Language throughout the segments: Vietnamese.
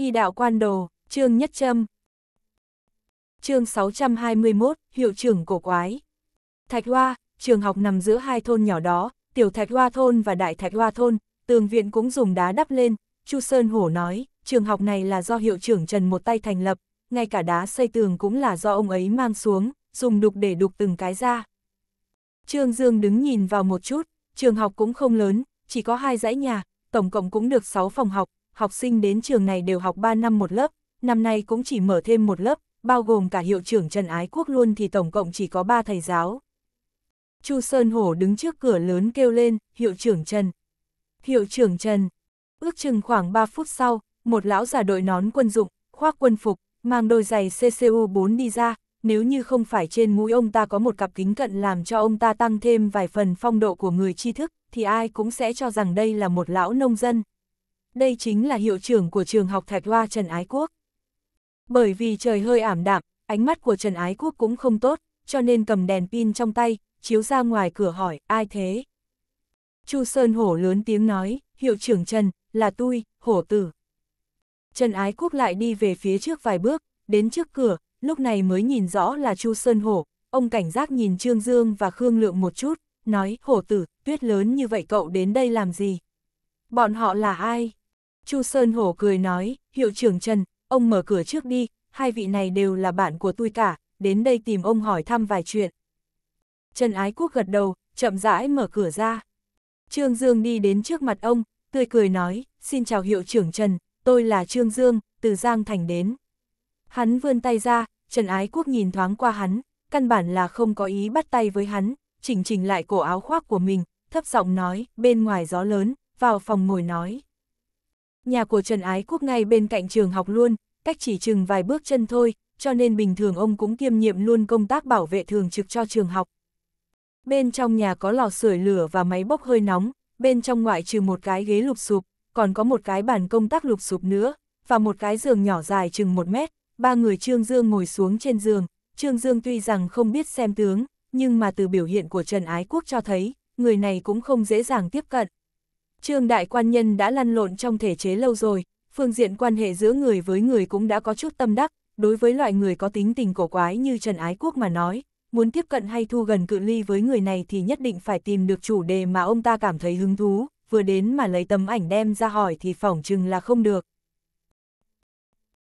Y đạo quan đồ, Trương Nhất Trâm. Chương 621, hiệu trưởng cổ quái. Thạch Hoa, trường học nằm giữa hai thôn nhỏ đó, Tiểu Thạch Hoa thôn và Đại Thạch Hoa thôn, tường viện cũng dùng đá đắp lên, Chu Sơn Hổ nói, trường học này là do hiệu trưởng Trần một tay thành lập, ngay cả đá xây tường cũng là do ông ấy mang xuống, dùng đục để đục từng cái ra. Trương Dương đứng nhìn vào một chút, trường học cũng không lớn, chỉ có hai dãy nhà, tổng cộng cũng được 6 phòng học, học sinh đến trường này đều học 3 năm một lớp, năm nay cũng chỉ mở thêm một lớp, bao gồm cả hiệu trưởng Trần Ái Quốc luôn thì tổng cộng chỉ có 3 thầy giáo. Chu Sơn Hổ đứng trước cửa lớn kêu lên, hiệu trưởng Trần. Hiệu trưởng Trần. Ước chừng khoảng 3 phút sau, một lão già đội nón quân dụng, khoác quân phục, mang đôi giày CCU4 đi ra, nếu như không phải trên mũi ông ta có một cặp kính cận làm cho ông ta tăng thêm vài phần phong độ của người tri thức, thì ai cũng sẽ cho rằng đây là một lão nông dân đây chính là hiệu trưởng của trường học Thạch Hoa Trần Ái Quốc. Bởi vì trời hơi ảm đạm, ánh mắt của Trần Ái Quốc cũng không tốt, cho nên cầm đèn pin trong tay, chiếu ra ngoài cửa hỏi, ai thế? Chu Sơn Hổ lớn tiếng nói, hiệu trưởng Trần, là tôi, Hổ Tử. Trần Ái Quốc lại đi về phía trước vài bước, đến trước cửa, lúc này mới nhìn rõ là Chu Sơn Hổ, ông cảnh giác nhìn Trương Dương và Khương Lượng một chút, nói, Hổ Tử, tuyết lớn như vậy cậu đến đây làm gì? Bọn họ là ai? Chu Sơn Hổ cười nói, hiệu trưởng Trần, ông mở cửa trước đi, hai vị này đều là bạn của tôi cả, đến đây tìm ông hỏi thăm vài chuyện. Trần Ái Quốc gật đầu, chậm rãi mở cửa ra. Trương Dương đi đến trước mặt ông, tươi cười nói, xin chào hiệu trưởng Trần, tôi là Trương Dương, từ Giang Thành đến. Hắn vươn tay ra, Trần Ái Quốc nhìn thoáng qua hắn, căn bản là không có ý bắt tay với hắn, chỉnh chỉnh lại cổ áo khoác của mình, thấp giọng nói, bên ngoài gió lớn, vào phòng ngồi nói. Nhà của Trần Ái Quốc ngay bên cạnh trường học luôn, cách chỉ chừng vài bước chân thôi, cho nên bình thường ông cũng kiêm nhiệm luôn công tác bảo vệ thường trực cho trường học. Bên trong nhà có lò sưởi lửa và máy bốc hơi nóng, bên trong ngoại trừ một cái ghế lụp sụp, còn có một cái bàn công tác lụp sụp nữa, và một cái giường nhỏ dài chừng một mét, ba người Trương Dương ngồi xuống trên giường. Trương Dương tuy rằng không biết xem tướng, nhưng mà từ biểu hiện của Trần Ái Quốc cho thấy, người này cũng không dễ dàng tiếp cận. Trương Đại Quan Nhân đã lăn lộn trong thể chế lâu rồi, phương diện quan hệ giữa người với người cũng đã có chút tâm đắc, đối với loại người có tính tình cổ quái như Trần Ái Quốc mà nói, muốn tiếp cận hay thu gần cự ly với người này thì nhất định phải tìm được chủ đề mà ông ta cảm thấy hứng thú, vừa đến mà lấy tấm ảnh đem ra hỏi thì phỏng chừng là không được.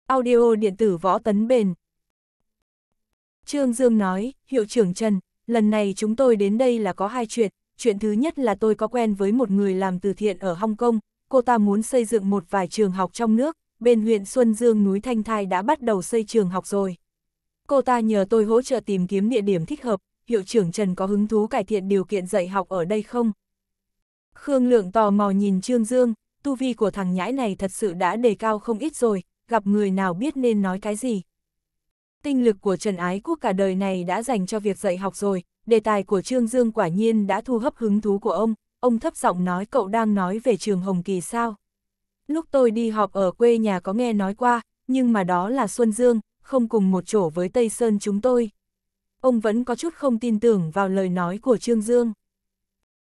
Audio điện tử võ tấn bền Trương Dương nói, hiệu trưởng Trần, lần này chúng tôi đến đây là có hai chuyện, chuyện thứ nhất là tôi có quen với một người làm từ thiện ở Hong Kong, cô ta muốn xây dựng một vài trường học trong nước, bên huyện Xuân Dương núi Thanh Thai đã bắt đầu xây trường học rồi. Cô ta nhờ tôi hỗ trợ tìm kiếm địa điểm thích hợp, hiệu trưởng Trần có hứng thú cải thiện điều kiện dạy học ở đây không? Khương Lượng tò mò nhìn Trương Dương, tu vi của thằng nhãi này thật sự đã đề cao không ít rồi, gặp người nào biết nên nói cái gì. Tinh lực của Trần Ái Quốc cả đời này đã dành cho việc dạy học rồi, đề tài của Trương Dương quả nhiên đã thu hấp hứng thú của ông, ông thấp giọng nói cậu đang nói về trường Hồng Kỳ sao. Lúc tôi đi họp ở quê nhà có nghe nói qua, nhưng mà đó là Xuân Dương, không cùng một chỗ với Tây Sơn chúng tôi. Ông vẫn có chút không tin tưởng vào lời nói của Trương Dương.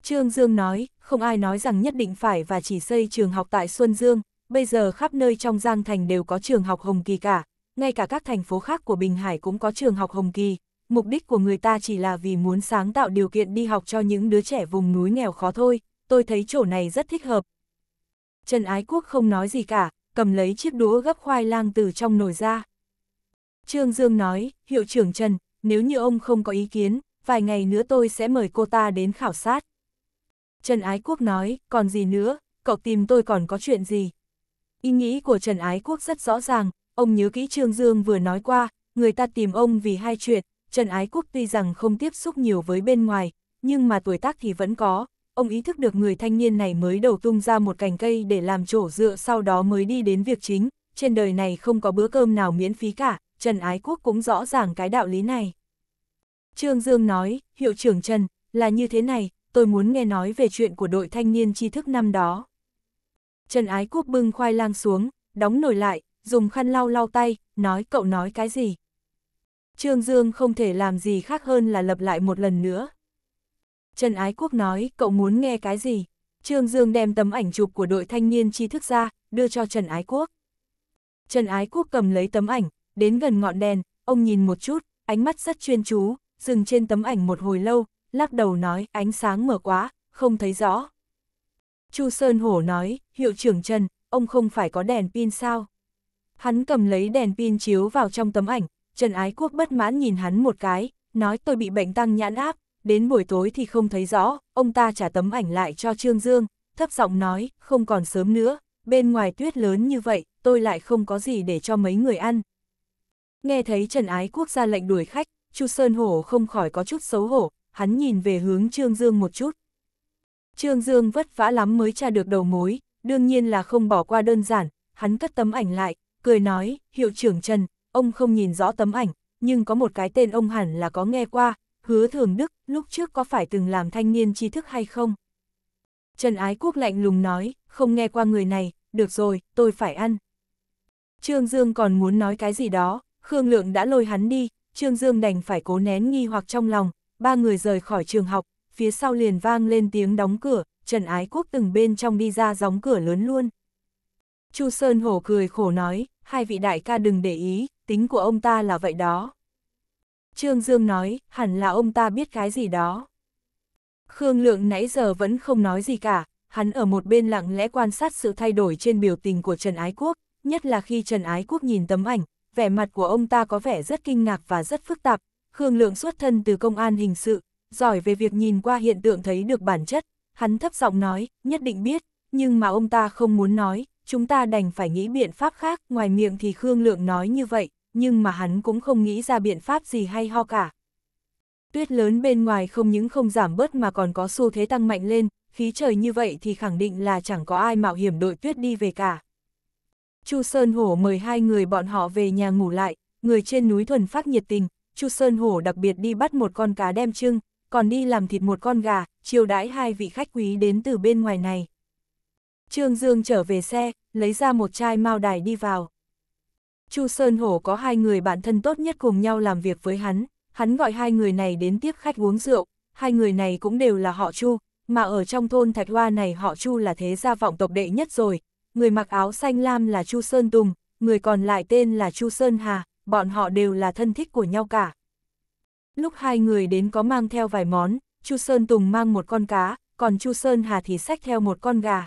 Trương Dương nói, không ai nói rằng nhất định phải và chỉ xây trường học tại Xuân Dương, bây giờ khắp nơi trong Giang Thành đều có trường học Hồng Kỳ cả, ngay cả các thành phố khác của Bình Hải cũng có trường học Hồng Kỳ, mục đích của người ta chỉ là vì muốn sáng tạo điều kiện đi học cho những đứa trẻ vùng núi nghèo khó thôi, tôi thấy chỗ này rất thích hợp. Trần Ái Quốc không nói gì cả, cầm lấy chiếc đũa gấp khoai lang từ trong nồi ra. Trương Dương nói, hiệu trưởng Trần, nếu như ông không có ý kiến, vài ngày nữa tôi sẽ mời cô ta đến khảo sát. Trần Ái Quốc nói, còn gì nữa, cậu tìm tôi còn có chuyện gì? Ý nghĩ của Trần Ái Quốc rất rõ ràng, ông nhớ kỹ Trương Dương vừa nói qua, người ta tìm ông vì hai chuyện, Trần Ái Quốc tuy rằng không tiếp xúc nhiều với bên ngoài, nhưng mà tuổi tác thì vẫn có, ông ý thức được người thanh niên này mới đầu tung ra một cành cây để làm chỗ dựa sau đó mới đi đến việc chính, trên đời này không có bữa cơm nào miễn phí cả, Trần Ái Quốc cũng rõ ràng cái đạo lý này. Trương Dương nói, hiệu trưởng Trần, là như thế này, tôi muốn nghe nói về chuyện của đội thanh niên tri thức năm đó. Trần Ái Quốc bưng khoai lang xuống, đóng nồi lại, dùng khăn lau lau tay, nói cậu nói cái gì, Trương Dương không thể làm gì khác hơn là lập lại một lần nữa. Trần Ái Quốc nói, cậu muốn nghe cái gì? Trương Dương đem tấm ảnh chụp của đội thanh niên tri thức ra, đưa cho Trần Ái Quốc. Trần Ái Quốc cầm lấy tấm ảnh, đến gần ngọn đèn, ông nhìn một chút, ánh mắt rất chuyên chú, dừng trên tấm ảnh một hồi lâu, lắc đầu nói, ánh sáng mở quá, không thấy rõ. Chu Sơn Hổ nói, hiệu trưởng Trần, ông không phải có đèn pin sao? Hắn cầm lấy đèn pin chiếu vào trong tấm ảnh, Trần Ái Quốc bất mãn nhìn hắn một cái, nói tôi bị bệnh tăng nhãn áp, đến buổi tối thì không thấy rõ, ông ta trả tấm ảnh lại cho Trương Dương, thấp giọng nói, không còn sớm nữa, bên ngoài tuyết lớn như vậy, tôi lại không có gì để cho mấy người ăn. Nghe thấy Trần Ái Quốc ra lệnh đuổi khách, Chu Sơn Hổ không khỏi có chút xấu hổ, hắn nhìn về hướng Trương Dương một chút. Trương Dương vất vả lắm mới tra được đầu mối, đương nhiên là không bỏ qua đơn giản, hắn cất tấm ảnh lại, cười nói, hiệu trưởng Trần, ông không nhìn rõ tấm ảnh, nhưng có một cái tên ông hẳn là có nghe qua, hứa thường đức, lúc trước có phải từng làm thanh niên tri thức hay không? Trần Ái Quốc lạnh lùng nói, không nghe qua người này, được rồi, tôi phải ăn. Trương Dương còn muốn nói cái gì đó, Khương Lượng đã lôi hắn đi, Trương Dương đành phải cố nén nghi hoặc trong lòng, ba người rời khỏi trường học, phía sau liền vang lên tiếng đóng cửa, Trần Ái Quốc từng bên trong đi ra gióng cửa lớn luôn. Chu Sơn Hổ cười khổ nói, hai vị đại ca đừng để ý, tính của ông ta là vậy đó. Trương Dương nói, hẳn là ông ta biết cái gì đó. Khương Lượng nãy giờ vẫn không nói gì cả, hắn ở một bên lặng lẽ quan sát sự thay đổi trên biểu tình của Trần Ái Quốc, nhất là khi Trần Ái Quốc nhìn tấm ảnh, vẻ mặt của ông ta có vẻ rất kinh ngạc và rất phức tạp. Khương Lượng xuất thân từ công an hình sự, giỏi về việc nhìn qua hiện tượng thấy được bản chất, hắn thấp giọng nói, nhất định biết, nhưng mà ông ta không muốn nói, chúng ta đành phải nghĩ biện pháp khác, ngoài miệng thì Khương Lượng nói như vậy, nhưng mà hắn cũng không nghĩ ra biện pháp gì hay ho cả. Tuyết lớn bên ngoài không những không giảm bớt mà còn có xu thế tăng mạnh lên, khí trời như vậy thì khẳng định là chẳng có ai mạo hiểm đội tuyết đi về cả. Chu Sơn Hổ mời hai người bọn họ về nhà ngủ lại, người trên núi thuần phát nhiệt tình, Chu Sơn Hổ đặc biệt đi bắt một con cá đem trưng, còn đi làm thịt một con gà, chiều đãi hai vị khách quý đến từ bên ngoài này. Trương Dương trở về xe, lấy ra một chai mao đài đi vào. Chu Sơn Hổ có hai người bạn thân tốt nhất cùng nhau làm việc với hắn, hắn gọi hai người này đến tiếp khách uống rượu, hai người này cũng đều là họ Chu, mà ở trong thôn Thạch Hoa này họ Chu là thế gia vọng tộc đệ nhất rồi, người mặc áo xanh lam là Chu Sơn Tùng, người còn lại tên là Chu Sơn Hà, bọn họ đều là thân thích của nhau cả. Lúc hai người đến có mang theo vài món, Chu Sơn Tùng mang một con cá, còn Chu Sơn Hà thì xách theo một con gà.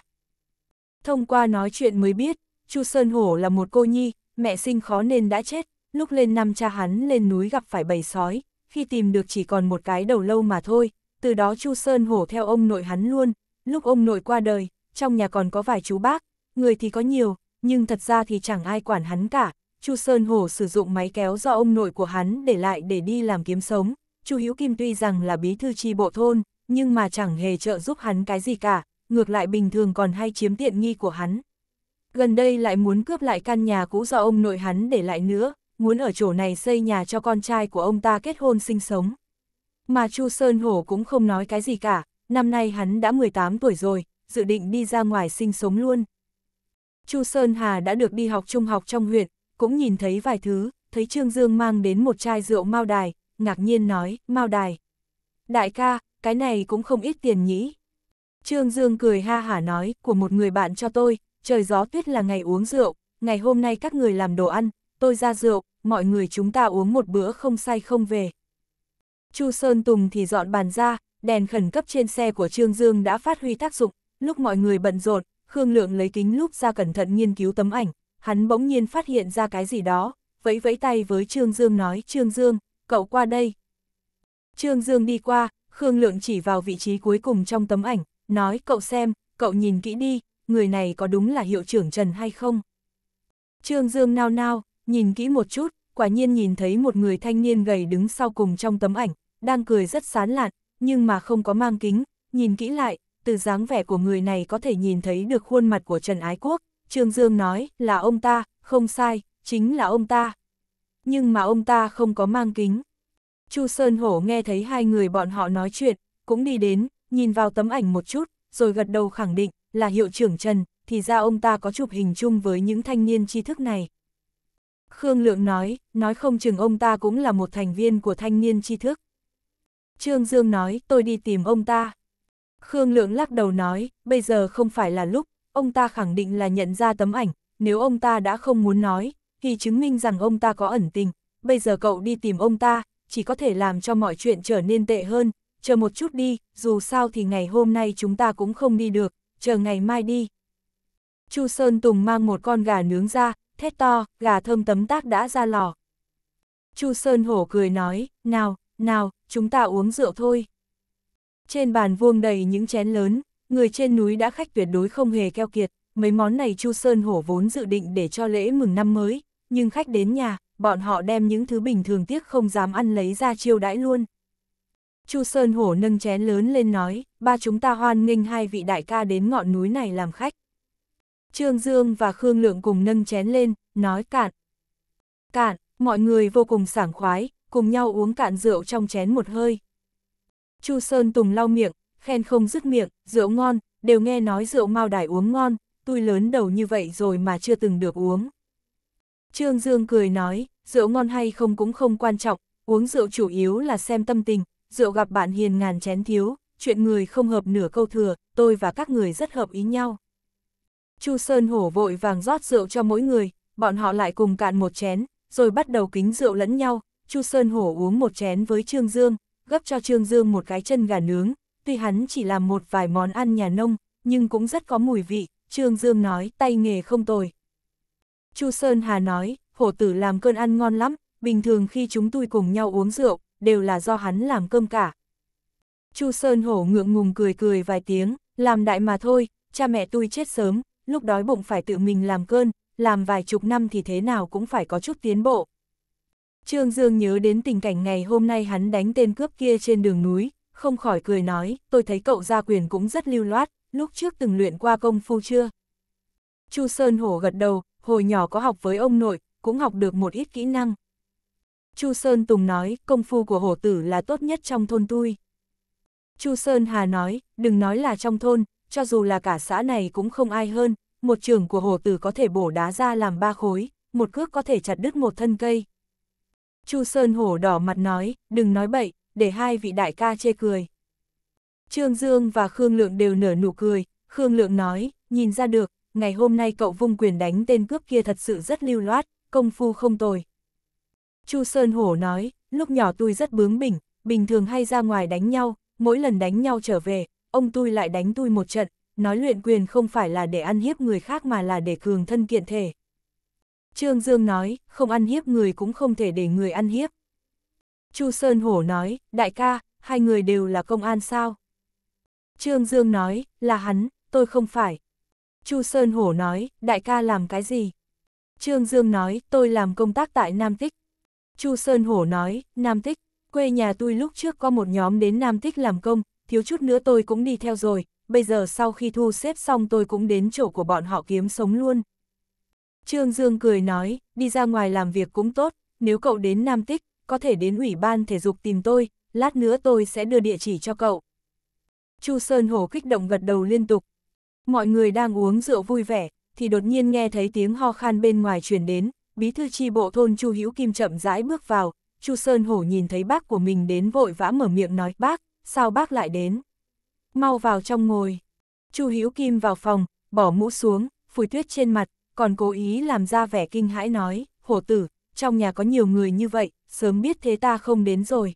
Thông qua nói chuyện mới biết, Chu Sơn Hổ là một cô nhi, mẹ sinh khó nên đã chết, lúc lên năm cha hắn lên núi gặp phải bầy sói, khi tìm được chỉ còn một cái đầu lâu mà thôi, từ đó Chu Sơn hổ theo ông nội hắn luôn, lúc ông nội qua đời, trong nhà còn có vài chú bác, người thì có nhiều, nhưng thật ra thì chẳng ai quản hắn cả. Chu Sơn Hổ sử dụng máy kéo do ông nội của hắn để lại để đi làm kiếm sống. Chu Hiếu Kim tuy rằng là bí thư tri bộ thôn, nhưng mà chẳng hề trợ giúp hắn cái gì cả, ngược lại bình thường còn hay chiếm tiện nghi của hắn gần đây lại muốn cướp lại căn nhà cũ do ông nội hắn để lại nữa, muốn ở chỗ này xây nhà cho con trai của ông ta kết hôn sinh sống. Mà Chu Sơn Hổ cũng không nói cái gì cả, năm nay hắn đã 18 tuổi rồi, dự định đi ra ngoài sinh sống luôn. Chu Sơn Hà đã được đi học trung học trong huyện, cũng nhìn thấy vài thứ, thấy Trương Dương mang đến một chai rượu Mao Đài, ngạc nhiên nói, Mao Đài. Đại ca, cái này cũng không ít tiền nhỉ. Trương Dương cười ha hả nói, của một người bạn cho tôi, trời gió tuyết là ngày uống rượu, ngày hôm nay các người làm đồ ăn, tôi ra rượu, mọi người chúng ta uống một bữa không say không về. Chu Sơn Tùng thì dọn bàn ra, đèn khẩn cấp trên xe của Trương Dương đã phát huy tác dụng, lúc mọi người bận rộn, Khương Lượng lấy kính lúp ra cẩn thận nghiên cứu tấm ảnh, hắn bỗng nhiên phát hiện ra cái gì đó, vẫy vẫy tay với Trương Dương nói Trương Dương, cậu qua đây. Trương Dương đi qua, Khương Lượng chỉ vào vị trí cuối cùng trong tấm ảnh, nói cậu xem, cậu nhìn kỹ đi, người này có đúng là hiệu trưởng Trần hay không? Trương Dương nao nao, nhìn kỹ một chút, quả nhiên nhìn thấy một người thanh niên gầy đứng sau cùng trong tấm ảnh, đang cười rất sán lạn, nhưng mà không có mang kính, nhìn kỹ lại, từ dáng vẻ của người này có thể nhìn thấy được khuôn mặt của Trần Ái Quốc, Trương Dương nói là ông ta, không sai, chính là ông ta. Nhưng mà ông ta không có mang kính. Chu Sơn Hổ nghe thấy hai người bọn họ nói chuyện, cũng đi đến, nhìn vào tấm ảnh một chút, rồi gật đầu khẳng định, là hiệu trưởng Trần, thì ra ông ta có chụp hình chung với những thanh niên tri thức này. Khương Lượng nói, nói không chừng ông ta cũng là một thành viên của thanh niên tri thức. Trương Dương nói, tôi đi tìm ông ta. Khương Lượng lắc đầu nói, bây giờ không phải là lúc, ông ta khẳng định là nhận ra tấm ảnh, nếu ông ta đã không muốn nói, thì chứng minh rằng ông ta có ẩn tình, bây giờ cậu đi tìm ông ta, chỉ có thể làm cho mọi chuyện trở nên tệ hơn, chờ một chút đi, dù sao thì ngày hôm nay chúng ta cũng không đi được, chờ ngày mai đi. Chu Sơn Tùng mang một con gà nướng ra, thét to, gà thơm tấm tác đã ra lò. Chu Sơn Hổ cười nói, nào, nào, chúng ta uống rượu thôi. Trên bàn vuông đầy những chén lớn, người trên núi đã khách tuyệt đối không hề keo kiệt, mấy món này Chu Sơn Hổ vốn dự định để cho lễ mừng năm mới, nhưng khách đến nhà, bọn họ đem những thứ bình thường tiếc không dám ăn lấy ra chiêu đãi luôn. Chu Sơn Hổ nâng chén lớn lên nói, ba chúng ta hoan nghênh hai vị đại ca đến ngọn núi này làm khách. Trương Dương và Khương Lượng cùng nâng chén lên, nói cạn. Cạn, mọi người vô cùng sảng khoái, cùng nhau uống cạn rượu trong chén một hơi. Chu Sơn Tùng lau miệng, khen không dứt miệng, rượu ngon, đều nghe nói rượu mao đài uống ngon, tôi lớn đầu như vậy rồi mà chưa từng được uống. Trương Dương cười nói, rượu ngon hay không cũng không quan trọng, uống rượu chủ yếu là xem tâm tình, rượu gặp bạn hiền ngàn chén thiếu, chuyện người không hợp nửa câu thừa, tôi và các người rất hợp ý nhau. Chu Sơn Hổ vội vàng rót rượu cho mỗi người, bọn họ lại cùng cạn một chén, rồi bắt đầu kính rượu lẫn nhau, Chu Sơn Hổ uống một chén với Trương Dương, gấp cho Trương Dương một cái chân gà nướng, tuy hắn chỉ làm một vài món ăn nhà nông, nhưng cũng rất có mùi vị, Trương Dương nói tay nghề không tồi. Chu Sơn Hà nói, hổ tử làm cơn ăn ngon lắm, bình thường khi chúng tôi cùng nhau uống rượu, đều là do hắn làm cơm cả. Chu Sơn Hổ ngượng ngùng cười cười vài tiếng, làm đại mà thôi, cha mẹ tôi chết sớm, lúc đói bụng phải tự mình làm cơn, làm vài chục năm thì thế nào cũng phải có chút tiến bộ. Trương Dương nhớ đến tình cảnh ngày hôm nay hắn đánh tên cướp kia trên đường núi, không khỏi cười nói, tôi thấy cậu gia quyền cũng rất lưu loát, lúc trước từng luyện qua công phu chưa? Chu Sơn Hổ gật đầu, hồi nhỏ có học với ông nội, cũng học được một ít kỹ năng. Chu Sơn Tùng nói, công phu của hổ tử là tốt nhất trong thôn tui. Chu Sơn Hà nói, đừng nói là trong thôn, cho dù là cả xã này cũng không ai hơn, một trường của hổ tử có thể bổ đá ra làm ba khối, một cước có thể chặt đứt một thân cây. Chu Sơn hổ đỏ mặt nói, đừng nói bậy, để hai vị đại ca chê cười. Trương Dương và Khương Lượng đều nở nụ cười, Khương Lượng nói, nhìn ra được, ngày hôm nay cậu vung quyền đánh tên cướp kia thật sự rất lưu loát, công phu không tồi. Chu Sơn Hổ nói, lúc nhỏ tôi rất bướng bỉnh, bình thường hay ra ngoài đánh nhau, mỗi lần đánh nhau trở về, ông tôi lại đánh tôi một trận, nói luyện quyền không phải là để ăn hiếp người khác mà là để cường thân kiện thể. Trương Dương nói, không ăn hiếp người cũng không thể để người ăn hiếp. Chu Sơn Hổ nói, đại ca, hai người đều là công an sao? Trương Dương nói, là hắn, tôi không phải. Chu Sơn Hổ nói, đại ca làm cái gì? Trương Dương nói, tôi làm công tác tại Nam Tích. Chu Sơn Hổ nói, Nam Tích, quê nhà tôi lúc trước có một nhóm đến Nam Tích làm công, thiếu chút nữa tôi cũng đi theo rồi, bây giờ sau khi thu xếp xong tôi cũng đến chỗ của bọn họ kiếm sống luôn. Trương Dương cười nói, đi ra ngoài làm việc cũng tốt, nếu cậu đến Nam Tích, có thể đến Ủy ban Thể dục tìm tôi, lát nữa tôi sẽ đưa địa chỉ cho cậu. Chu Sơn Hổ kích động gật đầu liên tục. Mọi người đang uống rượu vui vẻ, thì đột nhiên nghe thấy tiếng ho khan bên ngoài truyền đến, bí thư tri bộ thôn Chu Hữu Kim chậm rãi bước vào, Chu Sơn Hổ nhìn thấy bác của mình đến vội vã mở miệng nói, bác, sao bác lại đến? Mau vào trong ngồi. Chu Hữu Kim vào phòng, bỏ mũ xuống, phủi tuyết trên mặt, còn cố ý làm ra vẻ kinh hãi nói, hổ tử, trong nhà có nhiều người như vậy, sớm biết thế ta không đến rồi.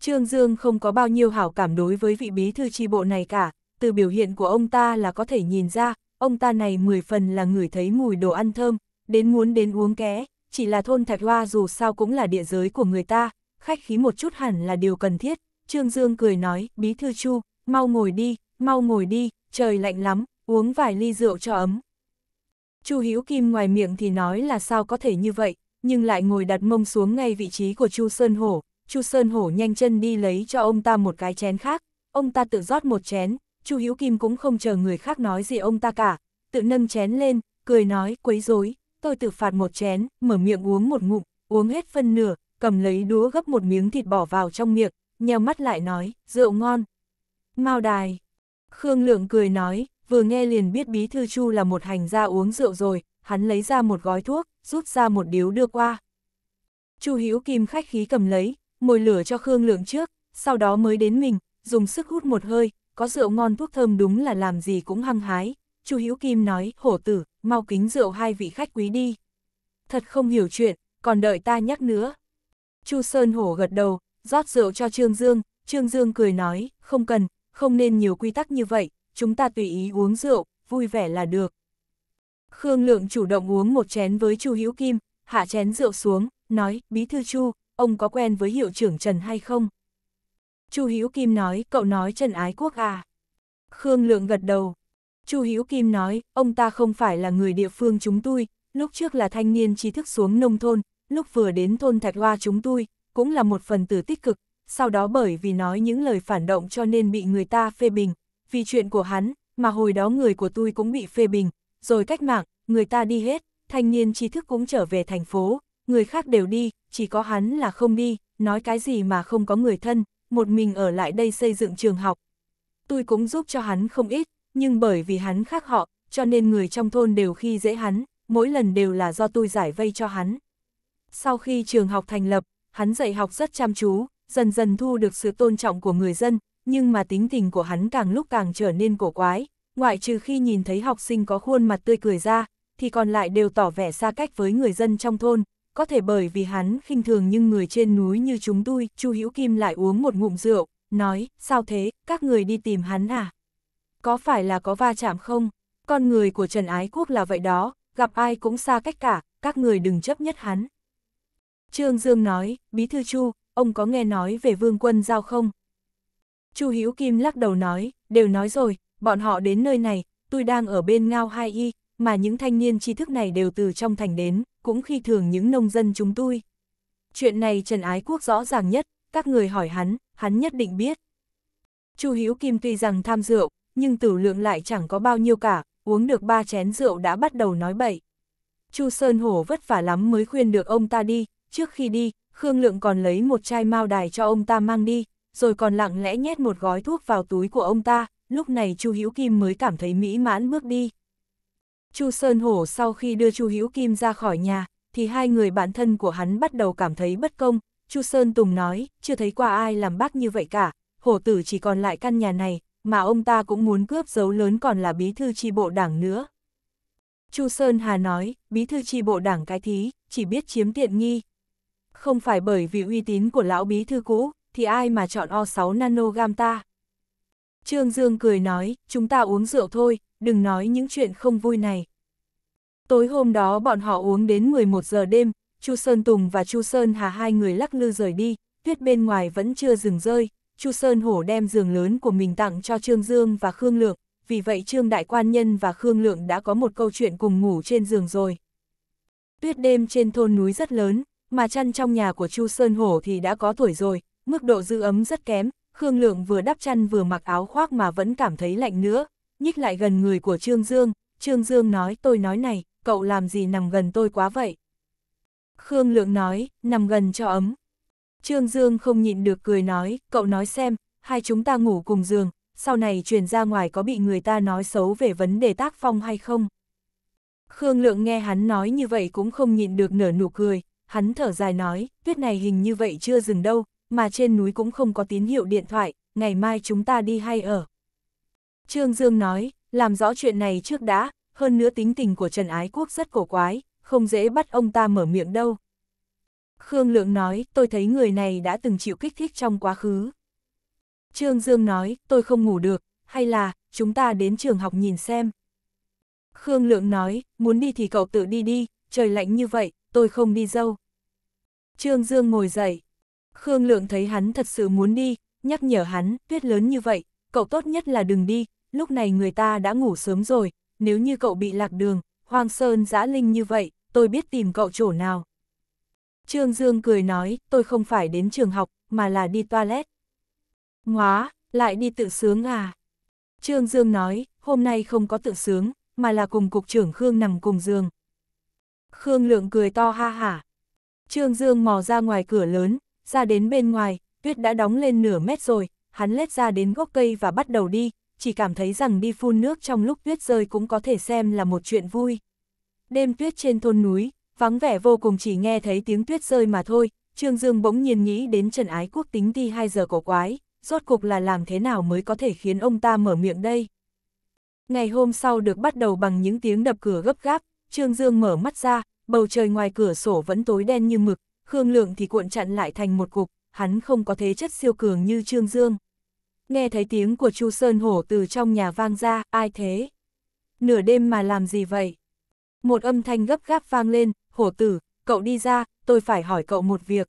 Trương Dương không có bao nhiêu hảo cảm đối với vị bí thư tri bộ này cả, từ biểu hiện của ông ta là có thể nhìn ra, ông ta này mười phần là người thấy mùi đồ ăn thơm, đến muốn đến uống ké, chỉ là thôn Thạch Hoa dù sao cũng là địa giới của người ta, khách khí một chút hẳn là điều cần thiết. Trương Dương cười nói, bí thư chu, mau ngồi đi, mau ngồi đi, trời lạnh lắm, uống vài ly rượu cho ấm. Chu Hữu Kim ngoài miệng thì nói là sao có thể như vậy, nhưng lại ngồi đặt mông xuống ngay vị trí của Chu Sơn Hổ. Chu Sơn Hổ nhanh chân đi lấy cho ông ta một cái chén khác, ông ta tự rót một chén, Chu Hữu Kim cũng không chờ người khác nói gì ông ta cả, tự nâng chén lên, cười nói quấy rối, tôi tự phạt một chén, mở miệng uống một ngụm, uống hết phân nửa, cầm lấy đũa gấp một miếng thịt bỏ vào trong miệng, nheo mắt lại nói, rượu ngon. Mao đài. Khương Lượng cười nói, vừa nghe liền biết bí thư chu là một hành gia uống rượu rồi, hắn lấy ra một gói thuốc, rút ra một điếu đưa qua. Chu Hữu Kim khách khí cầm lấy, mồi lửa cho Khương Lượng trước, sau đó mới đến mình, dùng sức hút một hơi, có rượu ngon thuốc thơm đúng là làm gì cũng hăng hái, Chu Hữu Kim nói, hổ tử, mau kính rượu hai vị khách quý đi. Thật không hiểu chuyện, còn đợi ta nhắc nữa. Chu Sơn Hổ gật đầu, rót rượu cho Trương Dương, Trương Dương cười nói, không cần, không nên nhiều quy tắc như vậy, chúng ta tùy ý uống rượu, vui vẻ là được. Khương Lượng chủ động uống một chén với Chu Hữu Kim, hạ chén rượu xuống, nói, bí thư Chu, ông có quen với hiệu trưởng Trần hay không? Chu Hữu Kim nói, cậu nói Trần Ái Quốc à? Khương Lượng gật đầu, Chu Hữu Kim nói, ông ta không phải là người địa phương chúng tôi, lúc trước là thanh niên trí thức xuống nông thôn, lúc vừa đến thôn Thạch Hoa chúng tôi, cũng là một phần tử tích cực, sau đó bởi vì nói những lời phản động cho nên bị người ta phê bình, vì chuyện của hắn, mà hồi đó người của tôi cũng bị phê bình, rồi cách mạng, người ta đi hết, thanh niên trí thức cũng trở về thành phố, người khác đều đi, chỉ có hắn là không đi, nói cái gì mà không có người thân, một mình ở lại đây xây dựng trường học. Tôi cũng giúp cho hắn không ít, nhưng bởi vì hắn khác họ, cho nên người trong thôn đều khi dễ hắn, mỗi lần đều là do tôi giải vây cho hắn. Sau khi trường học thành lập, hắn dạy học rất chăm chú, dần dần thu được sự tôn trọng của người dân, nhưng mà tính tình của hắn càng lúc càng trở nên cổ quái, ngoại trừ khi nhìn thấy học sinh có khuôn mặt tươi cười ra, thì còn lại đều tỏ vẻ xa cách với người dân trong thôn, có thể bởi vì hắn khinh thường nhưng người trên núi như chúng tôi, Chu Hữu Kim lại uống một ngụm rượu, nói, sao thế, các người đi tìm hắn à? có phải là có va chạm không? Con người của Trần Ái Quốc là vậy đó, gặp ai cũng xa cách cả, các người đừng chấp nhất hắn. Trương Dương nói, Bí Thư Chu, ông có nghe nói về Vương Quân Giao không? Chu Hữu Kim lắc đầu nói, đều nói rồi, bọn họ đến nơi này, tôi đang ở bên ngao hai y, mà những thanh niên tri thức này đều từ trong thành đến, cũng khi thường những nông dân chúng tôi. Chuyện này Trần Ái Quốc rõ ràng nhất, các người hỏi hắn, hắn nhất định biết. Chu Hữu Kim tuy rằng tham rượu, nhưng tử lượng lại chẳng có bao nhiêu cả, uống được ba chén rượu đã bắt đầu nói bậy. Chu Sơn Hổ vất vả lắm mới khuyên được ông ta đi, trước khi đi, Khương Lượng còn lấy một chai mao đài cho ông ta mang đi, rồi còn lặng lẽ nhét một gói thuốc vào túi của ông ta, lúc này Chu Hữu Kim mới cảm thấy mỹ mãn bước đi. Chu Sơn Hổ sau khi đưa Chu Hữu Kim ra khỏi nhà, thì hai người bạn thân của hắn bắt đầu cảm thấy bất công, Chu Sơn Tùng nói, chưa thấy qua ai làm bác như vậy cả, hổ tử chỉ còn lại căn nhà này, mà ông ta cũng muốn cướp dấu lớn còn là bí thư tri bộ đảng nữa. Chu Sơn Hà nói, bí thư tri bộ đảng cái thí, chỉ biết chiếm tiện nghi. Không phải bởi vì uy tín của lão bí thư cũ, thì ai mà chọn O6 nanogam ta. Trương Dương cười nói, chúng ta uống rượu thôi, đừng nói những chuyện không vui này. Tối hôm đó bọn họ uống đến 11 giờ đêm, Chu Sơn Tùng và Chu Sơn Hà hai người lắc lư rời đi, tuyết bên ngoài vẫn chưa dừng rơi, Chu Sơn Hổ đem giường lớn của mình tặng cho Trương Dương và Khương Lượng, vì vậy Trương Đại Quan Nhân và Khương Lượng đã có một câu chuyện cùng ngủ trên giường rồi. Tuyết đêm trên thôn núi rất lớn, mà chăn trong nhà của Chu Sơn Hổ thì đã có tuổi rồi, mức độ giữ ấm rất kém, Khương Lượng vừa đắp chăn vừa mặc áo khoác mà vẫn cảm thấy lạnh nữa, nhích lại gần người của Trương Dương, Trương Dương nói tôi nói này, cậu làm gì nằm gần tôi quá vậy? Khương Lượng nói, nằm gần cho ấm, Trương Dương không nhịn được cười nói, cậu nói xem, hai chúng ta ngủ cùng giường, sau này truyền ra ngoài có bị người ta nói xấu về vấn đề tác phong hay không? Khương Lượng nghe hắn nói như vậy cũng không nhịn được nở nụ cười, hắn thở dài nói, tuyết này hình như vậy chưa dừng đâu, mà trên núi cũng không có tín hiệu điện thoại, ngày mai chúng ta đi hay ở. Trương Dương nói, làm rõ chuyện này trước đã, hơn nữa tính tình của Trần Ái Quốc rất cổ quái, không dễ bắt ông ta mở miệng đâu. Khương Lượng nói, tôi thấy người này đã từng chịu kích thích trong quá khứ. Trương Dương nói, tôi không ngủ được, hay là, chúng ta đến trường học nhìn xem. Khương Lượng nói, muốn đi thì cậu tự đi đi, trời lạnh như vậy, tôi không đi dâu. Trương Dương ngồi dậy. Khương Lượng thấy hắn thật sự muốn đi, nhắc nhở hắn, tuyết lớn như vậy, cậu tốt nhất là đừng đi, lúc này người ta đã ngủ sớm rồi, nếu như cậu bị lạc đường, hoang sơn giã linh như vậy, tôi biết tìm cậu chỗ nào. Trương Dương cười nói, tôi không phải đến trường học, mà là đi toilet. Ngóa, lại đi tự sướng à? Trương Dương nói, hôm nay không có tự sướng, mà là cùng cục trưởng Khương nằm cùng giường. Khương Lượng cười to ha hả. Trương Dương mò ra ngoài cửa lớn, ra đến bên ngoài, tuyết đã đóng lên nửa mét rồi, hắn lết ra đến gốc cây và bắt đầu đi, chỉ cảm thấy rằng đi phun nước trong lúc tuyết rơi cũng có thể xem là một chuyện vui. Đêm tuyết trên thôn núi, vắng vẻ vô cùng chỉ nghe thấy tiếng tuyết rơi mà thôi, Trương Dương bỗng nhiên nghĩ đến Trần Ái Quốc tính đi hai giờ cổ quái, rốt cục là làm thế nào mới có thể khiến ông ta mở miệng đây. Ngày hôm sau được bắt đầu bằng những tiếng đập cửa gấp gáp, Trương Dương mở mắt ra, bầu trời ngoài cửa sổ vẫn tối đen như mực, Khương Lượng thì cuộn chặn lại thành một cục, hắn không có thế chất siêu cường như Trương Dương. Nghe thấy tiếng của Chu Sơn Hổ từ trong nhà vang ra, ai thế? Nửa đêm mà làm gì vậy? Một âm thanh gấp gáp vang lên, hổ tử, cậu đi ra, tôi phải hỏi cậu một việc.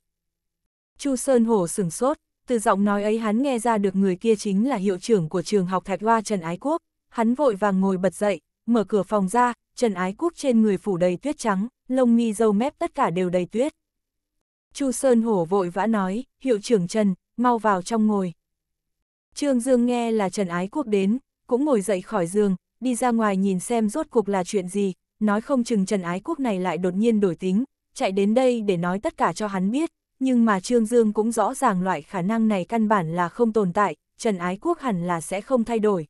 Chu Sơn Hổ sửng sốt, từ giọng nói ấy hắn nghe ra được người kia chính là hiệu trưởng của trường học Thạch Hoa Trần Ái Quốc, hắn vội vàng ngồi bật dậy, mở cửa phòng ra, Trần Ái Quốc trên người phủ đầy tuyết trắng, lông mi dâu mép tất cả đều đầy tuyết. Chu Sơn Hổ vội vã nói, hiệu trưởng Trần, mau vào trong ngồi. Trương Dương nghe là Trần Ái Quốc đến, cũng ngồi dậy khỏi giường, đi ra ngoài nhìn xem rốt cuộc là chuyện gì, nói không chừng Trần Ái Quốc này lại đột nhiên đổi tính, chạy đến đây để nói tất cả cho hắn biết, nhưng mà Trương Dương cũng rõ ràng loại khả năng này căn bản là không tồn tại, Trần Ái Quốc hẳn là sẽ không thay đổi.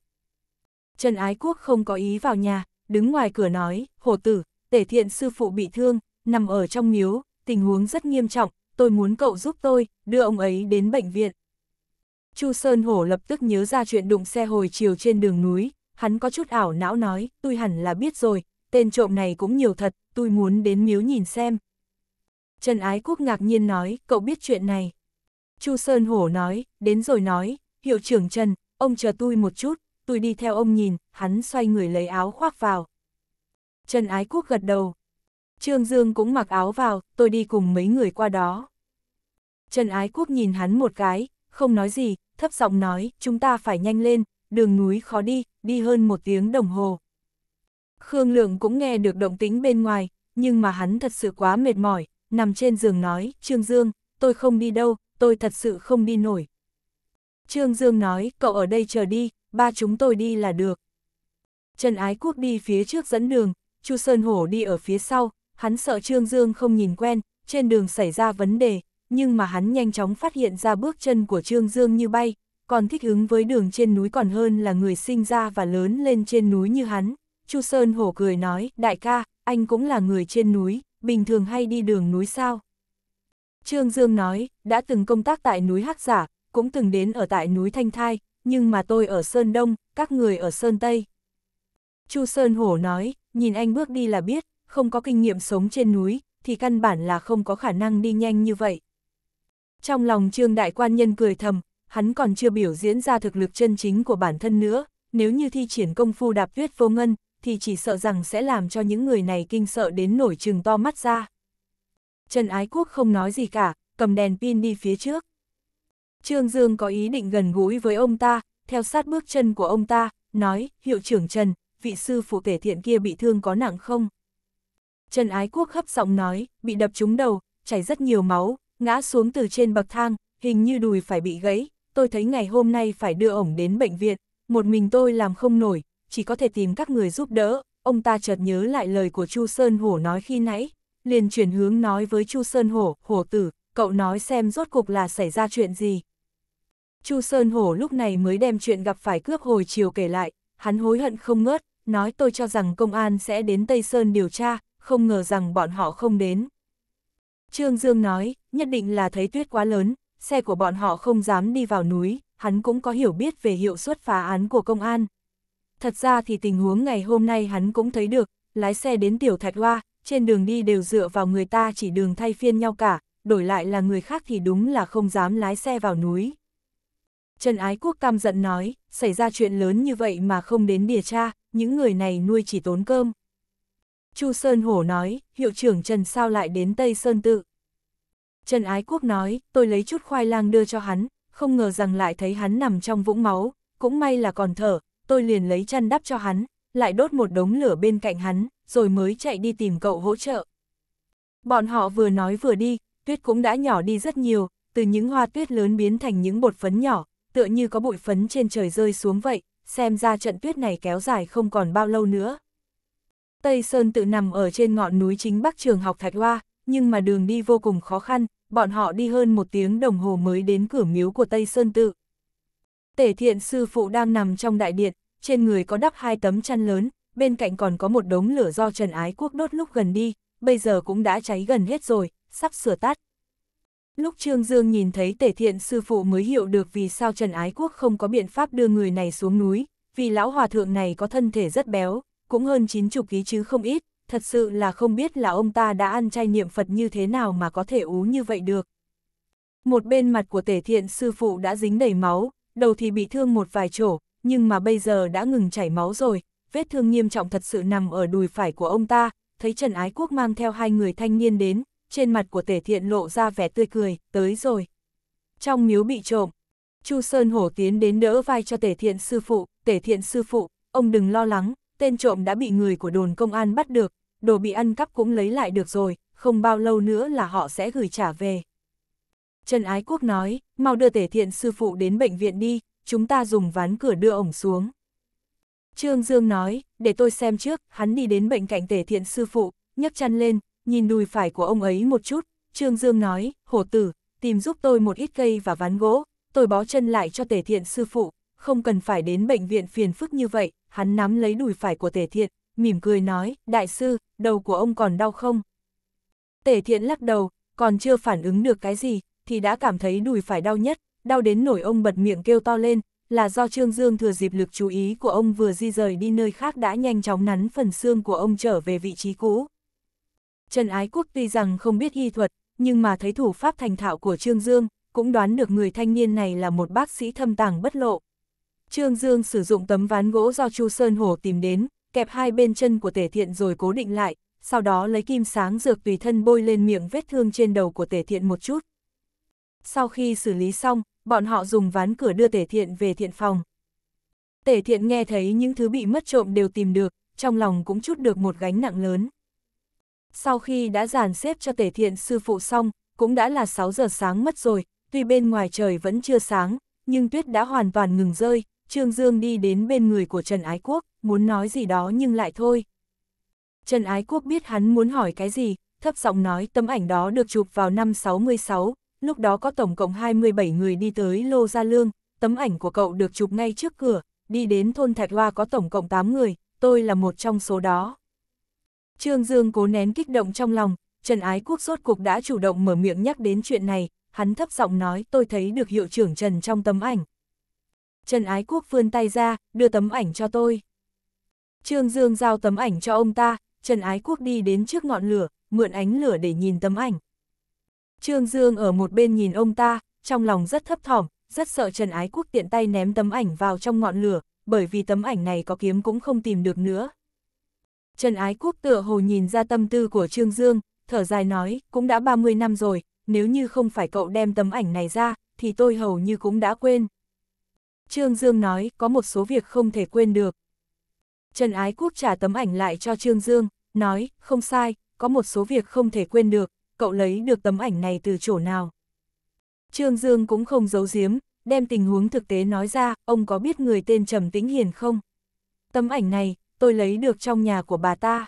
Trần Ái Quốc không có ý vào nhà, đứng ngoài cửa nói, hổ tử, tể thiện sư phụ bị thương, nằm ở trong miếu, tình huống rất nghiêm trọng, tôi muốn cậu giúp tôi, đưa ông ấy đến bệnh viện. Chu Sơn Hổ lập tức nhớ ra chuyện đụng xe hồi chiều trên đường núi, hắn có chút ảo não nói, tôi hẳn là biết rồi, tên trộm này cũng nhiều thật, tôi muốn đến miếu nhìn xem. Trần Ái Quốc ngạc nhiên nói, cậu biết chuyện này. Chu Sơn Hổ nói, đến rồi nói, hiệu trưởng Trần, ông chờ tôi một chút, tôi đi theo ông nhìn, hắn xoay người lấy áo khoác vào. Trần Ái Quốc gật đầu. Trương Dương cũng mặc áo vào, tôi đi cùng mấy người qua đó. Trần Ái Quốc nhìn hắn một cái, không nói gì, thấp giọng nói, chúng ta phải nhanh lên, đường núi khó đi, đi hơn một tiếng đồng hồ. Khương Lượng cũng nghe được động tính bên ngoài, nhưng mà hắn thật sự quá mệt mỏi, nằm trên giường nói, Trương Dương, tôi không đi đâu, tôi thật sự không đi nổi. Trương Dương nói, cậu ở đây chờ đi, ba chúng tôi đi là được. Trần Ái Quốc đi phía trước dẫn đường, Chu Sơn Hổ đi ở phía sau, hắn sợ Trương Dương không nhìn quen, trên đường xảy ra vấn đề, nhưng mà hắn nhanh chóng phát hiện ra bước chân của Trương Dương như bay, còn thích ứng với đường trên núi còn hơn là người sinh ra và lớn lên trên núi như hắn, Chu Sơn Hổ cười nói, đại ca, anh cũng là người trên núi, bình thường hay đi đường núi sao? Trương Dương nói, đã từng công tác tại núi Hắc Giả, cũng từng đến ở tại núi Thanh Thai, nhưng mà tôi ở Sơn Đông, các người ở Sơn Tây. Chu Sơn Hổ nói, nhìn anh bước đi là biết, không có kinh nghiệm sống trên núi, thì căn bản là không có khả năng đi nhanh như vậy. Trong lòng Trương Đại Quan Nhân cười thầm, hắn còn chưa biểu diễn ra thực lực chân chính của bản thân nữa, nếu như thi triển công phu đạp tuyết vô ngân, thì chỉ sợ rằng sẽ làm cho những người này kinh sợ đến nổi trừng to mắt ra. Trần Ái Quốc không nói gì cả, cầm đèn pin đi phía trước. Trương Dương có ý định gần gũi với ông ta, theo sát bước chân của ông ta, nói, hiệu trưởng Trần, vị sư phụ tể thiện kia bị thương có nặng không? Trần Ái Quốc hấp giọng nói, bị đập trúng đầu, chảy rất nhiều máu, ngã xuống từ trên bậc thang, hình như đùi phải bị gãy, tôi thấy ngày hôm nay phải đưa ổng đến bệnh viện, một mình tôi làm không nổi, chỉ có thể tìm các người giúp đỡ, ông ta chợt nhớ lại lời của Chu Sơn Hổ nói khi nãy, liền chuyển hướng nói với Chu Sơn Hổ, Hổ tử, cậu nói xem rốt cục là xảy ra chuyện gì. Chu Sơn Hổ lúc này mới đem chuyện gặp phải cướp hồi chiều kể lại, hắn hối hận không ngớt, nói tôi cho rằng công an sẽ đến Tây Sơn điều tra, không ngờ rằng bọn họ không đến. Trương Dương nói, nhất định là thấy tuyết quá lớn, xe của bọn họ không dám đi vào núi, hắn cũng có hiểu biết về hiệu suất phá án của công an, thật ra thì tình huống ngày hôm nay hắn cũng thấy được, lái xe đến Tiểu Thạch Hoa, trên đường đi đều dựa vào người ta chỉ đường thay phiên nhau cả, đổi lại là người khác thì đúng là không dám lái xe vào núi. Trần Ái Quốc cam giận nói, xảy ra chuyện lớn như vậy mà không đến đìa cha, những người này nuôi chỉ tốn cơm. Chu Sơn Hổ nói, hiệu trưởng Trần sao lại đến Tây Sơn Tự. Trần Ái Quốc nói, tôi lấy chút khoai lang đưa cho hắn, không ngờ rằng lại thấy hắn nằm trong vũng máu, cũng may là còn thở, tôi liền lấy chăn đắp cho hắn, lại đốt một đống lửa bên cạnh hắn, rồi mới chạy đi tìm cậu hỗ trợ. Bọn họ vừa nói vừa đi, tuyết cũng đã nhỏ đi rất nhiều, từ những hoa tuyết lớn biến thành những bột phấn nhỏ, tựa như có bụi phấn trên trời rơi xuống vậy, xem ra trận tuyết này kéo dài không còn bao lâu nữa. Tây Sơn tự nằm ở trên ngọn núi chính bắc trường học Thạch Hoa, nhưng mà đường đi vô cùng khó khăn, bọn họ đi hơn một tiếng đồng hồ mới đến cửa miếu của Tây Sơn tự. Tể thiện sư phụ đang nằm trong đại điện, trên người có đắp hai tấm chăn lớn, bên cạnh còn có một đống lửa do Trần Ái Quốc đốt lúc gần đi, bây giờ cũng đã cháy gần hết rồi, sắp sửa tắt. Lúc Trương Dương nhìn thấy tể thiện sư phụ mới hiểu được vì sao Trần Ái Quốc không có biện pháp đưa người này xuống núi, vì lão hòa thượng này có thân thể rất béo, cũng hơn 90 ký chứ không ít, thật sự là không biết là ông ta đã ăn chay niệm Phật như thế nào mà có thể ú như vậy được. Một bên mặt của tể thiện sư phụ đã dính đầy máu, đầu thì bị thương một vài chỗ, nhưng mà bây giờ đã ngừng chảy máu rồi, vết thương nghiêm trọng thật sự nằm ở đùi phải của ông ta, thấy Trần Ái Quốc mang theo hai người thanh niên đến, trên mặt của tể thiện lộ ra vẻ tươi cười, tới rồi. Trong miếu bị trộm, Chu Sơn Hổ tiến đến đỡ vai cho tể thiện sư phụ, tể thiện sư phụ, ông đừng lo lắng, tên trộm đã bị người của đồn công an bắt được, đồ bị ăn cắp cũng lấy lại được rồi, không bao lâu nữa là họ sẽ gửi trả về. Trần Ái Quốc nói, mau đưa tể thiện sư phụ đến bệnh viện đi, chúng ta dùng ván cửa đưa ổng xuống. Trương Dương nói, để tôi xem trước, hắn đi đến bệnh cạnh tể thiện sư phụ, nhấc chăn lên, nhìn đùi phải của ông ấy một chút, Trương Dương nói, hổ tử, tìm giúp tôi một ít cây và ván gỗ, tôi bó chân lại cho tể thiện sư phụ, không cần phải đến bệnh viện phiền phức như vậy, hắn nắm lấy đùi phải của tể thiện, mỉm cười nói, đại sư, đầu của ông còn đau không? Tể thiện lắc đầu, còn chưa phản ứng được cái gì, thì đã cảm thấy đùi phải đau nhất, đau đến nổi ông bật miệng kêu to lên, là do Trương Dương thừa dịp lực chú ý của ông vừa di rời đi nơi khác đã nhanh chóng nắn phần xương của ông trở về vị trí cũ. Trần Ái Quốc tuy rằng không biết y thuật, nhưng mà thấy thủ pháp thành thạo của Trương Dương, cũng đoán được người thanh niên này là một bác sĩ thâm tàng bất lộ. Trương Dương sử dụng tấm ván gỗ do Chu Sơn Hổ tìm đến, kẹp hai bên chân của tể thiện rồi cố định lại, sau đó lấy kim sáng dược tùy thân bôi lên miệng vết thương trên đầu của tể thiện một chút, sau khi xử lý xong, bọn họ dùng ván cửa đưa tể thiện về thiện phòng. Tể thiện nghe thấy những thứ bị mất trộm đều tìm được, trong lòng cũng chút được một gánh nặng lớn. Sau khi đã dàn xếp cho tể thiện sư phụ xong, cũng đã là 6 giờ sáng mất rồi, tuy bên ngoài trời vẫn chưa sáng, nhưng tuyết đã hoàn toàn ngừng rơi, Trương Dương đi đến bên người của Trần Ái Quốc, muốn nói gì đó nhưng lại thôi. Trần Ái Quốc biết hắn muốn hỏi cái gì, thấp giọng nói tấm ảnh đó được chụp vào năm 66, lúc đó có tổng cộng 27 người đi tới Lô Gia Lương, tấm ảnh của cậu được chụp ngay trước cửa, đi đến thôn Thạch Hoa có tổng cộng 8 người, tôi là một trong số đó. Trương Dương cố nén kích động trong lòng, Trần Ái Quốc rốt cuộc đã chủ động mở miệng nhắc đến chuyện này, hắn thấp giọng nói tôi thấy được hiệu trưởng Trần trong tấm ảnh. Trần Ái Quốc vươn tay ra, đưa tấm ảnh cho tôi. Trương Dương giao tấm ảnh cho ông ta, Trần Ái Quốc đi đến trước ngọn lửa, mượn ánh lửa để nhìn tấm ảnh. Trương Dương ở một bên nhìn ông ta, trong lòng rất thấp thỏm, rất sợ Trần Ái Quốc tiện tay ném tấm ảnh vào trong ngọn lửa, bởi vì tấm ảnh này có kiếm cũng không tìm được nữa. Trần Ái Quốc tựa hồ nhìn ra tâm tư của Trương Dương, thở dài nói, cũng đã 30 năm rồi, nếu như không phải cậu đem tấm ảnh này ra, thì tôi hầu như cũng đã quên. Trương Dương nói, có một số việc không thể quên được. Trần Ái Quốc trả tấm ảnh lại cho Trương Dương, nói, không sai, có một số việc không thể quên được, cậu lấy được tấm ảnh này từ chỗ nào? Trương Dương cũng không giấu giếm, đem tình huống thực tế nói ra, ông có biết người tên Trầm Tĩnh Hiền không? Tấm ảnh này, tôi lấy được trong nhà của bà ta.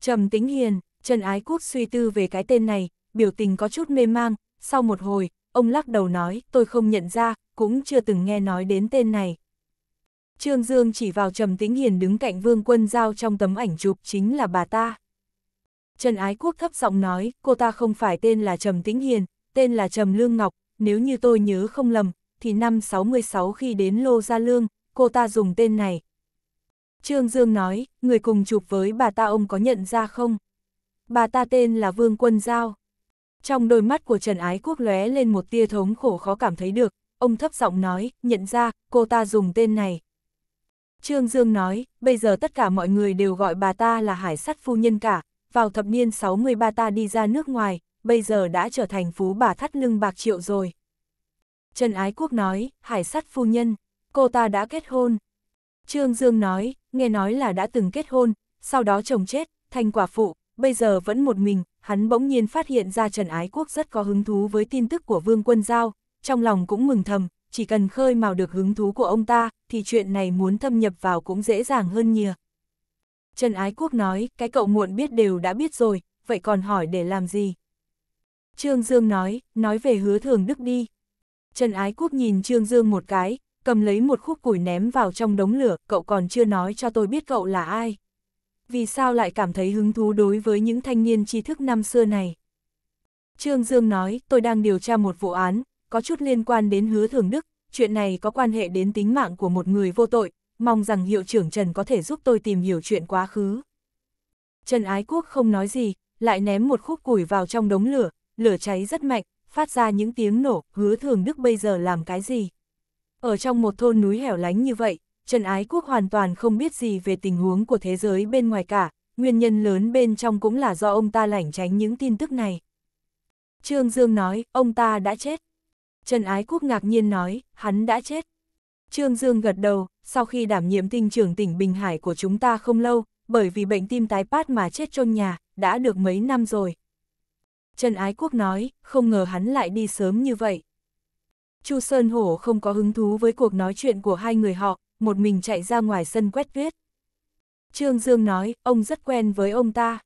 Trầm Tĩnh Hiền, Trần Ái Quốc suy tư về cái tên này, biểu tình có chút mê mang, sau một hồi, ông lắc đầu nói, tôi không nhận ra, cũng chưa từng nghe nói đến tên này. Trương Dương chỉ vào Trầm Tĩnh Hiền đứng cạnh Vương Quân Giao trong tấm ảnh chụp chính là bà ta. Trần Ái Quốc thấp giọng nói, cô ta không phải tên là Trầm Tĩnh Hiền, tên là Trầm Lương Ngọc, nếu như tôi nhớ không lầm, thì năm 66 khi đến Lô Gia Lương, cô ta dùng tên này. Trương Dương nói, người cùng chụp với bà ta ông có nhận ra không? Bà ta tên là Vương Quân Giao. Trong đôi mắt của Trần Ái Quốc lóe lên một tia thống khổ khó cảm thấy được, ông thấp giọng nói, nhận ra, cô ta dùng tên này. Trương Dương nói, bây giờ tất cả mọi người đều gọi bà ta là hải sắt phu nhân cả, vào thập niên 63 ta đi ra nước ngoài, bây giờ đã trở thành phú bà thắt lưng bạc triệu rồi. Trần Ái Quốc nói, hải sát phu nhân, cô ta đã kết hôn. Trương Dương nói, nghe nói là đã từng kết hôn, sau đó chồng chết, thành quả phụ, bây giờ vẫn một mình, hắn bỗng nhiên phát hiện ra Trần Ái Quốc rất có hứng thú với tin tức của Vương Quân Giao, trong lòng cũng mừng thầm, chỉ cần khơi mào được hứng thú của ông ta, thì chuyện này muốn thâm nhập vào cũng dễ dàng hơn nhiều. Trần Ái Quốc nói, cái cậu muộn biết đều đã biết rồi, vậy còn hỏi để làm gì? Trương Dương nói, nói về hứa thường đức đi. Trần Ái Quốc nhìn Trương Dương một cái, cầm lấy một khúc củi ném vào trong đống lửa, cậu còn chưa nói cho tôi biết cậu là ai. Vì sao lại cảm thấy hứng thú đối với những thanh niên tri thức năm xưa này? Trương Dương nói, tôi đang điều tra một vụ án, có chút liên quan đến hứa thường đức, chuyện này có quan hệ đến tính mạng của một người vô tội, mong rằng hiệu trưởng Trần có thể giúp tôi tìm hiểu chuyện quá khứ. Trần Ái Quốc không nói gì, lại ném một khúc củi vào trong đống lửa, lửa cháy rất mạnh, phát ra những tiếng nổ, hứa thường đức bây giờ làm cái gì. Ở trong một thôn núi hẻo lánh như vậy, Trần Ái Quốc hoàn toàn không biết gì về tình huống của thế giới bên ngoài cả, nguyên nhân lớn bên trong cũng là do ông ta lảnh tránh những tin tức này. Trương Dương nói, ông ta đã chết. Trần Ái Quốc ngạc nhiên nói, hắn đã chết. Trương Dương gật đầu, sau khi đảm nhiệm tinh trưởng tỉnh Bình Hải của chúng ta không lâu, bởi vì bệnh tim tái phát mà chết trong nhà, đã được mấy năm rồi. Trần Ái Quốc nói, không ngờ hắn lại đi sớm như vậy. Chu Sơn Hổ không có hứng thú với cuộc nói chuyện của hai người họ, một mình chạy ra ngoài sân quét viết. Trương Dương nói, ông rất quen với ông ta.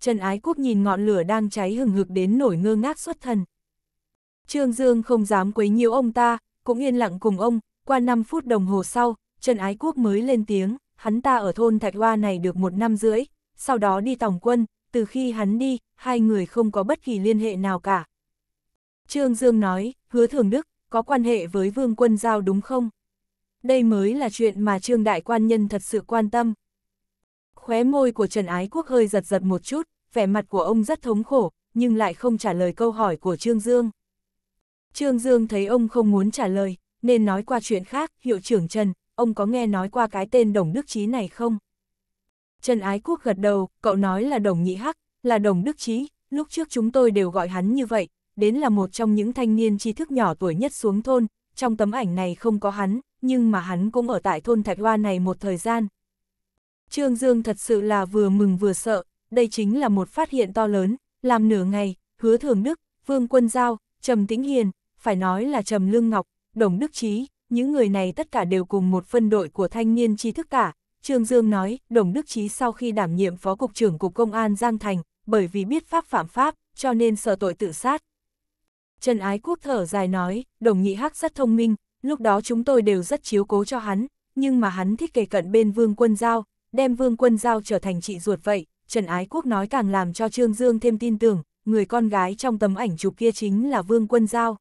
Trần Ái Quốc nhìn ngọn lửa đang cháy hừng hực đến nổi ngơ ngác xuất thần. Trương Dương không dám quấy nhiễu ông ta, cũng yên lặng cùng ông, qua 5 phút đồng hồ sau, Trần Ái Quốc mới lên tiếng, hắn ta ở thôn Thạch Hoa này được một năm rưỡi, sau đó đi tòng quân, từ khi hắn đi, hai người không có bất kỳ liên hệ nào cả. Trương Dương nói, hứa thường đức, có quan hệ với vương quân giao đúng không? Đây mới là chuyện mà Trương Đại Quan Nhân thật sự quan tâm. Khóe môi của Trần Ái Quốc hơi giật giật một chút, vẻ mặt của ông rất thống khổ, nhưng lại không trả lời câu hỏi của Trương Dương. Trương Dương thấy ông không muốn trả lời, nên nói qua chuyện khác, hiệu trưởng Trần, ông có nghe nói qua cái tên Đồng Đức chí này không? Trần Ái Quốc gật đầu, cậu nói là Đồng Nhị Hắc, là Đồng Đức chí. lúc trước chúng tôi đều gọi hắn như vậy, đến là một trong những thanh niên tri thức nhỏ tuổi nhất xuống thôn, trong tấm ảnh này không có hắn, nhưng mà hắn cũng ở tại thôn Thạch Hoa này một thời gian. Trương Dương thật sự là vừa mừng vừa sợ, đây chính là một phát hiện to lớn, làm nửa ngày, hứa thường đức, vương quân giao, trầm tĩnh hiền, phải nói là trầm lương ngọc, đồng đức Chí những người này tất cả đều cùng một phân đội của thanh niên trí thức cả. Trương Dương nói, Đồng Đức Trí sau khi đảm nhiệm Phó Cục trưởng Cục Công an Giang Thành, bởi vì biết pháp phạm pháp, cho nên sợ tội tự sát. Trần Ái Quốc thở dài nói, Đồng Nhị Hắc rất thông minh, lúc đó chúng tôi đều rất chiếu cố cho hắn, nhưng mà hắn thích kề cận bên Vương Quân Giao, đem Vương Quân Giao trở thành chị ruột vậy. Trần Ái Quốc nói càng làm cho Trương Dương thêm tin tưởng, người con gái trong tấm ảnh chụp kia chính là Vương Quân Giao.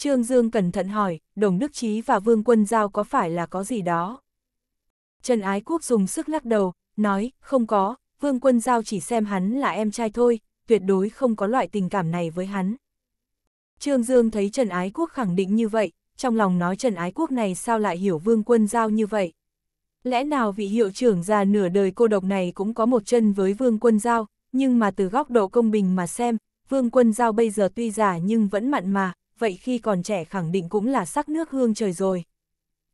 Trương Dương cẩn thận hỏi, Đồng Đức Chí và Vương Quân Giao có phải là có gì đó? Trần Ái Quốc dùng sức lắc đầu, nói, không có, Vương Quân Giao chỉ xem hắn là em trai thôi, tuyệt đối không có loại tình cảm này với hắn. Trương Dương thấy Trần Ái Quốc khẳng định như vậy, trong lòng nói Trần Ái Quốc này sao lại hiểu Vương Quân Giao như vậy? Lẽ nào vị hiệu trưởng già nửa đời cô độc này cũng có một chân với Vương Quân Giao, nhưng mà từ góc độ công bình mà xem, Vương Quân Giao bây giờ tuy già nhưng vẫn mặn mà, vậy khi còn trẻ khẳng định cũng là sắc nước hương trời rồi.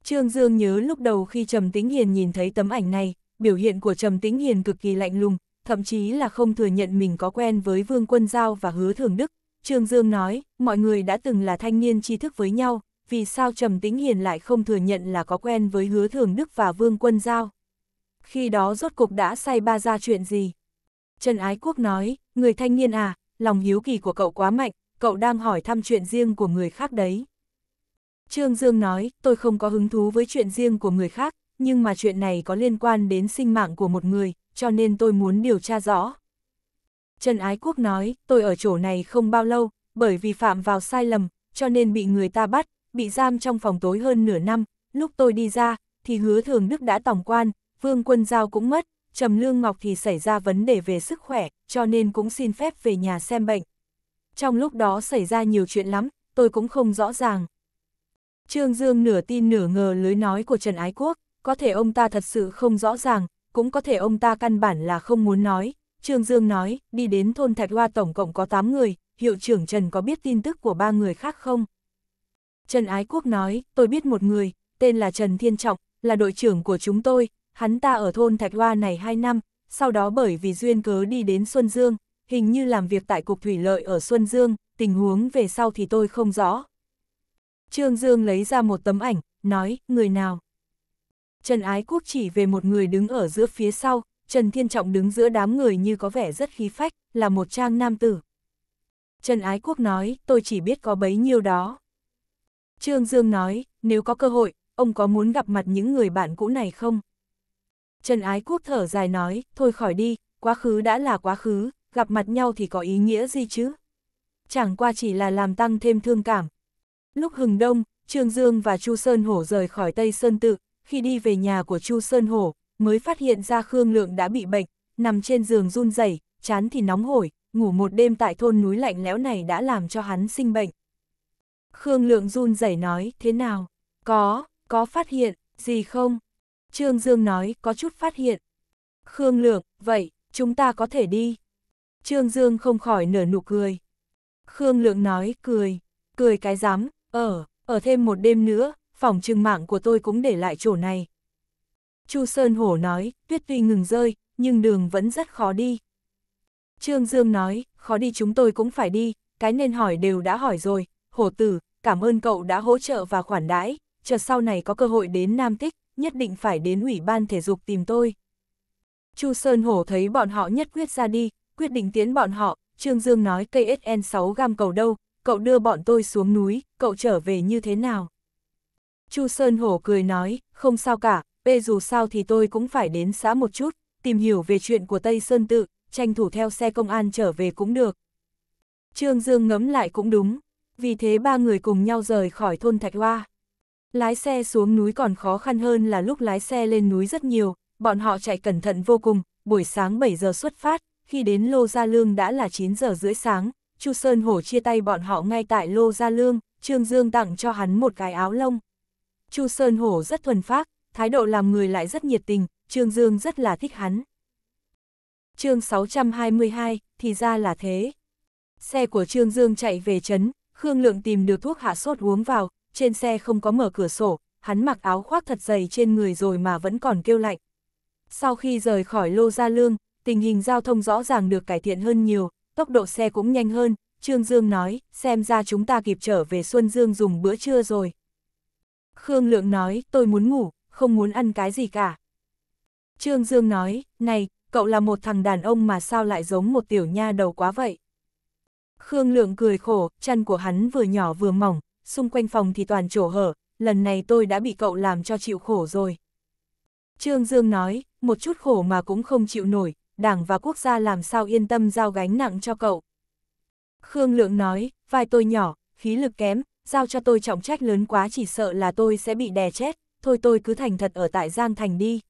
Trương Dương nhớ lúc đầu khi Trầm Tĩnh Hiền nhìn thấy tấm ảnh này, biểu hiện của Trầm Tĩnh Hiền cực kỳ lạnh lùng, thậm chí là không thừa nhận mình có quen với Vương Quân Giao và Hứa Thường Đức. Trương Dương nói, mọi người đã từng là thanh niên tri thức với nhau, vì sao Trầm Tĩnh Hiền lại không thừa nhận là có quen với Hứa Thường Đức và Vương Quân Giao? Khi đó rốt cục đã say ba ra chuyện gì? Trần Ái Quốc nói, người thanh niên à, lòng hiếu kỳ của cậu quá mạnh, cậu đang hỏi thăm chuyện riêng của người khác đấy. Trương Dương nói, tôi không có hứng thú với chuyện riêng của người khác, nhưng mà chuyện này có liên quan đến sinh mạng của một người, cho nên tôi muốn điều tra rõ. Trần Ái Quốc nói, tôi ở chỗ này không bao lâu, bởi vì phạm vào sai lầm, cho nên bị người ta bắt, bị giam trong phòng tối hơn nửa năm, lúc tôi đi ra, thì hứa thường Đức đã tổng quan, Vương Quân Giao cũng mất, Trầm Lương Ngọc thì xảy ra vấn đề về sức khỏe, cho nên cũng xin phép về nhà xem bệnh trong lúc đó xảy ra nhiều chuyện lắm, tôi cũng không rõ ràng. Trương Dương nửa tin nửa ngờ lưới nói của Trần Ái Quốc, có thể ông ta thật sự không rõ ràng, cũng có thể ông ta căn bản là không muốn nói. Trương Dương nói, đi đến thôn Thạch Hoa tổng cộng có 8 người, hiệu trưởng Trần có biết tin tức của ba người khác không? Trần Ái Quốc nói, tôi biết một người, tên là Trần Thiên Trọng, là đội trưởng của chúng tôi, hắn ta ở thôn Thạch Hoa này 2 năm, sau đó bởi vì duyên cớ đi đến Xuân Dương, hình như làm việc tại Cục Thủy Lợi ở Xuân Dương, tình huống về sau thì tôi không rõ. Trương Dương lấy ra một tấm ảnh, nói, người nào? Trần Ái Quốc chỉ về một người đứng ở giữa phía sau, Trần Thiên Trọng đứng giữa đám người như có vẻ rất khí phách, là một trang nam tử. Trần Ái Quốc nói, tôi chỉ biết có bấy nhiêu đó. Trương Dương nói, nếu có cơ hội, ông có muốn gặp mặt những người bạn cũ này không? Trần Ái Quốc thở dài nói, thôi khỏi đi, quá khứ đã là quá khứ, gặp mặt nhau thì có ý nghĩa gì chứ? Chẳng qua chỉ là làm tăng thêm thương cảm. Lúc hừng đông, Trương Dương và Chu Sơn Hổ rời khỏi Tây Sơn Tự, khi đi về nhà của Chu Sơn Hổ, mới phát hiện ra Khương Lượng đã bị bệnh, nằm trên giường run rẩy, chán thì nóng hổi, ngủ một đêm tại thôn núi lạnh lẽo này đã làm cho hắn sinh bệnh. Khương Lượng run rẩy nói, thế nào? Có, có phát hiện, gì không? Trương Dương nói, có chút phát hiện. Khương Lượng, vậy, chúng ta có thể đi. Trương Dương không khỏi nở nụ cười. Khương Lượng nói, cười, cười cái dám, ở, ở thêm một đêm nữa, phòng trưng mạng của tôi cũng để lại chỗ này. Chu Sơn Hổ nói, tuyết tuy ngừng rơi, nhưng đường vẫn rất khó đi. Trương Dương nói, khó đi chúng tôi cũng phải đi, cái nên hỏi đều đã hỏi rồi, Hổ Tử, cảm ơn cậu đã hỗ trợ và khoản đãi, chờ sau này có cơ hội đến Nam Tích, nhất định phải đến Ủy ban Thể dục tìm tôi. Chu Sơn Hổ thấy bọn họ nhất quyết ra đi, quyết định tiến bọn họ, Trương Dương nói cây SN6 gam cầu đâu, cậu đưa bọn tôi xuống núi, cậu trở về như thế nào? Chu Sơn Hổ cười nói, không sao cả, bê dù sao thì tôi cũng phải đến xã một chút, tìm hiểu về chuyện của Tây Sơn Tự, tranh thủ theo xe công an trở về cũng được. Trương Dương ngấm lại cũng đúng, vì thế ba người cùng nhau rời khỏi thôn Thạch Hoa. Lái xe xuống núi còn khó khăn hơn là lúc lái xe lên núi rất nhiều, bọn họ chạy cẩn thận vô cùng, buổi sáng 7 giờ xuất phát, khi đến Lô Gia Lương đã là 9 giờ rưỡi sáng, Chu Sơn Hổ chia tay bọn họ ngay tại Lô Gia Lương, Trương Dương tặng cho hắn một cái áo lông. Chu Sơn Hổ rất thuần phác, thái độ làm người lại rất nhiệt tình, Trương Dương rất là thích hắn. chương 622, thì ra là thế. Xe của Trương Dương chạy về trấn, Khương Lượng tìm được thuốc hạ sốt uống vào, trên xe không có mở cửa sổ, hắn mặc áo khoác thật dày trên người rồi mà vẫn còn kêu lạnh. Sau khi rời khỏi Lô Gia Lương, tình hình giao thông rõ ràng được cải thiện hơn nhiều, tốc độ xe cũng nhanh hơn, Trương Dương nói, xem ra chúng ta kịp trở về Xuân Dương dùng bữa trưa rồi. Khương Lượng nói, tôi muốn ngủ, không muốn ăn cái gì cả. Trương Dương nói, này, cậu là một thằng đàn ông mà sao lại giống một tiểu nha đầu quá vậy? Khương Lượng cười khổ, chân của hắn vừa nhỏ vừa mỏng, xung quanh phòng thì toàn trổ hở, lần này tôi đã bị cậu làm cho chịu khổ rồi. Trương Dương nói, một chút khổ mà cũng không chịu nổi, đảng và quốc gia làm sao yên tâm giao gánh nặng cho cậu. Khương Lượng nói, vai tôi nhỏ, khí lực kém, giao cho tôi trọng trách lớn quá chỉ sợ là tôi sẽ bị đè chết, thôi tôi cứ thành thật ở tại Giang Thành đi.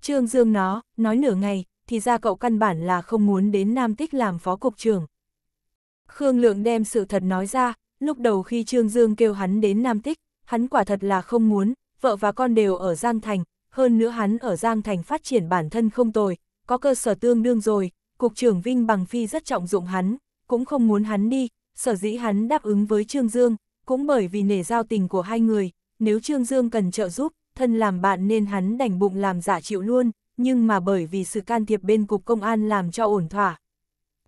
Trương Dương nó, nói nửa ngày, thì ra cậu căn bản là không muốn đến Nam Tích làm phó cục trưởng. Khương Lượng đem sự thật nói ra, lúc đầu khi Trương Dương kêu hắn đến Nam Tích, hắn quả thật là không muốn, vợ và con đều ở Giang Thành, hơn nữa hắn ở Giang Thành phát triển bản thân không tồi, có cơ sở tương đương rồi, Cục trưởng Vinh Bằng Phi rất trọng dụng hắn, cũng không muốn hắn đi, sở dĩ hắn đáp ứng với Trương Dương, cũng bởi vì nể giao tình của hai người, nếu Trương Dương cần trợ giúp, thân làm bạn nên hắn đành bụng làm giả chịu luôn, nhưng mà bởi vì sự can thiệp bên Cục Công an làm cho ổn thỏa.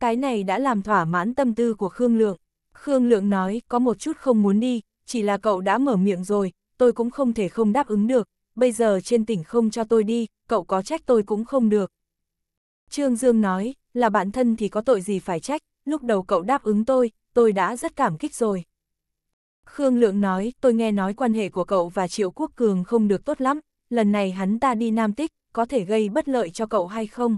Cái này đã làm thỏa mãn tâm tư của Khương Lượng. Khương Lượng nói có một chút không muốn đi, chỉ là cậu đã mở miệng rồi, tôi cũng không thể không đáp ứng được, bây giờ trên tỉnh không cho tôi đi, cậu có trách tôi cũng không được, Trương Dương nói, là bạn thân thì có tội gì phải trách, lúc đầu cậu đáp ứng tôi, tôi đã rất cảm kích rồi. Khương Lượng nói, tôi nghe nói quan hệ của cậu và Triệu Quốc Cường không được tốt lắm, lần này hắn ta đi Nam Tích, có thể gây bất lợi cho cậu hay không?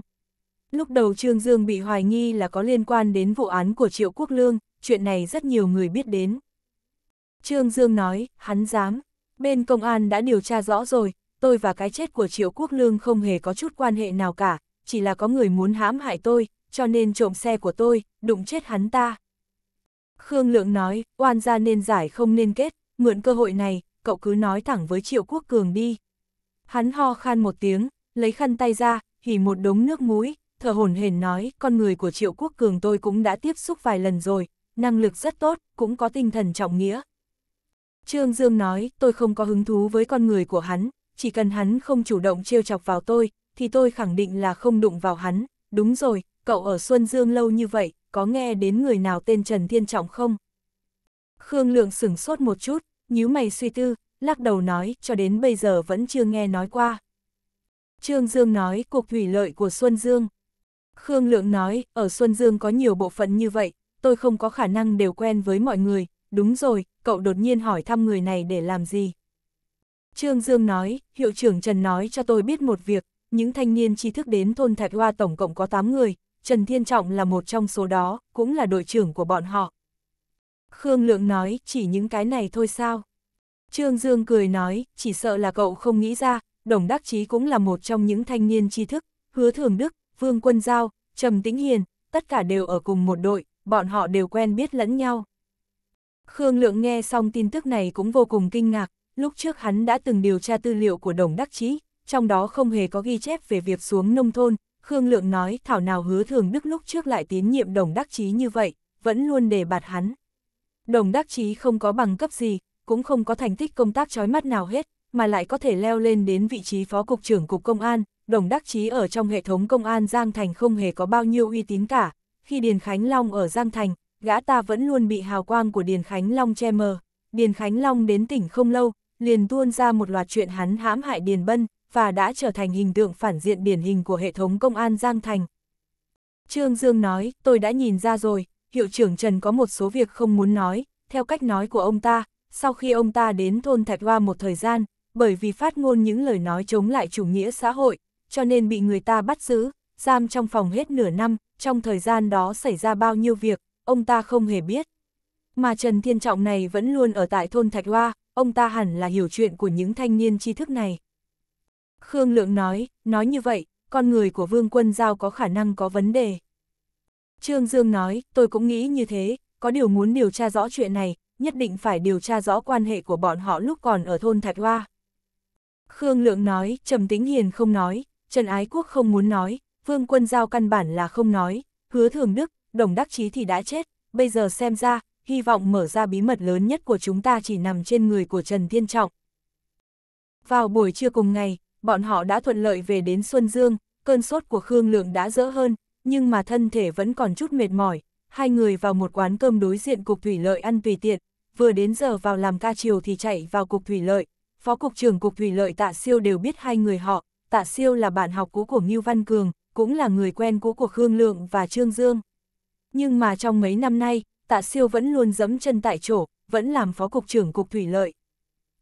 Lúc đầu Trương Dương bị hoài nghi là có liên quan đến vụ án của Triệu Quốc Lương, chuyện này rất nhiều người biết đến. Trương Dương nói, hắn dám, bên công an đã điều tra rõ rồi, tôi và cái chết của Triệu Quốc Lương không hề có chút quan hệ nào cả, chỉ là có người muốn hãm hại tôi, cho nên trộm xe của tôi, đụng chết hắn ta. Khương Lượng nói, oan gia nên giải không nên kết, mượn cơ hội này, cậu cứ nói thẳng với Triệu Quốc Cường đi. Hắn ho khan một tiếng, lấy khăn tay ra, hỉ một đống nước mũi, thở hổn hển nói, con người của Triệu Quốc Cường tôi cũng đã tiếp xúc vài lần rồi, năng lực rất tốt, cũng có tinh thần trọng nghĩa. Trương Dương nói, tôi không có hứng thú với con người của hắn, chỉ cần hắn không chủ động trêu chọc vào tôi, thì tôi khẳng định là không đụng vào hắn, đúng rồi, cậu ở Xuân Dương lâu như vậy, có nghe đến người nào tên Trần Thiên Trọng không? Khương Lượng sửng sốt một chút, nhíu mày suy tư, lắc đầu nói, cho đến bây giờ vẫn chưa nghe nói qua. Trương Dương nói, cuộc thủy lợi của Xuân Dương. Khương Lượng nói, ở Xuân Dương có nhiều bộ phận như vậy, tôi không có khả năng đều quen với mọi người, đúng rồi, cậu đột nhiên hỏi thăm người này để làm gì. Trương Dương nói, hiệu trưởng Trần nói cho tôi biết một việc, những thanh niên trí thức đến thôn Thạch Hoa tổng cộng có 8 người, Trần Thiên Trọng là một trong số đó, cũng là đội trưởng của bọn họ. Khương Lượng nói, chỉ những cái này thôi sao? Trương Dương cười nói, chỉ sợ là cậu không nghĩ ra, Đồng Đắc Chí cũng là một trong những thanh niên tri thức, Hứa Thường Đức, Vương Quân Giao, Trầm Tĩnh Hiền, tất cả đều ở cùng một đội, bọn họ đều quen biết lẫn nhau. Khương Lượng nghe xong tin tức này cũng vô cùng kinh ngạc, lúc trước hắn đã từng điều tra tư liệu của Đồng Đắc Chí, trong đó không hề có ghi chép về việc xuống nông thôn, Khương Lượng nói thảo nào hứa thường đức lúc trước lại tín nhiệm đồng đắc chí như vậy, vẫn luôn đề bạt hắn. Đồng đắc chí không có bằng cấp gì, cũng không có thành tích công tác trói mắt nào hết, mà lại có thể leo lên đến vị trí phó cục trưởng cục công an, đồng đắc chí ở trong hệ thống công an Giang Thành không hề có bao nhiêu uy tín cả, khi Điền Khánh Long ở Giang Thành, gã ta vẫn luôn bị hào quang của Điền Khánh Long che mờ. Điền Khánh Long đến tỉnh không lâu, liền tuôn ra một loạt chuyện hắn hãm hại Điền Bân, và đã trở thành hình tượng phản diện điển hình của hệ thống công an Giang Thành. Trương Dương nói, tôi đã nhìn ra rồi, hiệu trưởng Trần có một số việc không muốn nói, theo cách nói của ông ta, sau khi ông ta đến thôn Thạch Hoa một thời gian, bởi vì phát ngôn những lời nói chống lại chủ nghĩa xã hội, cho nên bị người ta bắt giữ, giam trong phòng hết nửa năm, trong thời gian đó xảy ra bao nhiêu việc, ông ta không hề biết. Mà Trần Thiên Trọng này vẫn luôn ở tại thôn Thạch Hoa, ông ta hẳn là hiểu chuyện của những thanh niên tri thức này. Khương Lượng nói, nói như vậy, con người của Vương Quân Giao có khả năng có vấn đề. Trương Dương nói, tôi cũng nghĩ như thế, có điều muốn điều tra rõ chuyện này, nhất định phải điều tra rõ quan hệ của bọn họ lúc còn ở thôn Thạch Hoa. Khương Lượng nói, Trầm Tĩnh Hiền không nói, Trần Ái Quốc không muốn nói, Vương Quân Giao căn bản là không nói, hứa thường Đức, Đồng Đắc Chí thì đã chết, bây giờ xem ra, hy vọng mở ra bí mật lớn nhất của chúng ta chỉ nằm trên người của Trần Thiên Trọng. Vào buổi trưa cùng ngày, bọn họ đã thuận lợi về đến Xuân Dương, cơn sốt của Khương Lượng đã dỡ hơn, nhưng mà thân thể vẫn còn chút mệt mỏi, hai người vào một quán cơm đối diện cục thủy lợi ăn tùy tiện, vừa đến giờ vào làm ca chiều thì chạy vào cục thủy lợi, phó cục trưởng cục thủy lợi Tạ Siêu đều biết hai người họ, Tạ Siêu là bạn học cũ của Ngưu Văn Cường, cũng là người quen cũ của Khương Lượng và Trương Dương. Nhưng mà trong mấy năm nay, Tạ Siêu vẫn luôn dẫm chân tại chỗ, vẫn làm phó cục trưởng cục thủy lợi.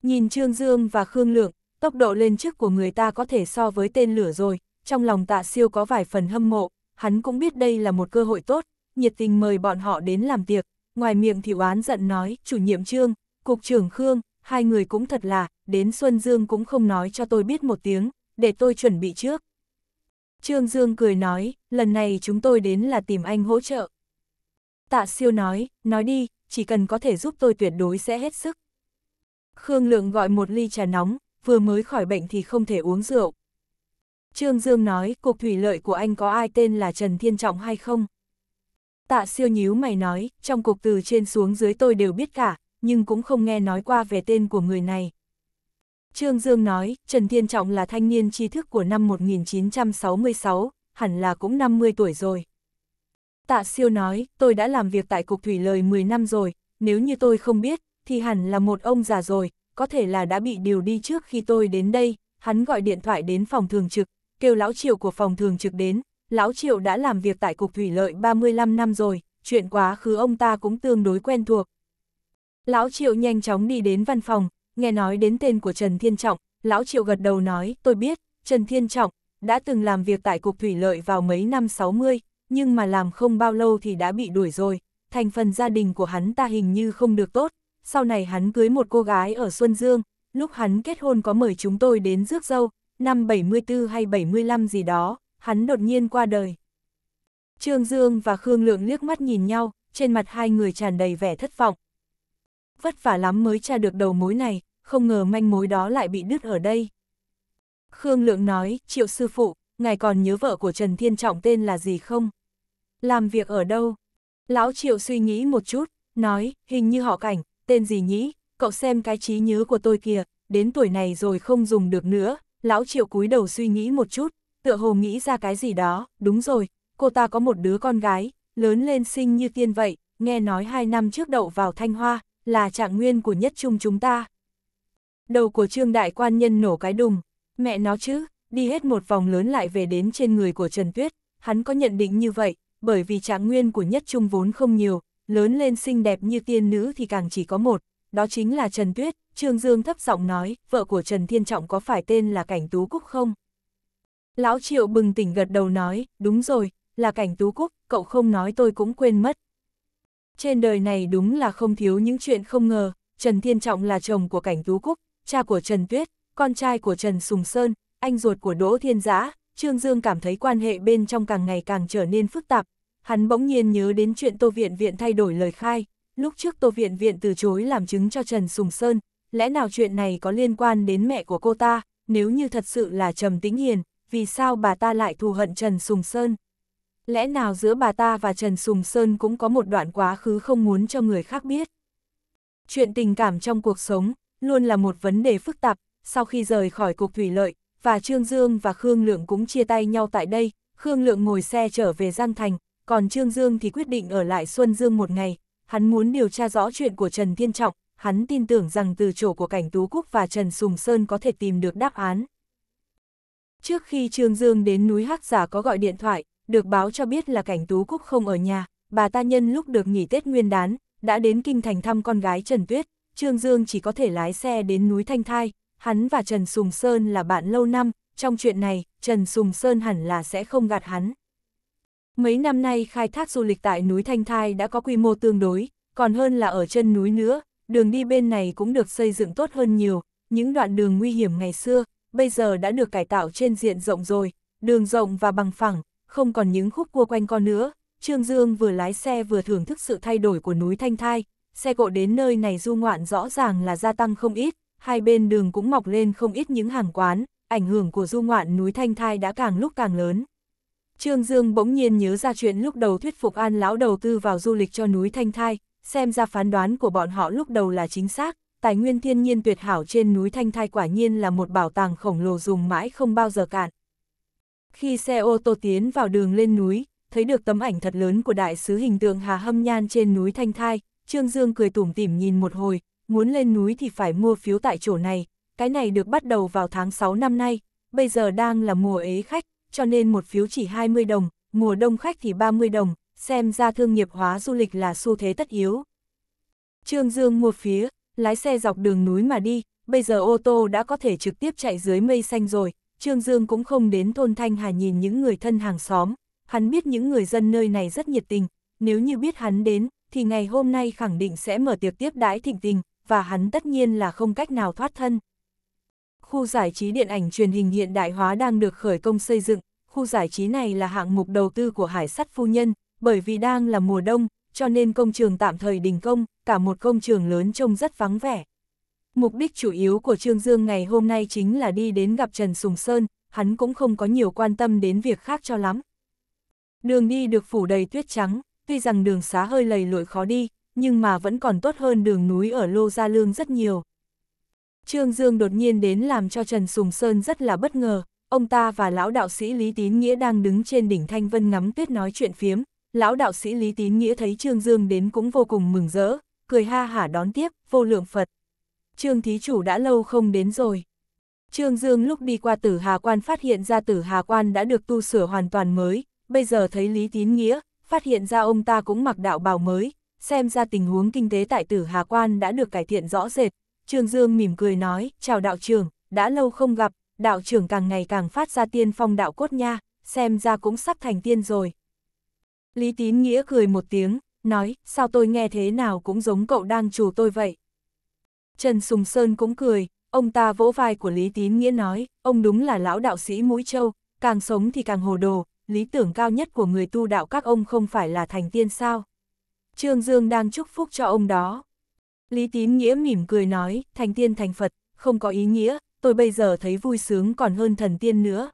Nhìn Trương Dương và Khương Lượng, tốc độ lên chức của người ta có thể so với tên lửa rồi, trong lòng tạ siêu có vài phần hâm mộ, hắn cũng biết đây là một cơ hội tốt, nhiệt tình mời bọn họ đến làm việc ngoài miệng thì oán giận nói, chủ nhiệm trương, cục trưởng Khương, hai người cũng thật là, đến Xuân Dương cũng không nói cho tôi biết một tiếng, để tôi chuẩn bị trước. Trương Dương cười nói, lần này chúng tôi đến là tìm anh hỗ trợ. Tạ siêu nói, nói đi, chỉ cần có thể giúp tôi tuyệt đối sẽ hết sức. Khương Lượng gọi một ly trà nóng, vừa mới khỏi bệnh thì không thể uống rượu. Trương Dương nói, cục thủy lợi của anh có ai tên là Trần Thiên Trọng hay không? Tạ siêu nhíu mày nói, trong cục từ trên xuống dưới tôi đều biết cả, nhưng cũng không nghe nói qua về tên của người này. Trương Dương nói, Trần Thiên Trọng là thanh niên tri thức của năm 1966, hẳn là cũng 50 tuổi rồi. Tạ siêu nói, tôi đã làm việc tại cục thủy lợi 10 năm rồi, nếu như tôi không biết, thì hẳn là một ông già rồi, có thể là đã bị điều đi trước khi tôi đến đây, hắn gọi điện thoại đến phòng thường trực, kêu lão triệu của phòng thường trực đến, lão triệu đã làm việc tại Cục Thủy Lợi 35 năm rồi, chuyện quá khứ ông ta cũng tương đối quen thuộc. Lão triệu nhanh chóng đi đến văn phòng, nghe nói đến tên của Trần Thiên Trọng, lão triệu gật đầu nói, tôi biết, Trần Thiên Trọng, đã từng làm việc tại Cục Thủy Lợi vào mấy năm 60, nhưng mà làm không bao lâu thì đã bị đuổi rồi, thành phần gia đình của hắn ta hình như không được tốt, sau này hắn cưới một cô gái ở Xuân Dương, lúc hắn kết hôn có mời chúng tôi đến rước dâu, năm 74 hay 75 gì đó, hắn đột nhiên qua đời. Trương Dương và Khương Lượng liếc mắt nhìn nhau, trên mặt hai người tràn đầy vẻ thất vọng. Vất vả lắm mới tra được đầu mối này, không ngờ manh mối đó lại bị đứt ở đây. Khương Lượng nói, triệu sư phụ, ngài còn nhớ vợ của Trần Thiên Trọng tên là gì không? Làm việc ở đâu? Lão triệu suy nghĩ một chút, nói, hình như họ cảnh, tên gì nhỉ, cậu xem cái trí nhớ của tôi kìa, đến tuổi này rồi không dùng được nữa, lão triệu cúi đầu suy nghĩ một chút, tựa hồ nghĩ ra cái gì đó, đúng rồi, cô ta có một đứa con gái, lớn lên xinh như tiên vậy, nghe nói hai năm trước đậu vào Thanh Hoa, là trạng nguyên của nhất trung chúng ta. Đầu của trương đại quan nhân nổ cái đùng, mẹ nó chứ, đi hết một vòng lớn lại về đến trên người của Trần Tuyết, hắn có nhận định như vậy, bởi vì trạng nguyên của nhất trung vốn không nhiều, lớn lên xinh đẹp như tiên nữ thì càng chỉ có một, đó chính là Trần Tuyết, Trương Dương thấp giọng nói, vợ của Trần Thiên Trọng có phải tên là Cảnh Tú Cúc không? Lão Triệu bừng tỉnh gật đầu nói, đúng rồi, là Cảnh Tú Cúc, cậu không nói tôi cũng quên mất. Trên đời này đúng là không thiếu những chuyện không ngờ, Trần Thiên Trọng là chồng của Cảnh Tú Cúc, cha của Trần Tuyết, con trai của Trần Sùng Sơn, anh ruột của Đỗ Thiên Giã, Trương Dương cảm thấy quan hệ bên trong càng ngày càng trở nên phức tạp, Hắn bỗng nhiên nhớ đến chuyện Tô Viện Viện thay đổi lời khai, lúc trước Tô Viện Viện từ chối làm chứng cho Trần Sùng Sơn, lẽ nào chuyện này có liên quan đến mẹ của cô ta, nếu như thật sự là Trầm Tĩnh Hiền, vì sao bà ta lại thù hận Trần Sùng Sơn? Lẽ nào giữa bà ta và Trần Sùng Sơn cũng có một đoạn quá khứ không muốn cho người khác biết? Chuyện tình cảm trong cuộc sống luôn là một vấn đề phức tạp, sau khi rời khỏi cục thủy lợi, và Trương Dương và Khương Lượng cũng chia tay nhau tại đây, Khương Lượng ngồi xe trở về Giang Thành, còn Trương Dương thì quyết định ở lại Xuân Dương một ngày, hắn muốn điều tra rõ chuyện của Trần Thiên Trọng, hắn tin tưởng rằng từ chỗ của cảnh Tú Cúc và Trần Sùng Sơn có thể tìm được đáp án. Trước khi Trương Dương đến núi Hắc Giả có gọi điện thoại, được báo cho biết là cảnh Tú Cúc không ở nhà, bà ta nhân lúc được nghỉ Tết Nguyên đán, đã đến Kinh Thành thăm con gái Trần Tuyết, Trương Dương chỉ có thể lái xe đến núi Thanh Thai, hắn và Trần Sùng Sơn là bạn lâu năm, trong chuyện này, Trần Sùng Sơn hẳn là sẽ không gạt hắn. Mấy năm nay khai thác du lịch tại núi Thanh Thai đã có quy mô tương đối, còn hơn là ở chân núi nữa, đường đi bên này cũng được xây dựng tốt hơn nhiều, những đoạn đường nguy hiểm ngày xưa, bây giờ đã được cải tạo trên diện rộng rồi, đường rộng và bằng phẳng, không còn những khúc cua quanh co nữa. Trương Dương vừa lái xe vừa thưởng thức sự thay đổi của núi Thanh Thai, xe cộ đến nơi này du ngoạn rõ ràng là gia tăng không ít, hai bên đường cũng mọc lên không ít những hàng quán, ảnh hưởng của du ngoạn núi Thanh Thai đã càng lúc càng lớn. Trương Dương bỗng nhiên nhớ ra chuyện lúc đầu thuyết phục An lão đầu tư vào du lịch cho núi Thanh Thai, xem ra phán đoán của bọn họ lúc đầu là chính xác, tài nguyên thiên nhiên tuyệt hảo trên núi Thanh Thai quả nhiên là một bảo tàng khổng lồ dùng mãi không bao giờ cạn. Khi xe ô tô tiến vào đường lên núi, thấy được tấm ảnh thật lớn của đại sứ hình tượng Hà Hâm Nhan trên núi Thanh Thai, Trương Dương cười tủm tỉm nhìn một hồi, muốn lên núi thì phải mua phiếu tại chỗ này, cái này được bắt đầu vào tháng 6 năm nay, bây giờ đang là mùa ế khách, cho nên một phiếu chỉ 20 đồng, mùa đông khách thì 30 đồng, xem ra thương nghiệp hóa du lịch là xu thế tất yếu. Trương Dương mua phía, lái xe dọc đường núi mà đi, bây giờ ô tô đã có thể trực tiếp chạy dưới mây xanh rồi, Trương Dương cũng không đến thôn Thanh Hà nhìn những người thân hàng xóm, hắn biết những người dân nơi này rất nhiệt tình, nếu như biết hắn đến, thì ngày hôm nay khẳng định sẽ mở tiệc tiếp đãi thịnh tình, và hắn tất nhiên là không cách nào thoát thân khu giải trí điện ảnh truyền hình hiện đại hóa đang được khởi công xây dựng, khu giải trí này là hạng mục đầu tư của Hải Sắt Phu Nhân, bởi vì đang là mùa đông, cho nên công trường tạm thời đình công, cả một công trường lớn trông rất vắng vẻ. Mục đích chủ yếu của Trương Dương ngày hôm nay chính là đi đến gặp Trần Sùng Sơn, hắn cũng không có nhiều quan tâm đến việc khác cho lắm. Đường đi được phủ đầy tuyết trắng, tuy rằng đường xá hơi lầy lội khó đi, nhưng mà vẫn còn tốt hơn đường núi ở Lô Gia Lương rất nhiều. Trương Dương đột nhiên đến làm cho Trần Sùng Sơn rất là bất ngờ, ông ta và lão đạo sĩ Lý Tín Nghĩa đang đứng trên đỉnh Thanh Vân ngắm tuyết nói chuyện phiếm, lão đạo sĩ Lý Tín Nghĩa thấy Trương Dương đến cũng vô cùng mừng rỡ, cười ha hả đón tiếp, vô lượng Phật. Trương Thí Chủ đã lâu không đến rồi. Trương Dương lúc đi qua tử Hà Quan phát hiện ra tử Hà Quan đã được tu sửa hoàn toàn mới, bây giờ thấy Lý Tín Nghĩa, phát hiện ra ông ta cũng mặc đạo bào mới, xem ra tình huống kinh tế tại tử Hà Quan đã được cải thiện rõ rệt, Trương Dương mỉm cười nói, chào đạo trưởng, đã lâu không gặp, đạo trưởng càng ngày càng phát ra tiên phong đạo cốt nha, xem ra cũng sắp thành tiên rồi. Lý Tín Nghĩa cười một tiếng, nói, sao tôi nghe thế nào cũng giống cậu đang chủ tôi vậy. Trần Sùng Sơn cũng cười, ông ta vỗ vai của Lý Tín Nghĩa nói, ông đúng là lão đạo sĩ mũi trâu, càng sống thì càng hồ đồ, lý tưởng cao nhất của người tu đạo các ông không phải là thành tiên sao. Trương Dương đang chúc phúc cho ông đó. Lý tín nghĩa mỉm cười nói, thành tiên thành Phật, không có ý nghĩa, tôi bây giờ thấy vui sướng còn hơn thần tiên nữa.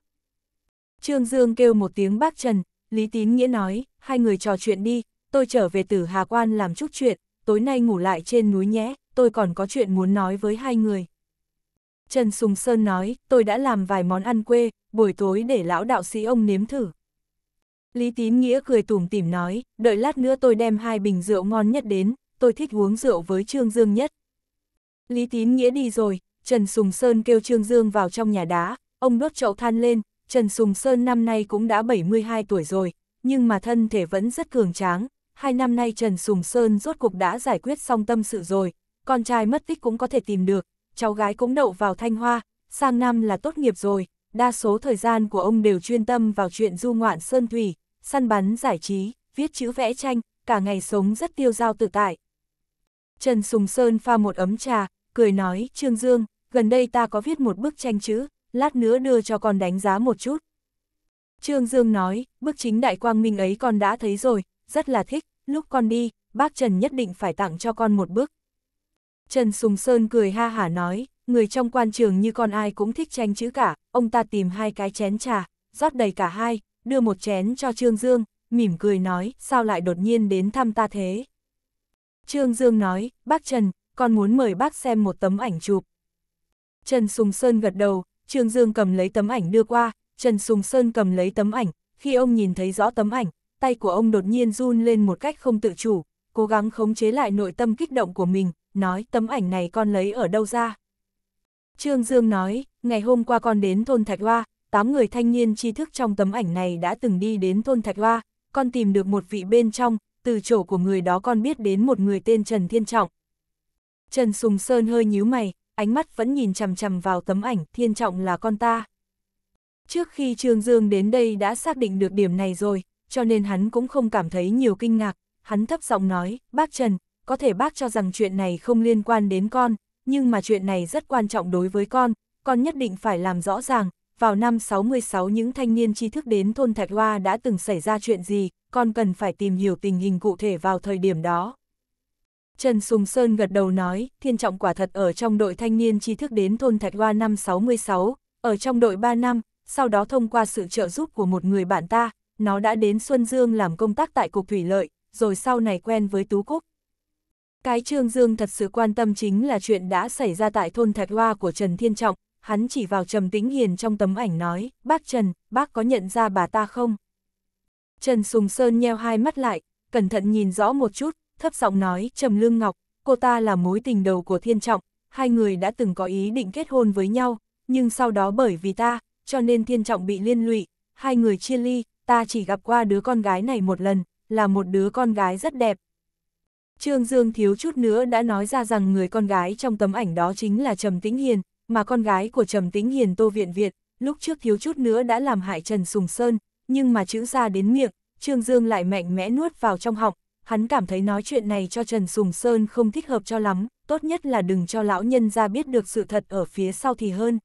Trương Dương kêu một tiếng bác Trần, Lý tín nghĩa nói, hai người trò chuyện đi, tôi trở về tử Hà Quan làm chút chuyện, tối nay ngủ lại trên núi nhé, tôi còn có chuyện muốn nói với hai người. Trần Sùng Sơn nói, tôi đã làm vài món ăn quê, buổi tối để lão đạo sĩ ông nếm thử. Lý Tín Nghĩa cười tủm tỉm nói, đợi lát nữa tôi đem hai bình rượu ngon nhất đến, tôi thích uống rượu với Trương Dương nhất. Lý Tín Nghĩa đi rồi, Trần Sùng Sơn kêu Trương Dương vào trong nhà đá, ông đốt chậu than lên, Trần Sùng Sơn năm nay cũng đã 72 tuổi rồi, nhưng mà thân thể vẫn rất cường tráng. Hai năm nay Trần Sùng Sơn rốt cuộc đã giải quyết xong tâm sự rồi, con trai mất tích cũng có thể tìm được, cháu gái cũng đậu vào thanh hoa, sang năm là tốt nghiệp rồi, đa số thời gian của ông đều chuyên tâm vào chuyện du ngoạn sơn thủy, săn bắn giải trí, viết chữ vẽ tranh, cả ngày sống rất tiêu dao tự tại, Trần Sùng Sơn pha một ấm trà, cười nói, Trương Dương, gần đây ta có viết một bức tranh chữ, lát nữa đưa cho con đánh giá một chút. Trương Dương nói, bức chính đại quang minh ấy con đã thấy rồi, rất là thích, lúc con đi, bác Trần nhất định phải tặng cho con một bức. Trần Sùng Sơn cười ha hả nói, người trong quan trường như con ai cũng thích tranh chữ cả, ông ta tìm hai cái chén trà, rót đầy cả hai, đưa một chén cho Trương Dương, mỉm cười nói, sao lại đột nhiên đến thăm ta thế. Trương Dương nói, bác Trần, con muốn mời bác xem một tấm ảnh chụp. Trần Sùng Sơn gật đầu, Trương Dương cầm lấy tấm ảnh đưa qua, Trần Sùng Sơn cầm lấy tấm ảnh, khi ông nhìn thấy rõ tấm ảnh, tay của ông đột nhiên run lên một cách không tự chủ, cố gắng khống chế lại nội tâm kích động của mình, nói tấm ảnh này con lấy ở đâu ra. Trương Dương nói, ngày hôm qua con đến thôn Thạch Hoa, 8 người thanh niên tri thức trong tấm ảnh này đã từng đi đến thôn Thạch Hoa, con tìm được một vị bên trong, từ chỗ của người đó con biết đến một người tên Trần Thiên Trọng. Trần Sùng Sơn hơi nhíu mày, ánh mắt vẫn nhìn chằm chằm vào tấm ảnh Thiên Trọng là con ta. Trước khi Trương Dương đến đây đã xác định được điểm này rồi, cho nên hắn cũng không cảm thấy nhiều kinh ngạc. Hắn thấp giọng nói, bác Trần, có thể bác cho rằng chuyện này không liên quan đến con, nhưng mà chuyện này rất quan trọng đối với con, con nhất định phải làm rõ ràng, vào năm 66 những thanh niên trí thức đến thôn Thạch Hoa đã từng xảy ra chuyện gì, còn cần phải tìm hiểu tình hình cụ thể vào thời điểm đó. Trần Sùng Sơn gật đầu nói, thiên trọng quả thật ở trong đội thanh niên trí thức đến thôn Thạch Hoa năm 66, ở trong đội 3 năm, sau đó thông qua sự trợ giúp của một người bạn ta, nó đã đến Xuân Dương làm công tác tại Cục Thủy Lợi, rồi sau này quen với Tú Cúc. Cái Trương Dương thật sự quan tâm chính là chuyện đã xảy ra tại thôn Thạch Hoa của Trần Thiên Trọng, hắn chỉ vào Trầm Tĩnh Hiền trong tấm ảnh nói, bác Trần, bác có nhận ra bà ta không? Trần Sùng Sơn nheo hai mắt lại, cẩn thận nhìn rõ một chút, thấp giọng nói, Trầm Lương Ngọc, cô ta là mối tình đầu của Thiên Trọng, hai người đã từng có ý định kết hôn với nhau, nhưng sau đó bởi vì ta, cho nên Thiên Trọng bị liên lụy, hai người chia ly, ta chỉ gặp qua đứa con gái này một lần, là một đứa con gái rất đẹp. Trương Dương thiếu chút nữa đã nói ra rằng người con gái trong tấm ảnh đó chính là Trầm Tĩnh Hiền, mà con gái của Trầm Tĩnh Hiền Tô Viện việt lúc trước thiếu chút nữa đã làm hại Trần Sùng Sơn, nhưng mà chữ ra đến miệng, Trương Dương lại mạnh mẽ nuốt vào trong họng, hắn cảm thấy nói chuyện này cho Trần Sùng Sơn không thích hợp cho lắm, tốt nhất là đừng cho lão nhân ra biết được sự thật ở phía sau thì hơn.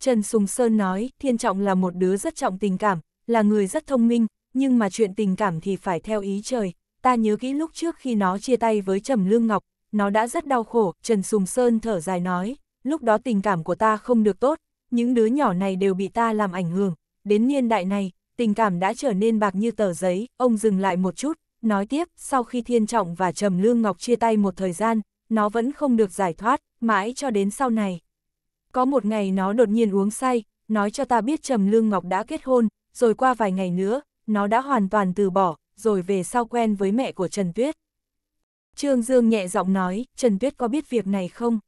Trần Sùng Sơn nói, Thiên Trọng là một đứa rất trọng tình cảm, là người rất thông minh, nhưng mà chuyện tình cảm thì phải theo ý trời. Ta nhớ kỹ lúc trước khi nó chia tay với Trầm Lương Ngọc, nó đã rất đau khổ, Trần Sùng Sơn thở dài nói, lúc đó tình cảm của ta không được tốt, những đứa nhỏ này đều bị ta làm ảnh hưởng, đến niên đại này, tình cảm đã trở nên bạc như tờ giấy, ông dừng lại một chút, nói tiếp, sau khi Thiên Trọng và Trầm Lương Ngọc chia tay một thời gian, nó vẫn không được giải thoát, mãi cho đến sau này. Có một ngày nó đột nhiên uống say, nói cho ta biết Trầm Lương Ngọc đã kết hôn, rồi qua vài ngày nữa, nó đã hoàn toàn từ bỏ, rồi về sau quen với mẹ của Trần Tuyết. Trương Dương nhẹ giọng nói, Trần Tuyết có biết việc này không?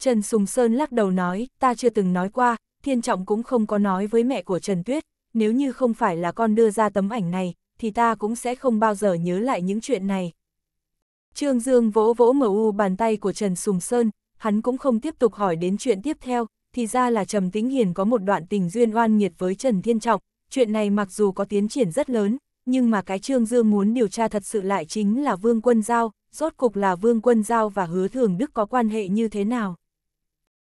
Trần Sùng Sơn lắc đầu nói, ta chưa từng nói qua, Thiên Trọng cũng không có nói với mẹ của Trần Tuyết, nếu như không phải là con đưa ra tấm ảnh này, thì ta cũng sẽ không bao giờ nhớ lại những chuyện này. Trương Dương vỗ vỗ mở u bàn tay của Trần Sùng Sơn, hắn cũng không tiếp tục hỏi đến chuyện tiếp theo, thì ra là Trầm Tĩnh Hiền có một đoạn tình duyên oan nghiệt với Trần Thiên Trọng, chuyện này mặc dù có tiến triển rất lớn, nhưng mà cái Trương Dương muốn điều tra thật sự lại chính là Vương Quân Giao, rốt cục là Vương Quân Giao và Hứa Thường Đức có quan hệ như thế nào.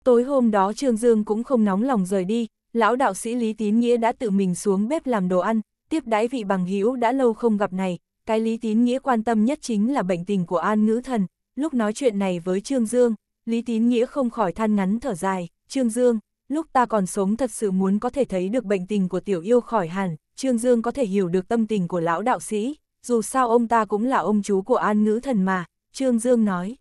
Tối hôm đó Trương Dương cũng không nóng lòng rời đi, lão đạo sĩ Lý Tín Nghĩa đã tự mình xuống bếp làm đồ ăn, tiếp đái vị bằng hữu đã lâu không gặp này, cái Lý Tín Nghĩa quan tâm nhất chính là bệnh tình của An Ngữ Thần, lúc nói chuyện này với Trương Dương, Lý Tín Nghĩa không khỏi than ngắn thở dài, Trương Dương, lúc ta còn sống thật sự muốn có thể thấy được bệnh tình của tiểu yêu khỏi hẳn, Trương Dương có thể hiểu được tâm tình của lão đạo sĩ, dù sao ông ta cũng là ông chú của An Ngữ Thần mà, Trương Dương nói.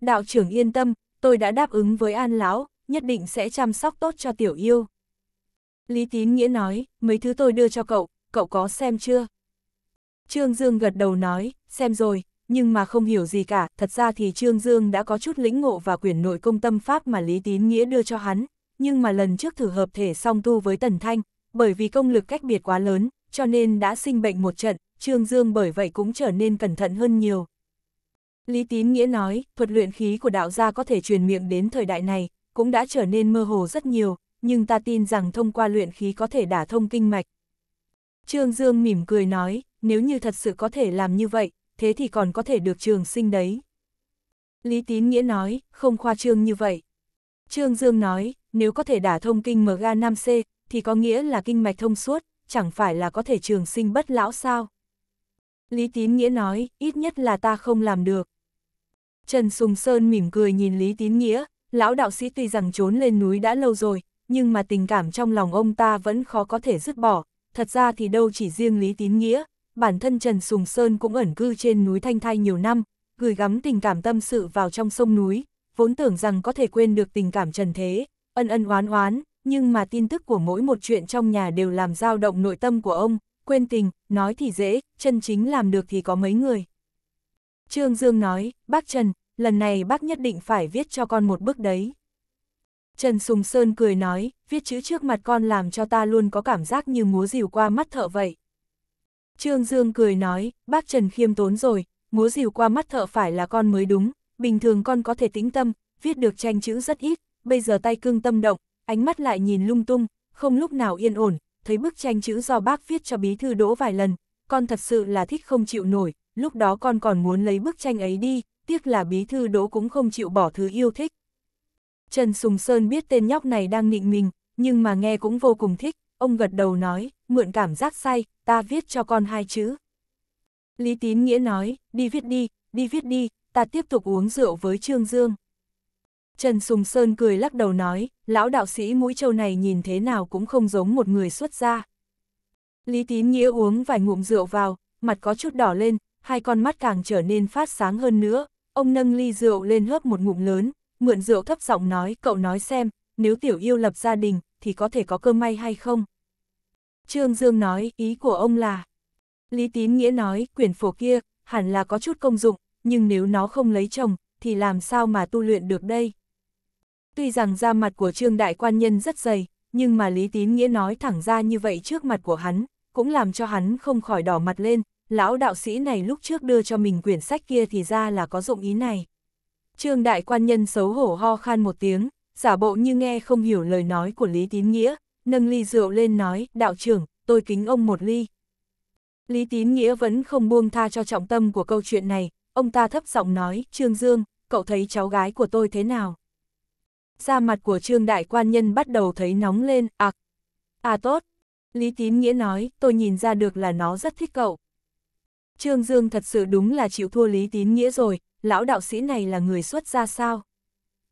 Đạo trưởng yên tâm, tôi đã đáp ứng với An Lão, nhất định sẽ chăm sóc tốt cho tiểu yêu. Lý Tín Nghĩa nói, mấy thứ tôi đưa cho cậu, cậu có xem chưa? Trương Dương gật đầu nói, xem rồi, nhưng mà không hiểu gì cả, thật ra thì Trương Dương đã có chút lĩnh ngộ và quyển nội công tâm pháp mà Lý Tín Nghĩa đưa cho hắn, nhưng mà lần trước thử hợp thể song tu với Tần Thanh, bởi vì công lực cách biệt quá lớn, cho nên đã sinh bệnh một trận, Trương Dương bởi vậy cũng trở nên cẩn thận hơn nhiều. Lý Tín Nghĩa nói, thuật luyện khí của đạo gia có thể truyền miệng đến thời đại này, cũng đã trở nên mơ hồ rất nhiều, nhưng ta tin rằng thông qua luyện khí có thể đả thông kinh mạch. Trương Dương mỉm cười nói, nếu như thật sự có thể làm như vậy, thế thì còn có thể được trường sinh đấy. Lý Tín Nghĩa nói, không khoa trương như vậy. Trương Dương nói, nếu có thể đả thông kinh MGA 5C, thì có nghĩa là kinh mạch thông suốt, chẳng phải là có thể trường sinh bất lão sao. Lý Tín Nghĩa nói, ít nhất là ta không làm được. Trần Sùng Sơn mỉm cười nhìn Lý Tín Nghĩa, lão đạo sĩ tuy rằng trốn lên núi đã lâu rồi, nhưng mà tình cảm trong lòng ông ta vẫn khó có thể dứt bỏ, thật ra thì đâu chỉ riêng Lý Tín Nghĩa, bản thân Trần Sùng Sơn cũng ẩn cư trên núi Thanh Thai nhiều năm, gửi gắm tình cảm tâm sự vào trong sông núi, vốn tưởng rằng có thể quên được tình cảm trần thế, ân ân oán oán, nhưng mà tin tức của mỗi một chuyện trong nhà đều làm dao động nội tâm của ông, quên tình, nói thì dễ, chân chính làm được thì có mấy người. Trương Dương nói, bác Trần, lần này bác nhất định phải viết cho con một bức đấy. Trần Sùng Sơn cười nói, viết chữ trước mặt con làm cho ta luôn có cảm giác như múa rìu qua mắt thợ vậy. Trương Dương cười nói, bác Trần khiêm tốn rồi, múa rìu qua mắt thợ phải là con mới đúng, bình thường con có thể tĩnh tâm, viết được tranh chữ rất ít, bây giờ tay cương tâm động, ánh mắt lại nhìn lung tung, không lúc nào yên ổn, thấy bức tranh chữ do bác viết cho bí thư đỗ vài lần, con thật sự là thích không chịu nổi, lúc đó con còn muốn lấy bức tranh ấy đi, tiếc là bí thư đỗ cũng không chịu bỏ thứ yêu thích. Trần Sùng Sơn biết tên nhóc này đang nịnh mình, nhưng mà nghe cũng vô cùng thích, ông gật đầu nói, mượn cảm giác say, ta viết cho con hai chữ. Lý Tín Nghĩa nói, đi viết đi, đi viết đi, ta tiếp tục uống rượu với Trương Dương. Trần Sùng Sơn cười lắc đầu nói, lão đạo sĩ mũi trâu này nhìn thế nào cũng không giống một người xuất gia. Lý Tín Nghĩa uống vài ngụm rượu vào, mặt có chút đỏ lên, hai con mắt càng trở nên phát sáng hơn nữa, ông nâng ly rượu lên hớp một ngụm lớn, mượn rượu thấp giọng nói, cậu nói xem, nếu tiểu yêu lập gia đình, thì có thể có cơ may hay không? Trương Dương nói, ý của ông là... Lý Tín Nghĩa nói, quyển phổ kia, hẳn là có chút công dụng, nhưng nếu nó không lấy chồng, thì làm sao mà tu luyện được đây? Tuy rằng da mặt của Trương Đại Quan Nhân rất dày, nhưng mà Lý Tín Nghĩa nói thẳng ra như vậy trước mặt của hắn, cũng làm cho hắn không khỏi đỏ mặt lên, lão đạo sĩ này lúc trước đưa cho mình quyển sách kia thì ra là có dụng ý này. Trương đại quan nhân xấu hổ ho khan một tiếng, giả bộ như nghe không hiểu lời nói của Lý Tín Nghĩa, nâng ly rượu lên nói, đạo trưởng, tôi kính ông một ly. Lý Tín Nghĩa vẫn không buông tha cho trọng tâm của câu chuyện này, ông ta thấp giọng nói, Trương Dương, cậu thấy cháu gái của tôi thế nào? Da mặt của Trương Đại Quan Nhân bắt đầu thấy nóng lên, ạc. À, à tốt, Lý Tín Nghĩa nói, tôi nhìn ra được là nó rất thích cậu. Trương Dương thật sự đúng là chịu thua Lý Tín Nghĩa rồi, lão đạo sĩ này là người xuất ra sao?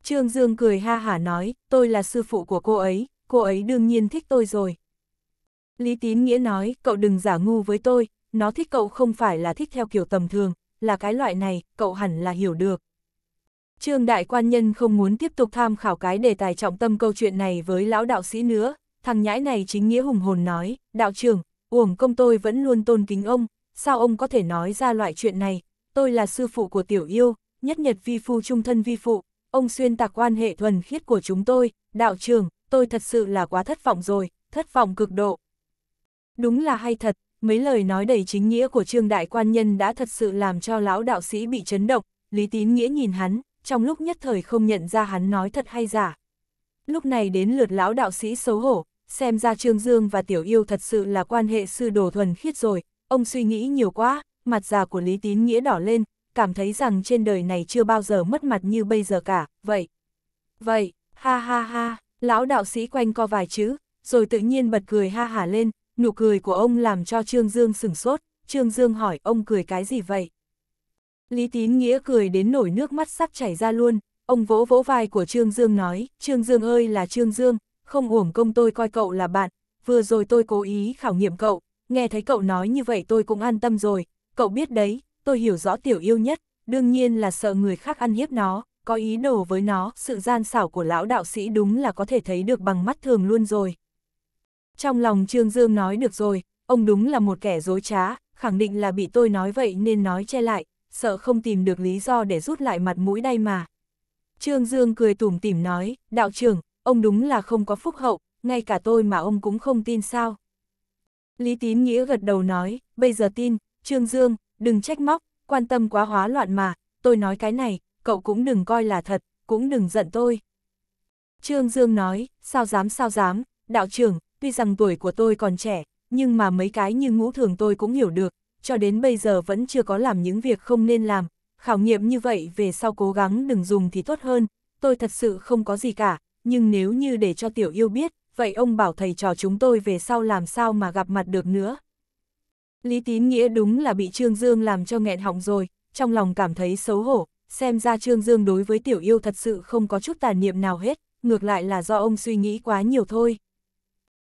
Trương Dương cười ha hả nói, tôi là sư phụ của cô ấy, cô ấy đương nhiên thích tôi rồi. Lý Tín Nghĩa nói, cậu đừng giả ngu với tôi, nó thích cậu không phải là thích theo kiểu tầm thường, là cái loại này, cậu hẳn là hiểu được. Trương Đại Quan Nhân không muốn tiếp tục tham khảo cái đề tài trọng tâm câu chuyện này với lão đạo sĩ nữa, thằng nhãi này chính nghĩa hùng hồn nói, đạo trưởng, uổng công tôi vẫn luôn tôn kính ông, sao ông có thể nói ra loại chuyện này, tôi là sư phụ của tiểu yêu, nhất nhật vi phu trung thân vi phụ, ông xuyên tạc quan hệ thuần khiết của chúng tôi, đạo trưởng tôi thật sự là quá thất vọng rồi, thất vọng cực độ. Đúng là hay thật, mấy lời nói đầy chính nghĩa của trương đại quan nhân đã thật sự làm cho lão đạo sĩ bị chấn động, lý tín nghĩa nhìn hắn, trong lúc nhất thời không nhận ra hắn nói thật hay giả. Lúc này đến lượt lão đạo sĩ xấu hổ, xem ra Trương Dương và Tiểu Yêu thật sự là quan hệ sư đồ thuần khiết rồi, Ông suy nghĩ nhiều quá, mặt già của Lý Tín Nghĩa đỏ lên, cảm thấy rằng trên đời này chưa bao giờ mất mặt như bây giờ cả, vậy. Vậy, ha ha ha, lão đạo sĩ quanh co vài chữ, rồi tự nhiên bật cười ha hả lên, nụ cười của ông làm cho Trương Dương sừng sốt, Trương Dương hỏi ông cười cái gì vậy? Lý Tín Nghĩa cười đến nổi nước mắt sắp chảy ra luôn, ông vỗ vỗ vai của Trương Dương nói, Trương Dương ơi là Trương Dương, không uổng công tôi coi cậu là bạn, vừa rồi tôi cố ý khảo nghiệm cậu, nghe thấy cậu nói như vậy tôi cũng an tâm rồi, cậu biết đấy, tôi hiểu rõ tiểu yêu nhất, đương nhiên là sợ người khác ăn hiếp nó, có ý đồ với nó, sự gian xảo của lão đạo sĩ đúng là có thể thấy được bằng mắt thường luôn rồi. Trong lòng Trương Dương nói được rồi, ông đúng là một kẻ dối trá, khẳng định là bị tôi nói vậy nên nói che lại, sợ không tìm được lý do để rút lại mặt mũi đây mà. Trương Dương cười tủm tỉm nói, đạo trưởng, ông đúng là không có phúc hậu, ngay cả tôi mà ông cũng không tin sao. Lý Tín Nghĩa gật đầu nói, bây giờ tin, Trương Dương, đừng trách móc, quan tâm quá hóa loạn mà, tôi nói cái này, cậu cũng đừng coi là thật, cũng đừng giận tôi. Trương Dương nói, sao dám sao dám, đạo trưởng, tuy rằng tuổi của tôi còn trẻ, nhưng mà mấy cái như ngũ thường tôi cũng hiểu được, cho đến bây giờ vẫn chưa có làm những việc không nên làm, khảo nghiệm như vậy về sau cố gắng đừng dùng thì tốt hơn, tôi thật sự không có gì cả, nhưng nếu như để cho tiểu yêu biết, vậy ông bảo thầy trò chúng tôi về sau làm sao mà gặp mặt được nữa. Lý Tín Nghĩa đúng là bị Trương Dương làm cho nghẹn họng rồi, trong lòng cảm thấy xấu hổ, xem ra Trương Dương đối với tiểu yêu thật sự không có chút tà niệm nào hết, ngược lại là do ông suy nghĩ quá nhiều thôi.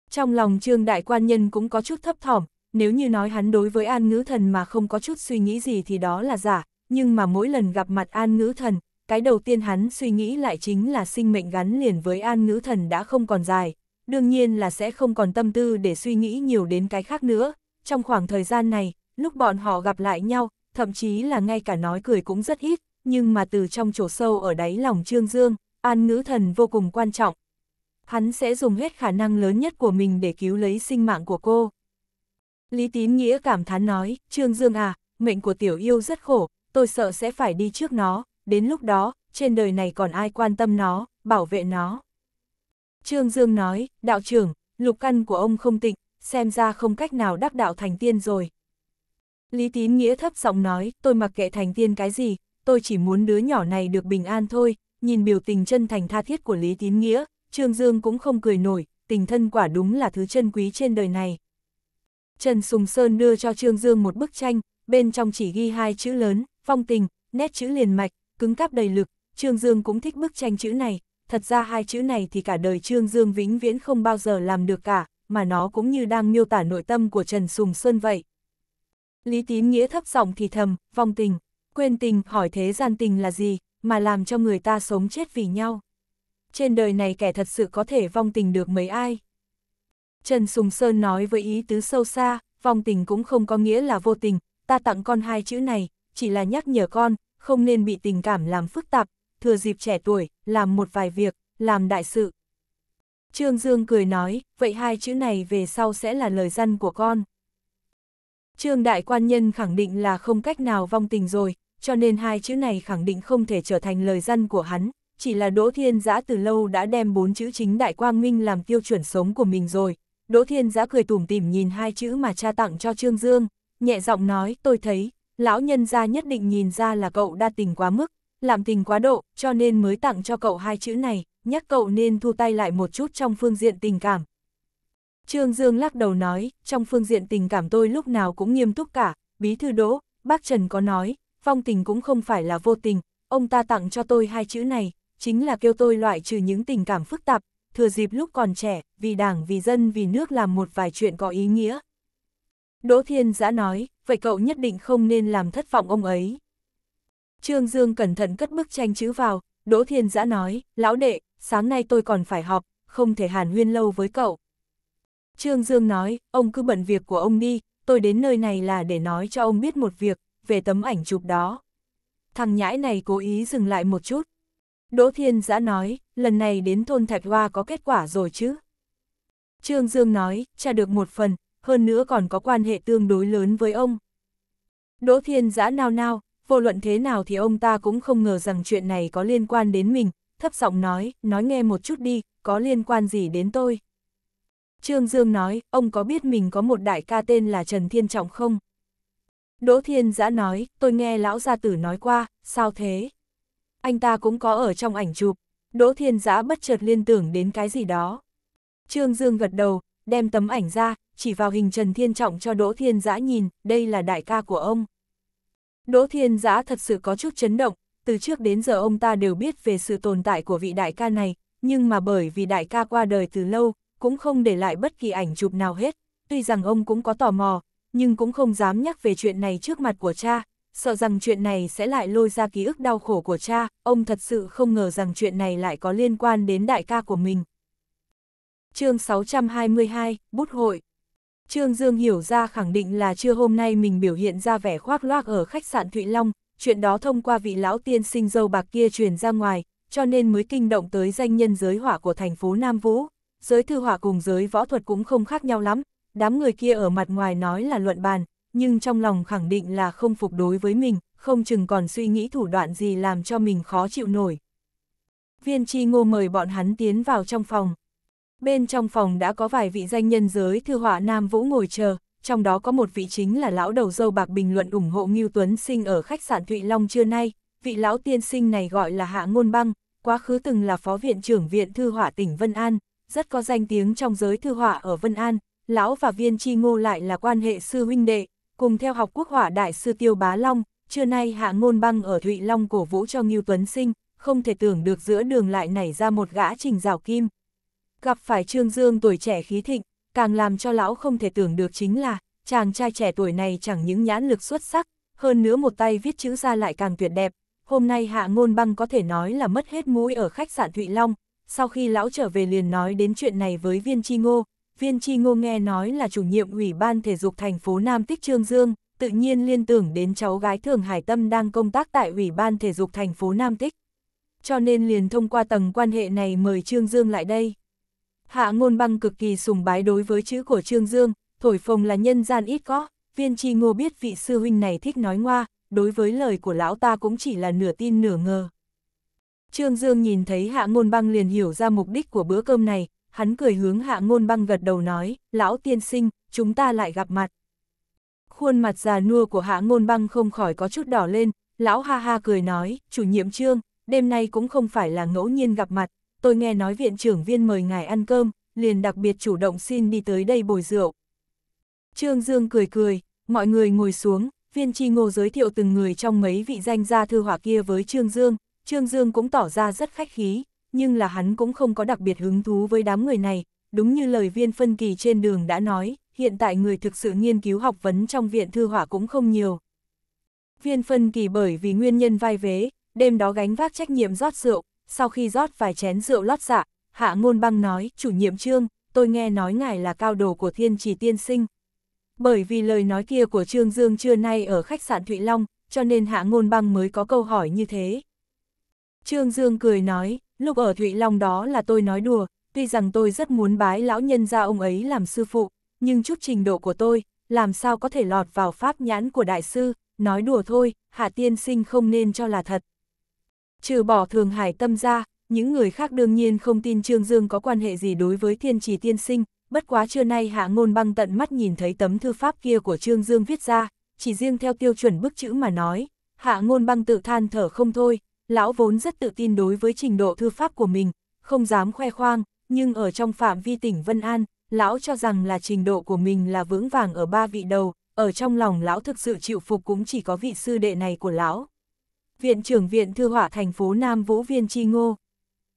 Trong lòng Trương Đại Quan Nhân cũng có chút thấp thỏm, nếu như nói hắn đối với An Ngữ Thần mà không có chút suy nghĩ gì thì đó là giả, nhưng mà mỗi lần gặp mặt An Ngữ Thần, cái đầu tiên hắn suy nghĩ lại chính là sinh mệnh gắn liền với An Ngữ Thần đã không còn dài, đương nhiên là sẽ không còn tâm tư để suy nghĩ nhiều đến cái khác nữa. Trong khoảng thời gian này, lúc bọn họ gặp lại nhau, thậm chí là ngay cả nói cười cũng rất ít, nhưng mà từ trong chỗ sâu ở đáy lòng Trương Dương, An Ngữ Thần vô cùng quan trọng. Hắn sẽ dùng hết khả năng lớn nhất của mình để cứu lấy sinh mạng của cô. Lý Tín Nghĩa cảm thán nói, Trương Dương à, mệnh của tiểu yêu rất khổ, tôi sợ sẽ phải đi trước nó, đến lúc đó, trên đời này còn ai quan tâm nó, bảo vệ nó. Trương Dương nói, đạo trưởng, lục căn của ông không tịnh, xem ra không cách nào đắc đạo thành tiên rồi. Lý Tín Nghĩa thấp giọng nói, tôi mặc kệ thành tiên cái gì, tôi chỉ muốn đứa nhỏ này được bình an thôi, nhìn biểu tình chân thành tha thiết của Lý Tín Nghĩa, Trương Dương cũng không cười nổi, tình thân quả đúng là thứ chân quý trên đời này. Trần Sùng Sơn đưa cho Trương Dương một bức tranh, bên trong chỉ ghi hai chữ lớn, phong tình, nét chữ liền mạch, cứng cáp đầy lực, Trương Dương cũng thích bức tranh chữ này, thật ra hai chữ này thì cả đời Trương Dương vĩnh viễn không bao giờ làm được cả, mà nó cũng như đang miêu tả nội tâm của Trần Sùng Sơn vậy. Lý tín nghĩa thấp giọng thì thầm, vong tình, quên tình hỏi thế gian tình là gì, mà làm cho người ta sống chết vì nhau. Trên đời này kẻ thật sự có thể vong tình được mấy ai. Trần Sùng Sơn nói với ý tứ sâu xa, vong tình cũng không có nghĩa là vô tình, ta tặng con hai chữ này, chỉ là nhắc nhở con, không nên bị tình cảm làm phức tạp, thừa dịp trẻ tuổi, làm một vài việc, làm đại sự. Trương Dương cười nói, vậy hai chữ này về sau sẽ là lời dân của con. Trương Đại Quan Nhân khẳng định là không cách nào vong tình rồi, cho nên hai chữ này khẳng định không thể trở thành lời dân của hắn, chỉ là Đỗ Thiên Giã từ lâu đã đem bốn chữ chính Đại Quang Minh làm tiêu chuẩn sống của mình rồi. Đỗ Thiên Giã cười tủm tỉm nhìn hai chữ mà cha tặng cho Trương Dương, nhẹ giọng nói, tôi thấy, lão nhân gia nhất định nhìn ra là cậu đa tình quá mức, làm tình quá độ, cho nên mới tặng cho cậu hai chữ này, nhắc cậu nên thu tay lại một chút trong phương diện tình cảm. Trương Dương lắc đầu nói, trong phương diện tình cảm tôi lúc nào cũng nghiêm túc cả, bí thư đỗ, bác Trần có nói, phong tình cũng không phải là vô tình, ông ta tặng cho tôi hai chữ này, chính là kêu tôi loại trừ những tình cảm phức tạp, thừa dịp lúc còn trẻ, vì đảng vì dân vì nước làm một vài chuyện có ý nghĩa. Đỗ Thiên Giã nói, vậy cậu nhất định không nên làm thất vọng ông ấy. Trương Dương cẩn thận cất bức tranh chữ vào, Đỗ Thiên Giã nói, lão đệ, sáng nay tôi còn phải họp, không thể hàn huyên lâu với cậu. Trương Dương nói, ông cứ bận việc của ông đi, tôi đến nơi này là để nói cho ông biết một việc, về tấm ảnh chụp đó. Thằng nhãi này cố ý dừng lại một chút. Đỗ Thiên Giã nói, lần này đến thôn Thạch Hoa có kết quả rồi chứ. Trương Dương nói, tra được một phần, hơn nữa còn có quan hệ tương đối lớn với ông. Đỗ Thiên Giã nao nao, vô luận thế nào thì ông ta cũng không ngờ rằng chuyện này có liên quan đến mình, thấp giọng nói, nói nghe một chút đi, có liên quan gì đến tôi. Trương Dương nói, ông có biết mình có một đại ca tên là Trần Thiên Trọng không? Đỗ Thiên Giã nói, tôi nghe lão gia tử nói qua, sao thế? Anh ta cũng có ở trong ảnh chụp, Đỗ Thiên Giã bất chợt liên tưởng đến cái gì đó. Trương Dương gật đầu, đem tấm ảnh ra, chỉ vào hình Trần Thiên Trọng cho Đỗ Thiên Giã nhìn, đây là đại ca của ông. Đỗ Thiên Giã thật sự có chút chấn động, từ trước đến giờ ông ta đều biết về sự tồn tại của vị đại ca này, nhưng mà bởi vì đại ca qua đời từ lâu, cũng không để lại bất kỳ ảnh chụp nào hết, tuy rằng ông cũng có tò mò, nhưng cũng không dám nhắc về chuyện này trước mặt của cha, sợ rằng chuyện này sẽ lại lôi ra ký ức đau khổ của cha, ông thật sự không ngờ rằng chuyện này lại có liên quan đến đại ca của mình. chương 622, Bút Hội Trương Dương hiểu ra khẳng định là chưa hôm nay mình biểu hiện ra vẻ khoác loác ở khách sạn Thụy Long, chuyện đó thông qua vị lão tiên sinh dâu bạc kia truyền ra ngoài, cho nên mới kinh động tới danh nhân giới hỏa của thành phố Nam Vũ. Giới thư hỏa cùng giới võ thuật cũng không khác nhau lắm, đám người kia ở mặt ngoài nói là luận bàn, nhưng trong lòng khẳng định là không phục đối với mình, không chừng còn suy nghĩ thủ đoạn gì làm cho mình khó chịu nổi. Viên Chi ngô mời bọn hắn tiến vào trong phòng. Bên trong phòng đã có vài vị danh nhân giới thư họa Nam Vũ ngồi chờ, trong đó có một vị chính là lão đầu dâu bạc bình luận ủng hộ Ngưu Tuấn Sinh ở khách sạn Thụy Long trưa nay, vị lão tiên sinh này gọi là Hạ Ngôn Băng, quá khứ từng là phó viện trưởng viện thư họa tỉnh Vân An, rất có danh tiếng trong giới thư họa ở Vân An, lão và viên chi ngô lại là quan hệ sư huynh đệ, cùng theo học quốc họa đại sư Tiêu Bá Long, trưa nay Hạ Ngôn Băng ở Thụy Long cổ vũ cho Ngưu Tuấn Sinh, không thể tưởng được giữa đường lại nảy ra một gã trình rào kim, Gặp phải Trương Dương tuổi trẻ khí thịnh, càng làm cho lão không thể tưởng được chính là, chàng trai trẻ tuổi này chẳng những nhãn lực xuất sắc, hơn nữa một tay viết chữ ra lại càng tuyệt đẹp. Hôm nay Hạ Ngôn Băng có thể nói là mất hết mũi ở khách sạn Thụy Long, sau khi lão trở về liền nói đến chuyện này với Viên Chi Ngô. Viên Chi Ngô nghe nói là chủ nhiệm ủy ban thể dục thành phố Nam Tích Trương Dương, tự nhiên liên tưởng đến cháu gái Thường Hải Tâm đang công tác tại ủy ban thể dục thành phố Nam Tích. Cho nên liền thông qua tầng quan hệ này mời Trương Dương lại đây. Hạ ngôn băng cực kỳ sùng bái đối với chữ của Trương Dương, thổi phồng là nhân gian ít có, viên tri ngô biết vị sư huynh này thích nói ngoa, đối với lời của lão ta cũng chỉ là nửa tin nửa ngờ. Trương Dương nhìn thấy hạ ngôn băng liền hiểu ra mục đích của bữa cơm này, hắn cười hướng hạ ngôn băng gật đầu nói, lão tiên sinh, chúng ta lại gặp mặt. Khuôn mặt già nua của hạ ngôn băng không khỏi có chút đỏ lên, lão ha ha cười nói, chủ nhiệm trương, đêm nay cũng không phải là ngẫu nhiên gặp mặt, tôi nghe nói viện trưởng viên mời ngài ăn cơm, liền đặc biệt chủ động xin đi tới đây bồi rượu. Trương Dương cười cười, mọi người ngồi xuống, viên tri ngô giới thiệu từng người trong mấy vị danh gia thư họa kia với Trương Dương, Trương Dương cũng tỏ ra rất khách khí, nhưng là hắn cũng không có đặc biệt hứng thú với đám người này, đúng như lời viên phân kỳ trên đường đã nói, hiện tại người thực sự nghiên cứu học vấn trong viện thư họa cũng không nhiều. Viên phân kỳ bởi vì nguyên nhân vai vế, đêm đó gánh vác trách nhiệm rót rượu, sau khi rót vài chén rượu lót dạ, hạ ngôn băng nói, chủ nhiệm trương, tôi nghe nói ngài là cao đồ của thiên trì tiên sinh. Bởi vì lời nói kia của Trương Dương trưa nay ở khách sạn Thụy Long, cho nên hạ ngôn băng mới có câu hỏi như thế. Trương Dương cười nói, lúc ở Thụy Long đó là tôi nói đùa, tuy rằng tôi rất muốn bái lão nhân gia ông ấy làm sư phụ, nhưng chút trình độ của tôi, làm sao có thể lọt vào pháp nhãn của đại sư, nói đùa thôi, hạ tiên sinh không nên cho là thật. Trừ bỏ Thường Hải Tâm ra, những người khác đương nhiên không tin Trương Dương có quan hệ gì đối với thiên trì tiên sinh, bất quá trưa nay hạ ngôn băng tận mắt nhìn thấy tấm thư pháp kia của Trương Dương viết ra, chỉ riêng theo tiêu chuẩn bức chữ mà nói, hạ ngôn băng tự than thở không thôi, lão vốn rất tự tin đối với trình độ thư pháp của mình, không dám khoe khoang, nhưng ở trong phạm vi tỉnh Vân An, lão cho rằng là trình độ của mình là vững vàng ở ba vị đầu, ở trong lòng lão thực sự chịu phục cũng chỉ có vị sư đệ này của lão viện trưởng viện thư họa thành phố Nam Vũ Viên Chi Ngô.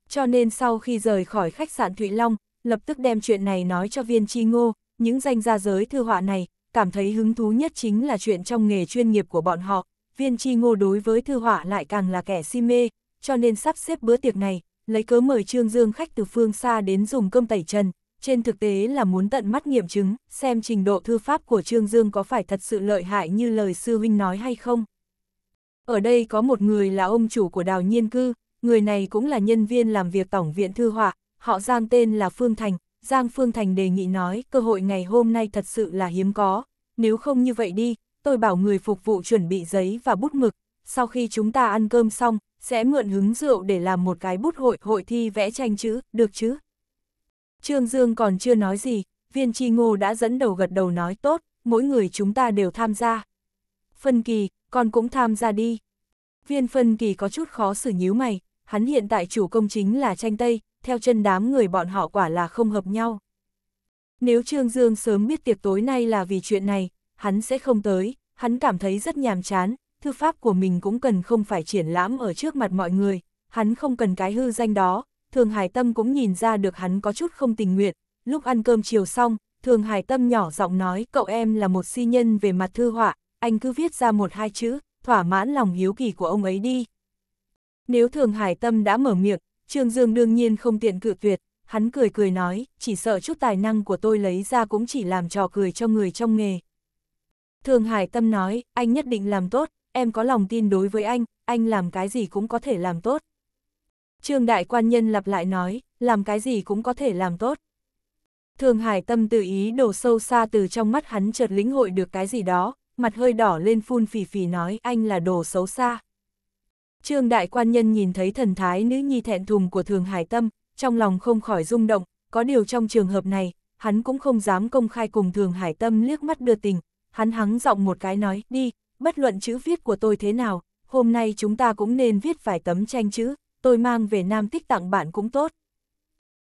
Cho nên sau khi rời khỏi khách sạn Thụy Long, lập tức đem chuyện này nói cho Viên Chi Ngô, những danh gia giới thư họa này, cảm thấy hứng thú nhất chính là chuyện trong nghề chuyên nghiệp của bọn họ. Viên Chi Ngô đối với thư họa lại càng là kẻ si mê, cho nên sắp xếp bữa tiệc này, lấy cớ mời Trương Dương khách từ phương xa đến dùng cơm tẩy trần, trên thực tế là muốn tận mắt nghiệm chứng, xem trình độ thư pháp của Trương Dương có phải thật sự lợi hại như lời sư huynh nói hay không. Ở đây có một người là ông chủ của đào nhiên cư, người này cũng là nhân viên làm việc tổng viện thư họa, họ Giang tên là Phương Thành. Giang Phương Thành đề nghị nói cơ hội ngày hôm nay thật sự là hiếm có, nếu không như vậy đi, tôi bảo người phục vụ chuẩn bị giấy và bút mực, sau khi chúng ta ăn cơm xong, sẽ mượn hứng rượu để làm một cái bút hội hội thi vẽ tranh chữ, được chứ? Trương Dương còn chưa nói gì, viên tri ngô đã dẫn đầu gật đầu nói tốt, mỗi người chúng ta đều tham gia. Phân kỳ, con cũng tham gia đi. Viên phân kỳ có chút khó xử nhíu mày, hắn hiện tại chủ công chính là tranh Tây, theo chân đám người bọn họ quả là không hợp nhau. Nếu Trương Dương sớm biết tiệc tối nay là vì chuyện này, hắn sẽ không tới, hắn cảm thấy rất nhàm chán, thư pháp của mình cũng cần không phải triển lãm ở trước mặt mọi người, hắn không cần cái hư danh đó, Thường Hải Tâm cũng nhìn ra được hắn có chút không tình nguyện, lúc ăn cơm chiều xong, Thường Hải Tâm nhỏ giọng nói cậu em là một si nhân về mặt thư họa, anh cứ viết ra một hai chữ, thỏa mãn lòng hiếu kỳ của ông ấy đi. Nếu Thường Hải Tâm đã mở miệng, Trương Dương đương nhiên không tiện cự tuyệt, hắn cười cười nói, chỉ sợ chút tài năng của tôi lấy ra cũng chỉ làm trò cười cho người trong nghề. Thường Hải Tâm nói, anh nhất định làm tốt, em có lòng tin đối với anh, anh làm cái gì cũng có thể làm tốt. Trương Đại Quan Nhân lặp lại nói, làm cái gì cũng có thể làm tốt. Thường Hải Tâm tự ý đổ sâu xa từ trong mắt hắn chợt lĩnh hội được cái gì đó, mặt hơi đỏ lên phun phì phì nói anh là đồ xấu xa. Trương đại quan nhân nhìn thấy thần thái nữ nhi thẹn thùng của thường hải tâm, trong lòng không khỏi rung động, có điều trong trường hợp này, hắn cũng không dám công khai cùng thường hải tâm liếc mắt đưa tình, hắn hắng giọng một cái nói, đi, bất luận chữ viết của tôi thế nào, hôm nay chúng ta cũng nên viết vài tấm tranh chữ, tôi mang về Nam Tích tặng bạn cũng tốt.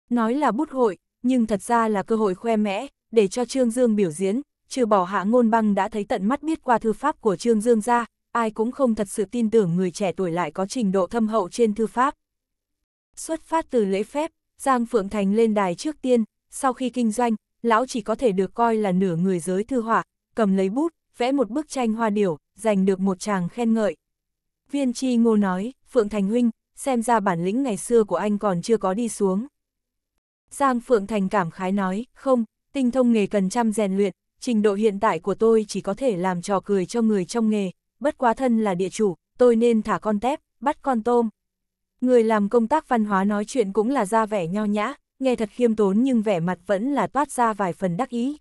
Nói là bút hội, nhưng thật ra là cơ hội khoe mẽ, để cho Trương Dương biểu diễn, trừ bỏ hạ ngôn băng đã thấy tận mắt biết qua thư pháp của Trương Dương ra, ai cũng không thật sự tin tưởng người trẻ tuổi lại có trình độ thâm hậu trên thư pháp. Xuất phát từ lễ phép, Giang Phượng Thành lên đài trước tiên, sau khi kinh doanh, lão chỉ có thể được coi là nửa người giới thư họa, cầm lấy bút, vẽ một bức tranh hoa điểu, giành được một chàng khen ngợi. Viên Chi Ngô nói, Phượng Thành huynh, xem ra bản lĩnh ngày xưa của anh còn chưa có đi xuống. Giang Phượng Thành cảm khái nói, không, tinh thông nghề cần chăm rèn luyện, trình độ hiện tại của tôi chỉ có thể làm trò cười cho người trong nghề, bất quá thân là địa chủ, tôi nên thả con tép, bắt con tôm. Người làm công tác văn hóa nói chuyện cũng là ra vẻ nho nhã, nghe thật khiêm tốn nhưng vẻ mặt vẫn là toát ra vài phần đắc ý.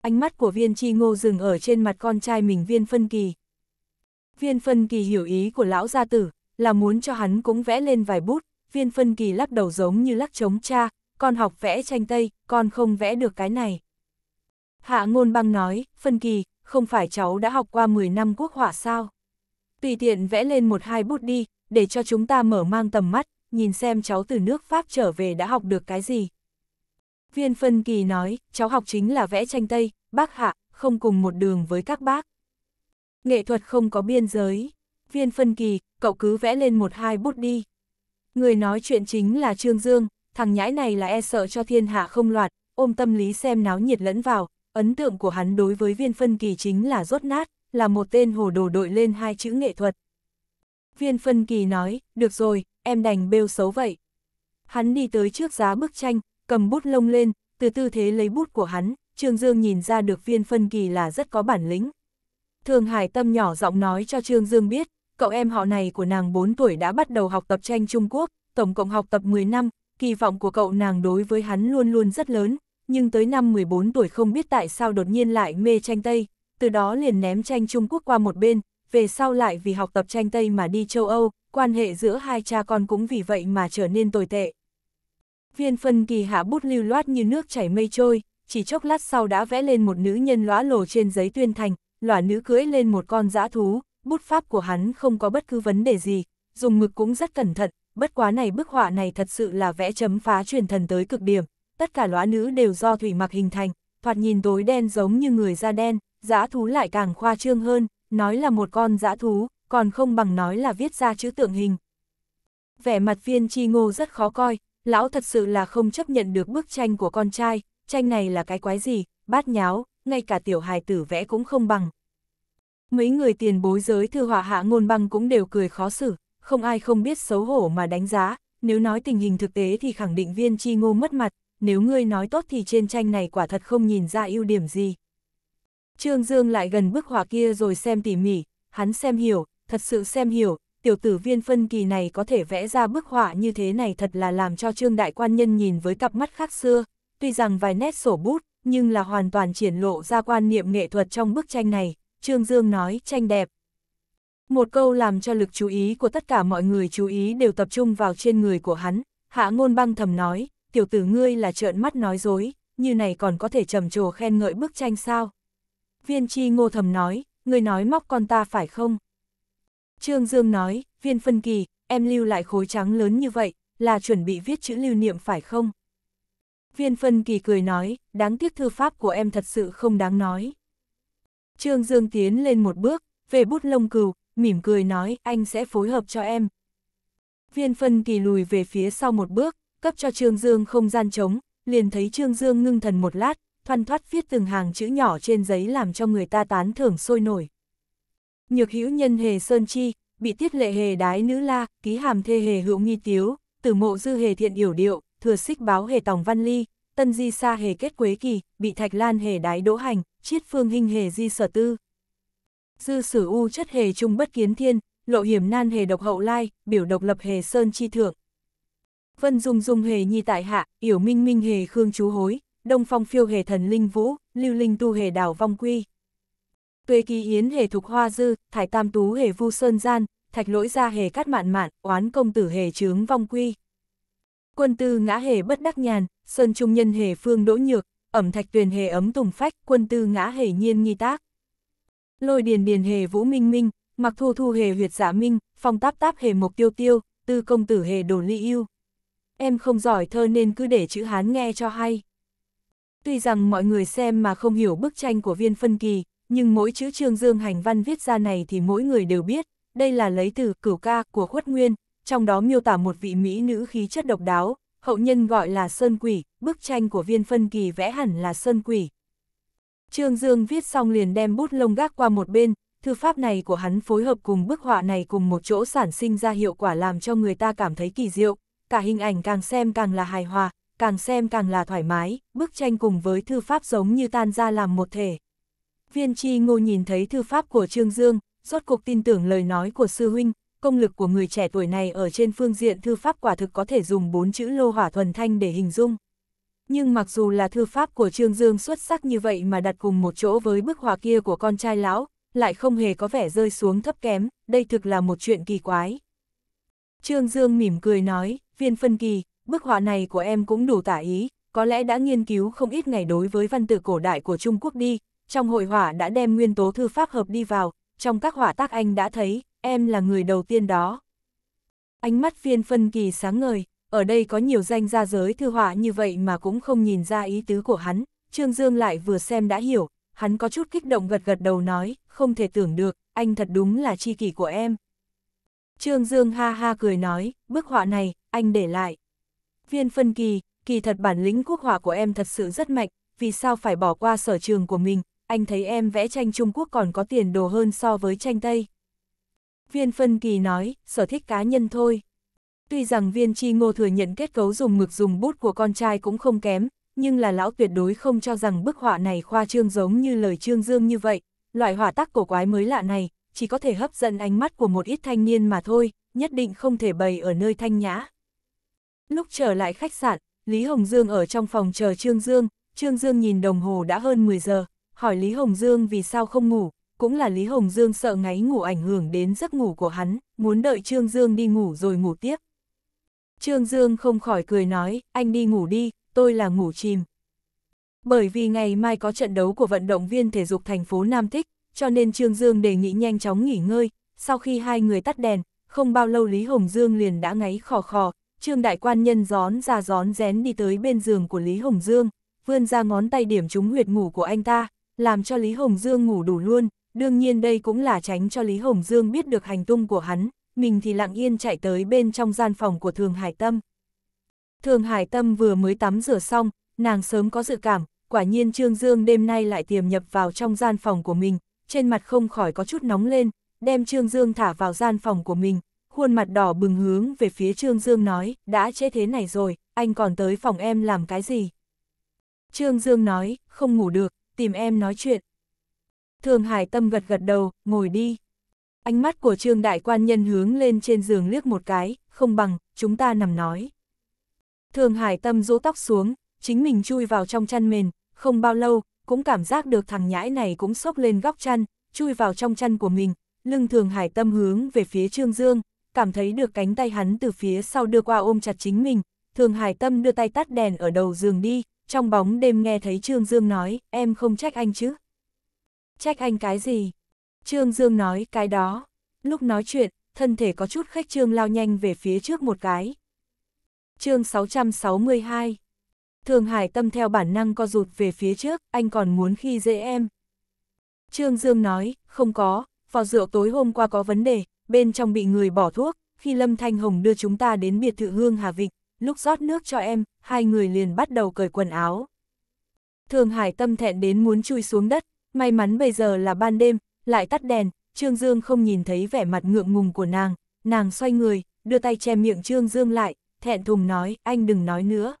Ánh mắt của viên chi ngô dừng ở trên mặt con trai mình viên phân kỳ. Viên phân kỳ hiểu ý của lão gia tử, là muốn cho hắn cũng vẽ lên vài bút, viên phân kỳ lắc đầu giống như lắc chống cha, con học vẽ tranh Tây, con không vẽ được cái này. Hạ ngôn băng nói, phân kỳ, không phải cháu đã học qua 10 năm quốc họa sao? Tùy tiện vẽ lên một hai bút đi, để cho chúng ta mở mang tầm mắt, nhìn xem cháu từ nước Pháp trở về đã học được cái gì. Viên phân kỳ nói, cháu học chính là vẽ tranh Tây, bác hạ, không cùng một đường với các bác. Nghệ thuật không có biên giới. Viên phân kỳ, cậu cứ vẽ lên một hai bút đi. Người nói chuyện chính là Trương Dương, thằng nhãi này là e sợ cho thiên hạ không loạt, ôm tâm lý xem náo nhiệt lẫn vào, ấn tượng của hắn đối với viên phân kỳ chính là rốt nát, là một tên hồ đồ đội lên hai chữ nghệ thuật. Viên phân kỳ nói, được rồi, em đành bêu xấu vậy. Hắn đi tới trước giá bức tranh, cầm bút lông lên, từ tư thế lấy bút của hắn, Trương Dương nhìn ra được viên phân kỳ là rất có bản lĩnh. Thường Hải Tâm nhỏ giọng nói cho Trương Dương biết, cậu em họ này của nàng 4 tuổi đã bắt đầu học tập tranh Trung Quốc, tổng cộng học tập 10 năm, kỳ vọng của cậu nàng đối với hắn luôn luôn rất lớn, nhưng tới năm 14 tuổi không biết tại sao đột nhiên lại mê tranh Tây, từ đó liền ném tranh Trung Quốc qua một bên, về sau lại vì học tập tranh Tây mà đi châu Âu, quan hệ giữa hai cha con cũng vì vậy mà trở nên tồi tệ. Viên phân kỳ hạ bút lưu loát như nước chảy mây trôi, chỉ chốc lát sau đã vẽ lên một nữ nhân lõa lồ trên giấy tuyên thành, lõa nữ cưỡi lên một con dã thú, bút pháp của hắn không có bất cứ vấn đề gì, dùng mực cũng rất cẩn thận, bất quá này bức họa này thật sự là vẽ chấm phá truyền thần tới cực điểm tất cả lõa nữ đều do thủy mặc hình thành, thoạt nhìn tối đen giống như người da đen, dã thú lại càng khoa trương hơn, nói là một con dã thú, còn không bằng nói là viết ra chữ tượng hình. Vẻ mặt viên chi ngô rất khó coi, lão thật sự là không chấp nhận được bức tranh của con trai, tranh này là cái quái gì, bát nháo, ngay cả tiểu hài tử vẽ cũng không bằng. Mấy người tiền bối giới thư họa hạ ngôn băng cũng đều cười khó xử, không ai không biết xấu hổ mà đánh giá, nếu nói tình hình thực tế thì khẳng định viên chi ngô mất mặt, nếu ngươi nói tốt thì trên tranh này quả thật không nhìn ra ưu điểm gì. Trương Dương lại gần bức họa kia rồi xem tỉ mỉ, hắn xem hiểu, thật sự xem hiểu, tiểu tử viên phân kỳ này có thể vẽ ra bức họa như thế này thật là làm cho Trương Đại Quan Nhân nhìn với cặp mắt khác xưa, tuy rằng vài nét sổ bút, nhưng là hoàn toàn triển lộ ra quan niệm nghệ thuật trong bức tranh này, Trương Dương nói tranh đẹp. Một câu làm cho lực chú ý của tất cả mọi người chú ý đều tập trung vào trên người của hắn, hạ ngôn băng thầm nói, tiểu tử ngươi là trợn mắt nói dối, như này còn có thể trầm trồ khen ngợi bức tranh sao. Viên chi ngô thầm nói, ngươi nói móc con ta phải không? Trương Dương nói, viên phân kỳ, em lưu lại khối trắng lớn như vậy, là chuẩn bị viết chữ lưu niệm phải không? Viên phân kỳ cười nói, đáng tiếc thư pháp của em thật sự không đáng nói. Trương Dương tiến lên một bước, về bút lông cừu, mỉm cười nói, anh sẽ phối hợp cho em. Viên phân kỳ lùi về phía sau một bước, cấp cho Trương Dương không gian trống, liền thấy Trương Dương ngưng thần một lát, thoăn thoát viết từng hàng chữ nhỏ trên giấy làm cho người ta tán thưởng sôi nổi. Nhược hữu nhân hề sơn chi, bị tiết lệ hề đái nữ la, ký hàm thê hề hữu nghi tiếu, tử mộ dư hề thiện yểu điệu, thừa xích báo hề tòng văn ly, tân di sa hề kết quế kỳ, bị thạch lan hề đái đỗ hành, chiết phương hình hề di sở tư. Dư sử u chất hề trung bất kiến thiên, lộ hiểm nan hề độc hậu lai, biểu độc lập hề sơn chi thượng, Vân Dung Dung hề nhi tại hạ, yểu minh minh hề khương chú hối, đông phong phiêu hề thần linh vũ, lưu linh tu hề đảo vong quy. Tuệ kỳ yến hề thục hoa dư, thải tam tú hề vu sơn gian, thạch lỗi ra hề cát mạn mạn, oán công tử hề trướng vong quy. Quân tư ngã hề bất đắc nhàn, sơn trung nhân hề phương đỗ nhược, ẩm thạch tuyền hề ấm tùng phách, quân tư ngã hề nhiên nghi tác. Lôi điền điền hề vũ minh minh, mặc thu thu hề huyệt giả dạ minh, phong táp táp hề mục tiêu tiêu, tư công tử hề đồ ly yêu em không giỏi thơ nên cứ để chữ Hán nghe cho hay. Tuy rằng mọi người xem mà không hiểu bức tranh của viên phân kỳ, nhưng mỗi chữ Trương Dương Hành Văn viết ra này thì mỗi người đều biết, đây là lấy từ cửu ca của Khuất Nguyên, trong đó miêu tả một vị mỹ nữ khí chất độc đáo, hậu nhân gọi là Sơn Quỷ, bức tranh của viên phân kỳ vẽ hẳn là Sơn Quỷ. Trương Dương viết xong liền đem bút lông gác qua một bên, thư pháp này của hắn phối hợp cùng bức họa này cùng một chỗ sản sinh ra hiệu quả làm cho người ta cảm thấy kỳ diệu, cả hình ảnh càng xem càng là hài hòa, càng xem càng là thoải mái, bức tranh cùng với thư pháp giống như tan ra làm một thể. Viên tri ngô nhìn thấy thư pháp của Trương Dương, rốt cuộc tin tưởng lời nói của sư huynh, công lực của người trẻ tuổi này ở trên phương diện thư pháp quả thực có thể dùng bốn chữ lô hỏa thuần thanh để hình dung. Nhưng mặc dù là thư pháp của Trương Dương xuất sắc như vậy mà đặt cùng một chỗ với bức họa kia của con trai lão, lại không hề có vẻ rơi xuống thấp kém, đây thực là một chuyện kỳ quái. Trương Dương mỉm cười nói, Viên phân kỳ, bức họa này của em cũng đủ tả ý, có lẽ đã nghiên cứu không ít ngày đối với văn tự cổ đại của Trung Quốc đi, trong hội họa đã đem nguyên tố thư pháp hợp đi vào, trong các họa tác anh đã thấy, em là người đầu tiên đó. Ánh mắt viên phân kỳ sáng ngời, ở đây có nhiều danh gia giới thư họa như vậy mà cũng không nhìn ra ý tứ của hắn, Trương Dương lại vừa xem đã hiểu, hắn có chút kích động gật gật đầu nói, không thể tưởng được, anh thật đúng là chi kỷ của em. Trương Dương ha ha cười nói, bức họa này, anh để lại. Viên phân kỳ, kỳ thật bản lĩnh quốc họa của em thật sự rất mạnh, vì sao phải bỏ qua sở trường của mình, anh thấy em vẽ tranh Trung Quốc còn có tiền đồ hơn so với tranh Tây. Viên phân kỳ nói, sở thích cá nhân thôi. Tuy rằng viên chi ngô thừa nhận kết cấu dùng mực dùng bút của con trai cũng không kém, nhưng là lão tuyệt đối không cho rằng bức họa này khoa trương giống như lời trương dương như vậy, loại hỏa tác cổ quái mới lạ này, chỉ có thể hấp dẫn ánh mắt của một ít thanh niên mà thôi, nhất định không thể bày ở nơi thanh nhã. Lúc trở lại khách sạn, Lý Hồng Dương ở trong phòng chờ Trương Dương, Trương Dương nhìn đồng hồ đã hơn 10 giờ, hỏi Lý Hồng Dương vì sao không ngủ, cũng là Lý Hồng Dương sợ ngáy ngủ ảnh hưởng đến giấc ngủ của hắn, muốn đợi Trương Dương đi ngủ rồi ngủ tiếp. Trương Dương không khỏi cười nói, anh đi ngủ đi, tôi là ngủ chìm. Bởi vì ngày mai có trận đấu của vận động viên thể dục thành phố Nam Thích, cho nên Trương Dương đề nghị nhanh chóng nghỉ ngơi, sau khi hai người tắt đèn, không bao lâu Lý Hồng Dương liền đã ngáy khò khò, Trương Đại Quan Nhân gión ra gión rén đi tới bên giường của Lý Hồng Dương, vươn ra ngón tay điểm trúng huyệt ngủ của anh ta, làm cho Lý Hồng Dương ngủ đủ luôn, đương nhiên đây cũng là tránh cho Lý Hồng Dương biết được hành tung của hắn, mình thì lặng yên chạy tới bên trong gian phòng của Thường Hải Tâm. Thường Hải Tâm vừa mới tắm rửa xong, nàng sớm có dự cảm, quả nhiên Trương Dương đêm nay lại tiềm nhập vào trong gian phòng của mình, trên mặt không khỏi có chút nóng lên, đem Trương Dương thả vào gian phòng của mình, khuôn mặt đỏ bừng hướng về phía Trương Dương nói, đã chế thế này rồi, anh còn tới phòng em làm cái gì? Trương Dương nói, không ngủ được, tìm em nói chuyện. Thường Hải Tâm gật gật đầu, ngồi đi. Ánh mắt của Trương Đại Quan Nhân hướng lên trên giường liếc một cái, không bằng, chúng ta nằm nói. Thường Hải Tâm rũ tóc xuống, chính mình chui vào trong chăn mền, không bao lâu, cũng cảm giác được thằng nhãi này cũng sốc lên góc chăn, chui vào trong chăn của mình, lưng thường hải tâm hướng về phía Trương Dương, cảm thấy được cánh tay hắn từ phía sau đưa qua ôm chặt chính mình, thường hải tâm đưa tay tắt đèn ở đầu giường đi, trong bóng đêm nghe thấy Trương Dương nói, em không trách anh chứ. Trách anh cái gì? Trương Dương nói cái đó. Lúc nói chuyện, thân thể có chút khách Trương lao nhanh về phía trước một cái. chương 662 Thường Hải Tâm theo bản năng co rụt về phía trước, anh còn muốn khi dễ em. Trương Dương nói, không có, vào rượu tối hôm qua có vấn đề, bên trong bị người bỏ thuốc, khi Lâm Thanh Hồng đưa chúng ta đến biệt thự Hương Hà Vịnh, lúc rót nước cho em, hai người liền bắt đầu cởi quần áo. Thường Hải Tâm thẹn đến muốn chui xuống đất, may mắn bây giờ là ban đêm, lại tắt đèn, Trương Dương không nhìn thấy vẻ mặt ngượng ngùng của nàng, nàng xoay người, đưa tay che miệng Trương Dương lại, thẹn thùng nói, anh đừng nói nữa.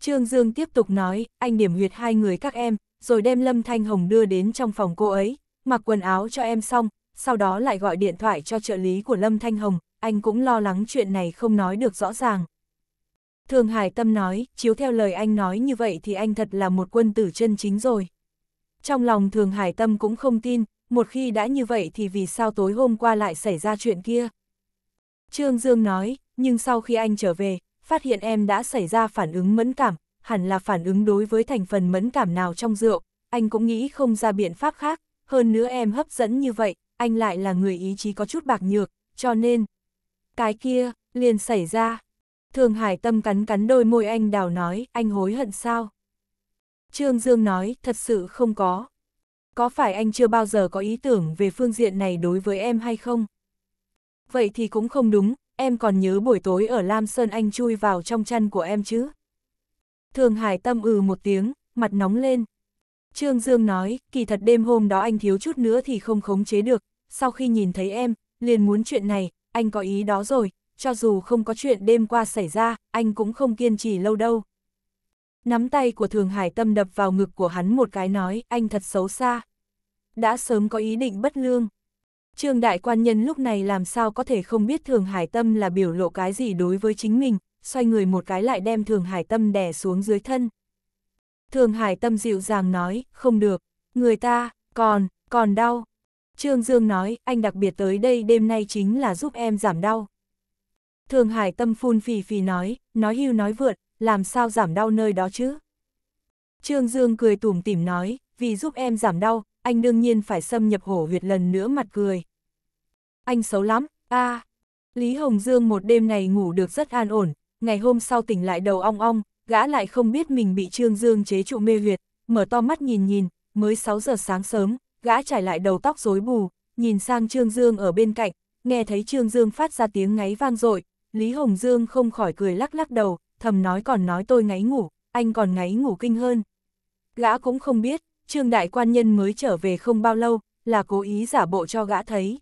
Trương Dương tiếp tục nói, anh điểm huyệt hai người các em, rồi đem Lâm Thanh Hồng đưa đến trong phòng cô ấy, mặc quần áo cho em xong, sau đó lại gọi điện thoại cho trợ lý của Lâm Thanh Hồng, anh cũng lo lắng chuyện này không nói được rõ ràng. Thường Hải Tâm nói, chiếu theo lời anh nói như vậy thì anh thật là một quân tử chân chính rồi. Trong lòng Thường Hải Tâm cũng không tin, một khi đã như vậy thì vì sao tối hôm qua lại xảy ra chuyện kia? Trương Dương nói, nhưng sau khi anh trở về, phát hiện em đã xảy ra phản ứng mẫn cảm, hẳn là phản ứng đối với thành phần mẫn cảm nào trong rượu, anh cũng nghĩ không ra biện pháp khác, hơn nữa em hấp dẫn như vậy, anh lại là người ý chí có chút bạc nhược, cho nên cái kia liền xảy ra. Thường Hải Tâm cắn cắn đôi môi anh đào nói, anh hối hận sao? Trương Dương nói, thật sự không có. Có phải anh chưa bao giờ có ý tưởng về phương diện này đối với em hay không? Vậy thì cũng không đúng, em còn nhớ buổi tối ở Lam Sơn anh chui vào trong chăn của em chứ? Thường Hải Tâm ừ một tiếng, mặt nóng lên. Trương Dương nói, kỳ thật đêm hôm đó anh thiếu chút nữa thì không khống chế được, sau khi nhìn thấy em, liền muốn chuyện này, anh có ý đó rồi, cho dù không có chuyện đêm qua xảy ra, anh cũng không kiên trì lâu đâu. Nắm tay của Thường Hải Tâm đập vào ngực của hắn một cái nói, anh thật xấu xa. Đã sớm có ý định bất lương. Trương đại quan nhân lúc này làm sao có thể không biết Thường Hải Tâm là biểu lộ cái gì đối với chính mình, xoay người một cái lại đem Thường Hải Tâm đè xuống dưới thân. Thường Hải Tâm dịu dàng nói, không được, người ta, còn, còn đau. Trương Dương nói, anh đặc biệt tới đây đêm nay chính là giúp em giảm đau. Thường Hải Tâm phun phì phì nói, nói hưu nói vượt, làm sao giảm đau nơi đó chứ? Trương Dương cười tủm tỉm nói, vì giúp em giảm đau, anh đương nhiên phải xâm nhập hổ huyệt lần nữa mặt cười anh xấu lắm, a à. Lý Hồng Dương một đêm này ngủ được rất an ổn, ngày hôm sau tỉnh lại đầu ong ong, gã lại không biết mình bị Trương Dương chế trụ mê huyệt, mở to mắt nhìn nhìn, mới 6 giờ sáng sớm, gã trải lại đầu tóc rối bù, nhìn sang Trương Dương ở bên cạnh, nghe thấy Trương Dương phát ra tiếng ngáy vang dội Lý Hồng Dương không khỏi cười lắc lắc đầu, thầm nói còn nói tôi ngáy ngủ, anh còn ngáy ngủ kinh hơn. Gã cũng không biết, Trương Đại Quan Nhân mới trở về không bao lâu, là cố ý giả bộ cho gã thấy.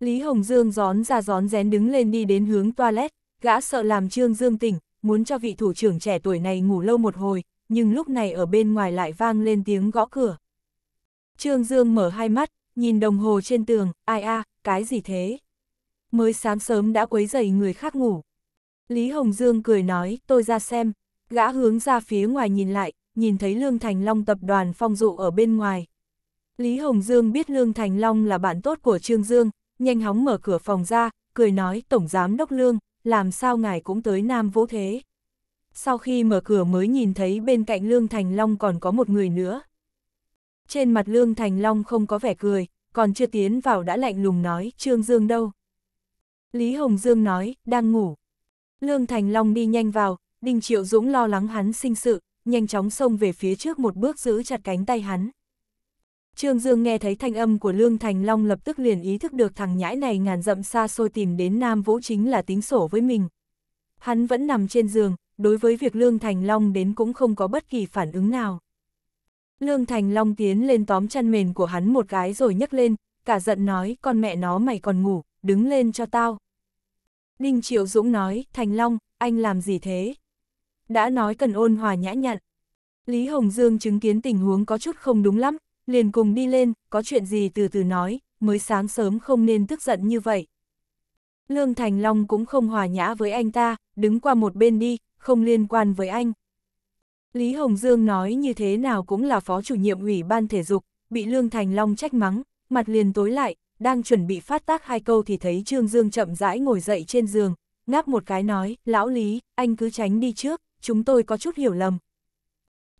Lý Hồng Dương gión ra gión rén đứng lên đi đến hướng toilet, gã sợ làm Trương Dương tỉnh, muốn cho vị thủ trưởng trẻ tuổi này ngủ lâu một hồi, nhưng lúc này ở bên ngoài lại vang lên tiếng gõ cửa. Trương Dương mở hai mắt, nhìn đồng hồ trên tường, ai a, cái gì thế? Mới sáng sớm đã quấy dậy người khác ngủ. Lý Hồng Dương cười nói, tôi ra xem, gã hướng ra phía ngoài nhìn lại, nhìn thấy Lương Thành Long tập đoàn phong dụ ở bên ngoài. Lý Hồng Dương biết Lương Thành Long là bạn tốt của Trương Dương, nhanh hóng mở cửa phòng ra, cười nói Tổng Giám Đốc Lương, làm sao ngài cũng tới Nam Vũ thế. Sau khi mở cửa mới nhìn thấy bên cạnh Lương Thành Long còn có một người nữa. Trên mặt Lương Thành Long không có vẻ cười, còn chưa tiến vào đã lạnh lùng nói Trương Dương đâu. Lý Hồng Dương nói, đang ngủ. Lương Thành Long đi nhanh vào, Đinh Triệu Dũng lo lắng hắn sinh sự, nhanh chóng xông về phía trước một bước giữ chặt cánh tay hắn. Trương Dương nghe thấy thanh âm của Lương Thành Long lập tức liền ý thức được thằng nhãi này ngàn dặm xa xôi tìm đến Nam Vũ chính là tính sổ với mình. Hắn vẫn nằm trên giường, đối với việc Lương Thành Long đến cũng không có bất kỳ phản ứng nào. Lương Thành Long tiến lên tóm chăn mền của hắn một cái rồi nhấc lên, cả giận nói con mẹ nó mày còn ngủ, đứng lên cho tao. Ninh Triệu Dũng nói, Thành Long, anh làm gì thế? Đã nói cần ôn hòa nhã nhặn. Lý Hồng Dương chứng kiến tình huống có chút không đúng lắm, liền cùng đi lên, có chuyện gì từ từ nói, mới sáng sớm không nên tức giận như vậy. Lương Thành Long cũng không hòa nhã với anh ta, đứng qua một bên đi, không liên quan với anh. Lý Hồng Dương nói như thế nào cũng là phó chủ nhiệm ủy ban thể dục, bị Lương Thành Long trách mắng, mặt liền tối lại, đang chuẩn bị phát tác hai câu thì thấy Trương Dương chậm rãi ngồi dậy trên giường, ngáp một cái nói, lão Lý, anh cứ tránh đi trước, chúng tôi có chút hiểu lầm,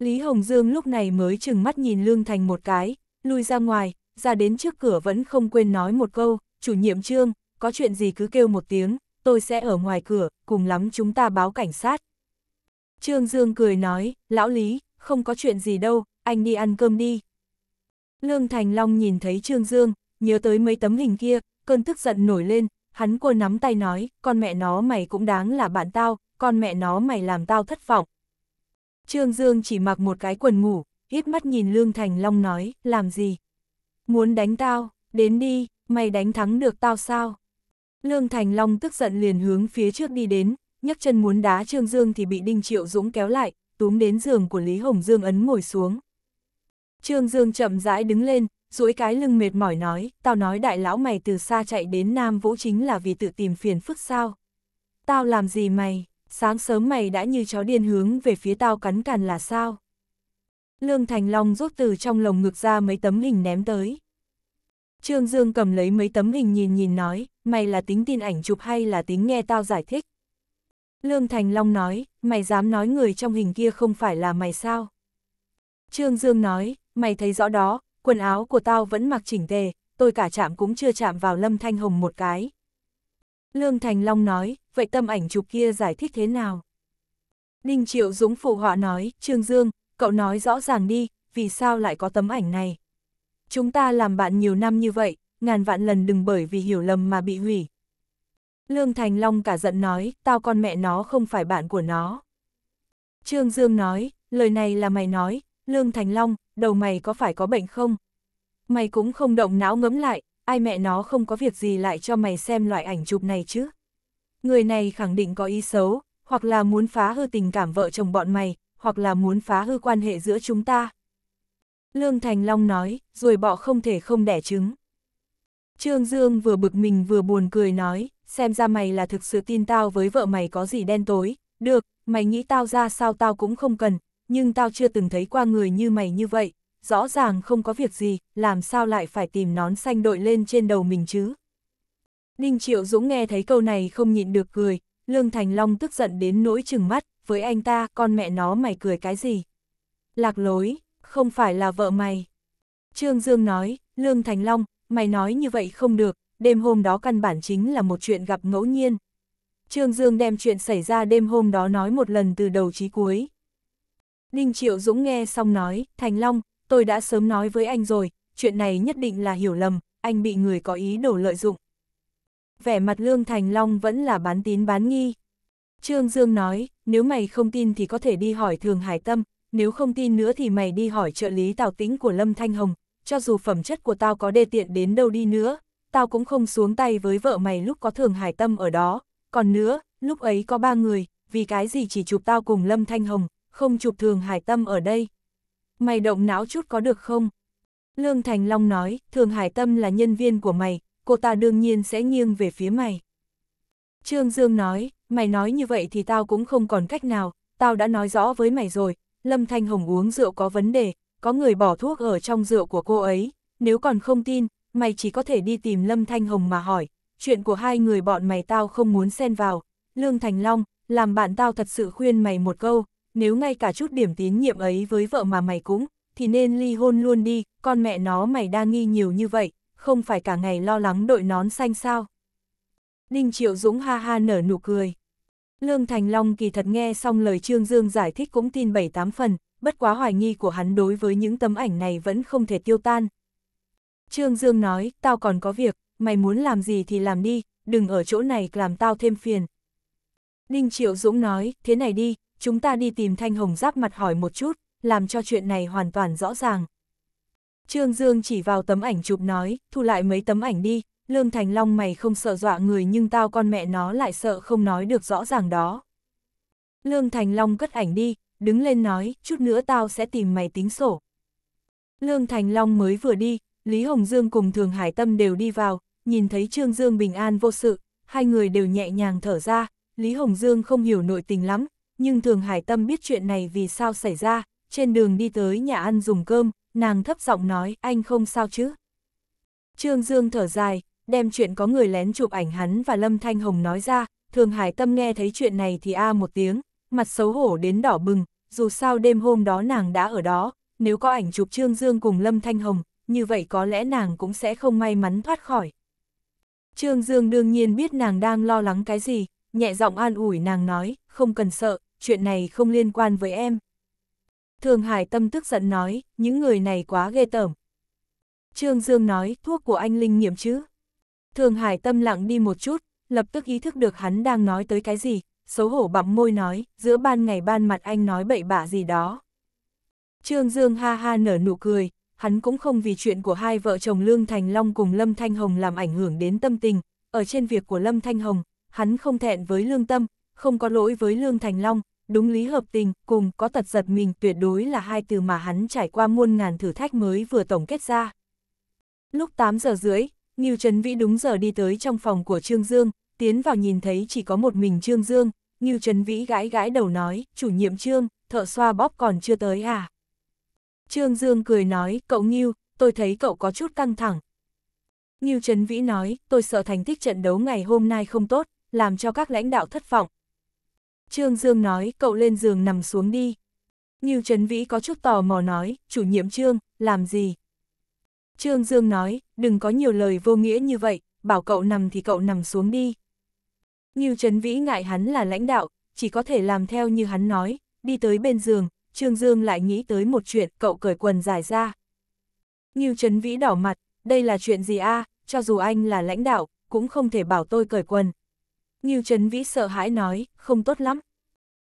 Lý Hồng Dương lúc này mới chừng mắt nhìn Lương Thành một cái, lui ra ngoài, ra đến trước cửa vẫn không quên nói một câu, chủ nhiệm trương, có chuyện gì cứ kêu một tiếng, tôi sẽ ở ngoài cửa, cùng lắm chúng ta báo cảnh sát. Trương Dương cười nói, lão Lý, không có chuyện gì đâu, anh đi ăn cơm đi. Lương Thành Long nhìn thấy Trương Dương, nhớ tới mấy tấm hình kia, cơn tức giận nổi lên, hắn cô nắm tay nói, con mẹ nó mày cũng đáng là bạn tao, con mẹ nó mày làm tao thất vọng, Trương Dương chỉ mặc một cái quần ngủ, hít mắt nhìn Lương Thành Long nói, làm gì? Muốn đánh tao, đến đi, mày đánh thắng được tao sao? Lương Thành Long tức giận liền hướng phía trước đi đến, nhấc chân muốn đá Trương Dương thì bị Đinh Triệu Dũng kéo lại, túm đến giường của Lý Hồng Dương ấn ngồi xuống. Trương Dương chậm rãi đứng lên, duỗi cái lưng mệt mỏi nói, tao nói đại lão mày từ xa chạy đến Nam Vũ chính là vì tự tìm phiền phức sao? Tao làm gì mày? sáng sớm mày đã như chó điên hướng về phía tao cắn càn là sao? Lương Thành Long rút từ trong lồng ngực ra mấy tấm hình ném tới. Trương Dương cầm lấy mấy tấm hình nhìn nhìn nói, mày là tính tin ảnh chụp hay là tính nghe tao giải thích? Lương Thành Long nói, mày dám nói người trong hình kia không phải là mày sao? Trương Dương nói, mày thấy rõ đó, quần áo của tao vẫn mặc chỉnh tề, tôi cả chạm cũng chưa chạm vào Lâm Thanh Hồng một cái. Lương Thành Long nói, vậy tâm ảnh chụp kia giải thích thế nào? Đinh Triệu Dũng phụ họa nói, Trương Dương, cậu nói rõ ràng đi, vì sao lại có tấm ảnh này? Chúng ta làm bạn nhiều năm như vậy, ngàn vạn lần đừng bởi vì hiểu lầm mà bị hủy. Lương Thành Long cả giận nói, tao con mẹ nó không phải bạn của nó. Trương Dương nói, lời này là mày nói, Lương Thành Long, đầu mày có phải có bệnh không? Mày cũng không động não ngấm lại, ai mẹ nó không có việc gì lại cho mày xem loại ảnh chụp này chứ. Người này khẳng định có ý xấu, hoặc là muốn phá hư tình cảm vợ chồng bọn mày, hoặc là muốn phá hư quan hệ giữa chúng ta. Lương Thành Long nói, rồi bọ không thể không đẻ trứng. Trương Dương vừa bực mình vừa buồn cười nói, xem ra mày là thực sự tin tao với vợ mày có gì đen tối, được, mày nghĩ tao ra sao tao cũng không cần, nhưng tao chưa từng thấy qua người như mày như vậy, rõ ràng không có việc gì, làm sao lại phải tìm nón xanh đội lên trên đầu mình chứ. Ninh Triệu Dũng nghe thấy câu này không nhịn được cười, Lương Thành Long tức giận đến nỗi trừng mắt, với anh ta con mẹ nó mày cười cái gì. Lạc lối, không phải là vợ mày. Trương Dương nói, Lương Thành Long, mày nói như vậy không được, đêm hôm đó căn bản chính là một chuyện gặp ngẫu nhiên. Trương Dương đem chuyện xảy ra đêm hôm đó nói một lần từ đầu chí cuối. Ninh Triệu Dũng nghe xong nói, Thành Long, tôi đã sớm nói với anh rồi, chuyện này nhất định là hiểu lầm, anh bị người có ý đồ lợi dụng. Vẻ mặt Lương Thành Long vẫn là bán tín bán nghi. Trương Dương nói, nếu mày không tin thì có thể đi hỏi Thường Hải Tâm, nếu không tin nữa thì mày đi hỏi trợ lý tào tĩnh của Lâm Thanh Hồng, cho dù phẩm chất của tao có đê tiện đến đâu đi nữa, tao cũng không xuống tay với vợ mày lúc có Thường Hải Tâm ở đó. Còn nữa, lúc ấy có ba người, vì cái gì chỉ chụp tao cùng Lâm Thanh Hồng, không chụp Thường Hải Tâm ở đây mày động não chút có được không? Lương Thành Long nói, Thường Hải Tâm là nhân viên của mày, cô ta đương nhiên sẽ nghiêng về phía mày. Trương Dương nói, mày nói như vậy thì tao cũng không còn cách nào, tao đã nói rõ với mày rồi, Lâm Thanh Hồng uống rượu có vấn đề, có người bỏ thuốc ở trong rượu của cô ấy, nếu còn không tin, mày chỉ có thể đi tìm Lâm Thanh Hồng mà hỏi, chuyện của hai người bọn mày tao không muốn xen vào, Lương Thành Long, làm bạn tao thật sự khuyên mày một câu, nếu ngay cả chút điểm tín nhiệm ấy với vợ mà mày cũng, thì nên ly hôn luôn đi, con mẹ nó mày đa nghi nhiều như vậy, không phải cả ngày lo lắng đội nón xanh sao. Đinh Triệu Dũng ha ha nở nụ cười. Lương Thành Long kỳ thật nghe xong lời Trương Dương giải thích cũng tin bảy tám phần, bất quá hoài nghi của hắn đối với những tấm ảnh này vẫn không thể tiêu tan. Trương Dương nói, tao còn có việc, mày muốn làm gì thì làm đi, đừng ở chỗ này làm tao thêm phiền. Đinh Triệu Dũng nói, thế này đi, chúng ta đi tìm Thanh Hồng giáp mặt hỏi một chút, làm cho chuyện này hoàn toàn rõ ràng. Trương Dương chỉ vào tấm ảnh chụp nói, thu lại mấy tấm ảnh đi, Lương Thành Long mày không sợ dọa người nhưng tao con mẹ nó lại sợ không nói được rõ ràng đó. Lương Thành Long cất ảnh đi, đứng lên nói, chút nữa tao sẽ tìm mày tính sổ. Lương Thành Long mới vừa đi, Lý Hồng Dương cùng Thường Hải Tâm đều đi vào, nhìn thấy Trương Dương bình an vô sự, hai người đều nhẹ nhàng thở ra, Lý Hồng Dương không hiểu nội tình lắm, nhưng Thường Hải Tâm biết chuyện này vì sao xảy ra, trên đường đi tới nhà ăn dùng cơm, nàng thấp giọng nói, anh không sao chứ. Trương Dương thở dài, đem chuyện có người lén chụp ảnh hắn và Lâm Thanh Hồng nói ra, Thường Hải Tâm nghe thấy chuyện này thì a một tiếng, mặt xấu hổ đến đỏ bừng, dù sao đêm hôm đó nàng đã ở đó, nếu có ảnh chụp Trương Dương cùng Lâm Thanh Hồng, như vậy có lẽ nàng cũng sẽ không may mắn thoát khỏi. Trương Dương đương nhiên biết nàng đang lo lắng cái gì, nhẹ giọng an ủi nàng nói, không cần sợ, chuyện này không liên quan với em. Thường Hải Tâm tức giận nói, những người này quá ghê tởm. Trương Dương nói, thuốc của anh Linh nghiệm chứ. Thường Hải Tâm lặng đi một chút, lập tức ý thức được hắn đang nói tới cái gì, xấu hổ bặm môi nói, giữa ban ngày ban mặt anh nói bậy bạ gì đó. Trương Dương ha ha nở nụ cười, hắn cũng không vì chuyện của hai vợ chồng Lương Thành Long cùng Lâm Thanh Hồng làm ảnh hưởng đến tâm tình, ở trên việc của Lâm Thanh Hồng, hắn không thẹn với lương tâm, không có lỗi với Lương Thành Long, đúng lý hợp tình, cùng có tật giật mình tuyệt đối là hai từ mà hắn trải qua muôn ngàn thử thách mới vừa tổng kết ra. Lúc 8 giờ rưỡi, Nghiêu Trấn Vĩ đúng giờ đi tới trong phòng của Trương Dương, tiến vào nhìn thấy chỉ có một mình Trương Dương, Nghiêu Trấn Vĩ gãi gãi đầu nói, chủ nhiệm Trương, thợ xoa bóp còn chưa tới à. Trương Dương cười nói, cậu Nghiêu, tôi thấy cậu có chút căng thẳng. Nghiêu Trấn Vĩ nói, tôi sợ thành tích trận đấu ngày hôm nay không tốt, làm cho các lãnh đạo thất vọng, Trương Dương nói, cậu lên giường nằm xuống đi. Như Trấn Vĩ có chút tò mò nói, chủ nhiệm Trương, làm gì? Trương Dương nói, đừng có nhiều lời vô nghĩa như vậy, bảo cậu nằm thì cậu nằm xuống đi. Như Trấn Vĩ ngại hắn là lãnh đạo, chỉ có thể làm theo như hắn nói, đi tới bên giường, Trương Dương lại nghĩ tới một chuyện, cậu cởi quần dài ra. Như Trấn Vĩ đỏ mặt, đây là chuyện gì a à? cho dù anh là lãnh đạo, cũng không thể bảo tôi cởi quần. Ngưu Trấn Vĩ sợ hãi nói, không tốt lắm.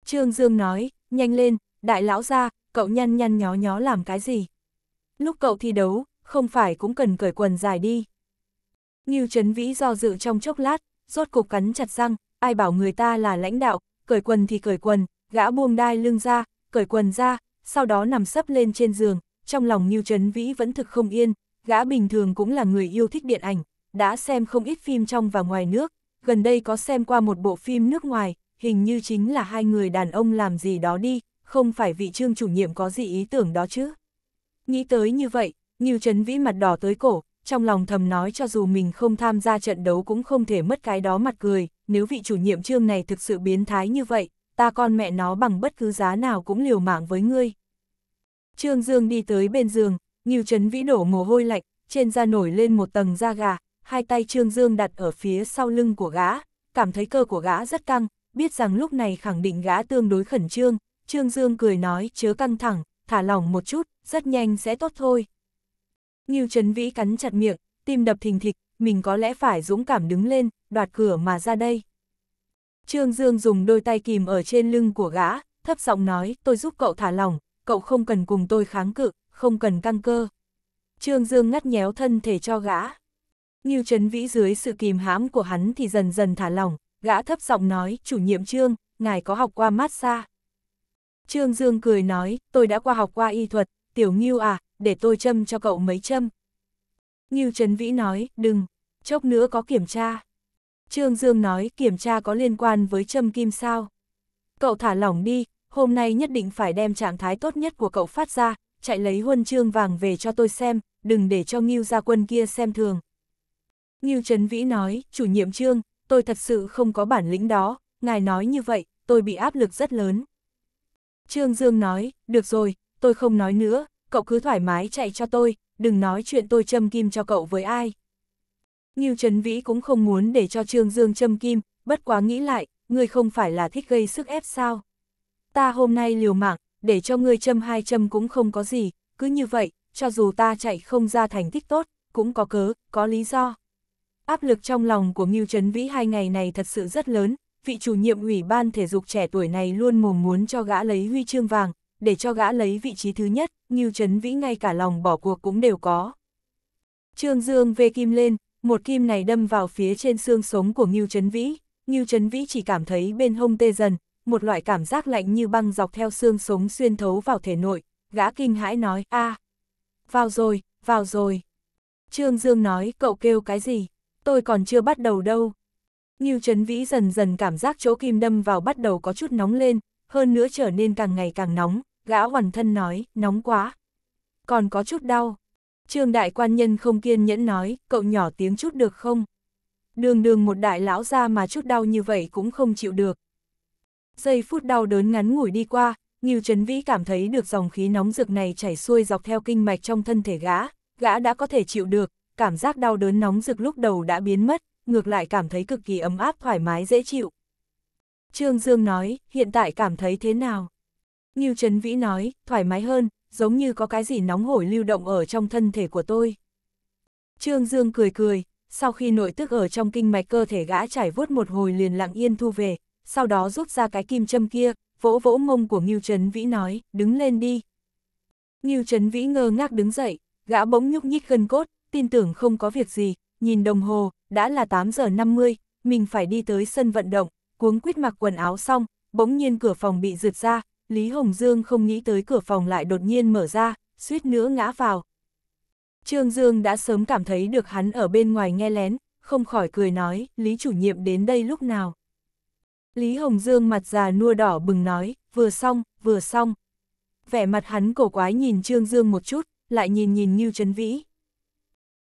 Trương Dương nói, nhanh lên, đại lão ra, cậu nhăn nhăn nhó nhó làm cái gì? Lúc cậu thi đấu, không phải cũng cần cởi quần dài đi. Ngưu Trấn Vĩ do dự trong chốc lát, rốt cục cắn chặt răng, ai bảo người ta là lãnh đạo, cởi quần thì cởi quần, gã buông đai lưng ra, cởi quần ra, sau đó nằm sấp lên trên giường, trong lòng Ngưu Trấn Vĩ vẫn thực không yên, gã bình thường cũng là người yêu thích điện ảnh, đã xem không ít phim trong và ngoài nước, gần đây có xem qua một bộ phim nước ngoài, hình như chính là hai người đàn ông làm gì đó đi, không phải vị trương chủ nhiệm có gì ý tưởng đó chứ. Nghĩ tới như vậy, Ngưu Trấn Vĩ mặt đỏ tới cổ, trong lòng thầm nói cho dù mình không tham gia trận đấu cũng không thể mất cái đó mặt cười, nếu vị chủ nhiệm trương này thực sự biến thái như vậy, ta con mẹ nó bằng bất cứ giá nào cũng liều mạng với ngươi. Trương Dương đi tới bên giường, Ngưu Trấn Vĩ đổ mồ hôi lạnh, trên da nổi lên một tầng da gà, hai tay Trương Dương đặt ở phía sau lưng của gã, cảm thấy cơ của gã rất căng, biết rằng lúc này khẳng định gã tương đối khẩn trương, Trương Dương cười nói chớ căng thẳng, thả lỏng một chút, rất nhanh sẽ tốt thôi. Ngưu Trấn Vĩ cắn chặt miệng, tim đập thình thịch, mình có lẽ phải dũng cảm đứng lên, đoạt cửa mà ra đây. Trương Dương dùng đôi tay kìm ở trên lưng của gã, thấp giọng nói tôi giúp cậu thả lỏng, cậu không cần cùng tôi kháng cự, không cần căng cơ. Trương Dương ngắt nhéo thân thể cho gã. Như Trấn Vĩ dưới sự kìm hãm của hắn thì dần dần thả lỏng, gã thấp giọng nói, chủ nhiệm Trương, ngài có học qua mát xa. Trương Dương cười nói, tôi đã qua học qua y thuật, tiểu Ngưu à, để tôi châm cho cậu mấy châm. Ngưu Trấn Vĩ nói, đừng, chốc nữa có kiểm tra. Trương Dương nói, kiểm tra có liên quan với châm kim sao. Cậu thả lỏng đi, hôm nay nhất định phải đem trạng thái tốt nhất của cậu phát ra, chạy lấy huân chương vàng về cho tôi xem, đừng để cho Ngưu gia quân kia xem thường. Ngưu Trấn Vĩ nói, chủ nhiệm trương, tôi thật sự không có bản lĩnh đó, ngài nói như vậy, tôi bị áp lực rất lớn. Trương Dương nói, được rồi, tôi không nói nữa, cậu cứ thoải mái chạy cho tôi, đừng nói chuyện tôi châm kim cho cậu với ai. Ngưu Trấn Vĩ cũng không muốn để cho Trương Dương châm kim, bất quá nghĩ lại, người không phải là thích gây sức ép sao. Ta hôm nay liều mạng, để cho ngươi châm hai châm cũng không có gì, cứ như vậy, cho dù ta chạy không ra thành tích tốt, cũng có cớ, có lý do. Áp lực trong lòng của Ngưu Trấn Vĩ hai ngày này thật sự rất lớn, vị chủ nhiệm ủy ban thể dục trẻ tuổi này luôn mồm muốn cho gã lấy huy chương vàng, để cho gã lấy vị trí thứ nhất, Ngưu Trấn Vĩ ngay cả lòng bỏ cuộc cũng đều có. Trương Dương về kim lên, một kim này đâm vào phía trên xương sống của Ngưu Trấn Vĩ, Ngưu Trấn Vĩ chỉ cảm thấy bên hông tê dần, một loại cảm giác lạnh như băng dọc theo xương sống xuyên thấu vào thể nội, gã kinh hãi nói, a vào rồi, vào rồi. Trương Dương nói, cậu kêu cái gì? tôi còn chưa bắt đầu đâu. Như Trấn Vĩ dần dần cảm giác chỗ kim đâm vào bắt đầu có chút nóng lên, hơn nữa trở nên càng ngày càng nóng, gã hoàn thân nói, nóng quá. Còn có chút đau. Trương đại quan nhân không kiên nhẫn nói, cậu nhỏ tiếng chút được không? Đường đường một đại lão ra mà chút đau như vậy cũng không chịu được. Giây phút đau đớn ngắn ngủi đi qua, Ngưu Trấn Vĩ cảm thấy được dòng khí nóng rực này chảy xuôi dọc theo kinh mạch trong thân thể gã, gã đã có thể chịu được, cảm giác đau đớn nóng rực lúc đầu đã biến mất, ngược lại cảm thấy cực kỳ ấm áp thoải mái dễ chịu. Trương Dương nói, hiện tại cảm thấy thế nào? nghiêu Trấn Vĩ nói, thoải mái hơn, giống như có cái gì nóng hổi lưu động ở trong thân thể của tôi. Trương Dương cười cười, sau khi nội tức ở trong kinh mạch cơ thể gã chảy vuốt một hồi liền lặng yên thu về, sau đó rút ra cái kim châm kia, vỗ vỗ mông của nghiêu Trấn Vĩ nói, đứng lên đi. nghiêu Trấn Vĩ ngơ ngác đứng dậy, gã bỗng nhúc nhích gân cốt, tin tưởng không có việc gì, nhìn đồng hồ, đã là 8 giờ 50, mình phải đi tới sân vận động, cuống quýt mặc quần áo xong, bỗng nhiên cửa phòng bị rượt ra, Lý Hồng Dương không nghĩ tới cửa phòng lại đột nhiên mở ra, suýt nữa ngã vào. Trương Dương đã sớm cảm thấy được hắn ở bên ngoài nghe lén, không khỏi cười nói, Lý chủ nhiệm đến đây lúc nào. Lý Hồng Dương mặt già nua đỏ bừng nói, vừa xong, vừa xong. Vẻ mặt hắn cổ quái nhìn Trương Dương một chút, lại nhìn nhìn như Trấn Vĩ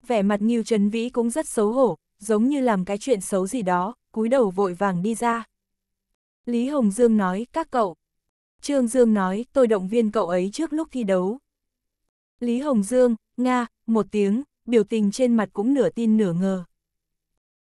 vẻ mặt Ngưu Trấn Vĩ cũng rất xấu hổ, giống như làm cái chuyện xấu gì đó, cúi đầu vội vàng đi ra. Lý Hồng Dương nói, các cậu. Trương Dương nói, tôi động viên cậu ấy trước lúc thi đấu. Lý Hồng Dương, Nga, một tiếng, biểu tình trên mặt cũng nửa tin nửa ngờ.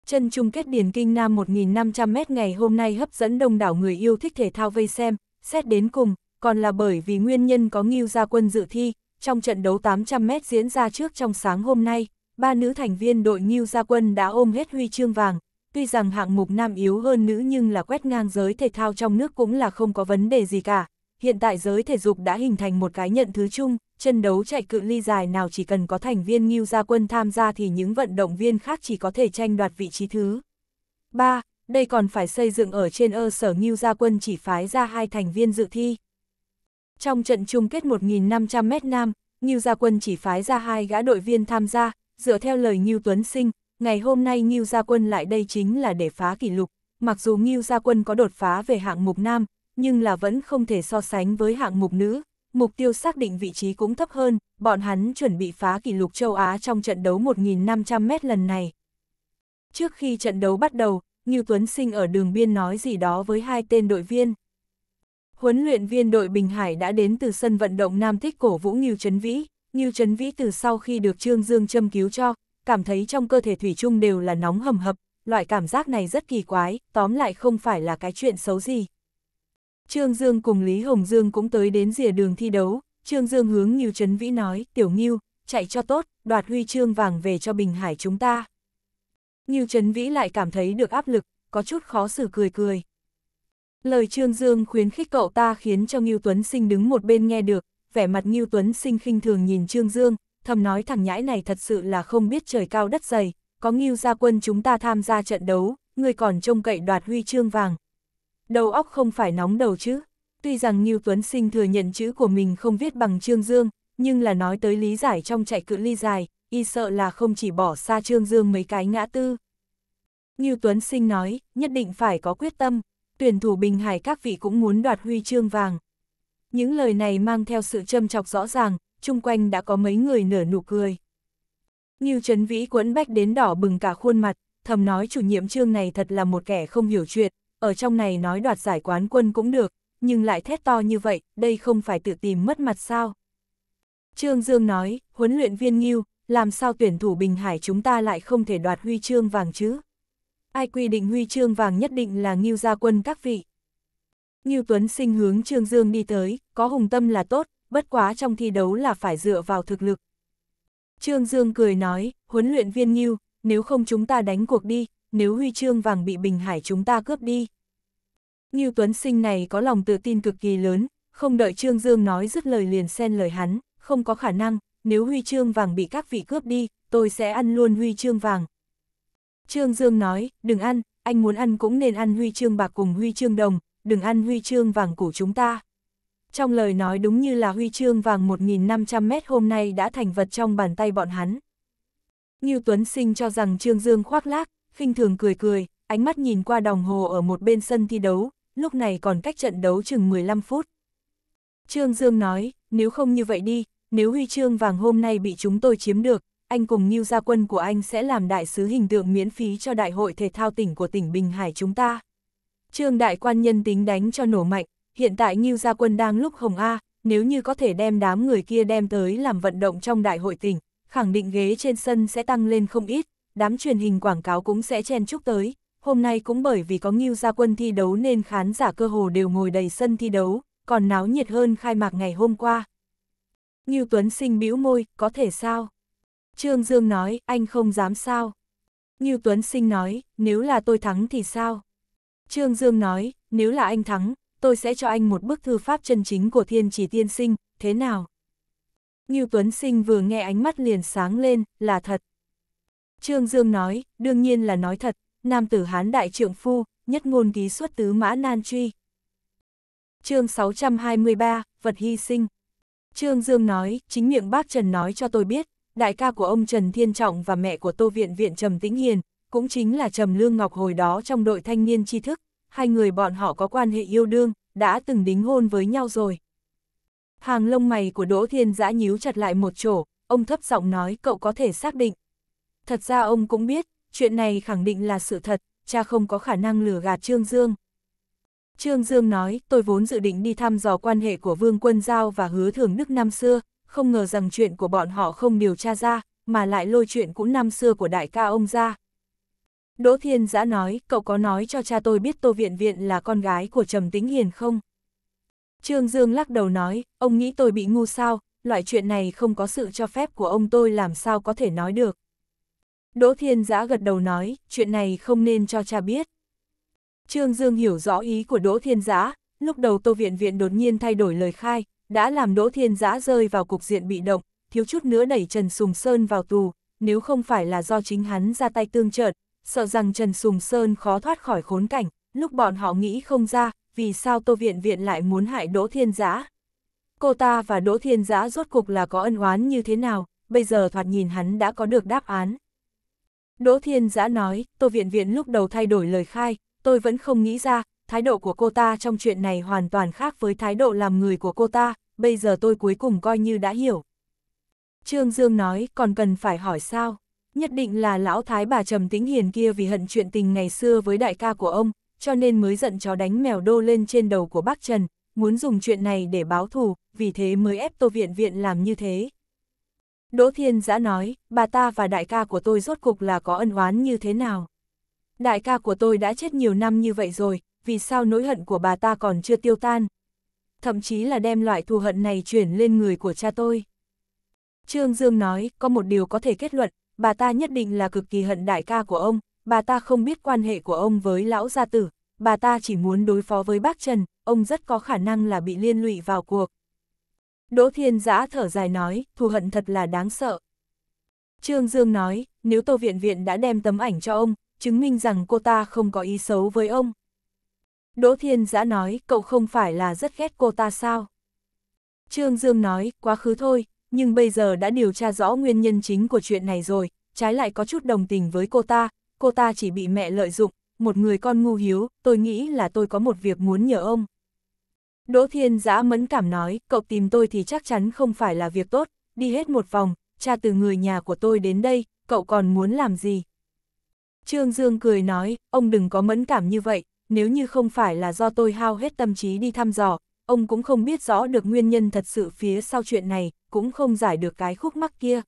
Chân chung kết Điền kinh nam 1.500m ngày hôm nay hấp dẫn đông đảo người yêu thích thể thao vây xem, xét đến cùng, còn là bởi vì nguyên nhân có nghiêu gia quân dự thi, trong trận đấu 800m diễn ra trước trong sáng hôm nay ba nữ thành viên đội Ngưu Gia Quân đã ôm hết huy chương vàng, tuy rằng hạng mục nam yếu hơn nữ nhưng là quét ngang giới thể thao trong nước cũng là không có vấn đề gì cả. Hiện tại giới thể dục đã hình thành một cái nhận thứ chung, chân đấu chạy cự ly dài nào chỉ cần có thành viên Ngưu Gia Quân tham gia thì những vận động viên khác chỉ có thể tranh đoạt vị trí thứ. 3. Đây còn phải xây dựng ở trên ơ sở Ngưu Gia Quân chỉ phái ra hai thành viên dự thi. Trong trận chung kết 1.500m nam, Ngưu Gia Quân chỉ phái ra hai gã đội viên tham gia, dựa theo lời Ngưu Tuấn Sinh, ngày hôm nay Ngưu Gia Quân lại đây chính là để phá kỷ lục, mặc dù Ngưu Gia Quân có đột phá về hạng mục nam, nhưng là vẫn không thể so sánh với hạng mục nữ, mục tiêu xác định vị trí cũng thấp hơn, bọn hắn chuẩn bị phá kỷ lục châu Á trong trận đấu 1.500m lần này. Trước khi trận đấu bắt đầu, Ngưu Tuấn Sinh ở đường biên nói gì đó với hai tên đội viên. Huấn luyện viên đội Bình Hải đã đến từ sân vận động Nam Thích cổ Vũ Ngưu Trấn Vĩ. Ngưu Trấn Vĩ từ sau khi được Trương Dương châm cứu cho, cảm thấy trong cơ thể Thủy chung đều là nóng hầm hập, loại cảm giác này rất kỳ quái, tóm lại không phải là cái chuyện xấu gì. Trương Dương cùng Lý Hồng Dương cũng tới đến rìa đường thi đấu, Trương Dương hướng Ngưu Trấn Vĩ nói, tiểu Nghiêu, chạy cho tốt, đoạt huy chương vàng về cho Bình Hải chúng ta. Ngưu Trấn Vĩ lại cảm thấy được áp lực, có chút khó xử cười cười. Lời Trương Dương khuyến khích cậu ta khiến cho Ngưu Tuấn Sinh đứng một bên nghe được, vẻ mặt Ngưu Tuấn sinh khinh thường nhìn Trương Dương, thầm nói thằng nhãi này thật sự là không biết trời cao đất dày, có Ngưu gia quân chúng ta tham gia trận đấu, người còn trông cậy đoạt huy chương vàng. Đầu óc không phải nóng đầu chứ, tuy rằng Ngưu Tuấn sinh thừa nhận chữ của mình không viết bằng Trương Dương, nhưng là nói tới lý giải trong chạy cự ly dài, y sợ là không chỉ bỏ xa Trương Dương mấy cái ngã tư. Ngưu Tuấn Sinh nói, nhất định phải có quyết tâm, tuyển thủ Bình Hải các vị cũng muốn đoạt huy chương vàng. Những lời này mang theo sự châm chọc rõ ràng, chung quanh đã có mấy người nở nụ cười. Như Trấn Vĩ quấn bách đến đỏ bừng cả khuôn mặt, thầm nói chủ nhiệm trương này thật là một kẻ không hiểu chuyện, ở trong này nói đoạt giải quán quân cũng được, nhưng lại thét to như vậy, đây không phải tự tìm mất mặt sao. Trương Dương nói, huấn luyện viên Nghiêu, làm sao tuyển thủ Bình Hải chúng ta lại không thể đoạt huy chương vàng chứ? Ai quy định huy chương vàng nhất định là Nghiêu gia quân các vị? Ngưu Tuấn sinh hướng Trương Dương đi tới, có hùng tâm là tốt, bất quá trong thi đấu là phải dựa vào thực lực. Trương Dương cười nói, huấn luyện viên Ngưu, nếu không chúng ta đánh cuộc đi, nếu huy chương vàng bị Bình Hải chúng ta cướp đi. Ngưu Tuấn sinh này có lòng tự tin cực kỳ lớn, không đợi Trương Dương nói dứt lời liền xen lời hắn, không có khả năng, nếu huy chương vàng bị các vị cướp đi, tôi sẽ ăn luôn huy chương vàng. Trương Dương nói, đừng ăn, anh muốn ăn cũng nên ăn huy chương bạc cùng huy chương đồng, đừng ăn huy chương vàng của chúng ta. Trong lời nói đúng như là huy chương vàng 1.500 mét hôm nay đã thành vật trong bàn tay bọn hắn. Ngưu Tuấn Sinh cho rằng Trương Dương khoác lác, khinh thường cười cười, ánh mắt nhìn qua đồng hồ ở một bên sân thi đấu, lúc này còn cách trận đấu chừng 15 phút. Trương Dương nói, nếu không như vậy đi, nếu huy chương vàng hôm nay bị chúng tôi chiếm được, anh cùng Ngưu gia quân của anh sẽ làm đại sứ hình tượng miễn phí cho Đại hội Thể thao tỉnh của tỉnh Bình Hải chúng ta. Trương đại quan nhân tính đánh cho nổ mạnh, hiện tại Ngưu Gia Quân đang lúc hồng A, nếu như có thể đem đám người kia đem tới làm vận động trong đại hội tỉnh, khẳng định ghế trên sân sẽ tăng lên không ít, đám truyền hình quảng cáo cũng sẽ chen chúc tới. Hôm nay cũng bởi vì có Ngưu Gia Quân thi đấu nên khán giả cơ hồ đều ngồi đầy sân thi đấu, còn náo nhiệt hơn khai mạc ngày hôm qua. Ngưu Tuấn Sinh bĩu môi, có thể sao? Trương Dương nói, anh không dám sao? Ngưu Tuấn Sinh nói, nếu là tôi thắng thì sao? Trương Dương nói, nếu là anh thắng, tôi sẽ cho anh một bức thư pháp chân chính của thiên chỉ tiên sinh, thế nào? Ngưu Tuấn Sinh vừa nghe ánh mắt liền sáng lên, là thật. Trương Dương nói, đương nhiên là nói thật, nam tử Hán đại trượng phu, nhất ngôn ký xuất tứ mã nan truy. chương 623, vật hy sinh. Trương Dương nói, chính miệng bác Trần nói cho tôi biết, đại ca của ông Trần Thiên Trọng và mẹ của Tô Viện Viện Trầm Tĩnh Hiền, cũng chính là Trầm Lương Ngọc hồi đó trong đội thanh niên tri thức, hai người bọn họ có quan hệ yêu đương, đã từng đính hôn với nhau rồi. Hàng lông mày của Đỗ Thiên Giã nhíu chặt lại một chỗ, ông thấp giọng nói cậu có thể xác định. Thật ra ông cũng biết, chuyện này khẳng định là sự thật, cha không có khả năng lừa gạt Trương Dương. Trương Dương nói, tôi vốn dự định đi thăm dò quan hệ của Vương Quân Giao và Hứa Thường Đức năm xưa, không ngờ rằng chuyện của bọn họ không điều tra ra, mà lại lôi chuyện cũ năm xưa của đại ca ông ra, Đỗ Thiên Giã nói, cậu có nói cho cha tôi biết Tô Viện Viện là con gái của Trầm Tĩnh Hiền không? Trương Dương lắc đầu nói, ông nghĩ tôi bị ngu sao, loại chuyện này không có sự cho phép của ông tôi làm sao có thể nói được. Đỗ Thiên Giã gật đầu nói, chuyện này không nên cho cha biết. Trương Dương hiểu rõ ý của Đỗ Thiên Giã, lúc đầu Tô Viện Viện đột nhiên thay đổi lời khai, đã làm Đỗ Thiên Giã rơi vào cục diện bị động, thiếu chút nữa đẩy Trần Sùng Sơn vào tù, nếu không phải là do chính hắn ra tay tương trợt, sợ rằng Trần Sùng Sơn khó thoát khỏi khốn cảnh, lúc bọn họ nghĩ không ra, vì sao Tô Viện Viện lại muốn hại Đỗ Thiên Giã. Cô ta và Đỗ Thiên Giã rốt cục là có ân oán như thế nào, bây giờ thoạt nhìn hắn đã có được đáp án. Đỗ Thiên Giã nói, Tô Viện Viện lúc đầu thay đổi lời khai, tôi vẫn không nghĩ ra, thái độ của cô ta trong chuyện này hoàn toàn khác với thái độ làm người của cô ta, bây giờ tôi cuối cùng coi như đã hiểu. Trương Dương nói, còn cần phải hỏi sao? Nhất định là lão thái bà Trầm Tĩnh Hiền kia vì hận chuyện tình ngày xưa với đại ca của ông, cho nên mới giận chó đánh mèo đô lên trên đầu của bác Trần, muốn dùng chuyện này để báo thù, vì thế mới ép Tô Viện Viện làm như thế. Đỗ Thiên Giã nói, bà ta và đại ca của tôi rốt cục là có ân oán như thế nào? Đại ca của tôi đã chết nhiều năm như vậy rồi, vì sao nỗi hận của bà ta còn chưa tiêu tan? Thậm chí là đem loại thù hận này chuyển lên người của cha tôi. Trương Dương nói, có một điều có thể kết luận, bà ta nhất định là cực kỳ hận đại ca của ông, bà ta không biết quan hệ của ông với lão gia tử, bà ta chỉ muốn đối phó với bác Trần, ông rất có khả năng là bị liên lụy vào cuộc. Đỗ Thiên Giã thở dài nói, thù hận thật là đáng sợ. Trương Dương nói, nếu Tô Viện Viện đã đem tấm ảnh cho ông, chứng minh rằng cô ta không có ý xấu với ông. Đỗ Thiên Giã nói, cậu không phải là rất ghét cô ta sao? Trương Dương nói, quá khứ thôi, nhưng bây giờ đã điều tra rõ nguyên nhân chính của chuyện này rồi, trái lại có chút đồng tình với cô ta, cô ta chỉ bị mẹ lợi dụng, một người con ngu hiếu, tôi nghĩ là tôi có một việc muốn nhờ ông. Đỗ Thiên Giã mẫn cảm nói, cậu tìm tôi thì chắc chắn không phải là việc tốt, đi hết một vòng, cha từ người nhà của tôi đến đây, cậu còn muốn làm gì? Trương Dương cười nói, ông đừng có mẫn cảm như vậy, nếu như không phải là do tôi hao hết tâm trí đi thăm dò, ông cũng không biết rõ được nguyên nhân thật sự phía sau chuyện này, cũng không giải được cái khúc mắc kia.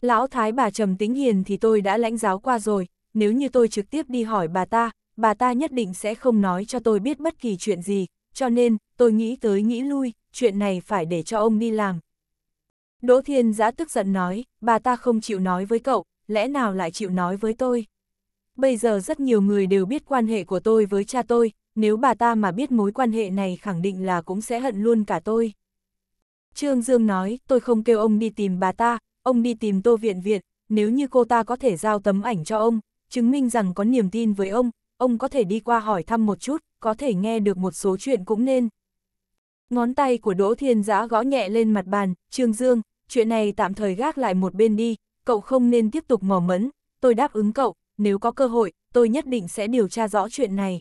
Lão thái bà Trầm Tính Hiền thì tôi đã lãnh giáo qua rồi, nếu như tôi trực tiếp đi hỏi bà ta, bà ta nhất định sẽ không nói cho tôi biết bất kỳ chuyện gì, cho nên, tôi nghĩ tới nghĩ lui, chuyện này phải để cho ông đi làm. Đỗ Thiên Giã tức giận nói, bà ta không chịu nói với cậu, lẽ nào lại chịu nói với tôi? Bây giờ rất nhiều người đều biết quan hệ của tôi với cha tôi, nếu bà ta mà biết mối quan hệ này khẳng định là cũng sẽ hận luôn cả tôi. Trương Dương nói, tôi không kêu ông đi tìm bà ta, ông đi tìm Tô Viện Viện, nếu như cô ta có thể giao tấm ảnh cho ông, chứng minh rằng có niềm tin với ông, ông có thể đi qua hỏi thăm một chút, có thể nghe được một số chuyện cũng nên. Ngón tay của Đỗ Thiên Giã gõ nhẹ lên mặt bàn, Trương Dương, chuyện này tạm thời gác lại một bên đi, cậu không nên tiếp tục mò mẫn, tôi đáp ứng cậu, nếu có cơ hội, tôi nhất định sẽ điều tra rõ chuyện này.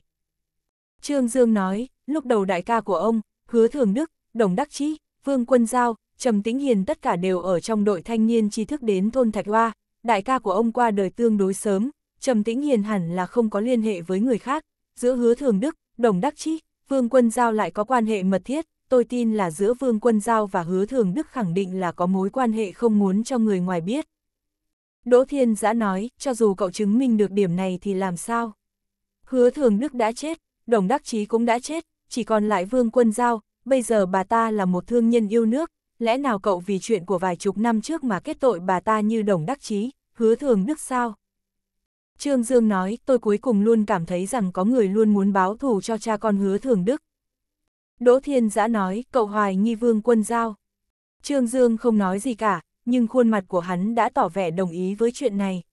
Trương Dương nói, lúc đầu đại ca của ông, Hứa Thường Đức, Đồng Đắc Chí, Vương Quân Giao, Trầm Tĩnh Hiền tất cả đều ở trong đội thanh niên trí thức đến thôn Thạch Hoa, đại ca của ông qua đời tương đối sớm, Trầm Tĩnh Hiền hẳn là không có liên hệ với người khác, giữa Hứa Thường Đức, Đồng Đắc Chí, Vương Quân Giao lại có quan hệ mật thiết, tôi tin là giữa Vương Quân Giao và Hứa Thường Đức khẳng định là có mối quan hệ không muốn cho người ngoài biết. Đỗ Thiên Giã nói, cho dù cậu chứng minh được điểm này thì làm sao? Hứa Thường Đức đã chết, đồng đắc chí cũng đã chết, chỉ còn lại vương quân giao, bây giờ bà ta là một thương nhân yêu nước, lẽ nào cậu vì chuyện của vài chục năm trước mà kết tội bà ta như đồng đắc chí, hứa thường đức sao? Trương Dương nói, tôi cuối cùng luôn cảm thấy rằng có người luôn muốn báo thù cho cha con hứa thường đức. Đỗ Thiên Giã nói, cậu hoài nghi vương quân giao. Trương Dương không nói gì cả, nhưng khuôn mặt của hắn đã tỏ vẻ đồng ý với chuyện này.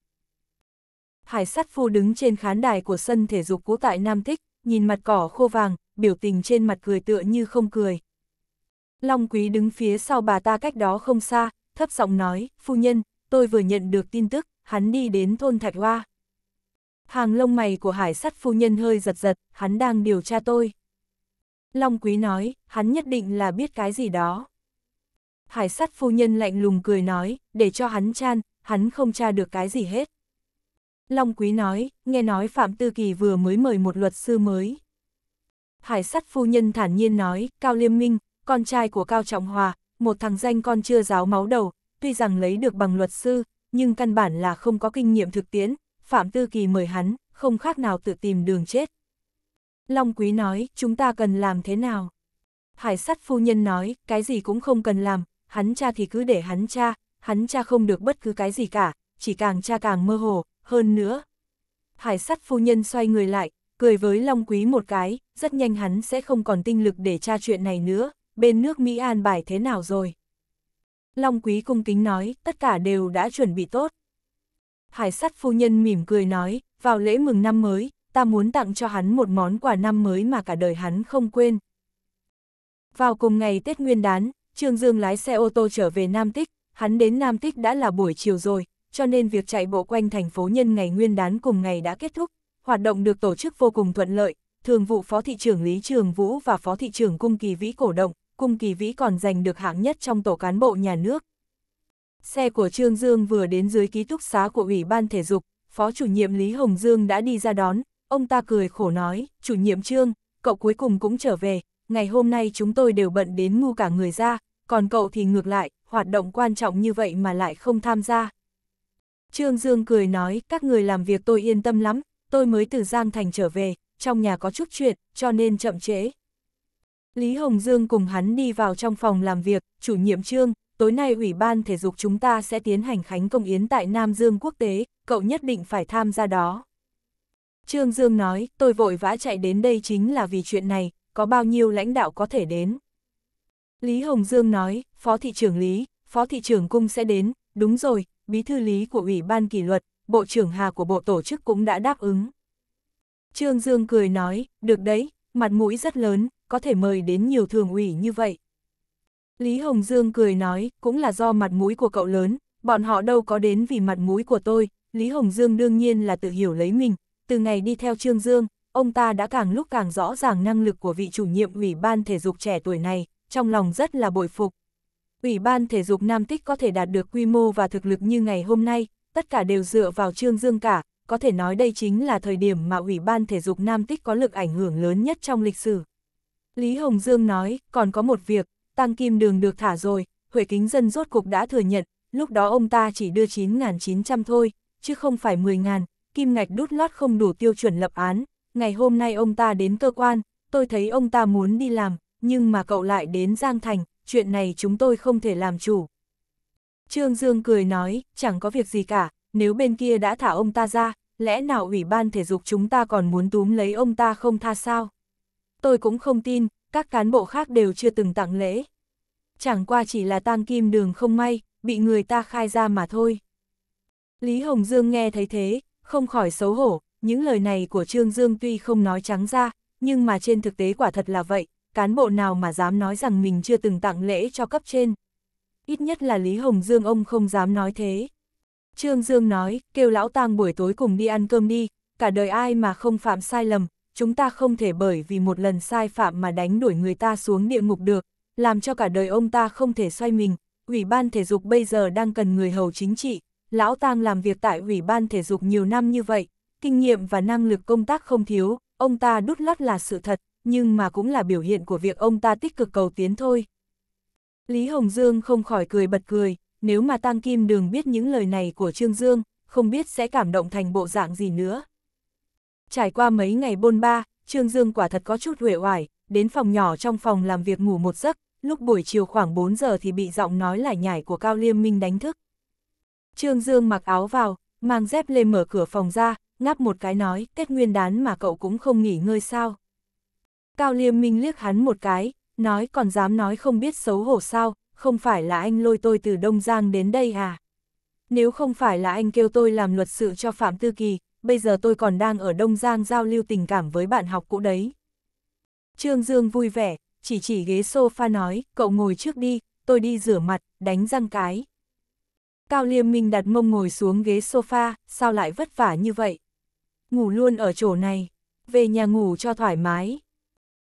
Hải Sắt phu đứng trên khán đài của sân thể dục cũ tại Nam Thích nhìn mặt cỏ khô vàng, biểu tình trên mặt cười tựa như không cười. Long Quý đứng phía sau bà ta cách đó không xa, thấp giọng nói, phu nhân, tôi vừa nhận được tin tức, hắn đi đến thôn Thạch Hoa. Hàng lông mày của hải sắt phu nhân hơi giật giật, hắn đang điều tra tôi. Long Quý nói, hắn nhất định là biết cái gì đó. Hải sắt phu nhân lạnh lùng cười nói, để cho hắn chan, hắn không tra được cái gì hết. Long Quý nói, nghe nói Phạm Tư Kỳ vừa mới mời một luật sư mới. Hải sắt phu nhân thản nhiên nói, Cao Liêm Minh, con trai của Cao Trọng Hòa, một thằng danh con chưa giáo máu đầu, tuy rằng lấy được bằng luật sư, nhưng căn bản là không có kinh nghiệm thực tiễn, Phạm Tư Kỳ mời hắn, không khác nào tự tìm đường chết. Long Quý nói, chúng ta cần làm thế nào? Hải sắt phu nhân nói, cái gì cũng không cần làm, hắn cha thì cứ để hắn cha, hắn cha không được bất cứ cái gì cả, chỉ càng cha càng mơ hồ, hơn nữa. Hải sắt phu nhân xoay người lại, cười với Long Quý một cái, rất nhanh hắn sẽ không còn tinh lực để tra chuyện này nữa, bên nước Mỹ an bài thế nào rồi. Long Quý cung kính nói, tất cả đều đã chuẩn bị tốt. Hải sắt phu nhân mỉm cười nói, vào lễ mừng năm mới, ta muốn tặng cho hắn một món quà năm mới mà cả đời hắn không quên. Vào cùng ngày Tết Nguyên đán, Trương Dương lái xe ô tô trở về Nam Tích, hắn đến Nam Tích đã là buổi chiều rồi, cho nên việc chạy bộ quanh thành phố nhân ngày nguyên đán cùng ngày đã kết thúc, hoạt động được tổ chức vô cùng thuận lợi, thường vụ Phó Thị trưởng Lý Trường Vũ và Phó Thị trưởng Cung Kỳ Vĩ cổ động, Cung Kỳ Vĩ còn giành được hạng nhất trong tổ cán bộ nhà nước. Xe của Trương Dương vừa đến dưới ký túc xá của Ủy ban Thể dục, Phó chủ nhiệm Lý Hồng Dương đã đi ra đón, ông ta cười khổ nói, chủ nhiệm Trương, cậu cuối cùng cũng trở về, ngày hôm nay chúng tôi đều bận đến ngu cả người ra, còn cậu thì ngược lại, hoạt động quan trọng như vậy mà lại không tham gia, Trương Dương cười nói, các người làm việc tôi yên tâm lắm, tôi mới từ Giang Thành trở về, trong nhà có chút chuyện, cho nên chậm trễ. Lý Hồng Dương cùng hắn đi vào trong phòng làm việc, chủ nhiệm Trương, tối nay Ủy ban Thể dục chúng ta sẽ tiến hành khánh công yến tại Nam Dương quốc tế, cậu nhất định phải tham gia đó. Trương Dương nói, tôi vội vã chạy đến đây chính là vì chuyện này, có bao nhiêu lãnh đạo có thể đến. Lý Hồng Dương nói, Phó Thị trưởng Lý, Phó Thị trưởng Cung sẽ đến, đúng rồi, bí thư lý của Ủy ban kỷ luật, Bộ trưởng Hà của Bộ Tổ chức cũng đã đáp ứng. Trương Dương cười nói, được đấy, mặt mũi rất lớn, có thể mời đến nhiều thường ủy như vậy. Lý Hồng Dương cười nói, cũng là do mặt mũi của cậu lớn, bọn họ đâu có đến vì mặt mũi của tôi, Lý Hồng Dương đương nhiên là tự hiểu lấy mình, từ ngày đi theo Trương Dương, ông ta đã càng lúc càng rõ ràng năng lực của vị chủ nhiệm ủy ban thể dục trẻ tuổi này, trong lòng rất là bội phục. Ủy ban thể dục Nam Tích có thể đạt được quy mô và thực lực như ngày hôm nay, tất cả đều dựa vào Trương Dương cả, có thể nói đây chính là thời điểm mà Ủy ban thể dục Nam Tích có lực ảnh hưởng lớn nhất trong lịch sử. Lý Hồng Dương nói, còn có một việc, tăng kim đường được thả rồi, Huệ Kính Dân rốt cục đã thừa nhận, lúc đó ông ta chỉ đưa 9.900 thôi, chứ không phải 10.000, kim ngạch đút lót không đủ tiêu chuẩn lập án, ngày hôm nay ông ta đến cơ quan, tôi thấy ông ta muốn đi làm, nhưng mà cậu lại đến Giang Thành, chuyện này chúng tôi không thể làm chủ. Trương Dương cười nói, chẳng có việc gì cả, nếu bên kia đã thả ông ta ra, lẽ nào Ủy ban thể dục chúng ta còn muốn túm lấy ông ta không tha sao? Tôi cũng không tin, các cán bộ khác đều chưa từng tặng lễ. Chẳng qua chỉ là tang kim đường không may, bị người ta khai ra mà thôi. Lý Hồng Dương nghe thấy thế, không khỏi xấu hổ, những lời này của Trương Dương tuy không nói trắng ra, nhưng mà trên thực tế quả thật là vậy, cán bộ nào mà dám nói rằng mình chưa từng tặng lễ cho cấp trên. Ít nhất là Lý Hồng Dương ông không dám nói thế. Trương Dương nói, kêu lão tang buổi tối cùng đi ăn cơm đi, cả đời ai mà không phạm sai lầm, chúng ta không thể bởi vì một lần sai phạm mà đánh đuổi người ta xuống địa ngục được, làm cho cả đời ông ta không thể xoay mình. Ủy ban thể dục bây giờ đang cần người hầu chính trị, lão tang làm việc tại ủy ban thể dục nhiều năm như vậy, kinh nghiệm và năng lực công tác không thiếu, ông ta đút lót là sự thật, nhưng mà cũng là biểu hiện của việc ông ta tích cực cầu tiến thôi. Lý Hồng Dương không khỏi cười bật cười, nếu mà Tăng Kim Đường biết những lời này của Trương Dương, không biết sẽ cảm động thành bộ dạng gì nữa. Trải qua mấy ngày bôn ba, Trương Dương quả thật có chút huệ hoài, đến phòng nhỏ trong phòng làm việc ngủ một giấc, lúc buổi chiều khoảng 4 giờ thì bị giọng nói lải nhải của Cao Liêm Minh đánh thức. Trương Dương mặc áo vào, mang dép lên mở cửa phòng ra, ngáp một cái nói, Tết Nguyên đán mà cậu cũng không nghỉ ngơi sao. Cao Liêm Minh liếc hắn một cái, nói còn dám nói không biết xấu hổ sao, không phải là anh lôi tôi từ Đông Giang đến đây à? Nếu không phải là anh kêu tôi làm luật sự cho Phạm Tư Kỳ, bây giờ tôi còn đang ở Đông Giang giao lưu tình cảm với bạn học cũ đấy. Trương Dương vui vẻ, chỉ chỉ ghế sofa nói, cậu ngồi trước đi, tôi đi rửa mặt, đánh răng cái. Cao Liêm Minh đặt mông ngồi xuống ghế sofa, sao lại vất vả như vậy? Ngủ luôn ở chỗ này, về nhà ngủ cho thoải mái.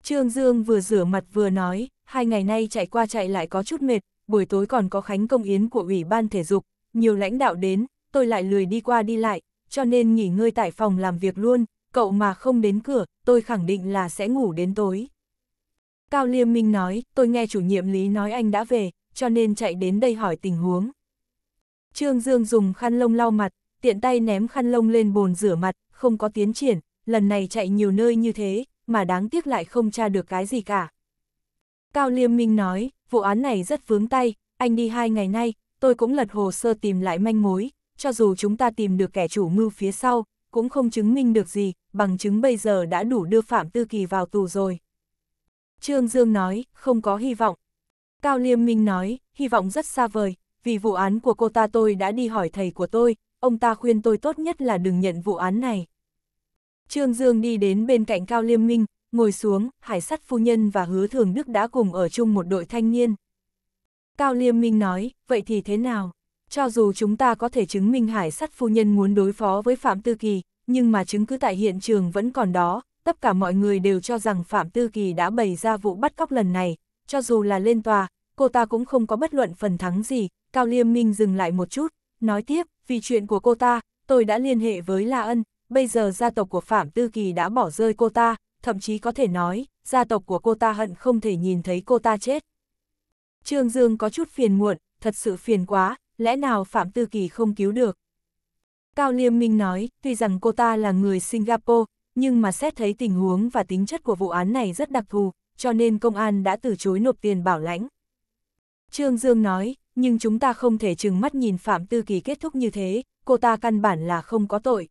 Trương Dương vừa rửa mặt vừa nói, hai ngày nay chạy qua chạy lại có chút mệt, buổi tối còn có khánh công yến của Ủy ban Thể dục, nhiều lãnh đạo đến, tôi lại lười đi qua đi lại, cho nên nghỉ ngơi tại phòng làm việc luôn, cậu mà không đến cửa, tôi khẳng định là sẽ ngủ đến tối. Cao Liêm Minh nói, tôi nghe chủ nhiệm Lý nói anh đã về, cho nên chạy đến đây hỏi tình huống. Trương Dương dùng khăn lông lau mặt, tiện tay ném khăn lông lên bồn rửa mặt, không có tiến triển, lần này chạy nhiều nơi như thế, mà đáng tiếc lại không tra được cái gì cả. Cao Liêm Minh nói, vụ án này rất vướng tay, anh đi hai ngày nay, tôi cũng lật hồ sơ tìm lại manh mối, cho dù chúng ta tìm được kẻ chủ mưu phía sau, cũng không chứng minh được gì, bằng chứng bây giờ đã đủ đưa Phạm Tư Kỳ vào tù rồi. Trương Dương nói, không có hy vọng. Cao Liêm Minh nói, hy vọng rất xa vời, vì vụ án của cô ta tôi đã đi hỏi thầy của tôi, ông ta khuyên tôi tốt nhất là đừng nhận vụ án này. Trương Dương đi đến bên cạnh Cao Liêm Minh, ngồi xuống, hải sắt phu nhân và hứa thường Đức đã cùng ở chung một đội thanh niên. Cao Liêm Minh nói, vậy thì thế nào? Cho dù chúng ta có thể chứng minh hải sắt phu nhân muốn đối phó với Phạm Tư Kỳ, nhưng mà chứng cứ tại hiện trường vẫn còn đó, tất cả mọi người đều cho rằng Phạm Tư Kỳ đã bày ra vụ bắt cóc lần này, cho dù là lên tòa, cô ta cũng không có bất luận phần thắng gì, Cao Liêm Minh dừng lại một chút, nói tiếp, vì chuyện của cô ta, tôi đã liên hệ với La Ân, bây giờ gia tộc của Phạm Tư Kỳ đã bỏ rơi cô ta, thậm chí có thể nói, gia tộc của cô ta hận không thể nhìn thấy cô ta chết. Trương Dương có chút phiền muộn, thật sự phiền quá, lẽ nào Phạm Tư Kỳ không cứu được? Cao Liêm Minh nói, tuy rằng cô ta là người Singapore, nhưng mà xét thấy tình huống và tính chất của vụ án này rất đặc thù, cho nên công an đã từ chối nộp tiền bảo lãnh. Trương Dương nói, nhưng chúng ta không thể chừng mắt nhìn Phạm Tư Kỳ kết thúc như thế, cô ta căn bản là không có tội.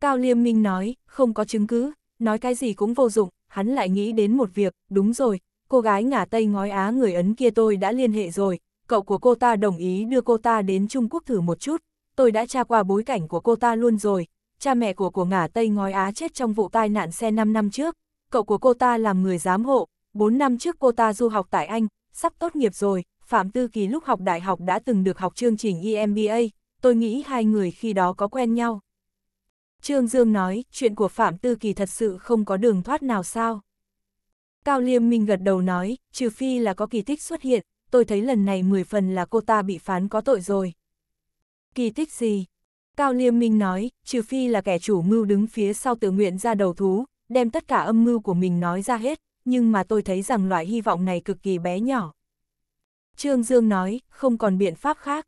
Cao Liêm Minh nói, không có chứng cứ, nói cái gì cũng vô dụng, hắn lại nghĩ đến một việc, đúng rồi, cô gái ngả Tây ngói Á người Ấn kia tôi đã liên hệ rồi, cậu của cô ta đồng ý đưa cô ta đến Trung Quốc thử một chút, tôi đã tra qua bối cảnh của cô ta luôn rồi, cha mẹ của của ngả Tây ngói Á chết trong vụ tai nạn xe 5 năm trước, cậu của cô ta làm người giám hộ, 4 năm trước cô ta du học tại Anh, sắp tốt nghiệp rồi, Phạm Tư Kỳ lúc học đại học đã từng được học chương trình EMBA, tôi nghĩ hai người khi đó có quen nhau. Trương Dương nói, chuyện của Phạm Tư Kỳ thật sự không có đường thoát nào sao? Cao Liêm Minh gật đầu nói, trừ phi là có kỳ tích xuất hiện, tôi thấy lần này 10 phần là cô ta bị phán có tội rồi. Kỳ tích gì? Cao Liêm Minh nói, trừ phi là kẻ chủ mưu đứng phía sau tự nguyện ra đầu thú, đem tất cả âm mưu của mình nói ra hết, nhưng mà tôi thấy rằng loại hy vọng này cực kỳ bé nhỏ. Trương Dương nói, không còn biện pháp khác.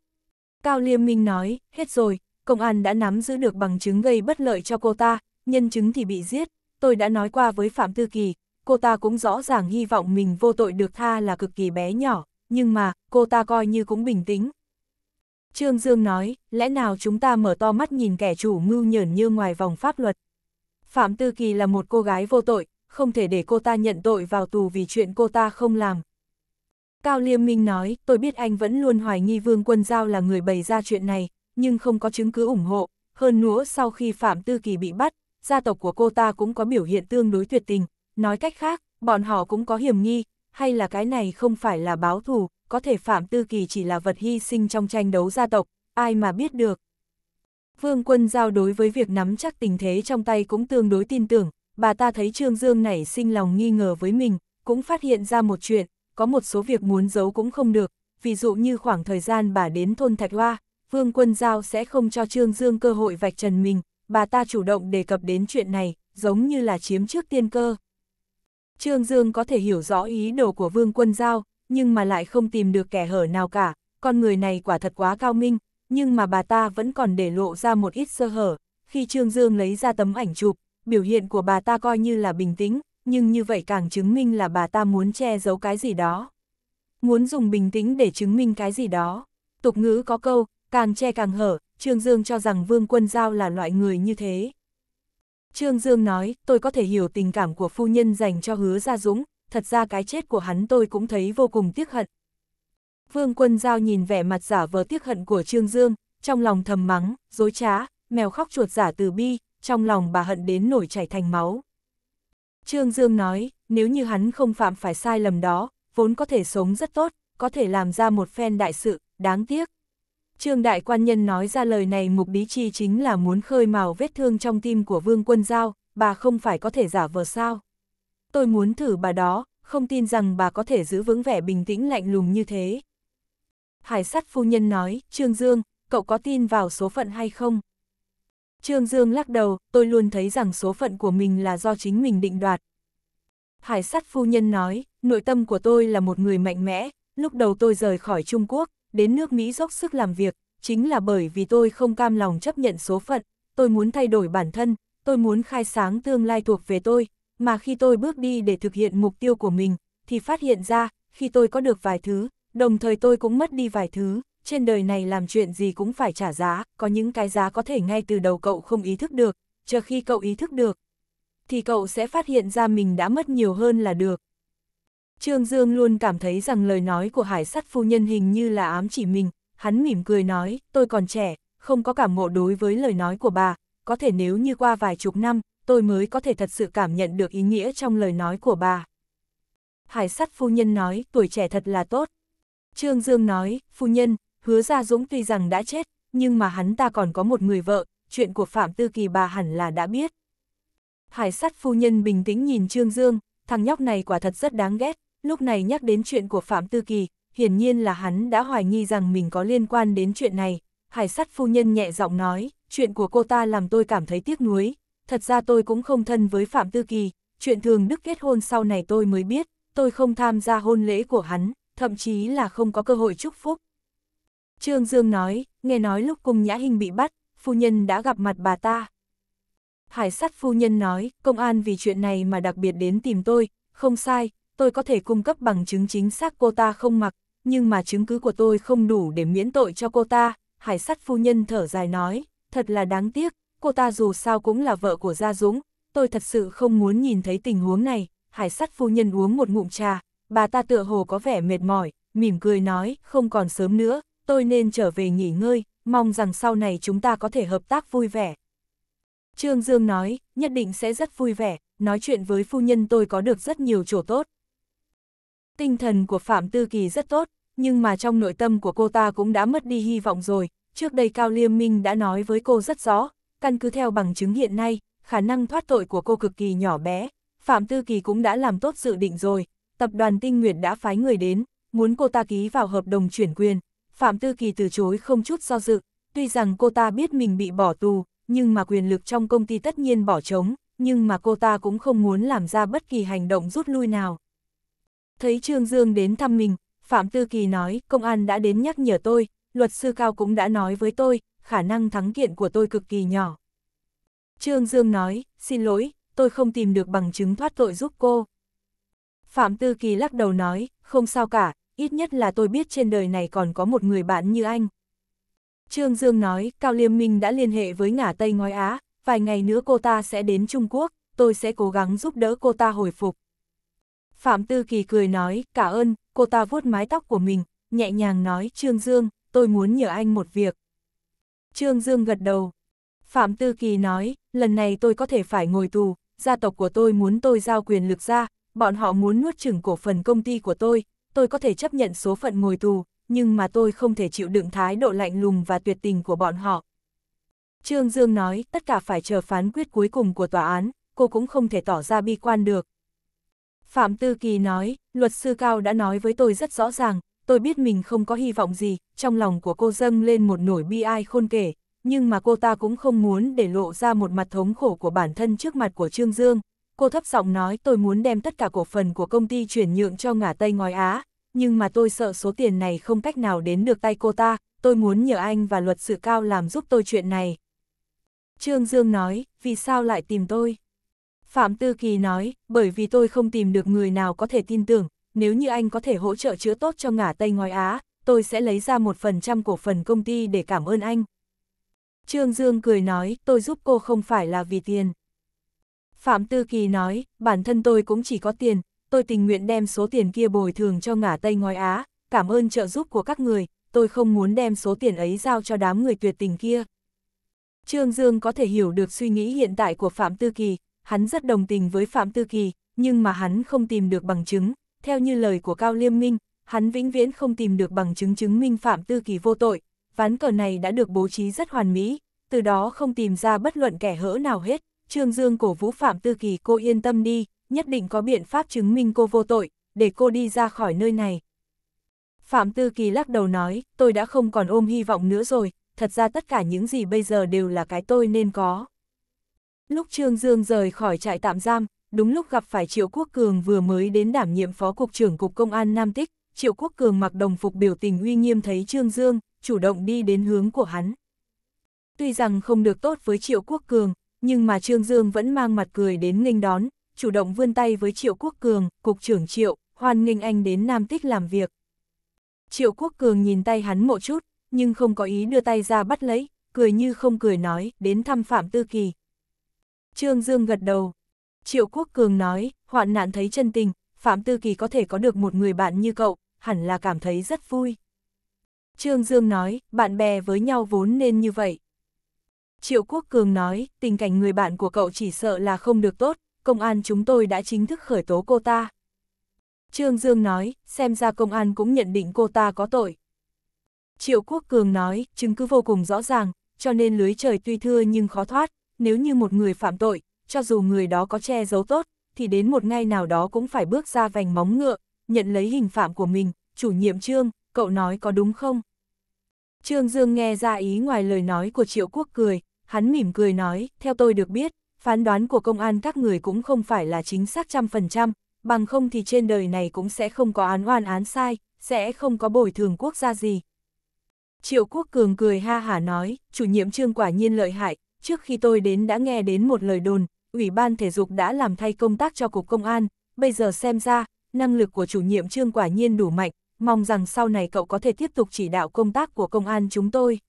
Cao Liêm Minh nói, hết rồi, công an đã nắm giữ được bằng chứng gây bất lợi cho cô ta, nhân chứng thì bị giết. Tôi đã nói qua với Phạm Tư Kỳ, cô ta cũng rõ ràng hy vọng mình vô tội được tha là cực kỳ bé nhỏ, nhưng mà, cô ta coi như cũng bình tĩnh. Trương Dương nói, lẽ nào chúng ta mở to mắt nhìn kẻ chủ mưu nhởn như ngoài vòng pháp luật. Phạm Tư Kỳ là một cô gái vô tội, không thể để cô ta nhận tội vào tù vì chuyện cô ta không làm. Cao Liêm Minh nói, tôi biết anh vẫn luôn hoài nghi Vương Quân Giao là người bày ra chuyện này, nhưng không có chứng cứ ủng hộ. Hơn nữa sau khi Phạm Tư Kỳ bị bắt, gia tộc của cô ta cũng có biểu hiện tương đối tuyệt tình. Nói cách khác, bọn họ cũng có hiểm nghi, hay là cái này không phải là báo thù, có thể Phạm Tư Kỳ chỉ là vật hy sinh trong tranh đấu gia tộc, ai mà biết được. Vương quân giao đối với việc nắm chắc tình thế trong tay cũng tương đối tin tưởng, bà ta thấy Trương Dương nảy sinh lòng nghi ngờ với mình, cũng phát hiện ra một chuyện, có một số việc muốn giấu cũng không được, ví dụ như khoảng thời gian bà đến thôn Thạch Hoa, Vương Quân Giao sẽ không cho Trương Dương cơ hội vạch trần mình, bà ta chủ động đề cập đến chuyện này, giống như là chiếm trước tiên cơ. Trương Dương có thể hiểu rõ ý đồ của Vương Quân Giao, nhưng mà lại không tìm được kẻ hở nào cả, con người này quả thật quá cao minh, nhưng mà bà ta vẫn còn để lộ ra một ít sơ hở. Khi Trương Dương lấy ra tấm ảnh chụp, biểu hiện của bà ta coi như là bình tĩnh, nhưng như vậy càng chứng minh là bà ta muốn che giấu cái gì đó. Muốn dùng bình tĩnh để chứng minh cái gì đó. Tục ngữ có câu, Càng che càng hở, Trương Dương cho rằng Vương Quân Giao là loại người như thế. Trương Dương nói, tôi có thể hiểu tình cảm của phu nhân dành cho hứa Gia Dũng, thật ra cái chết của hắn tôi cũng thấy vô cùng tiếc hận. Vương Quân Giao nhìn vẻ mặt giả vờ tiếc hận của Trương Dương, trong lòng thầm mắng, dối trá, mèo khóc chuột giả từ bi, trong lòng bà hận đến nổi chảy thành máu. Trương Dương nói, nếu như hắn không phạm phải sai lầm đó, vốn có thể sống rất tốt, có thể làm ra một phen đại sự, đáng tiếc. Trương Đại Quan Nhân nói ra lời này mục đích chi chính là muốn khơi màu vết thương trong tim của Vương Quân Giao, bà không phải có thể giả vờ sao. Tôi muốn thử bà đó, không tin rằng bà có thể giữ vững vẻ bình tĩnh lạnh lùng như thế. Hải Sắt phu nhân nói, Trương Dương, cậu có tin vào số phận hay không? Trương Dương lắc đầu, tôi luôn thấy rằng số phận của mình là do chính mình định đoạt. Hải Sắt phu nhân nói, nội tâm của tôi là một người mạnh mẽ, lúc đầu tôi rời khỏi Trung Quốc, đến nước Mỹ dốc sức làm việc, chính là bởi vì tôi không cam lòng chấp nhận số phận, tôi muốn thay đổi bản thân, tôi muốn khai sáng tương lai thuộc về tôi, mà khi tôi bước đi để thực hiện mục tiêu của mình, thì phát hiện ra, khi tôi có được vài thứ, đồng thời tôi cũng mất đi vài thứ, trên đời này làm chuyện gì cũng phải trả giá, có những cái giá có thể ngay từ đầu cậu không ý thức được, chờ khi cậu ý thức được, thì cậu sẽ phát hiện ra mình đã mất nhiều hơn là được. Trương Dương luôn cảm thấy rằng lời nói của hải sắt phu nhân hình như là ám chỉ mình, hắn mỉm cười nói, tôi còn trẻ, không có cảm ngộ đối với lời nói của bà, có thể nếu như qua vài chục năm, tôi mới có thể thật sự cảm nhận được ý nghĩa trong lời nói của bà. Hải sắt phu nhân nói, tuổi trẻ thật là tốt. Trương Dương nói, phu nhân, hứa ra Dũng tuy rằng đã chết, nhưng mà hắn ta còn có một người vợ, chuyện của Phạm Tư Kỳ bà hẳn là đã biết. Hải sắt phu nhân bình tĩnh nhìn Trương Dương, thằng nhóc này quả thật rất đáng ghét, lúc này nhắc đến chuyện của Phạm Tư Kỳ, hiển nhiên là hắn đã hoài nghi rằng mình có liên quan đến chuyện này. Hải sắt phu nhân nhẹ giọng nói, chuyện của cô ta làm tôi cảm thấy tiếc nuối, thật ra tôi cũng không thân với Phạm Tư Kỳ, chuyện thường đức kết hôn sau này tôi mới biết, tôi không tham gia hôn lễ của hắn, thậm chí là không có cơ hội chúc phúc. Trương Dương nói, nghe nói lúc cung Nhã Hình bị bắt, phu nhân đã gặp mặt bà ta. Hải sắt phu nhân nói, công an vì chuyện này mà đặc biệt đến tìm tôi, không sai, tôi có thể cung cấp bằng chứng chính xác cô ta không mặc, nhưng mà chứng cứ của tôi không đủ để miễn tội cho cô ta, hải sắt phu nhân thở dài nói, thật là đáng tiếc, cô ta dù sao cũng là vợ của Gia Dũng, tôi thật sự không muốn nhìn thấy tình huống này, hải sắt phu nhân uống một ngụm trà, bà ta tựa hồ có vẻ mệt mỏi, mỉm cười nói, không còn sớm nữa, tôi nên trở về nghỉ ngơi, mong rằng sau này chúng ta có thể hợp tác vui vẻ. Trương Dương nói, nhất định sẽ rất vui vẻ, nói chuyện với phu nhân tôi có được rất nhiều chỗ tốt. Tinh thần của Phạm Tư Kỳ rất tốt, nhưng mà trong nội tâm của cô ta cũng đã mất đi hy vọng rồi. Trước đây Cao Liêm Minh đã nói với cô rất rõ, căn cứ theo bằng chứng hiện nay, khả năng thoát tội của cô cực kỳ nhỏ bé. Phạm Tư Kỳ cũng đã làm tốt dự định rồi, tập đoàn Tinh Nguyệt đã phái người đến, muốn cô ta ký vào hợp đồng chuyển quyền. Phạm Tư Kỳ từ chối không chút do dự, tuy rằng cô ta biết mình bị bỏ tù, nhưng mà quyền lực trong công ty tất nhiên bỏ trống, nhưng mà cô ta cũng không muốn làm ra bất kỳ hành động rút lui nào. Thấy Trương Dương đến thăm mình, Phạm Tư Kỳ nói, công an đã đến nhắc nhở tôi, luật sư Cao cũng đã nói với tôi, khả năng thắng kiện của tôi cực kỳ nhỏ. Trương Dương nói, xin lỗi, tôi không tìm được bằng chứng thoát tội giúp cô. Phạm Tư Kỳ lắc đầu nói, không sao cả, ít nhất là tôi biết trên đời này còn có một người bạn như anh. Trương Dương nói, Cao Liêm Minh đã liên hệ với ngả Tây Ngói Á, vài ngày nữa cô ta sẽ đến Trung Quốc, tôi sẽ cố gắng giúp đỡ cô ta hồi phục. Phạm Tư Kỳ cười nói, cả ơn, cô ta vuốt mái tóc của mình, nhẹ nhàng nói, Trương Dương, tôi muốn nhờ anh một việc. Trương Dương gật đầu. Phạm Tư Kỳ nói, lần này tôi có thể phải ngồi tù, gia tộc của tôi muốn tôi giao quyền lực ra, bọn họ muốn nuốt chửng cổ phần công ty của tôi, tôi có thể chấp nhận số phận ngồi tù, nhưng mà tôi không thể chịu đựng thái độ lạnh lùng và tuyệt tình của bọn họ. Trương Dương nói, tất cả phải chờ phán quyết cuối cùng của tòa án, cô cũng không thể tỏ ra bi quan được, Phạm Tư Kỳ nói, luật sư Cao đã nói với tôi rất rõ ràng, tôi biết mình không có hy vọng gì, trong lòng của cô dâng lên một nỗi bi ai khôn kể, nhưng mà cô ta cũng không muốn để lộ ra một mặt thống khổ của bản thân trước mặt của Trương Dương. Cô thấp giọng nói tôi muốn đem tất cả cổ phần của công ty chuyển nhượng cho ngả Tây Ngói Á, nhưng mà tôi sợ số tiền này không cách nào đến được tay cô ta, tôi muốn nhờ anh và luật sư Cao làm giúp tôi chuyện này. Trương Dương nói, vì sao lại tìm tôi? Phạm Tư Kỳ nói, bởi vì tôi không tìm được người nào có thể tin tưởng, nếu như anh có thể hỗ trợ chữa tốt cho ngả Tây Ngói Á, tôi sẽ lấy ra một phần trăm cổ phần công ty để cảm ơn anh. Trương Dương cười nói, tôi giúp cô không phải là vì tiền. Phạm Tư Kỳ nói, bản thân tôi cũng chỉ có tiền, tôi tình nguyện đem số tiền kia bồi thường cho ngả Tây Ngói Á, cảm ơn trợ giúp của các người, tôi không muốn đem số tiền ấy giao cho đám người tuyệt tình kia. Trương Dương có thể hiểu được suy nghĩ hiện tại của Phạm Tư Kỳ, hắn rất đồng tình với Phạm Tư Kỳ, nhưng mà hắn không tìm được bằng chứng. Theo như lời của Cao Liêm Minh, hắn vĩnh viễn không tìm được bằng chứng chứng minh Phạm Tư Kỳ vô tội. Ván cờ này đã được bố trí rất hoàn mỹ, từ đó không tìm ra bất luận kẻ hỡ nào hết. Trương Dương cổ vũ Phạm Tư Kỳ cô yên tâm đi, nhất định có biện pháp chứng minh cô vô tội, để cô đi ra khỏi nơi này. Phạm Tư Kỳ lắc đầu nói, tôi đã không còn ôm hy vọng nữa rồi, thật ra tất cả những gì bây giờ đều là cái tôi nên có. Lúc Trương Dương rời khỏi trại tạm giam, đúng lúc gặp phải Triệu Quốc Cường vừa mới đến đảm nhiệm Phó Cục trưởng Cục Công an Nam Tích, Triệu Quốc Cường mặc đồng phục biểu tình uy nghiêm thấy Trương Dương, chủ động đi đến hướng của hắn. Tuy rằng không được tốt với Triệu Quốc Cường, nhưng mà Trương Dương vẫn mang mặt cười đến nghênh đón, chủ động vươn tay với Triệu Quốc Cường, Cục trưởng Triệu, hoan nghênh anh đến Nam Tích làm việc. Triệu Quốc Cường nhìn tay hắn một chút, nhưng không có ý đưa tay ra bắt lấy, cười như không cười nói, đến thăm Phạm Tư Kỳ, Trương Dương gật đầu. Triệu Quốc Cường nói, hoạn nạn thấy chân tình, Phạm Tư Kỳ có thể có được một người bạn như cậu, hẳn là cảm thấy rất vui. Trương Dương nói, bạn bè với nhau vốn nên như vậy. Triệu Quốc Cường nói, tình cảnh người bạn của cậu chỉ sợ là không được tốt, công an chúng tôi đã chính thức khởi tố cô ta. Trương Dương nói, xem ra công an cũng nhận định cô ta có tội. Triệu Quốc Cường nói, chứng cứ vô cùng rõ ràng, cho nên lưới trời tuy thưa nhưng khó thoát, nếu như một người phạm tội, cho dù người đó có che giấu tốt, thì đến một ngày nào đó cũng phải bước ra vành móng ngựa, nhận lấy hình phạm của mình, chủ nhiệm trương, cậu nói có đúng không? Trương Dương nghe ra ý ngoài lời nói của Triệu Quốc cười, hắn mỉm cười nói, theo tôi được biết, phán đoán của công an các người cũng không phải là chính xác trăm phần trăm, bằng không thì trên đời này cũng sẽ không có án oan án sai, sẽ không có bồi thường quốc gia gì. Triệu Quốc Cường cười ha hả nói, chủ nhiệm trương quả nhiên lợi hại, trước khi tôi đến đã nghe đến một lời đồn, Ủy ban Thể dục đã làm thay công tác cho Cục Công an, bây giờ xem ra, năng lực của chủ nhiệm trương quả nhiên đủ mạnh, mong rằng sau này cậu có thể tiếp tục chỉ đạo công tác của công an chúng tôi.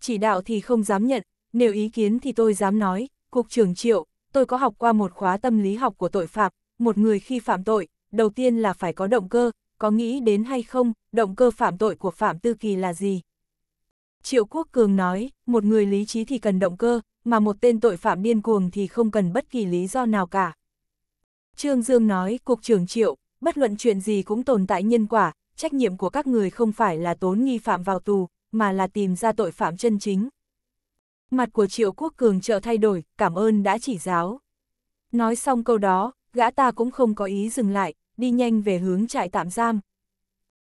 Chỉ đạo thì không dám nhận, nếu ý kiến thì tôi dám nói, Cục trưởng Triệu, tôi có học qua một khóa tâm lý học của tội phạm, một người khi phạm tội, đầu tiên là phải có động cơ, có nghĩ đến hay không, động cơ phạm tội của Phạm Tư Kỳ là gì? Triệu Quốc Cường nói, một người lý trí thì cần động cơ, mà một tên tội phạm điên cuồng thì không cần bất kỳ lý do nào cả. Trương Dương nói, Cục trưởng Triệu, bất luận chuyện gì cũng tồn tại nhân quả, trách nhiệm của các người không phải là tốn nghi phạm vào tù, mà là tìm ra tội phạm chân chính. Mặt của Triệu Quốc Cường trợ thay đổi, cảm ơn đã chỉ giáo. Nói xong câu đó, gã ta cũng không có ý dừng lại, đi nhanh về hướng trại tạm giam.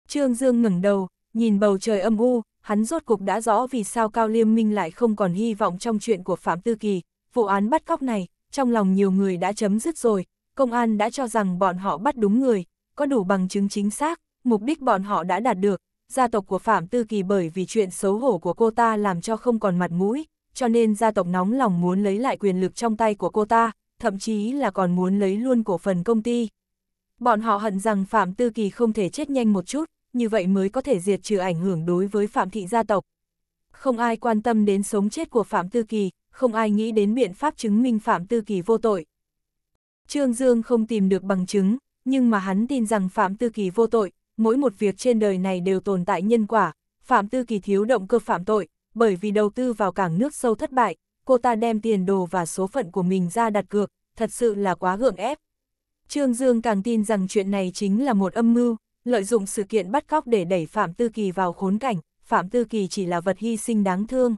Trương Dương ngẩng đầu, nhìn bầu trời âm u, hắn rốt cục đã rõ vì sao Cao Liêm Minh lại không còn hy vọng trong chuyện của Phạm Tư Kỳ, vụ án bắt cóc này, trong lòng nhiều người đã chấm dứt rồi, công an đã cho rằng bọn họ bắt đúng người, có đủ bằng chứng chính xác, mục đích bọn họ đã đạt được, gia tộc của Phạm Tư Kỳ bởi vì chuyện xấu hổ của cô ta làm cho không còn mặt mũi, cho nên gia tộc nóng lòng muốn lấy lại quyền lực trong tay của cô ta, thậm chí là còn muốn lấy luôn cổ phần công ty. Bọn họ hận rằng Phạm Tư Kỳ không thể chết nhanh một chút, như vậy mới có thể diệt trừ ảnh hưởng đối với Phạm thị gia tộc. Không ai quan tâm đến sống chết của Phạm Tư Kỳ, không ai nghĩ đến biện pháp chứng minh Phạm Tư Kỳ vô tội. Trương Dương không tìm được bằng chứng, nhưng mà hắn tin rằng Phạm Tư Kỳ vô tội, mỗi một việc trên đời này đều tồn tại nhân quả, Phạm Tư Kỳ thiếu động cơ phạm tội, bởi vì đầu tư vào cảng nước sâu thất bại, cô ta đem tiền đồ và số phận của mình ra đặt cược, thật sự là quá gượng ép. Trương Dương càng tin rằng chuyện này chính là một âm mưu, lợi dụng sự kiện bắt cóc để đẩy Phạm Tư Kỳ vào khốn cảnh, Phạm Tư Kỳ chỉ là vật hy sinh đáng thương.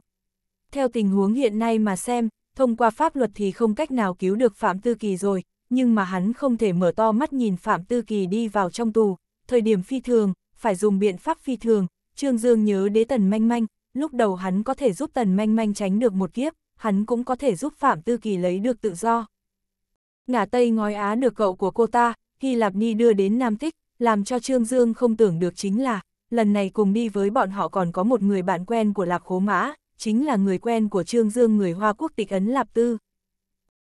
Theo tình huống hiện nay mà xem, thông qua pháp luật thì không cách nào cứu được Phạm Tư Kỳ rồi, nhưng mà hắn không thể mở to mắt nhìn Phạm Tư Kỳ đi vào trong tù, thời điểm phi thường, phải dùng biện pháp phi thường, Trương Dương nhớ đế tần manh manh, lúc đầu hắn có thể giúp tần manh manh tránh được một kiếp, hắn cũng có thể giúp Phạm Tư Kỳ lấy được tự do. Ngả Tây ngói Á được cậu của cô ta, Hy Lạp Ni đưa đến Nam Tích, làm cho Trương Dương không tưởng được chính là, lần này cùng đi với bọn họ còn có một người bạn quen của Lạp Khố Mã, chính là người quen của Trương Dương người Hoa quốc tịch Ấn Lạp Tư.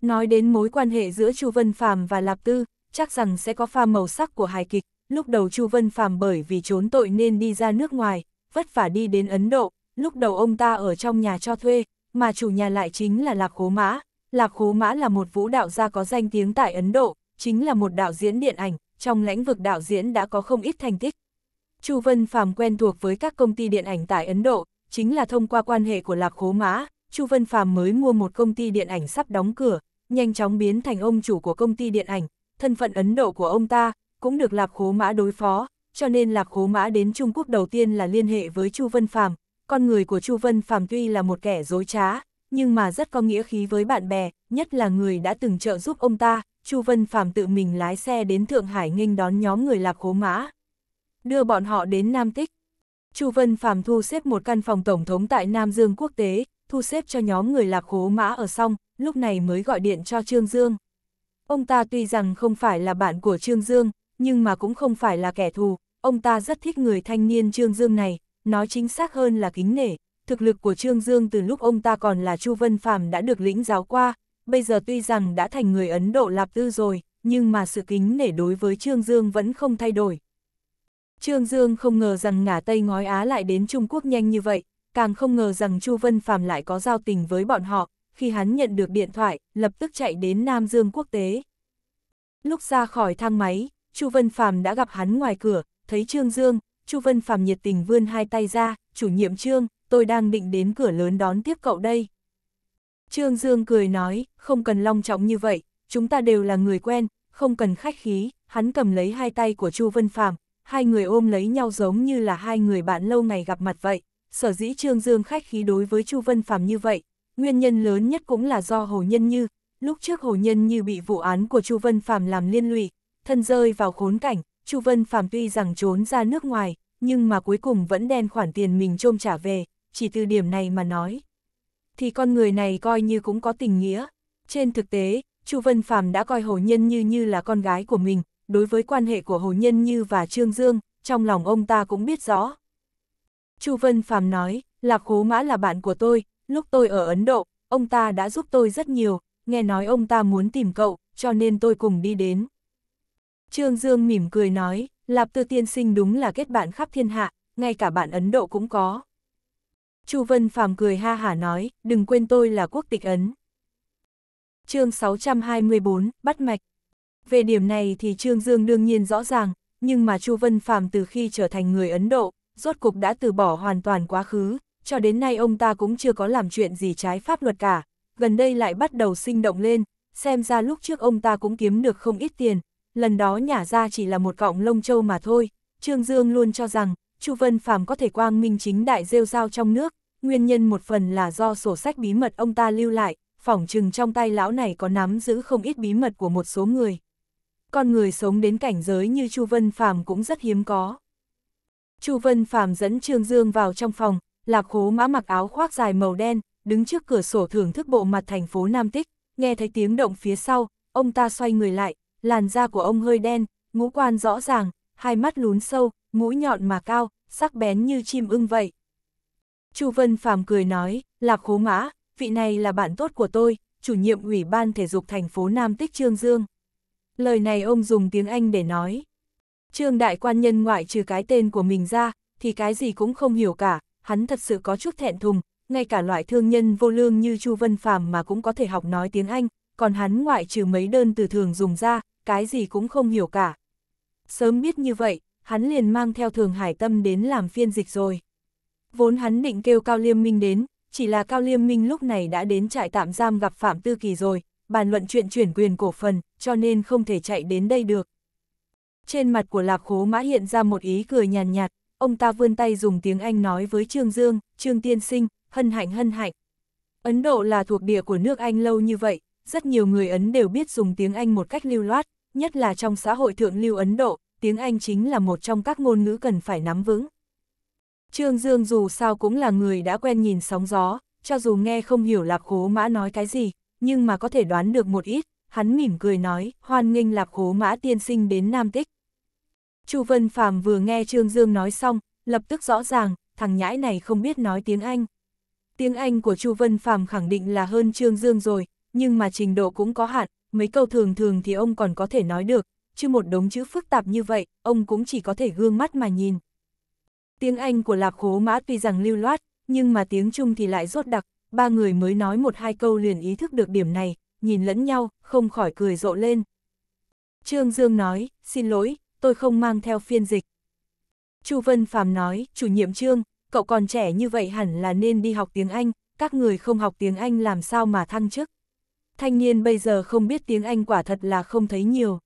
Nói đến mối quan hệ giữa Chu Vân Phàm và Lạp Tư, chắc rằng sẽ có pha màu sắc của hài kịch, lúc đầu Chu Vân Phàm bởi vì trốn tội nên đi ra nước ngoài, vất vả đi đến Ấn Độ, lúc đầu ông ta ở trong nhà cho thuê, mà chủ nhà lại chính là Lạp Khố Mã. Lạp Khố Mã là một vũ đạo gia có danh tiếng tại Ấn Độ, chính là một đạo diễn điện ảnh, trong lĩnh vực đạo diễn đã có không ít thành tích. Chu Vân Phàm quen thuộc với các công ty điện ảnh tại Ấn Độ, chính là thông qua quan hệ của Lạc Khố Mã, Chu Vân Phàm mới mua một công ty điện ảnh sắp đóng cửa, nhanh chóng biến thành ông chủ của công ty điện ảnh, thân phận Ấn Độ của ông ta cũng được Lạc Khố Mã đối phó, cho nên Lạc Khố Mã đến Trung Quốc đầu tiên là liên hệ với Chu Vân Phàm, con người của Chu Vân Phàm tuy là một kẻ dối trá, nhưng mà rất có nghĩa khí với bạn bè, nhất là người đã từng trợ giúp ông ta, Chu Vân Phạm tự mình lái xe đến Thượng Hải nghênh đón nhóm người Lạc Hố Mã. Đưa bọn họ đến Nam Tích. Chu Vân Phạm thu xếp một căn phòng tổng thống tại Nam Dương Quốc tế, thu xếp cho nhóm người Lạc Hố Mã ở xong, lúc này mới gọi điện cho Trương Dương. Ông ta tuy rằng không phải là bạn của Trương Dương, nhưng mà cũng không phải là kẻ thù, ông ta rất thích người thanh niên Trương Dương này, nói chính xác hơn là kính nể, thực lực của Trương Dương từ lúc ông ta còn là Chu Vân Phàm đã được lĩnh giáo qua, bây giờ tuy rằng đã thành người Ấn Độ Lạp Tư rồi, nhưng mà sự kính nể đối với Trương Dương vẫn không thay đổi. Trương Dương không ngờ rằng ngả Tây ngói Á lại đến Trung Quốc nhanh như vậy, càng không ngờ rằng Chu Vân Phàm lại có giao tình với bọn họ, khi hắn nhận được điện thoại, lập tức chạy đến Nam Dương quốc tế. Lúc ra khỏi thang máy, Chu Vân Phàm đã gặp hắn ngoài cửa, thấy Trương Dương, Chu Vân Phàm nhiệt tình vươn hai tay ra, "Chủ nhiệm Trương, tôi đang định đến cửa lớn đón tiếp cậu đây. Trương Dương cười nói, không cần long trọng như vậy, chúng ta đều là người quen, không cần khách khí, hắn cầm lấy hai tay của Chu Vân Phàm hai người ôm lấy nhau giống như là hai người bạn lâu ngày gặp mặt vậy, sở dĩ Trương Dương khách khí đối với Chu Vân Phàm như vậy, nguyên nhân lớn nhất cũng là do Hồ Nhân Như, lúc trước Hồ Nhân Như bị vụ án của Chu Vân Phàm làm liên lụy, thân rơi vào khốn cảnh, Chu Vân Phàm tuy rằng trốn ra nước ngoài, nhưng mà cuối cùng vẫn đen khoản tiền mình trôm trả về, chỉ từ điểm này mà nói. Thì con người này coi như cũng có tình nghĩa. Trên thực tế, Chu Vân Phàm đã coi Hồ Nhân Như như là con gái của mình, đối với quan hệ của Hồ Nhân Như và Trương Dương, trong lòng ông ta cũng biết rõ. Chu Vân Phàm nói, Lạc khố Mã là bạn của tôi, lúc tôi ở Ấn Độ, ông ta đã giúp tôi rất nhiều, nghe nói ông ta muốn tìm cậu, cho nên tôi cùng đi đến. Trương Dương mỉm cười nói, Lạp Tư Tiên Sinh đúng là kết bạn khắp thiên hạ, ngay cả bạn Ấn Độ cũng có. Chu Vân Phàm cười ha hả nói, đừng quên tôi là quốc tịch Ấn. chương 624, bắt mạch. Về điểm này thì Trương Dương đương nhiên rõ ràng, nhưng mà Chu Vân Phàm từ khi trở thành người Ấn Độ, rốt cục đã từ bỏ hoàn toàn quá khứ, cho đến nay ông ta cũng chưa có làm chuyện gì trái pháp luật cả, gần đây lại bắt đầu sinh động lên, xem ra lúc trước ông ta cũng kiếm được không ít tiền, lần đó nhả ra chỉ là một cọng lông châu mà thôi, Trương Dương luôn cho rằng, Chu Vân Phàm có thể quang minh chính đại rêu rao trong nước, nguyên nhân một phần là do sổ sách bí mật ông ta lưu lại, phỏng chừng trong tay lão này có nắm giữ không ít bí mật của một số người. Con người sống đến cảnh giới như Chu Vân Phàm cũng rất hiếm có. Chu Vân Phàm dẫn Trương Dương vào trong phòng, Lạc Khố Mã mặc áo khoác dài màu đen, đứng trước cửa sổ thưởng thức bộ mặt thành phố Nam Tích, nghe thấy tiếng động phía sau, ông ta xoay người lại, làn da của ông hơi đen, ngũ quan rõ ràng, hai mắt lún sâu, mũi nhọn mà cao, sắc bén như chim ưng vậy. Chu Vân Phàm cười nói, Lạc Khố Mã, vị này là bạn tốt của tôi, chủ nhiệm ủy ban thể dục thành phố Nam Tích Trương Dương. Lời này ông dùng tiếng Anh để nói. Trương đại quan nhân ngoại trừ cái tên của mình ra, thì cái gì cũng không hiểu cả, hắn thật sự có chút thẹn thùng, ngay cả loại thương nhân vô lương như Chu Vân Phàm mà cũng có thể học nói tiếng Anh, còn hắn ngoại trừ mấy đơn từ thường dùng ra, cái gì cũng không hiểu cả. Sớm biết như vậy, hắn liền mang theo Thường Hải Tâm đến làm phiên dịch rồi. Vốn hắn định kêu Cao Liêm Minh đến, chỉ là Cao Liêm Minh lúc này đã đến trại tạm giam gặp Phạm Tư Kỳ rồi, bàn luận chuyện chuyển quyền cổ phần, cho nên không thể chạy đến đây được. Trên mặt của Lạp Khố Mã hiện ra một ý cười nhàn nhạt, nhạt, ông ta vươn tay dùng tiếng Anh nói với Trương Dương, Trương Tiên Sinh, hân hạnh hân hạnh. Ấn Độ là thuộc địa của nước Anh lâu như vậy, rất nhiều người Ấn đều biết dùng tiếng Anh một cách lưu loát, nhất là trong xã hội thượng lưu Ấn Độ, tiếng Anh chính là một trong các ngôn ngữ cần phải nắm vững. Trương Dương dù sao cũng là người đã quen nhìn sóng gió, cho dù nghe không hiểu Lạp Khố Mã nói cái gì, nhưng mà có thể đoán được một ít, hắn mỉm cười nói, hoan nghênh Lạp Khố Mã tiên sinh đến Nam Tích. Chu Vân Phàm vừa nghe Trương Dương nói xong, lập tức rõ ràng, thằng nhãi này không biết nói tiếng Anh. Tiếng Anh của Chu Vân Phàm khẳng định là hơn Trương Dương rồi, nhưng mà trình độ cũng có hạn, mấy câu thường thường thì ông còn có thể nói được, chứ một đống chữ phức tạp như vậy, ông cũng chỉ có thể gương mắt mà nhìn. Tiếng Anh của Lạp Khố Mã tuy rằng lưu loát, nhưng mà tiếng Trung thì lại rốt đặc, ba người mới nói một hai câu liền ý thức được điểm này, nhìn lẫn nhau, không khỏi cười rộ lên. Trương Dương nói, xin lỗi, tôi không mang theo phiên dịch. Chu Vân Phàm nói, chủ nhiệm Trương, cậu còn trẻ như vậy hẳn là nên đi học tiếng Anh, các người không học tiếng Anh làm sao mà thăng chức. Thanh niên bây giờ không biết tiếng Anh quả thật là không thấy nhiều.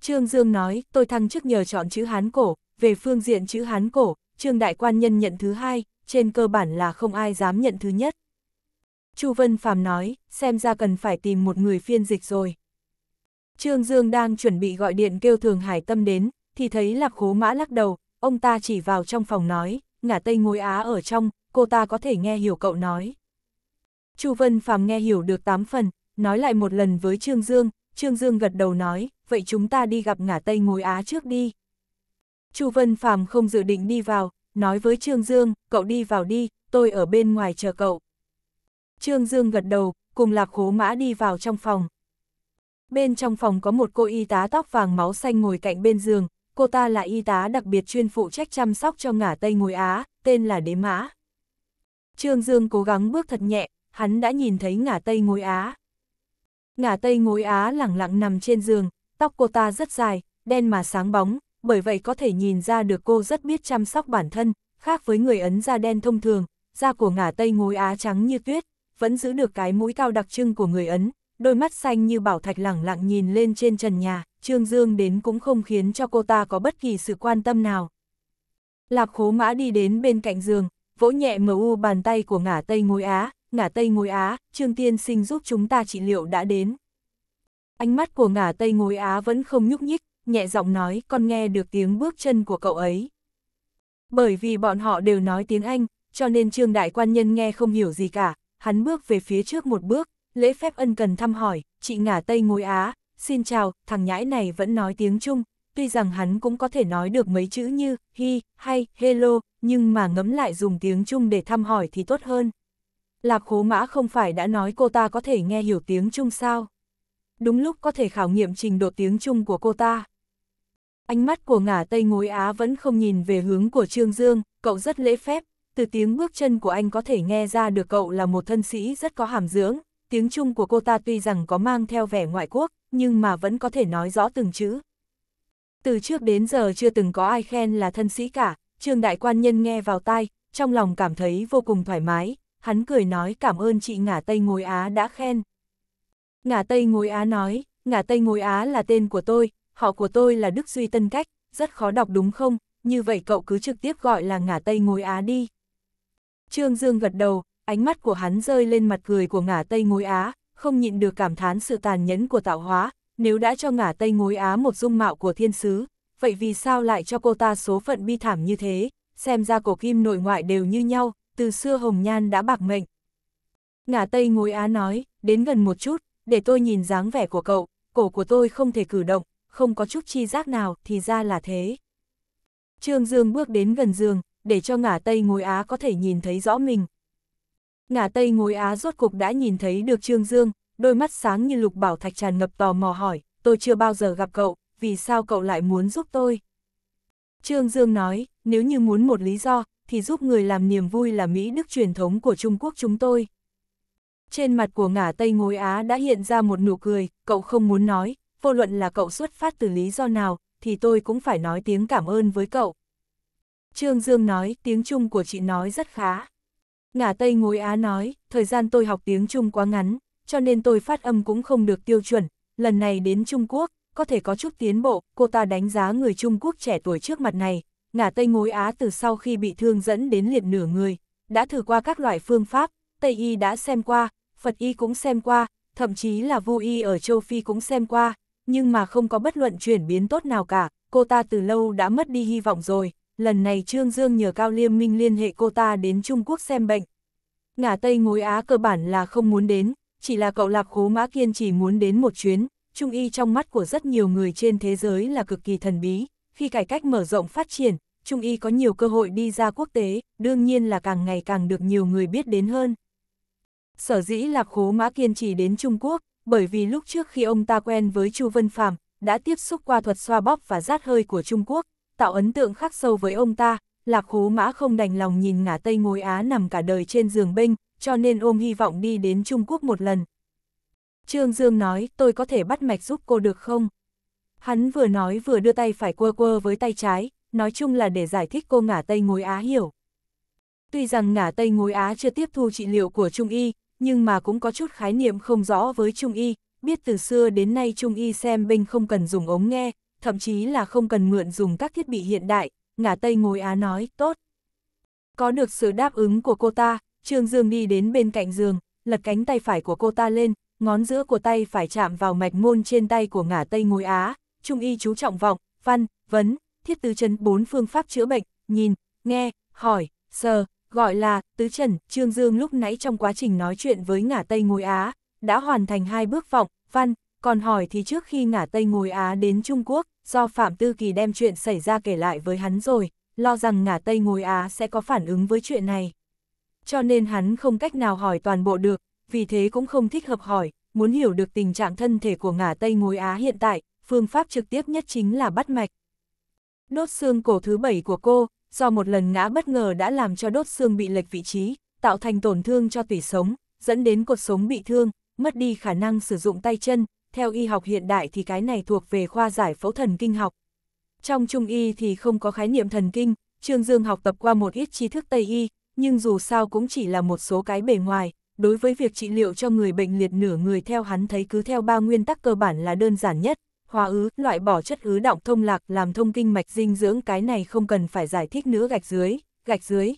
Trương Dương nói, tôi thăng chức nhờ chọn chữ Hán cổ, về phương diện chữ Hán cổ, Trương Đại Quan Nhân nhận thứ hai, trên cơ bản là không ai dám nhận thứ nhất. Chu Vân Phàm nói, xem ra cần phải tìm một người phiên dịch rồi. Trương Dương đang chuẩn bị gọi điện kêu Thường Hải Tâm đến, thì thấy Lạp Khố Mã lắc đầu, ông ta chỉ vào trong phòng nói, ngả Tây ngồi Á ở trong, cô ta có thể nghe hiểu cậu nói. Chu Vân Phàm nghe hiểu được tám phần, nói lại một lần với Trương Dương, Trương Dương gật đầu nói, vậy chúng ta đi gặp ngả Tây ngồi Á trước đi, Chu Vân Phàm không dự định đi vào, nói với Trương Dương, cậu đi vào đi, tôi ở bên ngoài chờ cậu. Trương Dương gật đầu, cùng Lạc khố Mã đi vào trong phòng. Bên trong phòng có một cô y tá tóc vàng máu xanh ngồi cạnh bên giường, cô ta là y tá đặc biệt chuyên phụ trách chăm sóc cho ngả Tây Ngồi Á, tên là Đế Mã. Trương Dương cố gắng bước thật nhẹ, hắn đã nhìn thấy ngả Tây Ngồi Á. Ngả Tây Ngồi Á lẳng lặng nằm trên giường, tóc cô ta rất dài, đen mà sáng bóng, bởi vậy có thể nhìn ra được cô rất biết chăm sóc bản thân, khác với người Ấn da đen thông thường, da của ngả Tây ngối Á trắng như tuyết, vẫn giữ được cái mũi cao đặc trưng của người Ấn, đôi mắt xanh như bảo thạch lẳng lặng nhìn lên trên trần nhà, Trương Dương đến cũng không khiến cho cô ta có bất kỳ sự quan tâm nào. Lạc khố mã đi đến bên cạnh giường, vỗ nhẹ mờ u bàn tay của ngả Tây ngối Á, ngả Tây ngồi Á, Trương Tiên sinh giúp chúng ta trị liệu đã đến. Ánh mắt của ngả Tây ngồi Á vẫn không nhúc nhích, nhẹ giọng nói con nghe được tiếng bước chân của cậu ấy. Bởi vì bọn họ đều nói tiếng Anh, cho nên trương đại quan nhân nghe không hiểu gì cả, hắn bước về phía trước một bước, lễ phép ân cần thăm hỏi, chị ngả Tây ngôi Á, xin chào, thằng nhãi này vẫn nói tiếng Trung, tuy rằng hắn cũng có thể nói được mấy chữ như hi, hay, hello, nhưng mà ngấm lại dùng tiếng Trung để thăm hỏi thì tốt hơn. Lạc khố mã không phải đã nói cô ta có thể nghe hiểu tiếng Trung sao? Đúng lúc có thể khảo nghiệm trình độ tiếng Trung của cô ta. Ánh mắt của ngả Tây Ngối Á vẫn không nhìn về hướng của Trương Dương, cậu rất lễ phép, từ tiếng bước chân của anh có thể nghe ra được cậu là một thân sĩ rất có hàm dưỡng, tiếng Trung của cô ta tuy rằng có mang theo vẻ ngoại quốc, nhưng mà vẫn có thể nói rõ từng chữ. Từ trước đến giờ chưa từng có ai khen là thân sĩ cả, Trương Đại Quan Nhân nghe vào tai, trong lòng cảm thấy vô cùng thoải mái, hắn cười nói cảm ơn chị Ngả Tây Ngối Á đã khen. Ngả Tây Ngối Á nói, Ngả Tây Ngối Á là tên của tôi, họ của tôi là Đức Duy Tân Cách, rất khó đọc đúng không, như vậy cậu cứ trực tiếp gọi là ngả Tây Ngối Á đi. Trương Dương gật đầu, ánh mắt của hắn rơi lên mặt cười của ngả Tây Ngối Á, không nhịn được cảm thán sự tàn nhẫn của tạo hóa, nếu đã cho ngả Tây Ngối Á một dung mạo của thiên sứ, vậy vì sao lại cho cô ta số phận bi thảm như thế, xem ra cổ kim nội ngoại đều như nhau, từ xưa hồng nhan đã bạc mệnh. Ngả Tây Ngối Á nói, đến gần một chút, để tôi nhìn dáng vẻ của cậu, cổ của tôi không thể cử động, không có chút chi giác nào, thì ra là thế. Trương Dương bước đến gần giường, để cho ngả Tây ngồi Á có thể nhìn thấy rõ mình. Ngả Tây ngồi Á rốt cục đã nhìn thấy được Trương Dương, đôi mắt sáng như lục bảo thạch tràn ngập tò mò hỏi, tôi chưa bao giờ gặp cậu, vì sao cậu lại muốn giúp tôi? Trương Dương nói, nếu như muốn một lý do, thì giúp người làm niềm vui là Mỹ đức truyền thống của Trung Quốc chúng tôi. Trên mặt của ngả Tây ngồi Á đã hiện ra một nụ cười, cậu không muốn nói, vô luận là cậu xuất phát từ lý do nào, thì tôi cũng phải nói tiếng cảm ơn với cậu. Trương Dương nói, tiếng Trung của chị nói rất khá. Ngả Tây ngồi Á nói, thời gian tôi học tiếng Trung quá ngắn, cho nên tôi phát âm cũng không được tiêu chuẩn, lần này đến Trung Quốc, có thể có chút tiến bộ, cô ta đánh giá người Trung Quốc trẻ tuổi trước mặt này, ngả Tây ngối Á từ sau khi bị thương dẫn đến liệt nửa người, đã thử qua các loại phương pháp, Tây Y đã xem qua, Phật Y cũng xem qua, thậm chí là Vu Y ở châu Phi cũng xem qua, nhưng mà không có bất luận chuyển biến tốt nào cả, cô ta từ lâu đã mất đi hy vọng rồi, lần này Trương Dương nhờ Cao Liêm Minh liên hệ cô ta đến Trung Quốc xem bệnh. Ngả Tây ngối Á cơ bản là không muốn đến, chỉ là cậu Lạc Khố Mã Kiên chỉ muốn đến một chuyến, Trung Y trong mắt của rất nhiều người trên thế giới là cực kỳ thần bí, khi cải cách mở rộng phát triển, Trung Y có nhiều cơ hội đi ra quốc tế, đương nhiên là càng ngày càng được nhiều người biết đến hơn. Sở dĩ Lạc Khố Mã Kiên chỉ đến Trung Quốc, bởi vì lúc trước khi ông ta quen với Chu Vân Phàm đã tiếp xúc qua thuật xoa bóp và rát hơi của Trung Quốc, tạo ấn tượng khắc sâu với ông ta, Lạc Hú Mã không đành lòng nhìn ngả Tây ngồi Á nằm cả đời trên giường binh cho nên ôm hy vọng đi đến Trung Quốc một lần. Trương Dương nói, tôi có thể bắt mạch giúp cô được không? Hắn vừa nói vừa đưa tay phải quơ quơ với tay trái, nói chung là để giải thích cô ngả Tây ngồi Á hiểu. Tuy rằng ngả Tây ngồi Á chưa tiếp thu trị liệu của Trung Y, nhưng mà cũng có chút khái niệm không rõ với Trung Y, biết từ xưa đến nay Trung Y xem binh không cần dùng ống nghe, thậm chí là không cần mượn dùng các thiết bị hiện đại, ngả Tây ngồi Á nói, tốt. Có được sự đáp ứng của cô ta, Trương Dương đi đến bên cạnh giường, lật cánh tay phải của cô ta lên, ngón giữa của tay phải chạm vào mạch môn trên tay của ngả Tây ngồi Á, Trung Y chú trọng vọng, văn, vấn, thiết tứ chân bốn phương pháp chữa bệnh, nhìn, nghe, hỏi, sờ, gọi là Tứ Trần, Trương Dương lúc nãy trong quá trình nói chuyện với ngả Tây Ngôi Á, đã hoàn thành hai bước vọng, văn, còn hỏi thì trước khi ngả Tây Ngồi Á đến Trung Quốc, do Phạm Tư Kỳ đem chuyện xảy ra kể lại với hắn rồi, lo rằng ngả Tây Ngồi Á sẽ có phản ứng với chuyện này. Cho nên hắn không cách nào hỏi toàn bộ được, vì thế cũng không thích hợp hỏi, muốn hiểu được tình trạng thân thể của ngả Tây Ngồi Á hiện tại, phương pháp trực tiếp nhất chính là bắt mạch. Đốt xương cổ thứ bảy của cô, do một lần ngã bất ngờ đã làm cho đốt xương bị lệch vị trí, tạo thành tổn thương cho tủy sống, dẫn đến cột sống bị thương, mất đi khả năng sử dụng tay chân, theo y học hiện đại thì cái này thuộc về khoa giải phẫu thần kinh học. Trong trung y thì không có khái niệm thần kinh, Trương Dương học tập qua một ít tri thức Tây y, nhưng dù sao cũng chỉ là một số cái bề ngoài, đối với việc trị liệu cho người bệnh liệt nửa người theo hắn thấy cứ theo ba nguyên tắc cơ bản là đơn giản nhất, hóa ứ, loại bỏ chất ứ động thông lạc làm thông kinh mạch dinh dưỡng cái này không cần phải giải thích nữa gạch dưới, gạch dưới.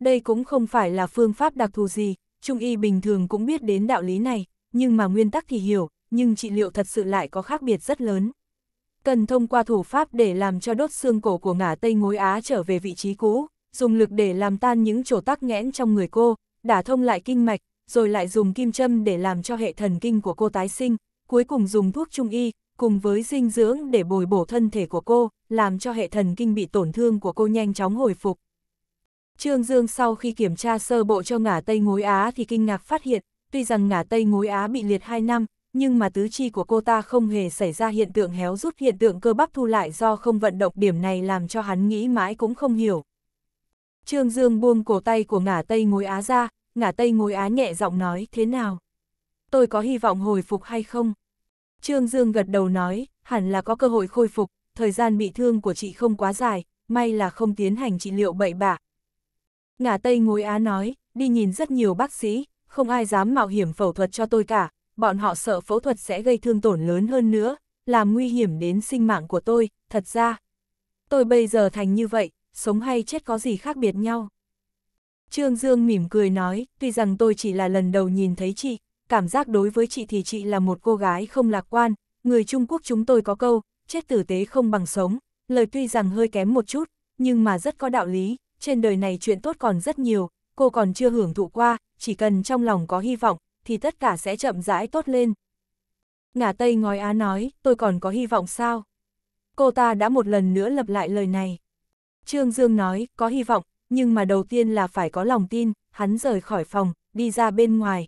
Đây cũng không phải là phương pháp đặc thù gì, trung y bình thường cũng biết đến đạo lý này, nhưng mà nguyên tắc thì hiểu, nhưng trị liệu thật sự lại có khác biệt rất lớn. Cần thông qua thủ pháp để làm cho đốt xương cổ của ngả Tây Ngối Á trở về vị trí cũ, dùng lực để làm tan những chỗ tắc nghẽn trong người cô, đả thông lại kinh mạch, rồi lại dùng kim châm để làm cho hệ thần kinh của cô tái sinh, cuối cùng dùng thuốc trung y, cùng với dinh dưỡng để bồi bổ thân thể của cô, làm cho hệ thần kinh bị tổn thương của cô nhanh chóng hồi phục. Trương Dương sau khi kiểm tra sơ bộ cho ngả Tây Ngối Á thì kinh ngạc phát hiện, tuy rằng ngả Tây Ngối Á bị liệt 2 năm, nhưng mà tứ chi của cô ta không hề xảy ra hiện tượng héo rút hiện tượng cơ bắp thu lại do không vận động điểm này làm cho hắn nghĩ mãi cũng không hiểu. Trương Dương buông cổ tay của ngả Tây Ngối Á ra, ngả Tây Ngối Á nhẹ giọng nói thế nào? Tôi có hy vọng hồi phục hay không? Trương Dương gật đầu nói, hẳn là có cơ hội khôi phục, thời gian bị thương của chị không quá dài, may là không tiến hành trị liệu bậy bạ. Ngả Tây ngồi á nói, đi nhìn rất nhiều bác sĩ, không ai dám mạo hiểm phẫu thuật cho tôi cả, bọn họ sợ phẫu thuật sẽ gây thương tổn lớn hơn nữa, làm nguy hiểm đến sinh mạng của tôi, thật ra. Tôi bây giờ thành như vậy, sống hay chết có gì khác biệt nhau. Trương Dương mỉm cười nói, tuy rằng tôi chỉ là lần đầu nhìn thấy chị, cảm giác đối với chị thì chị là một cô gái không lạc quan, người Trung Quốc chúng tôi có câu, chết tử tế không bằng sống, lời tuy rằng hơi kém một chút, nhưng mà rất có đạo lý, trên đời này chuyện tốt còn rất nhiều, cô còn chưa hưởng thụ qua, chỉ cần trong lòng có hy vọng, thì tất cả sẽ chậm rãi tốt lên. Ngả Tây ngói á nói, tôi còn có hy vọng sao? Cô ta đã một lần nữa lặp lại lời này. Trương Dương nói, có hy vọng, nhưng mà đầu tiên là phải có lòng tin, hắn rời khỏi phòng, đi ra bên ngoài,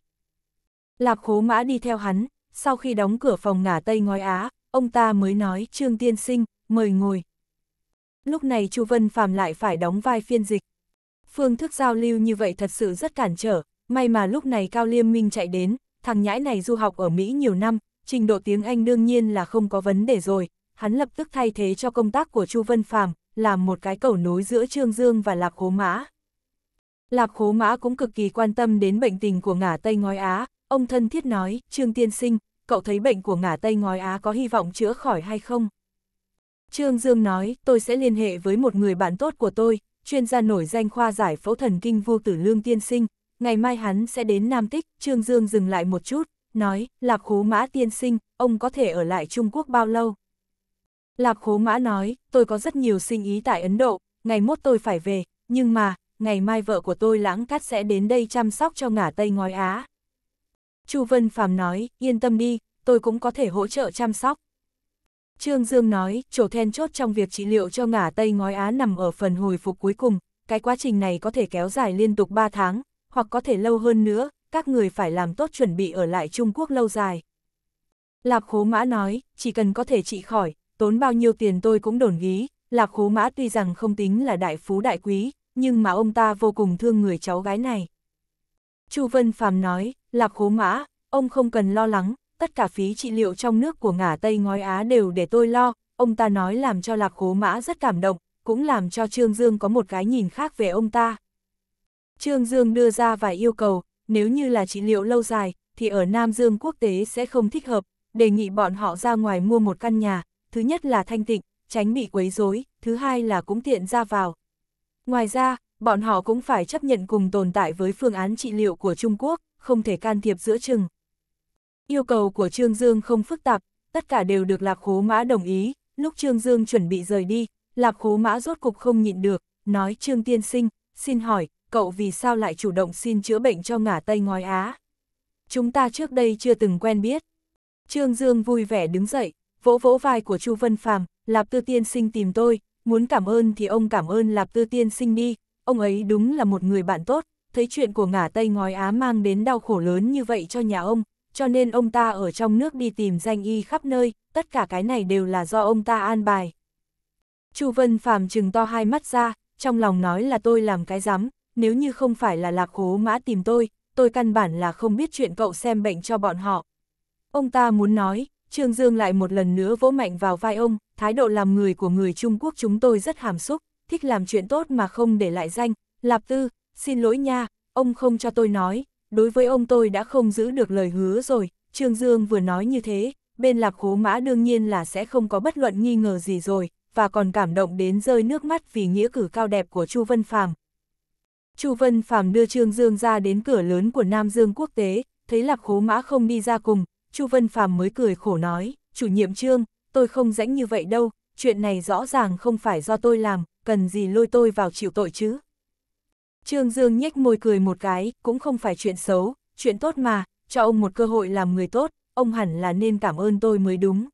Lạc khố mã đi theo hắn, sau khi đóng cửa phòng ngả Tây ngói Á, ông ta mới nói Trương Tiên Sinh, mời ngồi. Lúc này Chu Vân Phạm lại phải đóng vai phiên dịch. Phương thức giao lưu như vậy thật sự rất cản trở, may mà lúc này Cao Liêm Minh chạy đến, thằng nhãi này du học ở Mỹ nhiều năm, trình độ tiếng Anh đương nhiên là không có vấn đề rồi, hắn lập tức thay thế cho công tác của Chu Vân Phạm, làm một cái cầu nối giữa Trương Dương và Lạp Khố Mã. Lạp Khố Mã cũng cực kỳ quan tâm đến bệnh tình của ngả Tây Ngói Á, Ông thân thiết nói, Trương Tiên Sinh, cậu thấy bệnh của ngả Tây Ngói Á có hy vọng chữa khỏi hay không? Trương Dương nói, tôi sẽ liên hệ với một người bạn tốt của tôi, chuyên gia nổi danh khoa giải phẫu thần kinh vô tử lương tiên sinh, ngày mai hắn sẽ đến Nam Tích, Trương Dương dừng lại một chút, nói, Lạc Khố Mã tiên sinh, ông có thể ở lại Trung Quốc bao lâu? Lạc Khố Mã nói, tôi có rất nhiều sinh ý tại Ấn Độ, ngày mốt tôi phải về, nhưng mà, ngày mai vợ của tôi lãng cát sẽ đến đây chăm sóc cho ngả Tây Ngói Á. Chu Vân Phàm nói, yên tâm đi, tôi cũng có thể hỗ trợ chăm sóc. Trương Dương nói, chỗ then chốt trong việc trị liệu cho ngả Tây ngói Á nằm ở phần hồi phục cuối cùng, cái quá trình này có thể kéo dài liên tục 3 tháng, hoặc có thể lâu hơn nữa, các người phải làm tốt chuẩn bị ở lại Trung Quốc lâu dài. Lạp Khố Mã nói, chỉ cần có thể trị khỏi, tốn bao nhiêu tiền tôi cũng đồn ghi, Lạp Khố Mã tuy rằng không tính là đại phú đại quý, nhưng mà ông ta vô cùng thương người cháu gái này. Chu Vân Phàm nói, Lạc khố Mã, ông không cần lo lắng, tất cả phí trị liệu trong nước của ngả Tây ngói Á đều để tôi lo, ông ta nói làm cho Lạc khố Mã rất cảm động, cũng làm cho Trương Dương có một cái nhìn khác về ông ta. Trương Dương đưa ra vài yêu cầu, nếu như là trị liệu lâu dài, thì ở Nam Dương quốc tế sẽ không thích hợp, đề nghị bọn họ ra ngoài mua một căn nhà, thứ nhất là thanh tịnh, tránh bị quấy rối, thứ hai là cũng tiện ra vào. Ngoài ra, bọn họ cũng phải chấp nhận cùng tồn tại với phương án trị liệu của Trung Quốc, không thể can thiệp giữa chừng. Yêu cầu của Trương Dương không phức tạp, tất cả đều được Lạc Khố Mã đồng ý, lúc Trương Dương chuẩn bị rời đi, Lạc Khố Mã rốt cục không nhịn được, nói Trương Tiên Sinh, xin hỏi, cậu vì sao lại chủ động xin chữa bệnh cho ngả Tây Ngói Á? Chúng ta trước đây chưa từng quen biết. Trương Dương vui vẻ đứng dậy, vỗ vỗ vai của Chu Vân Phàm, Lạp Tư Tiên Sinh tìm tôi, muốn cảm ơn thì ông cảm ơn Lạp Tư Tiên Sinh đi, ông ấy đúng là một người bạn tốt, thấy chuyện của ngả Tây ngói Á mang đến đau khổ lớn như vậy cho nhà ông, cho nên ông ta ở trong nước đi tìm danh y khắp nơi, tất cả cái này đều là do ông ta an bài. Chu Vân Phàm Trừng to hai mắt ra, trong lòng nói là tôi làm cái rắm, nếu như không phải là lạc hố mã tìm tôi, tôi căn bản là không biết chuyện cậu xem bệnh cho bọn họ. Ông ta muốn nói, Trương Dương lại một lần nữa vỗ mạnh vào vai ông, thái độ làm người của người Trung Quốc chúng tôi rất hàm xúc thích làm chuyện tốt mà không để lại danh, Lạp Tư, xin lỗi nha, ông không cho tôi nói, đối với ông tôi đã không giữ được lời hứa rồi, Trương Dương vừa nói như thế, bên Lạp Khố Mã đương nhiên là sẽ không có bất luận nghi ngờ gì rồi, và còn cảm động đến rơi nước mắt vì nghĩa cử cao đẹp của Chu Vân Phàm. Chu Vân Phàm đưa Trương Dương ra đến cửa lớn của Nam Dương Quốc tế, thấy Lạp Khố Mã không đi ra cùng, Chu Vân Phàm mới cười khổ nói, "Chủ nhiệm Trương, tôi không rảnh như vậy đâu, chuyện này rõ ràng không phải do tôi làm, cần gì lôi tôi vào chịu tội chứ? Trương Dương nhếch môi cười một cái, cũng không phải chuyện xấu, chuyện tốt mà, cho ông một cơ hội làm người tốt, ông hẳn là nên cảm ơn tôi mới đúng.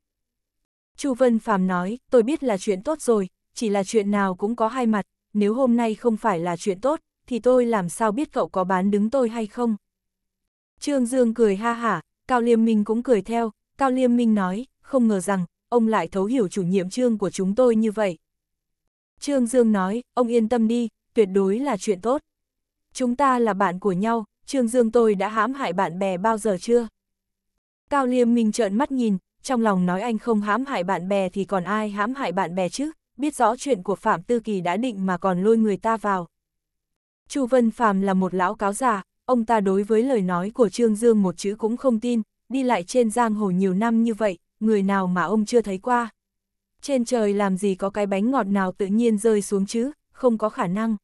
Chu Vân Phàm nói, tôi biết là chuyện tốt rồi, chỉ là chuyện nào cũng có hai mặt, nếu hôm nay không phải là chuyện tốt, thì tôi làm sao biết cậu có bán đứng tôi hay không? Trương Dương cười ha hả, Cao Liêm Minh cũng cười theo, Cao Liêm Minh nói, không ngờ rằng, ông lại thấu hiểu chủ nhiệm trương của chúng tôi như vậy. Trương Dương nói, ông yên tâm đi, tuyệt đối là chuyện tốt. Chúng ta là bạn của nhau, Trương Dương tôi đã hãm hại bạn bè bao giờ chưa? Cao Liêm Minh trợn mắt nhìn, trong lòng nói anh không hãm hại bạn bè thì còn ai hãm hại bạn bè chứ, biết rõ chuyện của Phạm Tư Kỳ đã định mà còn lôi người ta vào. Chu Vân Phàm là một lão cáo già, ông ta đối với lời nói của Trương Dương một chữ cũng không tin, đi lại trên giang hồ nhiều năm như vậy, người nào mà ông chưa thấy qua. Trên trời làm gì có cái bánh ngọt nào tự nhiên rơi xuống chứ, không có khả năng.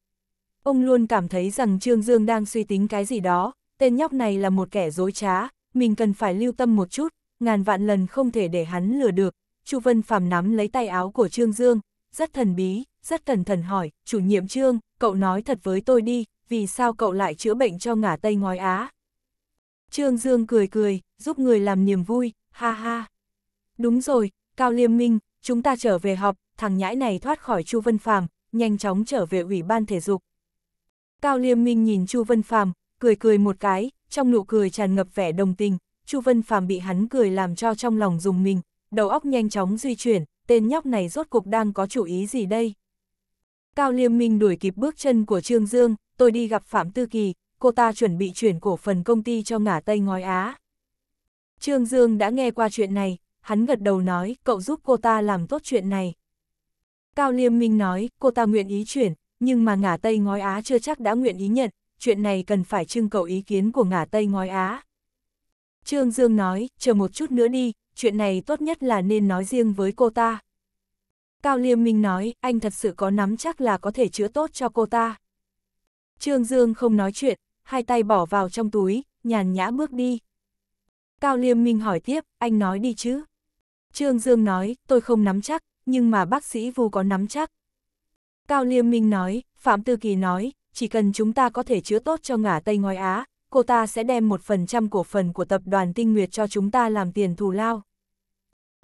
Ông luôn cảm thấy rằng Trương Dương đang suy tính cái gì đó, tên nhóc này là một kẻ dối trá, mình cần phải lưu tâm một chút, ngàn vạn lần không thể để hắn lừa được. Chu Vân Phàm nắm lấy tay áo của Trương Dương, rất thần bí, rất thần thần hỏi, chủ nhiệm Trương, cậu nói thật với tôi đi, vì sao cậu lại chữa bệnh cho ngả Tây ngói Á? Trương Dương cười cười, giúp người làm niềm vui, ha ha. Đúng rồi, Cao Liêm Minh, chúng ta trở về họp, thằng nhãi này thoát khỏi Chu Vân Phàm, nhanh chóng trở về ủy ban thể dục. Cao Liêm Minh nhìn Chu Vân Phàm, cười cười một cái, trong nụ cười tràn ngập vẻ đồng tình, Chu Vân Phàm bị hắn cười làm cho trong lòng dùng mình, đầu óc nhanh chóng di chuyển, tên nhóc này rốt cục đang có chủ ý gì đây? Cao Liêm Minh đuổi kịp bước chân của Trương Dương, tôi đi gặp Phạm Tư Kỳ, cô ta chuẩn bị chuyển cổ phần công ty cho ngả Tây Ngói Á. Trương Dương đã nghe qua chuyện này, hắn gật đầu nói, cậu giúp cô ta làm tốt chuyện này. Cao Liêm Minh nói, cô ta nguyện ý chuyển, nhưng mà ngả Tây ngói Á chưa chắc đã nguyện ý nhận, chuyện này cần phải trưng cầu ý kiến của ngả Tây ngói Á. Trương Dương nói, chờ một chút nữa đi, chuyện này tốt nhất là nên nói riêng với cô ta. Cao Liêm Minh nói, anh thật sự có nắm chắc là có thể chữa tốt cho cô ta. Trương Dương không nói chuyện, hai tay bỏ vào trong túi, nhàn nhã bước đi. Cao Liêm Minh hỏi tiếp, anh nói đi chứ. Trương Dương nói, tôi không nắm chắc, nhưng mà bác sĩ Vu có nắm chắc. Cao Liêm Minh nói, Phạm Tư Kỳ nói, chỉ cần chúng ta có thể chữa tốt cho ngả Tây Ngoài Á, cô ta sẽ đem một phần trăm cổ phần của tập đoàn Tinh Nguyệt cho chúng ta làm tiền thù lao.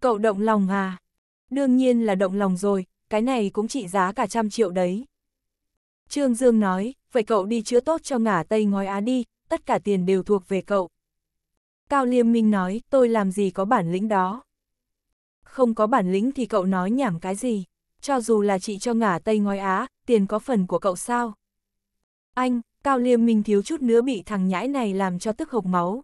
Cậu động lòng à? Đương nhiên là động lòng rồi, cái này cũng trị giá cả trăm triệu đấy. Trương Dương nói, vậy cậu đi chữa tốt cho ngả Tây Ngói Á đi, tất cả tiền đều thuộc về cậu. Cao Liêm Minh nói, tôi làm gì có bản lĩnh đó không có bản lĩnh thì cậu nói nhảm cái gì, cho dù là chị cho ngả Tây ngói Á, tiền có phần của cậu sao? Anh, Cao Liêm Minh thiếu chút nữa bị thằng nhãi này làm cho tức hộc máu.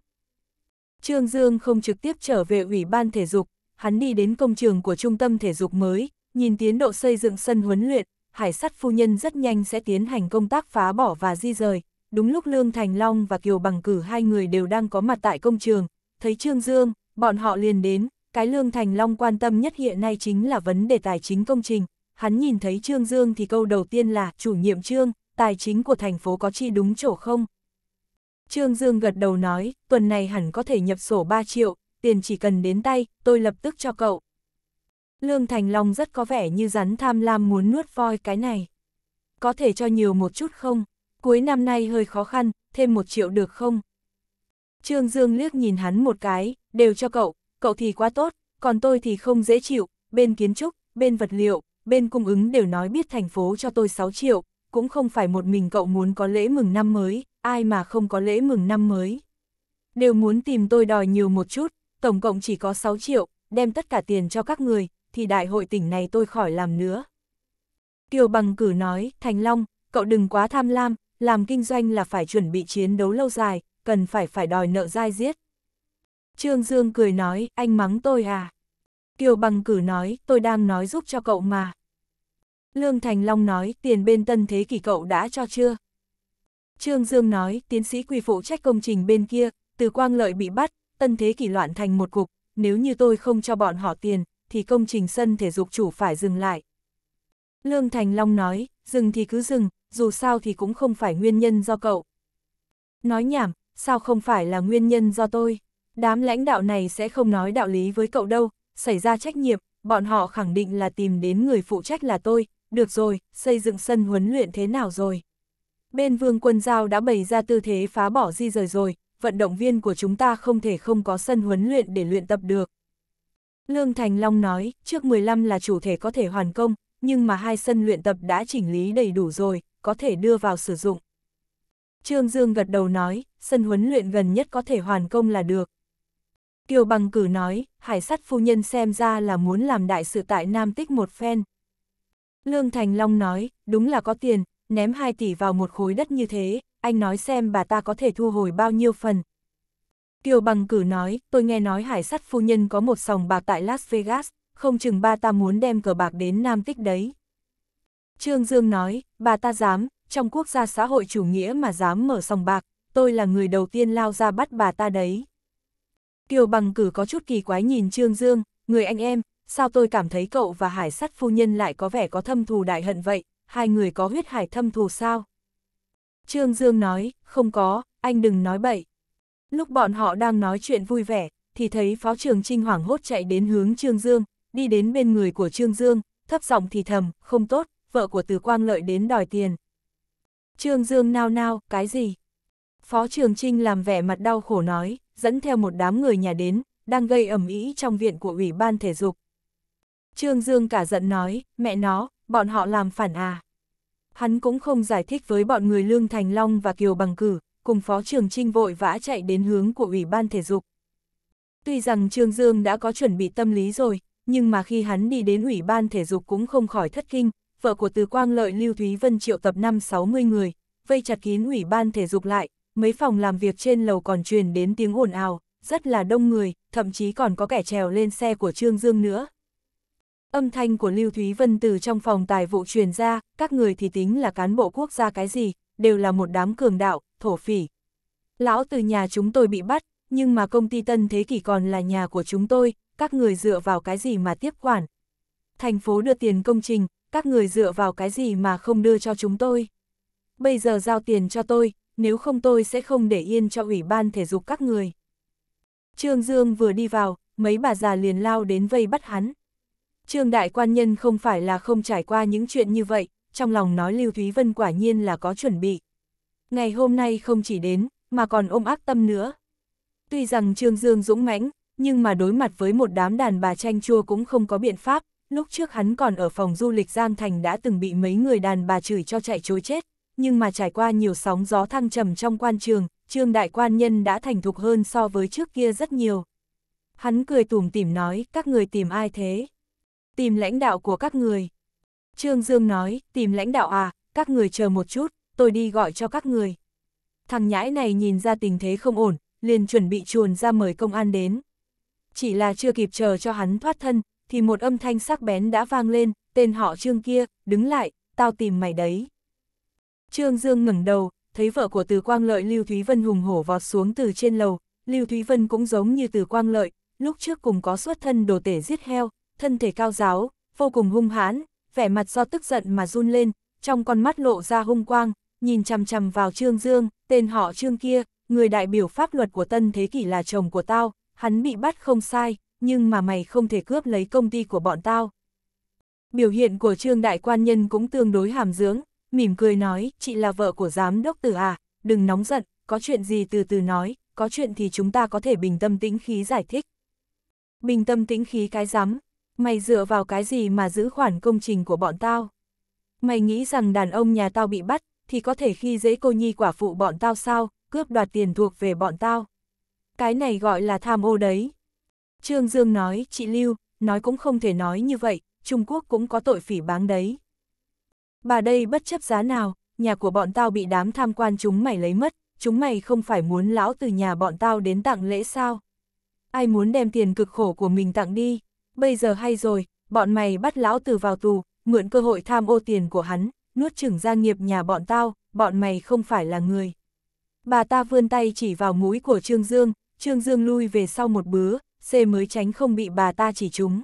Trương Dương không trực tiếp trở về ủy ban thể dục, hắn đi đến công trường của trung tâm thể dục mới, nhìn tiến độ xây dựng sân huấn luyện, hải sắt phu nhân rất nhanh sẽ tiến hành công tác phá bỏ và di rời. Đúng lúc Lương Thành Long và Kiều Bằng Cử hai người đều đang có mặt tại công trường, thấy Trương Dương, bọn họ liền đến, cái Lương Thành Long quan tâm nhất hiện nay chính là vấn đề tài chính công trình. Hắn nhìn thấy Trương Dương thì câu đầu tiên là, chủ nhiệm Trương, tài chính của thành phố có chi đúng chỗ không? Trương Dương gật đầu nói, tuần này hẳn có thể nhập sổ 3 triệu, tiền chỉ cần đến tay, tôi lập tức cho cậu. Lương Thành Long rất có vẻ như rắn tham lam muốn nuốt voi cái này. Có thể cho nhiều một chút không? Cuối năm nay hơi khó khăn, thêm một triệu được không? Trương Dương liếc nhìn hắn một cái, đều cho cậu, cậu thì quá tốt, còn tôi thì không dễ chịu, bên kiến trúc, bên vật liệu, bên cung ứng đều nói biết thành phố cho tôi 6 triệu, cũng không phải một mình cậu muốn có lễ mừng năm mới, ai mà không có lễ mừng năm mới. Đều muốn tìm tôi đòi nhiều một chút, tổng cộng chỉ có 6 triệu, đem tất cả tiền cho các người, thì đại hội tỉnh này tôi khỏi làm nữa. Kiều Bằng cử nói, Thành Long, cậu đừng quá tham lam, làm kinh doanh là phải chuẩn bị chiến đấu lâu dài, cần phải phải đòi nợ dai giết, Trương Dương cười nói, anh mắng tôi à? Kiều bằng cử nói, tôi đang nói giúp cho cậu mà. Lương Thành Long nói, tiền bên tân thế kỷ cậu đã cho chưa? Trương Dương nói, tiến sĩ quy phụ trách công trình bên kia, từ quang lợi bị bắt, tân thế kỷ loạn thành một cục, nếu như tôi không cho bọn họ tiền, thì công trình sân thể dục chủ phải dừng lại. Lương Thành Long nói, dừng thì cứ dừng, dù sao thì cũng không phải nguyên nhân do cậu. Nói nhảm, sao không phải là nguyên nhân do tôi? Đám lãnh đạo này sẽ không nói đạo lý với cậu đâu, xảy ra trách nhiệm, bọn họ khẳng định là tìm đến người phụ trách là tôi, được rồi, xây dựng sân huấn luyện thế nào rồi. Bên vương quân giao đã bày ra tư thế phá bỏ di rời rồi, vận động viên của chúng ta không thể không có sân huấn luyện để luyện tập được. Lương Thành Long nói, trước 15 là chủ thể có thể hoàn công, nhưng mà hai sân luyện tập đã chỉnh lý đầy đủ rồi, có thể đưa vào sử dụng. Trương Dương gật đầu nói, sân huấn luyện gần nhất có thể hoàn công là được, Kiều Bằng cử nói, hải sắt phu nhân xem ra là muốn làm đại sự tại Nam Tích một phen. Lương Thành Long nói, đúng là có tiền, ném 2 tỷ vào một khối đất như thế, anh nói xem bà ta có thể thu hồi bao nhiêu phần. Kiều Bằng cử nói, tôi nghe nói hải sắt phu nhân có một sòng bạc tại Las Vegas, không chừng ba ta muốn đem cờ bạc đến Nam Tích đấy. Trương Dương nói, bà ta dám, trong quốc gia xã hội chủ nghĩa mà dám mở sòng bạc, tôi là người đầu tiên lao ra bắt bà ta đấy. Kiều bằng cử có chút kỳ quái nhìn Trương Dương, người anh em, sao tôi cảm thấy cậu và hải sắt phu nhân lại có vẻ có thâm thù đại hận vậy, hai người có huyết hải thâm thù sao? Trương Dương nói, không có, anh đừng nói bậy. Lúc bọn họ đang nói chuyện vui vẻ, thì thấy phó trường trinh hoảng hốt chạy đến hướng Trương Dương, đi đến bên người của Trương Dương, thấp giọng thì thầm, không tốt, vợ của Từ Quang Lợi đến đòi tiền. Trương Dương nao nao, cái gì? Phó Trường Trinh làm vẻ mặt đau khổ nói, dẫn theo một đám người nhà đến, đang gây ẩm ý trong viện của Ủy ban Thể dục. Trương Dương cả giận nói, mẹ nó, bọn họ làm phản à. Hắn cũng không giải thích với bọn người Lương Thành Long và Kiều Bằng Cử, cùng Phó Trường Trinh vội vã chạy đến hướng của Ủy ban Thể dục. Tuy rằng Trương Dương đã có chuẩn bị tâm lý rồi, nhưng mà khi hắn đi đến Ủy ban Thể dục cũng không khỏi thất kinh, vợ của Từ Quang Lợi Lưu Thúy Vân triệu tập năm 60 người, vây chặt kín Ủy ban Thể dục lại, mấy phòng làm việc trên lầu còn truyền đến tiếng ồn ào, rất là đông người, thậm chí còn có kẻ trèo lên xe của Trương Dương nữa. Âm thanh của Lưu Thúy Vân từ trong phòng tài vụ truyền ra, các người thì tính là cán bộ quốc gia cái gì, đều là một đám cường đạo, thổ phỉ. Lão từ nhà chúng tôi bị bắt, nhưng mà công ty Tân Thế Kỷ còn là nhà của chúng tôi, các người dựa vào cái gì mà tiếp quản. Thành phố đưa tiền công trình, các người dựa vào cái gì mà không đưa cho chúng tôi. Bây giờ giao tiền cho tôi, nếu không tôi sẽ không để yên cho ủy ban thể dục các người. Trương Dương vừa đi vào, mấy bà già liền lao đến vây bắt hắn. Trương Đại Quan Nhân không phải là không trải qua những chuyện như vậy, trong lòng nói Lưu Thúy Vân quả nhiên là có chuẩn bị. Ngày hôm nay không chỉ đến, mà còn ôm ác tâm nữa. Tuy rằng Trương Dương dũng mãnh, nhưng mà đối mặt với một đám đàn bà chanh chua cũng không có biện pháp, lúc trước hắn còn ở phòng du lịch Giang Thành đã từng bị mấy người đàn bà chửi cho chạy chối chết, nhưng mà trải qua nhiều sóng gió thăng trầm trong quan trường, trương đại quan nhân đã thành thục hơn so với trước kia rất nhiều. Hắn cười tủm tỉm nói, các người tìm ai thế? Tìm lãnh đạo của các người. Trương Dương nói, tìm lãnh đạo à, các người chờ một chút, tôi đi gọi cho các người. Thằng nhãi này nhìn ra tình thế không ổn, liền chuẩn bị chuồn ra mời công an đến. Chỉ là chưa kịp chờ cho hắn thoát thân, thì một âm thanh sắc bén đã vang lên, tên họ Trương kia, đứng lại, tao tìm mày đấy. Trương Dương ngẩng đầu, thấy vợ của Từ Quang Lợi Lưu Thúy Vân hùng hổ vọt xuống từ trên lầu, Lưu Thúy Vân cũng giống như Từ Quang Lợi, lúc trước cùng có xuất thân đồ tể giết heo, thân thể cao giáo, vô cùng hung hãn, vẻ mặt do tức giận mà run lên, trong con mắt lộ ra hung quang, nhìn chằm chằm vào Trương Dương, tên họ Trương kia, người đại biểu pháp luật của tân thế kỷ là chồng của tao, hắn bị bắt không sai, nhưng mà mày không thể cướp lấy công ty của bọn tao. Biểu hiện của Trương Đại Quan Nhân cũng tương đối hàm dưỡng, mỉm cười nói, chị là vợ của giám đốc tử à, đừng nóng giận, có chuyện gì từ từ nói, có chuyện thì chúng ta có thể bình tâm tĩnh khí giải thích. Bình tâm tĩnh khí cái giám mày dựa vào cái gì mà giữ khoản công trình của bọn tao? Mày nghĩ rằng đàn ông nhà tao bị bắt, thì có thể khi dễ cô nhi quả phụ bọn tao sao, cướp đoạt tiền thuộc về bọn tao. Cái này gọi là tham ô đấy. Trương Dương nói, chị Lưu, nói cũng không thể nói như vậy, Trung Quốc cũng có tội phỉ báng đấy bà đây bất chấp giá nào, nhà của bọn tao bị đám tham quan chúng mày lấy mất, chúng mày không phải muốn lão từ nhà bọn tao đến tặng lễ sao? Ai muốn đem tiền cực khổ của mình tặng đi? Bây giờ hay rồi, bọn mày bắt lão từ vào tù, mượn cơ hội tham ô tiền của hắn, nuốt chửng gia nghiệp nhà bọn tao, bọn mày không phải là người. Bà ta vươn tay chỉ vào mũi của Trương Dương, Trương Dương lui về sau một bứa, C mới tránh không bị bà ta chỉ trúng.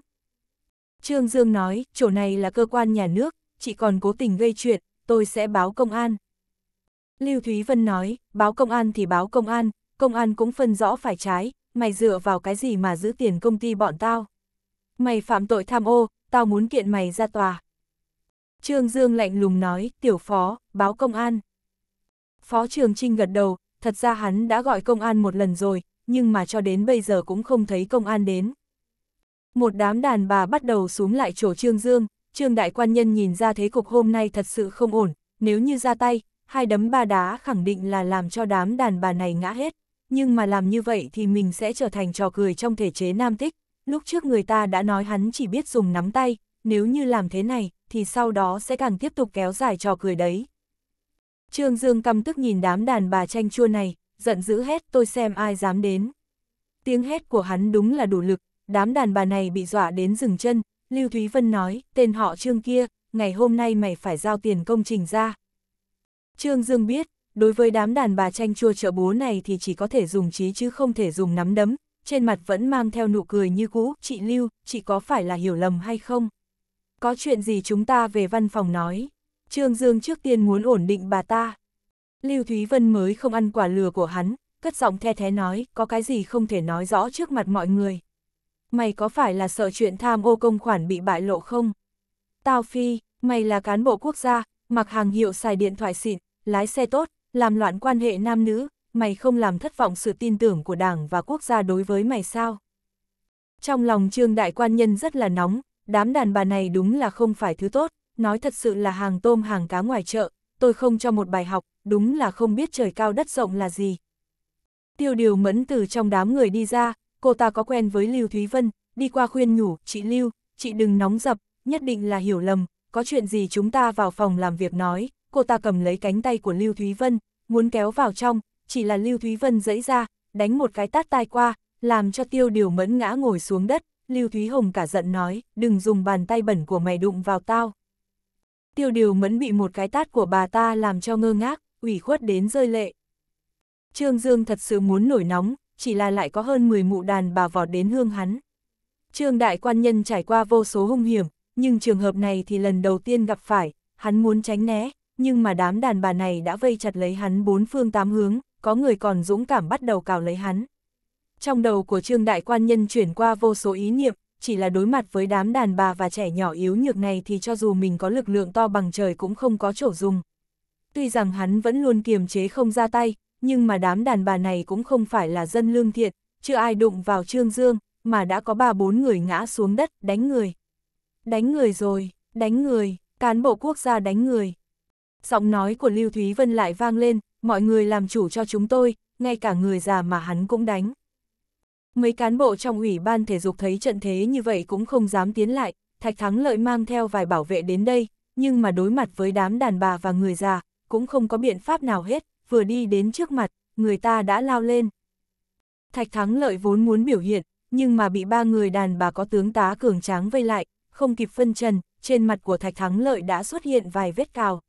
Trương Dương nói, chỗ này là cơ quan nhà nước, chị còn cố tình gây chuyện, tôi sẽ báo công an. Lưu Thúy Vân nói, báo công an thì báo công an, công an cũng phân rõ phải trái, mày dựa vào cái gì mà giữ tiền công ty bọn tao. Mày phạm tội tham ô, tao muốn kiện mày ra tòa. Trương Dương lạnh lùng nói, tiểu phó, báo công an. Phó Trường Trinh gật đầu, thật ra hắn đã gọi công an một lần rồi, nhưng mà cho đến bây giờ cũng không thấy công an đến. Một đám đàn bà bắt đầu xuống lại chỗ Trương Dương, Trương Đại Quan Nhân nhìn ra thế cục hôm nay thật sự không ổn, nếu như ra tay, hai đấm ba đá khẳng định là làm cho đám đàn bà này ngã hết, nhưng mà làm như vậy thì mình sẽ trở thành trò cười trong thể chế nam tích. Lúc trước người ta đã nói hắn chỉ biết dùng nắm tay, nếu như làm thế này, thì sau đó sẽ càng tiếp tục kéo dài trò cười đấy. Trương Dương căm tức nhìn đám đàn bà tranh chua này, giận dữ hét tôi xem ai dám đến. Tiếng hét của hắn đúng là đủ lực, đám đàn bà này bị dọa đến dừng chân, Lưu Thúy Vân nói, tên họ Trương kia, ngày hôm nay mày phải giao tiền công trình ra. Trương Dương biết, đối với đám đàn bà tranh chua chợ búa này thì chỉ có thể dùng trí chứ không thể dùng nắm đấm, trên mặt vẫn mang theo nụ cười như cũ, chị Lưu, chị có phải là hiểu lầm hay không? Có chuyện gì chúng ta về văn phòng nói? Trương Dương trước tiên muốn ổn định bà ta. Lưu Thúy Vân mới không ăn quả lừa của hắn, cất giọng the thế nói, có cái gì không thể nói rõ trước mặt mọi người mày có phải là sợ chuyện tham ô công khoản bị bại lộ không? Tao phi, mày là cán bộ quốc gia, mặc hàng hiệu xài điện thoại xịn, lái xe tốt, làm loạn quan hệ nam nữ, mày không làm thất vọng sự tin tưởng của đảng và quốc gia đối với mày sao? Trong lòng trương đại quan nhân rất là nóng, đám đàn bà này đúng là không phải thứ tốt, nói thật sự là hàng tôm hàng cá ngoài chợ, tôi không cho một bài học, đúng là không biết trời cao đất rộng là gì. Tiêu điều mẫn từ trong đám người đi ra, cô ta có quen với Lưu Thúy Vân, đi qua khuyên nhủ, chị Lưu, chị đừng nóng dập, nhất định là hiểu lầm, có chuyện gì chúng ta vào phòng làm việc nói, cô ta cầm lấy cánh tay của Lưu Thúy Vân, muốn kéo vào trong, chỉ là Lưu Thúy Vân dẫy ra, đánh một cái tát tai qua, làm cho tiêu điều mẫn ngã ngồi xuống đất, Lưu Thúy Hồng cả giận nói, đừng dùng bàn tay bẩn của mày đụng vào tao. Tiêu điều mẫn bị một cái tát của bà ta làm cho ngơ ngác, ủy khuất đến rơi lệ. Trương Dương thật sự muốn nổi nóng, chỉ là lại có hơn 10 mụ đàn bà vọt đến hương hắn. Trương đại quan nhân trải qua vô số hung hiểm, nhưng trường hợp này thì lần đầu tiên gặp phải, hắn muốn tránh né, nhưng mà đám đàn bà này đã vây chặt lấy hắn bốn phương tám hướng, có người còn dũng cảm bắt đầu cào lấy hắn. Trong đầu của trương đại quan nhân chuyển qua vô số ý niệm, chỉ là đối mặt với đám đàn bà và trẻ nhỏ yếu nhược này thì cho dù mình có lực lượng to bằng trời cũng không có chỗ dùng. Tuy rằng hắn vẫn luôn kiềm chế không ra tay, nhưng mà đám đàn bà này cũng không phải là dân lương thiện, chưa ai đụng vào Trương Dương, mà đã có ba bốn người ngã xuống đất, đánh người. Đánh người rồi, đánh người, cán bộ quốc gia đánh người. Giọng nói của Lưu Thúy Vân lại vang lên, mọi người làm chủ cho chúng tôi, ngay cả người già mà hắn cũng đánh. Mấy cán bộ trong ủy ban thể dục thấy trận thế như vậy cũng không dám tiến lại, Thạch Thắng Lợi mang theo vài bảo vệ đến đây, nhưng mà đối mặt với đám đàn bà và người già, cũng không có biện pháp nào hết, vừa đi đến trước mặt, người ta đã lao lên. Thạch thắng lợi vốn muốn biểu hiện, nhưng mà bị ba người đàn bà có tướng tá cường tráng vây lại, không kịp phân trần, trên mặt của thạch thắng lợi đã xuất hiện vài vết cào.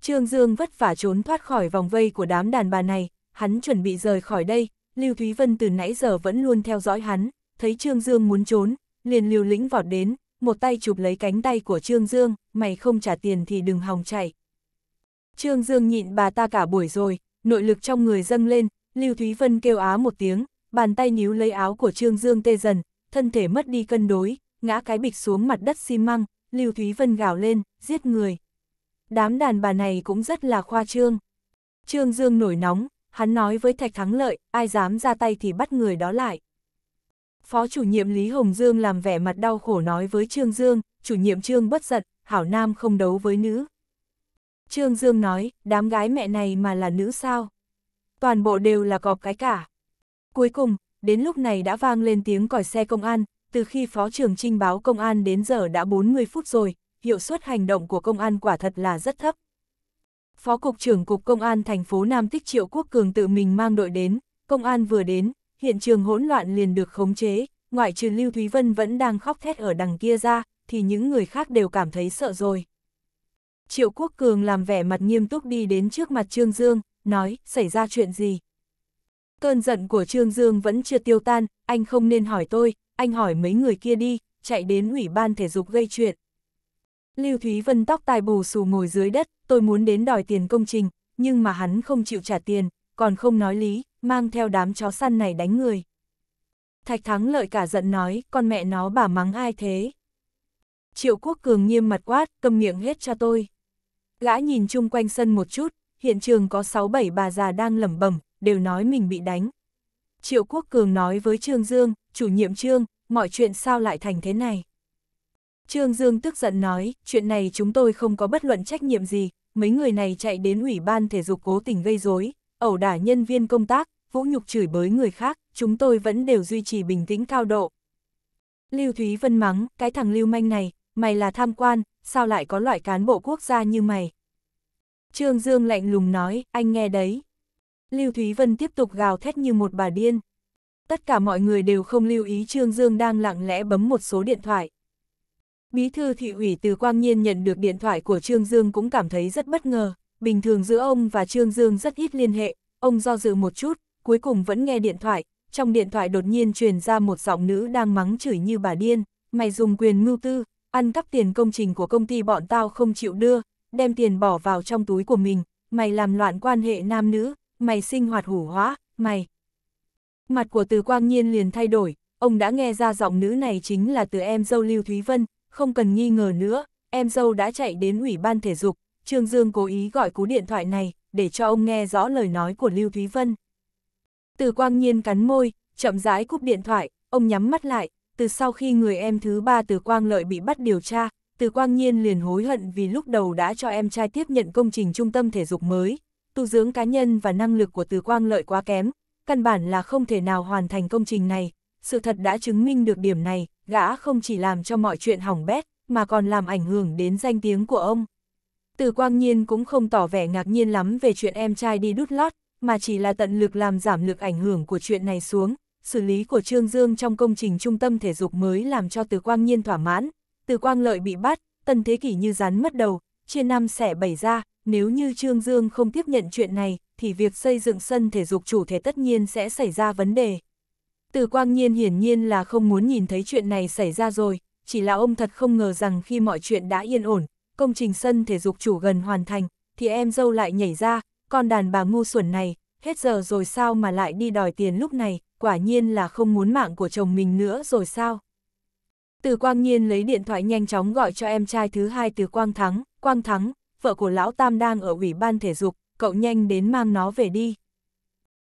Trương Dương vất vả trốn thoát khỏi vòng vây của đám đàn bà này, hắn chuẩn bị rời khỏi đây, Lưu Thúy Vân từ nãy giờ vẫn luôn theo dõi hắn, thấy Trương Dương muốn trốn, liền liều lĩnh vọt đến, một tay chụp lấy cánh tay của Trương Dương, mày không trả tiền thì đừng hòng chạy. Trương Dương nhịn bà ta cả buổi rồi, nội lực trong người dâng lên, Lưu Thúy Vân kêu á một tiếng, bàn tay níu lấy áo của Trương Dương tê dần, thân thể mất đi cân đối, ngã cái bịch xuống mặt đất xi măng, Lưu Thúy Vân gào lên, giết người. Đám đàn bà này cũng rất là khoa trương. Trương Dương nổi nóng, hắn nói với Thạch Thắng Lợi, ai dám ra tay thì bắt người đó lại. Phó chủ nhiệm Lý Hồng Dương làm vẻ mặt đau khổ nói với Trương Dương, chủ nhiệm Trương bất giận, hảo nam không đấu với nữ. Trương Dương nói, đám gái mẹ này mà là nữ sao? Toàn bộ đều là cọp cái cả. Cuối cùng, đến lúc này đã vang lên tiếng còi xe công an, từ khi phó trưởng trinh báo công an đến giờ đã 40 phút rồi, hiệu suất hành động của công an quả thật là rất thấp. Phó Cục trưởng Cục Công an thành phố Nam Tích Triệu Quốc Cường tự mình mang đội đến, công an vừa đến, hiện trường hỗn loạn liền được khống chế, ngoại trừ Lưu Thúy Vân vẫn đang khóc thét ở đằng kia ra, thì những người khác đều cảm thấy sợ rồi. Triệu Quốc Cường làm vẻ mặt nghiêm túc đi đến trước mặt Trương Dương, nói, xảy ra chuyện gì? Cơn giận của Trương Dương vẫn chưa tiêu tan, anh không nên hỏi tôi, anh hỏi mấy người kia đi, chạy đến ủy ban thể dục gây chuyện. Lưu Thúy Vân tóc tai bù xù ngồi dưới đất, tôi muốn đến đòi tiền công trình, nhưng mà hắn không chịu trả tiền, còn không nói lý, mang theo đám chó săn này đánh người. Thạch Thắng lợi cả giận nói, con mẹ nó bà mắng ai thế? Triệu Quốc Cường nghiêm mặt quát, cầm miệng hết cho tôi. Gã nhìn chung quanh sân một chút, hiện trường có 6-7 bà già đang lẩm bẩm, đều nói mình bị đánh. Triệu Quốc Cường nói với Trương Dương, chủ nhiệm Trương, mọi chuyện sao lại thành thế này? Trương Dương tức giận nói, chuyện này chúng tôi không có bất luận trách nhiệm gì, mấy người này chạy đến ủy ban thể dục cố tình gây rối, ẩu đả nhân viên công tác, vũ nhục chửi bới người khác, chúng tôi vẫn đều duy trì bình tĩnh cao độ. Lưu Thúy Vân mắng, cái thằng Lưu Manh này, mày là tham quan, sao lại có loại cán bộ quốc gia như mày? Trương Dương lạnh lùng nói, anh nghe đấy. Lưu Thúy Vân tiếp tục gào thét như một bà điên. Tất cả mọi người đều không lưu ý Trương Dương đang lặng lẽ bấm một số điện thoại. Bí thư thị ủy từ Quang Nhiên nhận được điện thoại của Trương Dương cũng cảm thấy rất bất ngờ. Bình thường giữa ông và Trương Dương rất ít liên hệ, ông do dự một chút, cuối cùng vẫn nghe điện thoại. Trong điện thoại đột nhiên truyền ra một giọng nữ đang mắng chửi như bà điên, mày dùng quyền mưu tư, ăn cắp tiền công trình của công ty bọn tao không chịu đưa, đem tiền bỏ vào trong túi của mình, mày làm loạn quan hệ nam nữ, mày sinh hoạt hủ hóa, mày. Mặt của từ quang nhiên liền thay đổi, ông đã nghe ra giọng nữ này chính là từ em dâu Lưu Thúy Vân, không cần nghi ngờ nữa, em dâu đã chạy đến ủy ban thể dục, Trương Dương cố ý gọi cú điện thoại này, để cho ông nghe rõ lời nói của Lưu Thúy Vân. Từ quang nhiên cắn môi, chậm rãi cúp điện thoại, ông nhắm mắt lại, từ sau khi người em thứ ba từ Quang Lợi bị bắt điều tra, từ Quang Nhiên liền hối hận vì lúc đầu đã cho em trai tiếp nhận công trình trung tâm thể dục mới. Tu dưỡng cá nhân và năng lực của từ Quang Lợi quá kém, căn bản là không thể nào hoàn thành công trình này. Sự thật đã chứng minh được điểm này, gã không chỉ làm cho mọi chuyện hỏng bét, mà còn làm ảnh hưởng đến danh tiếng của ông. Từ Quang Nhiên cũng không tỏ vẻ ngạc nhiên lắm về chuyện em trai đi đút lót, mà chỉ là tận lực làm giảm lực ảnh hưởng của chuyện này xuống, xử lý của Trương Dương trong công trình trung tâm thể dục mới làm cho Từ Quang Nhiên thỏa mãn, Từ Quang Lợi bị bắt, Tần Thế Kỷ như rắn mất đầu, chia năm xẻ bảy ra, nếu như Trương Dương không tiếp nhận chuyện này, thì việc xây dựng sân thể dục chủ thể tất nhiên sẽ xảy ra vấn đề. Từ Quang Nhiên hiển nhiên là không muốn nhìn thấy chuyện này xảy ra rồi, chỉ là ông thật không ngờ rằng khi mọi chuyện đã yên ổn, công trình sân thể dục chủ gần hoàn thành, thì em dâu lại nhảy ra, con đàn bà ngu xuẩn này, hết giờ rồi sao mà lại đi đòi tiền lúc này, quả nhiên là không muốn mạng của chồng mình nữa rồi sao? Từ Quang Nhiên lấy điện thoại nhanh chóng gọi cho em trai thứ hai từ Quang Thắng, Quang Thắng, vợ của Lão Tam đang ở ủy ban thể dục, cậu nhanh đến mang nó về đi.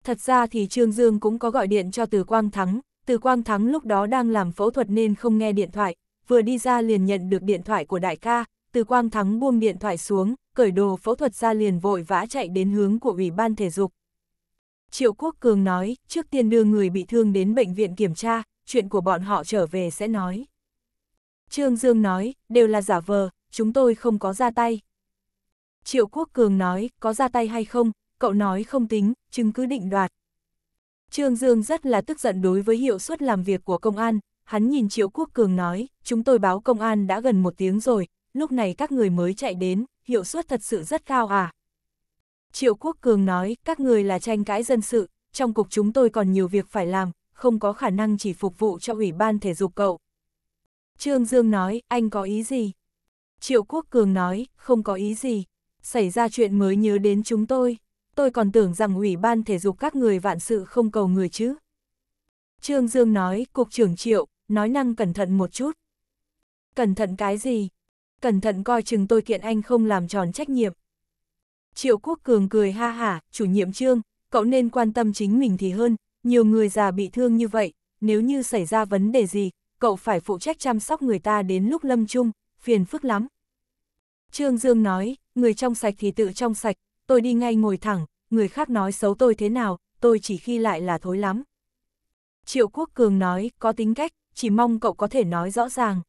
Thật ra thì Trương Dương cũng có gọi điện cho từ Quang Thắng, từ Quang Thắng lúc đó đang làm phẫu thuật nên không nghe điện thoại, vừa đi ra liền nhận được điện thoại của đại ca, từ Quang Thắng buông điện thoại xuống, cởi đồ phẫu thuật ra liền vội vã chạy đến hướng của ủy ban thể dục. Triệu Quốc Cường nói, trước tiên đưa người bị thương đến bệnh viện kiểm tra, chuyện của bọn họ trở về sẽ nói. Trương Dương nói, đều là giả vờ, chúng tôi không có ra tay. Triệu Quốc Cường nói, có ra tay hay không, cậu nói không tính, chứng cứ định đoạt. Trương Dương rất là tức giận đối với hiệu suất làm việc của công an, hắn nhìn Triệu Quốc Cường nói, chúng tôi báo công an đã gần một tiếng rồi, lúc này các người mới chạy đến, hiệu suất thật sự rất cao à. Triệu Quốc Cường nói, các người là tranh cãi dân sự, trong cục chúng tôi còn nhiều việc phải làm, không có khả năng chỉ phục vụ cho Ủy ban Thể dục cậu. Trương Dương nói, anh có ý gì? Triệu Quốc Cường nói, không có ý gì. Xảy ra chuyện mới nhớ đến chúng tôi. Tôi còn tưởng rằng Ủy ban Thể dục các người vạn sự không cầu người chứ. Trương Dương nói, Cục trưởng Triệu, nói năng cẩn thận một chút. Cẩn thận cái gì? Cẩn thận coi chừng tôi kiện anh không làm tròn trách nhiệm. Triệu Quốc Cường cười ha hả, chủ nhiệm trương, cậu nên quan tâm chính mình thì hơn, nhiều người già bị thương như vậy, nếu như xảy ra vấn đề gì, cậu phải phụ trách chăm sóc người ta đến lúc lâm chung, phiền phức lắm. Trương Dương nói, người trong sạch thì tự trong sạch, tôi đi ngay ngồi thẳng, người khác nói xấu tôi thế nào, tôi chỉ khi lại là thối lắm. Triệu Quốc Cường nói, có tính cách, chỉ mong cậu có thể nói rõ ràng.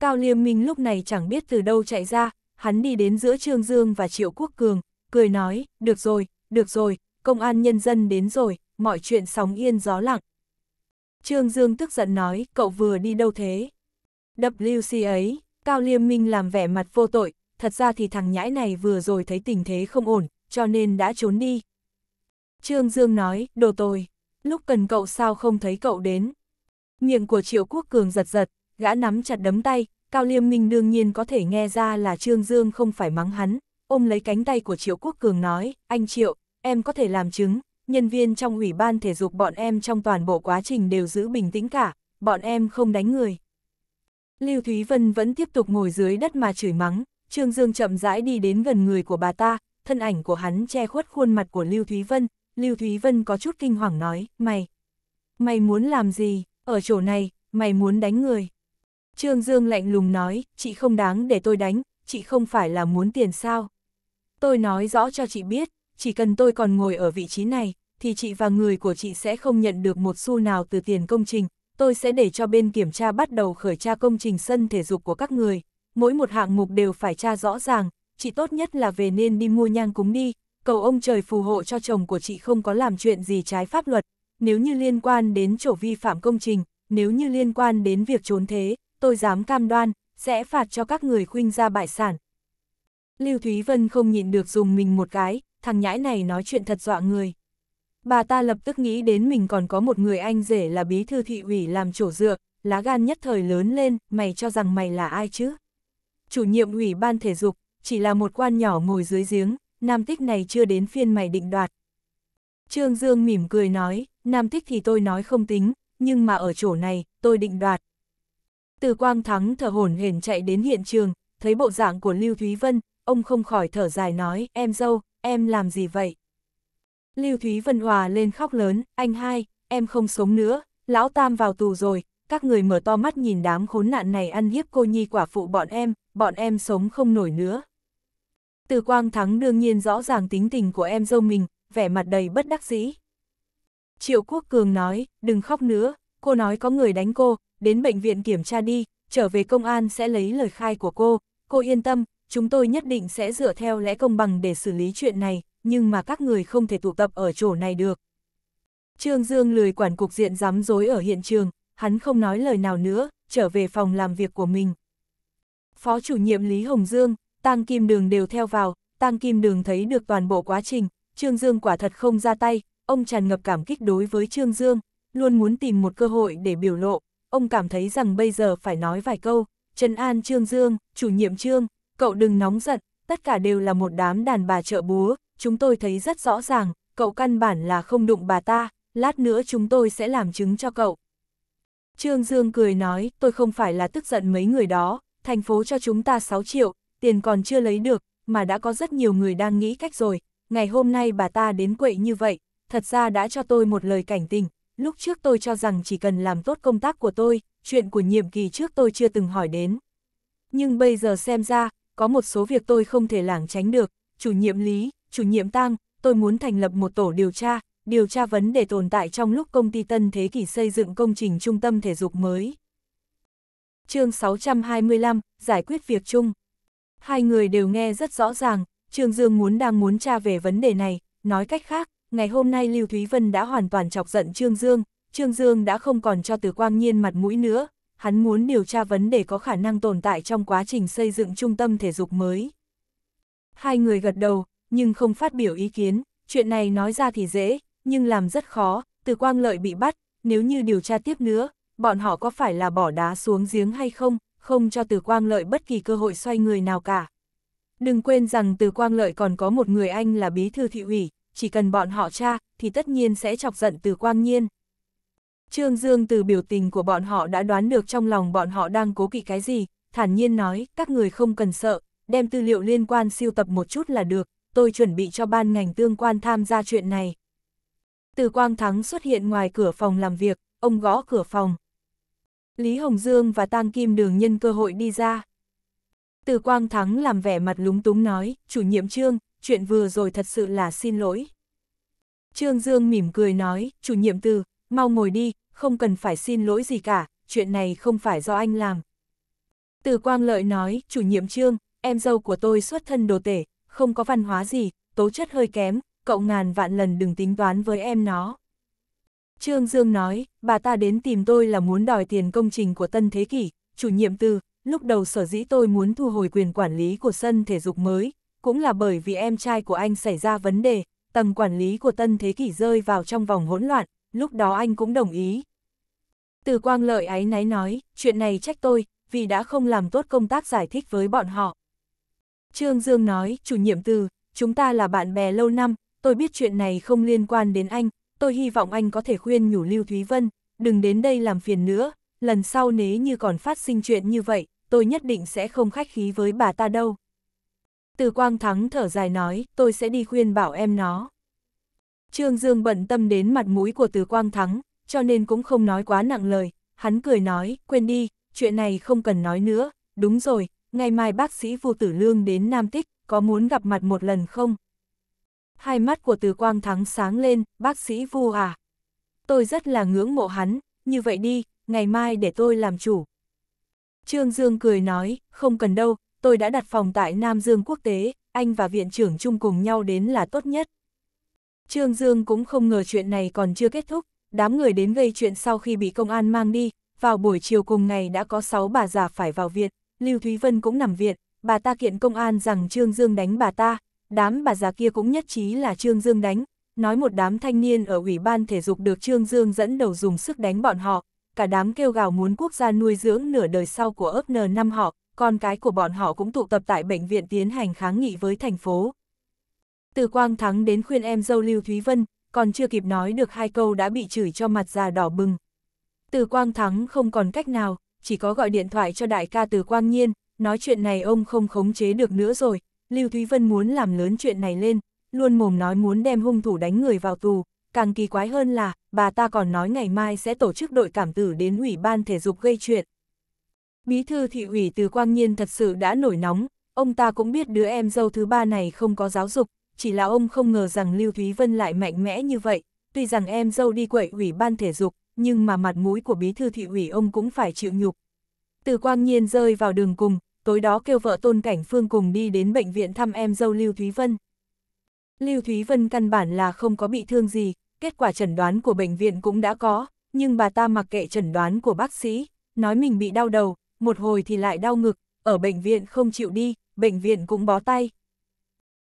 Cao Liêm Minh lúc này chẳng biết từ đâu chạy ra, hắn đi đến giữa Trương Dương và Triệu Quốc Cường, cười nói, được rồi, được rồi, công an nhân dân đến rồi, mọi chuyện sóng yên gió lặng. Trương Dương tức giận nói, cậu vừa đi đâu thế? WC ấy, Cao Liêm Minh làm vẻ mặt vô tội, thật ra thì thằng nhãi này vừa rồi thấy tình thế không ổn, cho nên đã trốn đi. Trương Dương nói, đồ tồi, lúc cần cậu sao không thấy cậu đến. Miệng của Triệu Quốc Cường giật giật, gã nắm chặt đấm tay, Cao Liêm Minh đương nhiên có thể nghe ra là Trương Dương không phải mắng hắn, ôm lấy cánh tay của Triệu Quốc Cường nói, anh Triệu, em có thể làm chứng, nhân viên trong ủy ban thể dục bọn em trong toàn bộ quá trình đều giữ bình tĩnh cả, bọn em không đánh người. Lưu Thúy Vân vẫn tiếp tục ngồi dưới đất mà chửi mắng, Trương Dương chậm rãi đi đến gần người của bà ta, thân ảnh của hắn che khuất khuôn mặt của Lưu Thúy Vân, Lưu Thúy Vân có chút kinh hoàng nói, mày, mày muốn làm gì, ở chỗ này, mày muốn đánh người. Trương Dương lạnh lùng nói, chị không đáng để tôi đánh, chị không phải là muốn tiền sao. Tôi nói rõ cho chị biết, chỉ cần tôi còn ngồi ở vị trí này, thì chị và người của chị sẽ không nhận được một xu nào từ tiền công trình. Tôi sẽ để cho bên kiểm tra bắt đầu khởi tra công trình sân thể dục của các người. Mỗi một hạng mục đều phải tra rõ ràng, chị tốt nhất là về nên đi mua nhang cúng đi. Cầu ông trời phù hộ cho chồng của chị không có làm chuyện gì trái pháp luật. Nếu như liên quan đến chỗ vi phạm công trình, nếu như liên quan đến việc trốn thế, tôi dám cam đoan, sẽ phạt cho các người khuynh ra bại sản. Lưu Thúy Vân không nhịn được dùng mình một cái, thằng nhãi này nói chuyện thật dọa người. Bà ta lập tức nghĩ đến mình còn có một người anh rể là bí thư thị ủy làm chỗ dựa, lá gan nhất thời lớn lên, mày cho rằng mày là ai chứ? Chủ nhiệm ủy ban thể dục, chỉ là một quan nhỏ ngồi dưới giếng, nam tích này chưa đến phiên mày định đoạt. Trương Dương mỉm cười nói, nam tích thì tôi nói không tính, nhưng mà ở chỗ này, tôi định đoạt. Từ Quang Thắng thở hổn hển chạy đến hiện trường, thấy bộ dạng của Lưu Thúy Vân, ông không khỏi thở dài nói, em dâu, em làm gì vậy? Lưu Thúy Vân hòa lên khóc lớn, anh hai, em không sống nữa, lão tam vào tù rồi, các người mở to mắt nhìn đám khốn nạn này ăn hiếp cô nhi quả phụ bọn em, bọn em sống không nổi nữa. Từ Quang Thắng đương nhiên rõ ràng tính tình của em dâu mình, vẻ mặt đầy bất đắc dĩ. Triệu Quốc Cường nói, đừng khóc nữa, cô nói có người đánh cô, đến bệnh viện kiểm tra đi, trở về công an sẽ lấy lời khai của cô, cô yên tâm, chúng tôi nhất định sẽ dựa theo lẽ công bằng để xử lý chuyện này, nhưng mà các người không thể tụ tập ở chỗ này được. Trương Dương lười quản cục diện rắm rối ở hiện trường, hắn không nói lời nào nữa, trở về phòng làm việc của mình. Phó chủ nhiệm Lý Hồng Dương, Tăng Kim Đường đều theo vào, Tăng Kim Đường thấy được toàn bộ quá trình, Trương Dương quả thật không ra tay, ông tràn ngập cảm kích đối với Trương Dương, luôn muốn tìm một cơ hội để biểu lộ, ông cảm thấy rằng bây giờ phải nói vài câu, Trần An Trương Dương, chủ nhiệm Trương, cậu đừng nóng giận, tất cả đều là một đám đàn bà trợ búa, chúng tôi thấy rất rõ ràng, cậu căn bản là không đụng bà ta, lát nữa chúng tôi sẽ làm chứng cho cậu. Trương Dương cười nói, tôi không phải là tức giận mấy người đó, thành phố cho chúng ta 6 triệu, tiền còn chưa lấy được, mà đã có rất nhiều người đang nghĩ cách rồi, ngày hôm nay bà ta đến quậy như vậy, thật ra đã cho tôi một lời cảnh tình, lúc trước tôi cho rằng chỉ cần làm tốt công tác của tôi, chuyện của nhiệm kỳ trước tôi chưa từng hỏi đến. Nhưng bây giờ xem ra, có một số việc tôi không thể lảng tránh được, chủ nhiệm Lý, chủ nhiệm Tăng, tôi muốn thành lập một tổ điều tra, điều tra vấn đề tồn tại trong lúc công ty Tân Thế Kỷ xây dựng công trình trung tâm thể dục mới. chương 625, giải quyết việc chung. Hai người đều nghe rất rõ ràng, Trương Dương muốn đang muốn tra về vấn đề này, nói cách khác, ngày hôm nay Lưu Thúy Vân đã hoàn toàn chọc giận Trương Dương, Trương Dương đã không còn cho từ quang nhiên mặt mũi nữa, hắn muốn điều tra vấn đề có khả năng tồn tại trong quá trình xây dựng trung tâm thể dục mới. Hai người gật đầu, nhưng không phát biểu ý kiến, chuyện này nói ra thì dễ, nhưng làm rất khó, từ quang lợi bị bắt, nếu như điều tra tiếp nữa, bọn họ có phải là bỏ đá xuống giếng hay không, không cho từ quang lợi bất kỳ cơ hội xoay người nào cả. Đừng quên rằng từ quang lợi còn có một người anh là bí thư thị ủy, chỉ cần bọn họ tra, thì tất nhiên sẽ chọc giận từ quang nhiên. Trương Dương từ biểu tình của bọn họ đã đoán được trong lòng bọn họ đang cố kỵ cái gì, thản nhiên nói, các người không cần sợ, đem tư liệu liên quan siêu tập một chút là được, tôi chuẩn bị cho ban ngành tương quan tham gia chuyện này. Từ Quang Thắng xuất hiện ngoài cửa phòng làm việc, ông gõ cửa phòng. Lý Hồng Dương và Tang Kim Đường nhân cơ hội đi ra. Từ Quang Thắng làm vẻ mặt lúng túng nói, chủ nhiệm trương, chuyện vừa rồi thật sự là xin lỗi. Trương Dương mỉm cười nói, chủ nhiệm từ, mau ngồi đi, không cần phải xin lỗi gì cả, chuyện này không phải do anh làm. Từ Quang Lợi nói, chủ nhiệm Trương, em dâu của tôi xuất thân đồ tể, không có văn hóa gì, tố chất hơi kém, cậu ngàn vạn lần đừng tính toán với em nó. Trương Dương nói, bà ta đến tìm tôi là muốn đòi tiền công trình của tân thế kỷ, chủ nhiệm từ, lúc đầu sở dĩ tôi muốn thu hồi quyền quản lý của sân thể dục mới, cũng là bởi vì em trai của anh xảy ra vấn đề, tầng quản lý của tân thế kỷ rơi vào trong vòng hỗn loạn, lúc đó anh cũng đồng ý. Từ quang lợi ái náy nói, chuyện này trách tôi, vì đã không làm tốt công tác giải thích với bọn họ. Trương Dương nói, chủ nhiệm từ, chúng ta là bạn bè lâu năm, tôi biết chuyện này không liên quan đến anh, tôi hy vọng anh có thể khuyên nhủ Lưu Thúy Vân, đừng đến đây làm phiền nữa, lần sau nếu như còn phát sinh chuyện như vậy, tôi nhất định sẽ không khách khí với bà ta đâu. Từ Quang Thắng thở dài nói, tôi sẽ đi khuyên bảo em nó. Trương Dương bận tâm đến mặt mũi của Từ Quang Thắng, cho nên cũng không nói quá nặng lời, hắn cười nói, quên đi, chuyện này không cần nói nữa, đúng rồi, ngày mai bác sĩ Vu Tử Lương đến Nam Tích, có muốn gặp mặt một lần không? Hai mắt của Từ Quang Thắng sáng lên, bác sĩ Vu à? Tôi rất là ngưỡng mộ hắn, như vậy đi, ngày mai để tôi làm chủ. Trương Dương cười nói, không cần đâu, tôi đã đặt phòng tại Nam Dương Quốc tế, anh và viện trưởng chung cùng nhau đến là tốt nhất. Trương Dương cũng không ngờ chuyện này còn chưa kết thúc, đám người đến gây chuyện sau khi bị công an mang đi, vào buổi chiều cùng ngày đã có 6 bà già phải vào viện, Lưu Thúy Vân cũng nằm viện, bà ta kiện công an rằng Trương Dương đánh bà ta, đám bà già kia cũng nhất trí là Trương Dương đánh, nói một đám thanh niên ở Ủy ban Thể dục được Trương Dương dẫn đầu dùng sức đánh bọn họ, cả đám kêu gào muốn quốc gia nuôi dưỡng nửa đời sau của ớp n năm họ, con cái của bọn họ cũng tụ tập tại bệnh viện tiến hành kháng nghị với thành phố. Từ Quang Thắng đến khuyên em dâu Lưu Thúy Vân, còn chưa kịp nói được hai câu đã bị chửi cho mặt già đỏ bừng. Từ Quang Thắng không còn cách nào, chỉ có gọi điện thoại cho đại ca Từ Quang Nhiên, nói chuyện này ông không khống chế được nữa rồi, Lưu Thúy Vân muốn làm lớn chuyện này lên, luôn mồm nói muốn đem hung thủ đánh người vào tù, càng kỳ quái hơn là, bà ta còn nói ngày mai sẽ tổ chức đội cảm tử đến ủy ban thể dục gây chuyện, Bí thư thị ủy từ Quang Nhiên thật sự đã nổi nóng, ông ta cũng biết đứa em dâu thứ ba này không có giáo dục, chỉ là ông không ngờ rằng Lưu Thúy Vân lại mạnh mẽ như vậy, tuy rằng em dâu đi quậy ủy ban thể dục, nhưng mà mặt mũi của bí thư thị ủy ông cũng phải chịu nhục. Từ Quang Nhiên rơi vào đường cùng, tối đó kêu vợ Tôn Cảnh Phương cùng đi đến bệnh viện thăm em dâu Lưu Thúy Vân. Lưu Thúy Vân căn bản là không có bị thương gì, kết quả chẩn đoán của bệnh viện cũng đã có, nhưng bà ta mặc kệ chẩn đoán của bác sĩ, nói mình bị đau đầu, một hồi thì lại đau ngực, ở bệnh viện không chịu đi, bệnh viện cũng bó tay.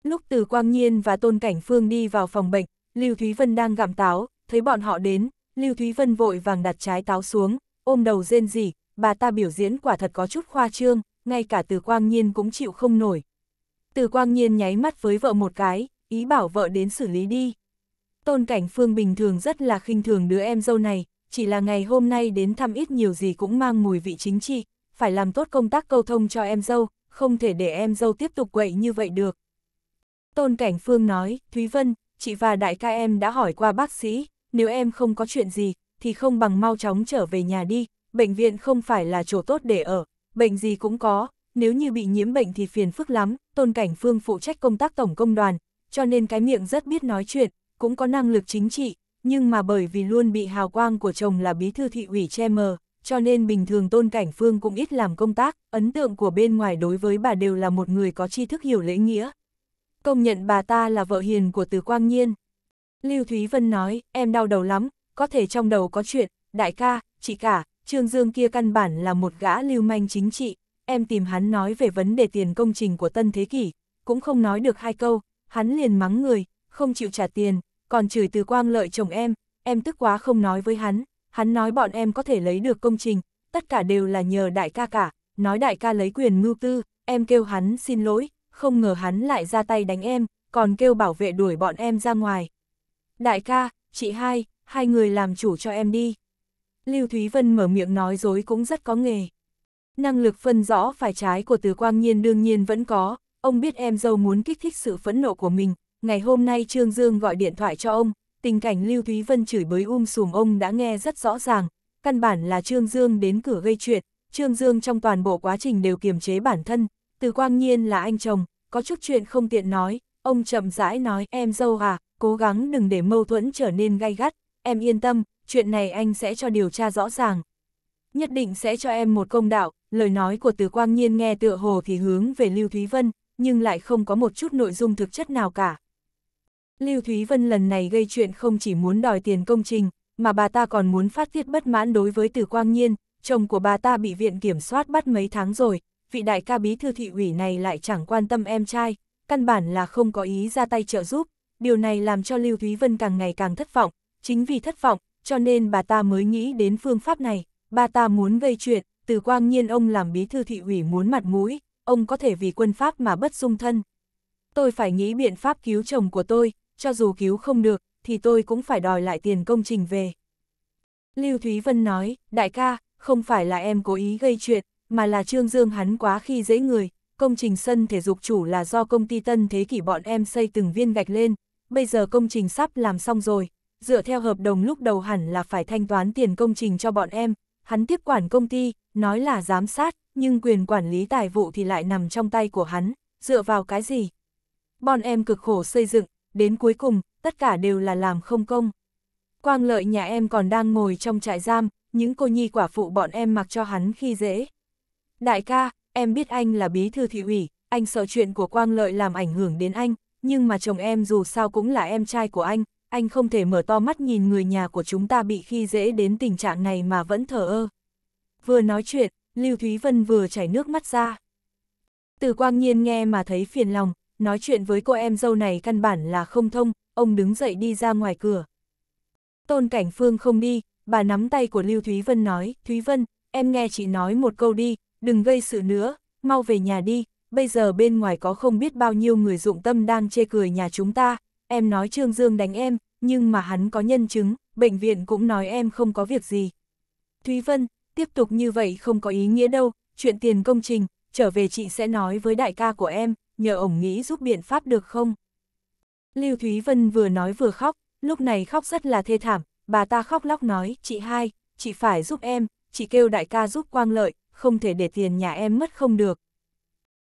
Lúc từ Quang Nhiên và Tôn Cảnh Phương đi vào phòng bệnh, Lưu Thúy Vân đang gặm táo, thấy bọn họ đến, Lưu Thúy Vân vội vàng đặt trái táo xuống, ôm đầu rên rỉ, bà ta biểu diễn quả thật có chút khoa trương, ngay cả từ Quang Nhiên cũng chịu không nổi. Từ Quang Nhiên nháy mắt với vợ một cái, ý bảo vợ đến xử lý đi. Tôn Cảnh Phương bình thường rất là khinh thường đứa em dâu này, chỉ là ngày hôm nay đến thăm ít nhiều gì cũng mang mùi vị chính trị, phải làm tốt công tác câu thông cho em dâu, không thể để em dâu tiếp tục quậy như vậy được. Tôn Cảnh Phương nói, Thúy Vân, chị và đại ca em đã hỏi qua bác sĩ, nếu em không có chuyện gì, thì không bằng mau chóng trở về nhà đi, bệnh viện không phải là chỗ tốt để ở, bệnh gì cũng có, nếu như bị nhiễm bệnh thì phiền phức lắm, Tôn Cảnh Phương phụ trách công tác tổng công đoàn, cho nên cái miệng rất biết nói chuyện, cũng có năng lực chính trị, nhưng mà bởi vì luôn bị hào quang của chồng là bí thư thị ủy che mờ, cho nên bình thường Tôn Cảnh Phương cũng ít làm công tác, ấn tượng của bên ngoài đối với bà đều là một người có tri thức hiểu lễ nghĩa. Công nhận bà ta là vợ hiền của Từ Quang Nhiên. Lưu Thúy Vân nói, em đau đầu lắm, có thể trong đầu có chuyện, đại ca, chị cả, Trương Dương kia căn bản là một gã lưu manh chính trị, em tìm hắn nói về vấn đề tiền công trình của tân thế kỷ, cũng không nói được hai câu, hắn liền mắng người, không chịu trả tiền, còn chửi từ quang lợi chồng em, em tức quá không nói với hắn, hắn nói bọn em có thể lấy được công trình, tất cả đều là nhờ đại ca cả, nói đại ca lấy quyền mưu tư, em kêu hắn xin lỗi, không ngờ hắn lại ra tay đánh em, còn kêu bảo vệ đuổi bọn em ra ngoài. Đại ca, chị hai, hai người làm chủ cho em đi. Lưu Thúy Vân mở miệng nói dối cũng rất có nghề. Năng lực phân rõ phải trái của từ quang nhiên đương nhiên vẫn có, ông biết em dâu muốn kích thích sự phẫn nộ của mình, ngày hôm nay Trương Dương gọi điện thoại cho ông, tình cảnh Lưu Thúy Vân chửi bới um sùm ông đã nghe rất rõ ràng, căn bản là Trương Dương đến cửa gây chuyện, Trương Dương trong toàn bộ quá trình đều kiềm chế bản thân, từ quang nhiên là anh chồng, có chút chuyện không tiện nói, ông chậm rãi nói em dâu à, cố gắng đừng để mâu thuẫn trở nên gay gắt, em yên tâm, chuyện này anh sẽ cho điều tra rõ ràng. Nhất định sẽ cho em một công đạo, lời nói của từ quang nhiên nghe tựa hồ thì hướng về Lưu Thúy Vân, nhưng lại không có một chút nội dung thực chất nào cả. Lưu Thúy Vân lần này gây chuyện không chỉ muốn đòi tiền công trình, mà bà ta còn muốn phát tiết bất mãn đối với Từ Quang Nhiên, chồng của bà ta bị viện kiểm soát bắt mấy tháng rồi, vị đại ca bí thư thị ủy này lại chẳng quan tâm em trai, căn bản là không có ý ra tay trợ giúp, điều này làm cho Lưu Thúy Vân càng ngày càng thất vọng, chính vì thất vọng, cho nên bà ta mới nghĩ đến phương pháp này, bà ta muốn gây chuyện, Từ Quang Nhiên ông làm bí thư thị ủy muốn mặt mũi, ông có thể vì quân pháp mà bất dung thân. Tôi phải nghĩ biện pháp cứu chồng của tôi, cho dù cứu không được, thì tôi cũng phải đòi lại tiền công trình về. Lưu Thúy Vân nói, đại ca, không phải là em cố ý gây chuyện, mà là Trương Dương hắn quá khi dễ người, công trình sân thể dục chủ là do công ty tân thế kỷ bọn em xây từng viên gạch lên, bây giờ công trình sắp làm xong rồi, dựa theo hợp đồng lúc đầu hẳn là phải thanh toán tiền công trình cho bọn em, hắn tiếp quản công ty, nói là giám sát, nhưng quyền quản lý tài vụ thì lại nằm trong tay của hắn, dựa vào cái gì? Bọn em cực khổ xây dựng, đến cuối cùng, tất cả đều là làm không công. Quang lợi nhà em còn đang ngồi trong trại giam, những cô nhi quả phụ bọn em mặc cho hắn khi dễ. Đại ca, em biết anh là bí thư thị ủy, anh sợ chuyện của Quang lợi làm ảnh hưởng đến anh, nhưng mà chồng em dù sao cũng là em trai của anh, anh không thể mở to mắt nhìn người nhà của chúng ta bị khi dễ đến tình trạng này mà vẫn thờ ơ. Vừa nói chuyện, Lưu Thúy Vân vừa chảy nước mắt ra. Từ Quang Nhiên nghe mà thấy phiền lòng, nói chuyện với cô em dâu này căn bản là không thông, ông đứng dậy đi ra ngoài cửa. Tôn Cảnh Phương không đi, bà nắm tay của Lưu Thúy Vân nói, Thúy Vân, em nghe chị nói một câu đi, đừng gây sự nữa, mau về nhà đi, bây giờ bên ngoài có không biết bao nhiêu người dụng tâm đang chê cười nhà chúng ta, em nói Trương Dương đánh em, nhưng mà hắn có nhân chứng, bệnh viện cũng nói em không có việc gì. Thúy Vân, tiếp tục như vậy không có ý nghĩa đâu, chuyện tiền công trình, trở về chị sẽ nói với đại ca của em, nhờ ổng nghĩ giúp biện pháp được không? Lưu Thúy Vân vừa nói vừa khóc, lúc này khóc rất là thê thảm, bà ta khóc lóc nói, chị hai, chị phải giúp em, chị kêu đại ca giúp quang lợi, không thể để tiền nhà em mất không được.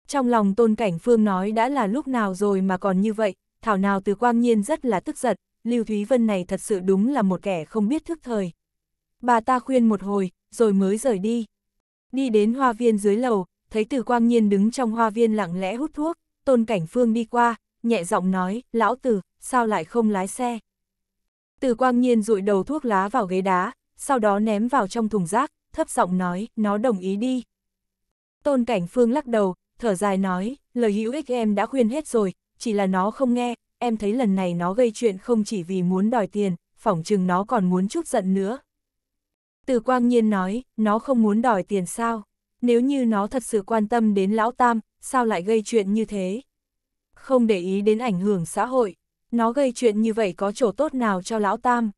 Trong lòng Tôn Cảnh Phương nói đã là lúc nào rồi mà còn như vậy, thảo nào từ quang nhiên rất là tức giận, Lưu Thúy Vân này thật sự đúng là một kẻ không biết thức thời. Bà ta khuyên một hồi, rồi mới rời đi. Đi đến hoa viên dưới lầu, thấy từ quang nhiên đứng trong hoa viên lặng lẽ hút thuốc. Tôn Cảnh Phương đi qua, nhẹ giọng nói, lão tử, sao lại không lái xe? Từ quang nhiên rụi đầu thuốc lá vào ghế đá, sau đó ném vào trong thùng rác, thấp giọng nói, nó đồng ý đi. Tôn Cảnh Phương lắc đầu, thở dài nói, lời hữu ích em đã khuyên hết rồi, chỉ là nó không nghe, em thấy lần này nó gây chuyện không chỉ vì muốn đòi tiền, phỏng chừng nó còn muốn chút giận nữa. Từ quang nhiên nói, nó không muốn đòi tiền sao? nếu như nó thật sự quan tâm đến lão tam, sao lại gây chuyện như thế? Không để ý đến ảnh hưởng xã hội, nó gây chuyện như vậy có chỗ tốt nào cho lão tam?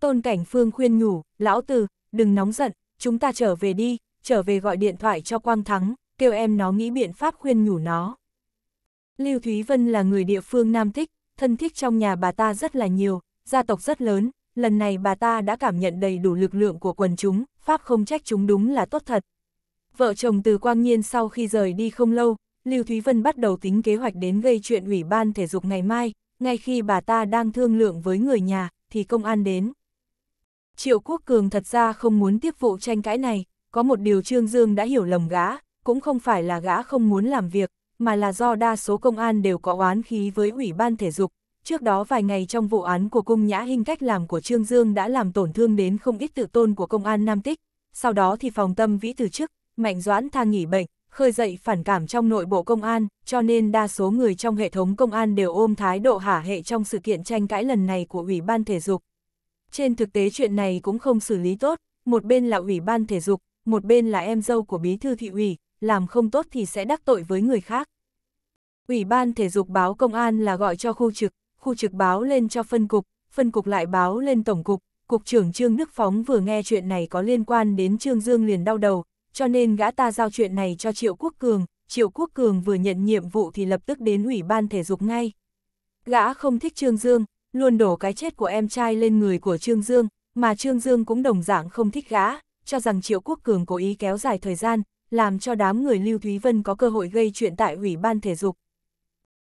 Tôn Cảnh Phương khuyên nhủ, lão từ, đừng nóng giận, chúng ta trở về đi, trở về gọi điện thoại cho Quang Thắng, kêu em nó nghĩ biện pháp khuyên nhủ nó. Lưu Thúy Vân là người địa phương Nam Thích, thân thích trong nhà bà ta rất là nhiều, gia tộc rất lớn, lần này bà ta đã cảm nhận đầy đủ lực lượng của quần chúng, Pháp không trách chúng đúng là tốt thật, Vợ chồng từ Quang Nhiên sau khi rời đi không lâu, Lưu Thúy Vân bắt đầu tính kế hoạch đến gây chuyện ủy ban thể dục ngày mai, ngay khi bà ta đang thương lượng với người nhà, thì công an đến. Triệu Quốc Cường thật ra không muốn tiếp vụ tranh cãi này, có một điều Trương Dương đã hiểu lầm gã, cũng không phải là gã không muốn làm việc, mà là do đa số công an đều có oán khí với Ủy ban Thể dục. Trước đó vài ngày trong vụ án của Cung Nhã hình cách làm của Trương Dương đã làm tổn thương đến không ít tự tôn của công an Nam Tích, sau đó thì phòng tâm vĩ từ chức, Mạnh Doãn Thang nghỉ bệnh, khơi dậy phản cảm trong nội bộ công an, cho nên đa số người trong hệ thống công an đều ôm thái độ hả hệ trong sự kiện tranh cãi lần này của Ủy ban Thể dục. Trên thực tế chuyện này cũng không xử lý tốt, một bên là Ủy ban Thể dục, một bên là em dâu của Bí thư thị ủy, làm không tốt thì sẽ đắc tội với người khác. Ủy ban Thể dục báo công an là gọi cho khu trực, khu trực báo lên cho phân cục, phân cục lại báo lên tổng cục, Cục trưởng Trương Đức Phóng vừa nghe chuyện này có liên quan đến Trương Dương liền đau đầu, cho nên gã ta giao chuyện này cho Triệu Quốc Cường, Triệu Quốc Cường vừa nhận nhiệm vụ thì lập tức đến Ủy ban Thể dục ngay. Gã không thích Trương Dương, luôn đổ cái chết của em trai lên người của Trương Dương, mà Trương Dương cũng đồng dạng không thích gã, cho rằng Triệu Quốc Cường cố ý kéo dài thời gian, làm cho đám người Lưu Thúy Vân có cơ hội gây chuyện tại Ủy ban Thể dục.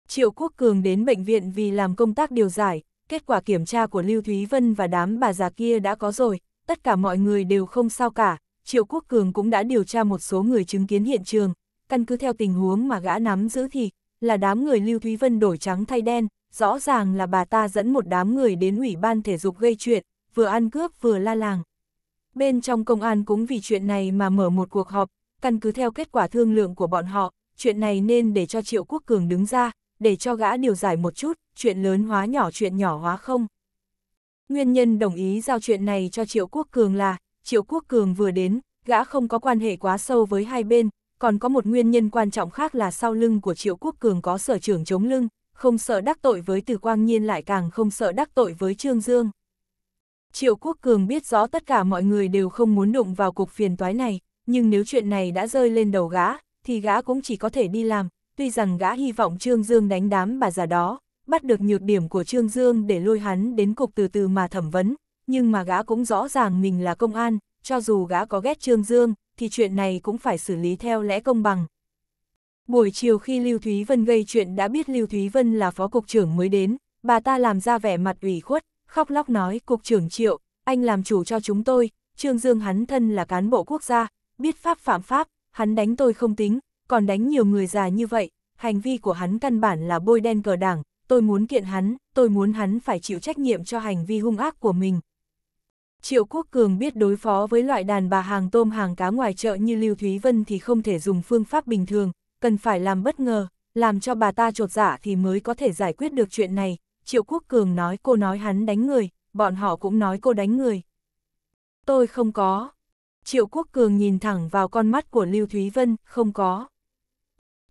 Triệu Quốc Cường đến bệnh viện vì làm công tác điều giải, kết quả kiểm tra của Lưu Thúy Vân và đám bà già kia đã có rồi, tất cả mọi người đều không sao cả, Triệu Quốc Cường cũng đã điều tra một số người chứng kiến hiện trường, căn cứ theo tình huống mà gã nắm giữ thì, là đám người Lưu Thúy Vân đổi trắng thay đen, rõ ràng là bà ta dẫn một đám người đến ủy ban thể dục gây chuyện, vừa ăn cướp vừa la làng. Bên trong công an cũng vì chuyện này mà mở một cuộc họp, căn cứ theo kết quả thương lượng của bọn họ, chuyện này nên để cho Triệu Quốc Cường đứng ra, để cho gã điều giải một chút, chuyện lớn hóa nhỏ chuyện nhỏ hóa không. Nguyên nhân đồng ý giao chuyện này cho Triệu Quốc Cường là, Triệu Quốc Cường vừa đến, gã không có quan hệ quá sâu với hai bên, còn có một nguyên nhân quan trọng khác là sau lưng của Triệu Quốc Cường có sở trưởng chống lưng, không sợ đắc tội với Từ Quang Nhiên lại càng không sợ đắc tội với Trương Dương. Triệu Quốc Cường biết rõ tất cả mọi người đều không muốn đụng vào cục phiền toái này, nhưng nếu chuyện này đã rơi lên đầu gã, thì gã cũng chỉ có thể đi làm, tuy rằng gã hy vọng Trương Dương đánh đám bà già đó, bắt được nhược điểm của Trương Dương để lôi hắn đến cục từ từ mà thẩm vấn, nhưng mà gã cũng rõ ràng mình là công an, cho dù gã có ghét Trương Dương, thì chuyện này cũng phải xử lý theo lẽ công bằng. Buổi chiều khi Lưu Thúy Vân gây chuyện đã biết Lưu Thúy Vân là phó cục trưởng mới đến, bà ta làm ra vẻ mặt ủy khuất, khóc lóc nói cục trưởng triệu, anh làm chủ cho chúng tôi, Trương Dương hắn thân là cán bộ quốc gia, biết pháp phạm pháp, hắn đánh tôi không tính, còn đánh nhiều người già như vậy, hành vi của hắn căn bản là bôi đen cờ đảng, tôi muốn kiện hắn, tôi muốn hắn phải chịu trách nhiệm cho hành vi hung ác của mình, Triệu Quốc Cường biết đối phó với loại đàn bà hàng tôm hàng cá ngoài chợ như Lưu Thúy Vân thì không thể dùng phương pháp bình thường, cần phải làm bất ngờ, làm cho bà ta trột dạ thì mới có thể giải quyết được chuyện này. Triệu Quốc Cường nói cô nói hắn đánh người, bọn họ cũng nói cô đánh người. Tôi không có. Triệu Quốc Cường nhìn thẳng vào con mắt của Lưu Thúy Vân, không có.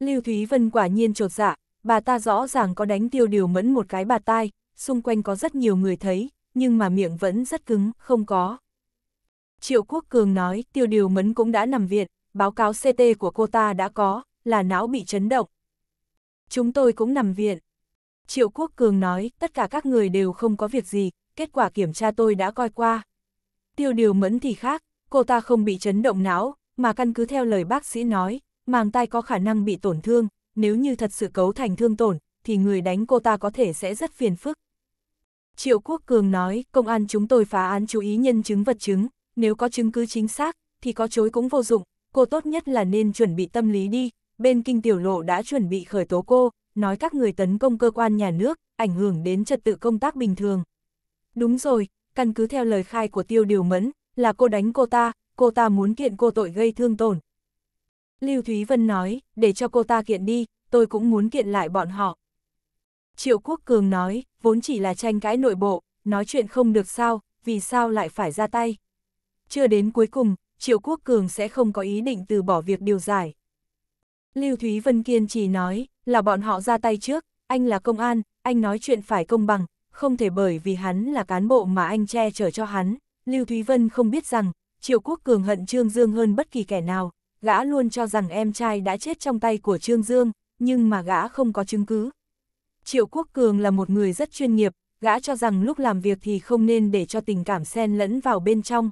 Lưu Thúy Vân quả nhiên trột dạ, bà ta rõ ràng có đánh tiêu điều mẫn một cái bà tai, xung quanh có rất nhiều người thấy, nhưng mà miệng vẫn rất cứng, không có. Triệu Quốc Cường nói, tiêu điều mẫn cũng đã nằm viện, báo cáo CT của cô ta đã có, là não bị chấn động. Chúng tôi cũng nằm viện. Triệu Quốc Cường nói, tất cả các người đều không có việc gì, kết quả kiểm tra tôi đã coi qua. Tiêu điều mẫn thì khác, cô ta không bị chấn động não, mà căn cứ theo lời bác sĩ nói, màng tai có khả năng bị tổn thương, nếu như thật sự cấu thành thương tổn, thì người đánh cô ta có thể sẽ rất phiền phức. Triệu Quốc Cường nói, công an chúng tôi phá án chú ý nhân chứng vật chứng, nếu có chứng cứ chính xác, thì có chối cũng vô dụng, cô tốt nhất là nên chuẩn bị tâm lý đi, bên kinh tiểu lộ đã chuẩn bị khởi tố cô, nói các người tấn công cơ quan nhà nước, ảnh hưởng đến trật tự công tác bình thường. Đúng rồi, căn cứ theo lời khai của tiêu điều mẫn, là cô đánh cô ta, cô ta muốn kiện cô tội gây thương tổn. Lưu Thúy Vân nói, để cho cô ta kiện đi, tôi cũng muốn kiện lại bọn họ. Triệu Quốc Cường nói, vốn chỉ là tranh cãi nội bộ, nói chuyện không được sao, vì sao lại phải ra tay. Chưa đến cuối cùng, Triệu Quốc Cường sẽ không có ý định từ bỏ việc điều giải. Lưu Thúy Vân Kiên chỉ nói, là bọn họ ra tay trước, anh là công an, anh nói chuyện phải công bằng, không thể bởi vì hắn là cán bộ mà anh che chở cho hắn. Lưu Thúy Vân không biết rằng, Triệu Quốc Cường hận Trương Dương hơn bất kỳ kẻ nào, gã luôn cho rằng em trai đã chết trong tay của Trương Dương, nhưng mà gã không có chứng cứ, Triệu Quốc Cường là một người rất chuyên nghiệp, gã cho rằng lúc làm việc thì không nên để cho tình cảm xen lẫn vào bên trong.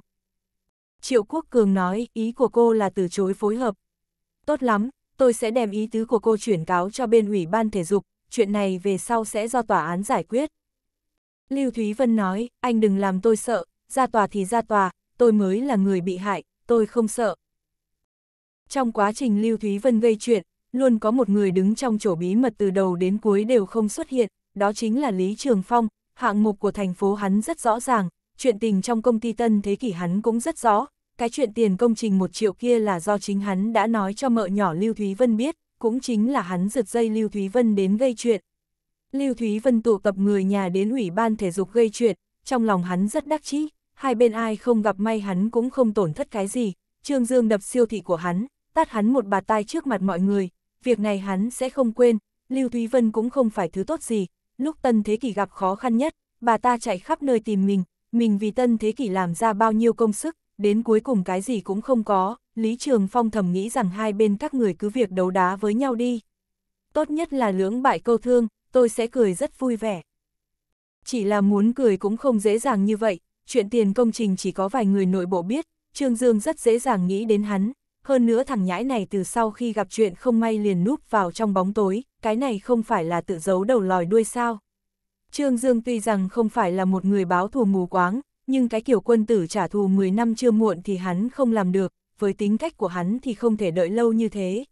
Triệu Quốc Cường nói, ý của cô là từ chối phối hợp. Tốt lắm, tôi sẽ đem ý tứ của cô chuyển cáo cho bên ủy ban thể dục, chuyện này về sau sẽ do tòa án giải quyết. Lưu Thúy Vân nói, anh đừng làm tôi sợ, ra tòa thì ra tòa, tôi mới là người bị hại, tôi không sợ. Trong quá trình Lưu Thúy Vân gây chuyện, luôn có một người đứng trong chỗ bí mật từ đầu đến cuối đều không xuất hiện, đó chính là Lý Trường Phong, hạng mục của thành phố hắn rất rõ ràng, chuyện tình trong công ty tân thế kỷ hắn cũng rất rõ, cái chuyện tiền công trình một triệu kia là do chính hắn đã nói cho mợ nhỏ Lưu Thúy Vân biết, cũng chính là hắn giật dây Lưu Thúy Vân đến gây chuyện. Lưu Thúy Vân tụ tập người nhà đến ủy ban thể dục gây chuyện, trong lòng hắn rất đắc chí, hai bên ai không gặp may hắn cũng không tổn thất cái gì, Trương Dương đập siêu thị của hắn, tát hắn một bà tay trước mặt mọi người, việc này hắn sẽ không quên, Lưu Thúy Vân cũng không phải thứ tốt gì, lúc tân thế kỷ gặp khó khăn nhất, bà ta chạy khắp nơi tìm mình, mình vì tân thế kỷ làm ra bao nhiêu công sức, đến cuối cùng cái gì cũng không có, Lý Trường Phong thầm nghĩ rằng hai bên các người cứ việc đấu đá với nhau đi. Tốt nhất là lưỡng bại câu thương, tôi sẽ cười rất vui vẻ. Chỉ là muốn cười cũng không dễ dàng như vậy, chuyện tiền công trình chỉ có vài người nội bộ biết, Trương Dương rất dễ dàng nghĩ đến hắn, hơn nữa thằng nhãi này từ sau khi gặp chuyện không may liền núp vào trong bóng tối, cái này không phải là tự giấu đầu lòi đuôi sao. Trương Dương tuy rằng không phải là một người báo thù mù quáng, nhưng cái kiểu quân tử trả thù 10 năm chưa muộn thì hắn không làm được, với tính cách của hắn thì không thể đợi lâu như thế.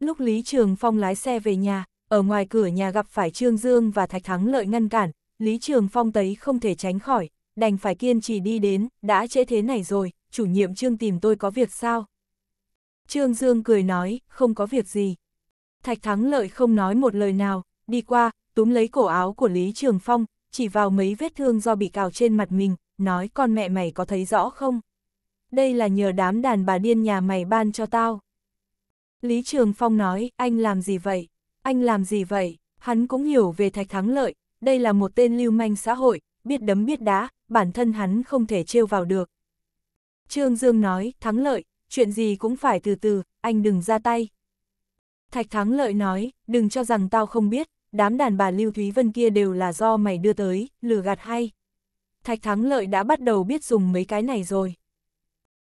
Lúc Lý Trường Phong lái xe về nhà, ở ngoài cửa nhà gặp phải Trương Dương và Thạch Thắng lợi ngăn cản, Lý Trường Phong tấy không thể tránh khỏi, đành phải kiên trì đi đến, đã trễ thế này rồi, chủ nhiệm Trương tìm tôi có việc sao? Trương Dương cười nói, không có việc gì. Thạch Thắng Lợi không nói một lời nào, đi qua, túm lấy cổ áo của Lý Trường Phong, chỉ vào mấy vết thương do bị cào trên mặt mình, nói con mẹ mày có thấy rõ không? Đây là nhờ đám đàn bà điên nhà mày ban cho tao. Lý Trường Phong nói, anh làm gì vậy? Anh làm gì vậy? Hắn cũng hiểu về Thạch Thắng Lợi, đây là một tên lưu manh xã hội, biết đấm biết đá, bản thân hắn không thể trêu vào được. Trương Dương nói, Thắng Lợi, chuyện gì cũng phải từ từ, anh đừng ra tay. Thạch Thắng Lợi nói, đừng cho rằng tao không biết, đám đàn bà Lưu Thúy Vân kia đều là do mày đưa tới, lừa gạt hay. Thạch Thắng Lợi đã bắt đầu biết dùng mấy cái này rồi.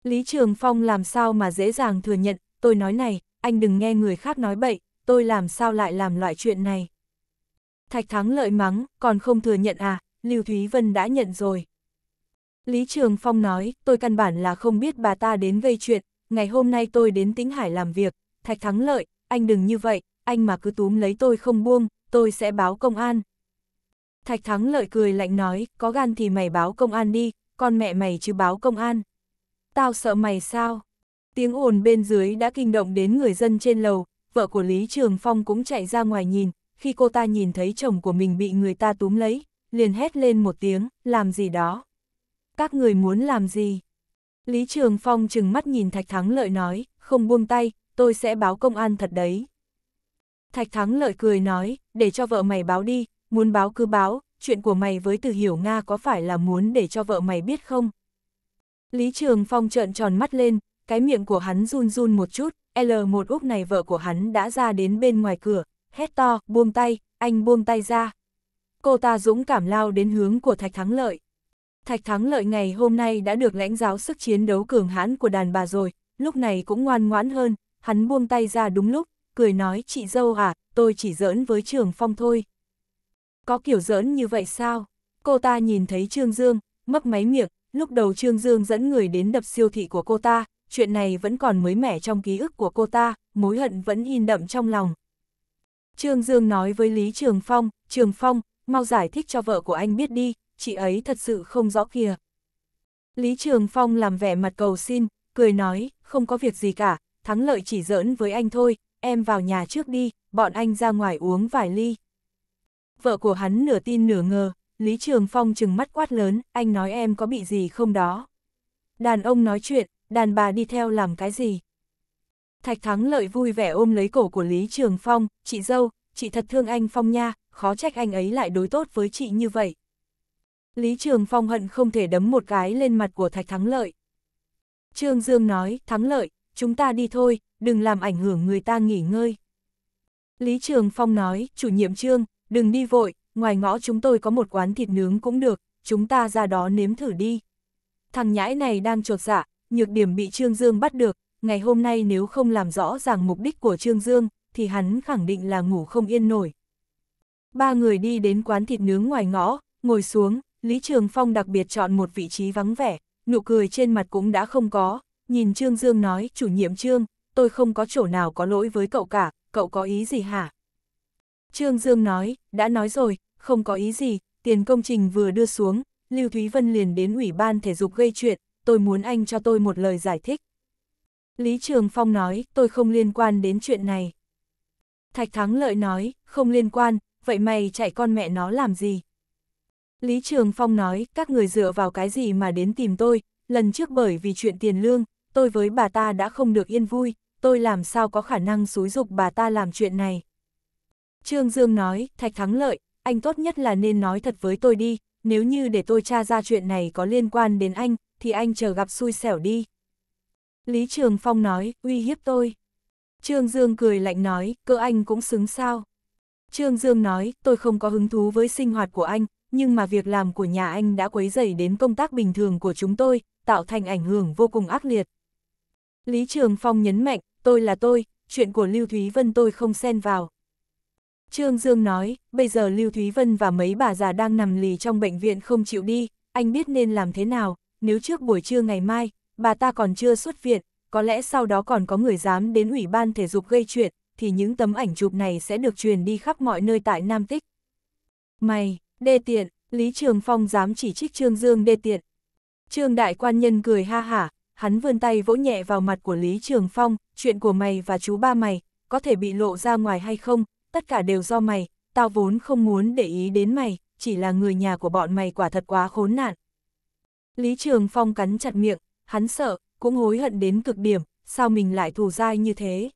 Lý Trường Phong làm sao mà dễ dàng thừa nhận, tôi nói này, anh đừng nghe người khác nói bậy, tôi làm sao lại làm loại chuyện này. Thạch Thắng Lợi mắng, còn không thừa nhận à, Lưu Thúy Vân đã nhận rồi. Lý Trường Phong nói, tôi căn bản là không biết bà ta đến gây chuyện, ngày hôm nay tôi đến Tĩnh Hải làm việc, Thạch Thắng Lợi, anh đừng như vậy, anh mà cứ túm lấy tôi không buông, tôi sẽ báo công an. Thạch Thắng Lợi cười lạnh nói, có gan thì mày báo công an đi, con mẹ mày chứ báo công an. Tao sợ mày sao? Tiếng ồn bên dưới đã kinh động đến người dân trên lầu, vợ của Lý Trường Phong cũng chạy ra ngoài nhìn, khi cô ta nhìn thấy chồng của mình bị người ta túm lấy, liền hét lên một tiếng, làm gì đó các người muốn làm gì? Lý Trường Phong chừng mắt nhìn Thạch Thắng Lợi nói, không buông tay, tôi sẽ báo công an thật đấy. Thạch Thắng Lợi cười nói, để cho vợ mày báo đi, muốn báo cứ báo, chuyện của mày với từ hiểu Nga có phải là muốn để cho vợ mày biết không? Lý Trường Phong trợn tròn mắt lên, cái miệng của hắn run run một chút, L1 úp này vợ của hắn đã ra đến bên ngoài cửa, hét to, buông tay, anh buông tay ra. Cô ta dũng cảm lao đến hướng của Thạch Thắng Lợi. Thạch thắng lợi ngày hôm nay đã được lãnh giáo sức chiến đấu cường hãn của đàn bà rồi, lúc này cũng ngoan ngoãn hơn, hắn buông tay ra đúng lúc, cười nói chị dâu à, tôi chỉ giỡn với trường phong thôi. Có kiểu giỡn như vậy sao? Cô ta nhìn thấy Trương Dương, mấp máy miệng, lúc đầu Trương Dương dẫn người đến đập siêu thị của cô ta, chuyện này vẫn còn mới mẻ trong ký ức của cô ta, mối hận vẫn in đậm trong lòng. Trương Dương nói với Lý Trường Phong, Trường Phong, mau giải thích cho vợ của anh biết đi, chị ấy thật sự không rõ kìa. Lý Trường Phong làm vẻ mặt cầu xin, cười nói, không có việc gì cả, thắng lợi chỉ giỡn với anh thôi, em vào nhà trước đi, bọn anh ra ngoài uống vài ly. Vợ của hắn nửa tin nửa ngờ, Lý Trường Phong chừng mắt quát lớn, anh nói em có bị gì không đó. Đàn ông nói chuyện, đàn bà đi theo làm cái gì. Thạch Thắng Lợi vui vẻ ôm lấy cổ của Lý Trường Phong, chị dâu, chị thật thương anh Phong nha, khó trách anh ấy lại đối tốt với chị như vậy. Lý Trường Phong hận không thể đấm một cái lên mặt của Thạch Thắng Lợi. Trương Dương nói, Thắng Lợi, chúng ta đi thôi, đừng làm ảnh hưởng người ta nghỉ ngơi. Lý Trường Phong nói, chủ nhiệm Trương, đừng đi vội, ngoài ngõ chúng tôi có một quán thịt nướng cũng được, chúng ta ra đó nếm thử đi. Thằng nhãi này đang trột dạ, nhược điểm bị Trương Dương bắt được, ngày hôm nay nếu không làm rõ ràng mục đích của Trương Dương, thì hắn khẳng định là ngủ không yên nổi. Ba người đi đến quán thịt nướng ngoài ngõ, ngồi xuống, Lý Trường Phong đặc biệt chọn một vị trí vắng vẻ, nụ cười trên mặt cũng đã không có, nhìn Trương Dương nói, chủ nhiệm Trương, tôi không có chỗ nào có lỗi với cậu cả, cậu có ý gì hả? Trương Dương nói, đã nói rồi, không có ý gì, tiền công trình vừa đưa xuống, Lưu Thúy Vân liền đến Ủy ban Thể dục gây chuyện, tôi muốn anh cho tôi một lời giải thích. Lý Trường Phong nói, tôi không liên quan đến chuyện này. Thạch Thắng Lợi nói, không liên quan, vậy mày chạy con mẹ nó làm gì? Lý Trường Phong nói, các người dựa vào cái gì mà đến tìm tôi, lần trước bởi vì chuyện tiền lương, tôi với bà ta đã không được yên vui, tôi làm sao có khả năng xúi dục bà ta làm chuyện này. Trương Dương nói, Thạch Thắng Lợi, anh tốt nhất là nên nói thật với tôi đi, nếu như để tôi tra ra chuyện này có liên quan đến anh, thì anh chờ gặp xui xẻo đi. Lý Trường Phong nói, uy hiếp tôi. Trương Dương cười lạnh nói, cơ anh cũng xứng sao. Trương Dương nói, tôi không có hứng thú với sinh hoạt của anh, nhưng mà việc làm của nhà anh đã quấy dày đến công tác bình thường của chúng tôi, tạo thành ảnh hưởng vô cùng ác liệt. Lý Trường Phong nhấn mạnh, tôi là tôi, chuyện của Lưu Thúy Vân tôi không xen vào. Trương Dương nói, bây giờ Lưu Thúy Vân và mấy bà già đang nằm lì trong bệnh viện không chịu đi, anh biết nên làm thế nào, nếu trước buổi trưa ngày mai, bà ta còn chưa xuất viện, có lẽ sau đó còn có người dám đến Ủy ban Thể dục gây chuyện, thì những tấm ảnh chụp này sẽ được truyền đi khắp mọi nơi tại Nam Tích. Mày! Đê tiện, Lý Trường Phong dám chỉ trích Trương Dương đê tiện. Trương Đại Quan Nhân cười ha hả, hắn vươn tay vỗ nhẹ vào mặt của Lý Trường Phong, chuyện của mày và chú ba mày, có thể bị lộ ra ngoài hay không, tất cả đều do mày, tao vốn không muốn để ý đến mày, chỉ là người nhà của bọn mày quả thật quá khốn nạn. Lý Trường Phong cắn chặt miệng, hắn sợ, cũng hối hận đến cực điểm, sao mình lại thù dai như thế.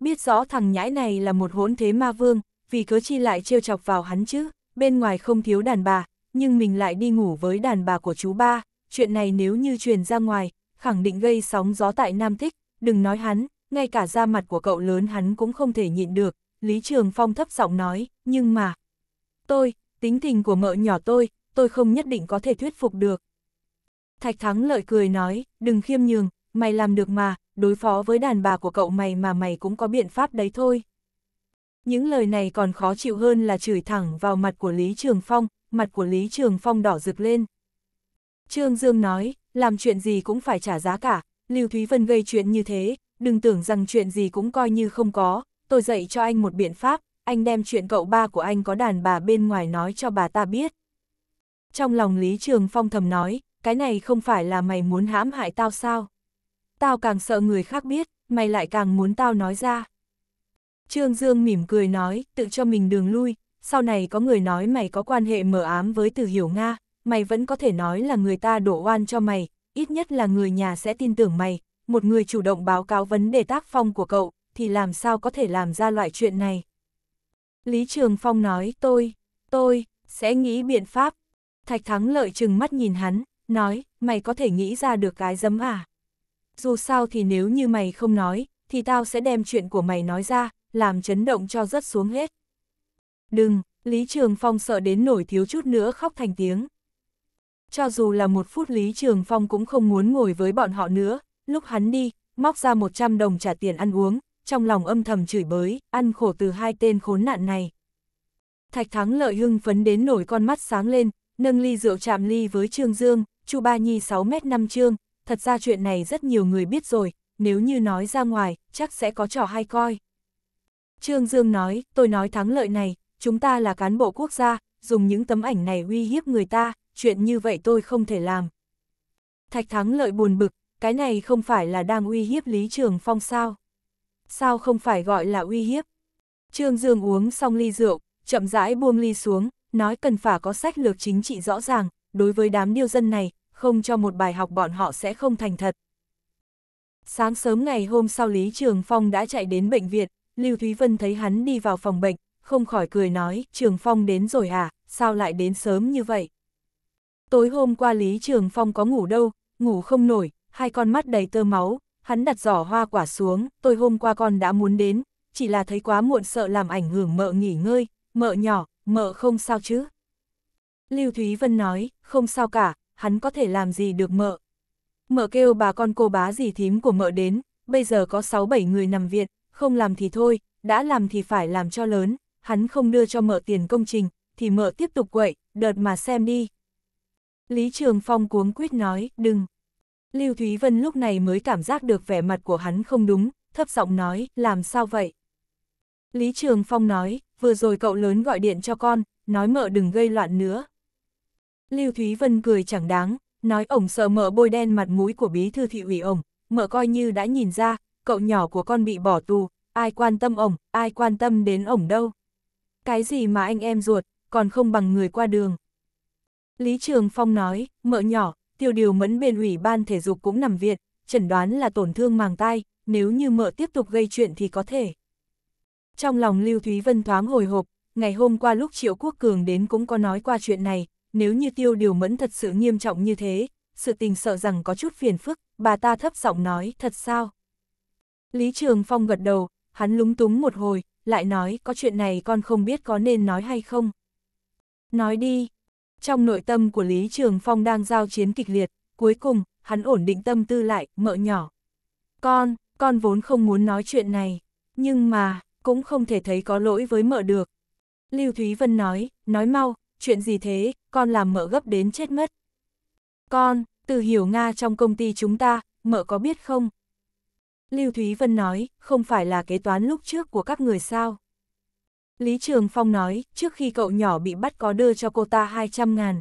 Biết rõ thằng nhãi này là một hỗn thế ma vương, vì cớ chi lại trêu chọc vào hắn chứ bên ngoài không thiếu đàn bà, nhưng mình lại đi ngủ với đàn bà của chú ba, chuyện này nếu như truyền ra ngoài, khẳng định gây sóng gió tại Nam Thích, đừng nói hắn, ngay cả da mặt của cậu lớn hắn cũng không thể nhịn được, Lý Trường Phong thấp giọng nói, nhưng mà... Tôi, tính tình của mợ nhỏ tôi, tôi không nhất định có thể thuyết phục được. Thạch Thắng lợi cười nói, đừng khiêm nhường, mày làm được mà, đối phó với đàn bà của cậu mày mà mày cũng có biện pháp đấy thôi. Những lời này còn khó chịu hơn là chửi thẳng vào mặt của Lý Trường Phong, mặt của Lý Trường Phong đỏ rực lên. Trương Dương nói, làm chuyện gì cũng phải trả giá cả, Lưu Thúy Vân gây chuyện như thế, đừng tưởng rằng chuyện gì cũng coi như không có, tôi dạy cho anh một biện pháp, anh đem chuyện cậu ba của anh có đàn bà bên ngoài nói cho bà ta biết. Trong lòng Lý Trường Phong thầm nói, cái này không phải là mày muốn hãm hại tao sao? Tao càng sợ người khác biết, mày lại càng muốn tao nói ra. Trương Dương mỉm cười nói, tự cho mình đường lui, sau này có người nói mày có quan hệ mờ ám với từ hiểu Nga, mày vẫn có thể nói là người ta đổ oan cho mày, ít nhất là người nhà sẽ tin tưởng mày, một người chủ động báo cáo vấn đề tác phong của cậu, thì làm sao có thể làm ra loại chuyện này. Lý Trường Phong nói, tôi, tôi, sẽ nghĩ biện pháp. Thạch Thắng lợi chừng mắt nhìn hắn, nói, mày có thể nghĩ ra được cái dấm à? Dù sao thì nếu như mày không nói, thì tao sẽ đem chuyện của mày nói ra, làm chấn động cho rất xuống hết. Đừng, Lý Trường Phong sợ đến nổi thiếu chút nữa khóc thành tiếng. Cho dù là một phút Lý Trường Phong cũng không muốn ngồi với bọn họ nữa, lúc hắn đi, móc ra 100 đồng trả tiền ăn uống, trong lòng âm thầm chửi bới, ăn khổ từ hai tên khốn nạn này. Thạch Thắng lợi hưng phấn đến nổi con mắt sáng lên, nâng ly rượu chạm ly với Trương Dương, Chu Ba Nhi 6 m 5 trương, thật ra chuyện này rất nhiều người biết rồi, nếu như nói ra ngoài, chắc sẽ có trò hay coi. Trương Dương nói, tôi nói thắng lợi này, chúng ta là cán bộ quốc gia, dùng những tấm ảnh này uy hiếp người ta, chuyện như vậy tôi không thể làm. Thạch thắng lợi buồn bực, cái này không phải là đang uy hiếp Lý Trường Phong sao? Sao không phải gọi là uy hiếp? Trương Dương uống xong ly rượu, chậm rãi buông ly xuống, nói cần phải có sách lược chính trị rõ ràng, đối với đám điêu dân này, không cho một bài học bọn họ sẽ không thành thật. Sáng sớm ngày hôm sau Lý Trường Phong đã chạy đến bệnh viện, Lưu Thúy Vân thấy hắn đi vào phòng bệnh, không khỏi cười nói, Trường Phong đến rồi à, sao lại đến sớm như vậy? Tối hôm qua Lý Trường Phong có ngủ đâu, ngủ không nổi, hai con mắt đầy tơ máu, hắn đặt giỏ hoa quả xuống, tôi hôm qua con đã muốn đến, chỉ là thấy quá muộn sợ làm ảnh hưởng mợ nghỉ ngơi, mợ nhỏ, mợ không sao chứ? Lưu Thúy Vân nói, không sao cả, hắn có thể làm gì được mợ. Mợ kêu bà con cô bá gì thím của mợ đến, bây giờ có 6-7 người nằm viện, không làm thì thôi, đã làm thì phải làm cho lớn, hắn không đưa cho mợ tiền công trình, thì mợ tiếp tục quậy, đợt mà xem đi. Lý Trường Phong cuống quyết nói, đừng. Lưu Thúy Vân lúc này mới cảm giác được vẻ mặt của hắn không đúng, thấp giọng nói, làm sao vậy? Lý Trường Phong nói, vừa rồi cậu lớn gọi điện cho con, nói mợ đừng gây loạn nữa. Lưu Thúy Vân cười chẳng đáng, nói ổng sợ mợ bôi đen mặt mũi của bí thư thị ủy ổng, mợ coi như đã nhìn ra, cậu nhỏ của con bị bỏ tù, ai quan tâm ổng, ai quan tâm đến ổng đâu. Cái gì mà anh em ruột, còn không bằng người qua đường. Lý Trường Phong nói, mợ nhỏ, tiêu điều mẫn bên ủy ban thể dục cũng nằm viện, chẩn đoán là tổn thương màng tay. nếu như mợ tiếp tục gây chuyện thì có thể. Trong lòng Lưu Thúy Vân thoáng hồi hộp, ngày hôm qua lúc Triệu Quốc Cường đến cũng có nói qua chuyện này, nếu như tiêu điều mẫn thật sự nghiêm trọng như thế, sự tình sợ rằng có chút phiền phức, bà ta thấp giọng nói, thật sao? Lý Trường Phong gật đầu, hắn lúng túng một hồi, lại nói có chuyện này con không biết có nên nói hay không. Nói đi. Trong nội tâm của Lý Trường Phong đang giao chiến kịch liệt, cuối cùng, hắn ổn định tâm tư lại, mợ nhỏ. Con, con vốn không muốn nói chuyện này, nhưng mà, cũng không thể thấy có lỗi với mợ được. Lưu Thúy Vân nói, nói mau, chuyện gì thế, con làm mợ gấp đến chết mất. Con, từ hiểu Nga trong công ty chúng ta, mợ có biết không? Lưu Thúy Vân nói, không phải là kế toán lúc trước của các người sao. Lý Trường Phong nói, trước khi cậu nhỏ bị bắt có đưa cho cô ta 200 ngàn.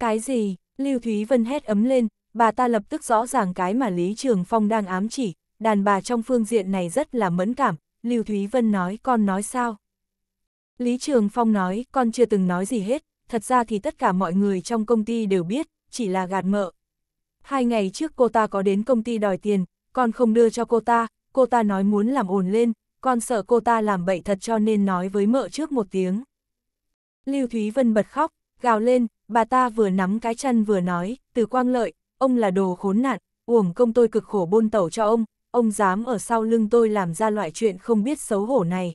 Cái gì? Lưu Thúy Vân hét ấm lên, bà ta lập tức rõ ràng cái mà Lý Trường Phong đang ám chỉ, đàn bà trong phương diện này rất là mẫn cảm, Lưu Thúy Vân nói con nói sao? Lý Trường Phong nói con chưa từng nói gì hết, thật ra thì tất cả mọi người trong công ty đều biết, chỉ là gạt mợ. Hai ngày trước cô ta có đến công ty đòi tiền, con không đưa cho cô ta, cô ta nói muốn làm ồn lên, con sợ cô ta làm bậy thật cho nên nói với mợ trước một tiếng. Lưu Thúy Vân bật khóc, gào lên, bà ta vừa nắm cái chân vừa nói, từ quang lợi, ông là đồ khốn nạn, uổng công tôi cực khổ bôn tẩu cho ông, ông dám ở sau lưng tôi làm ra loại chuyện không biết xấu hổ này.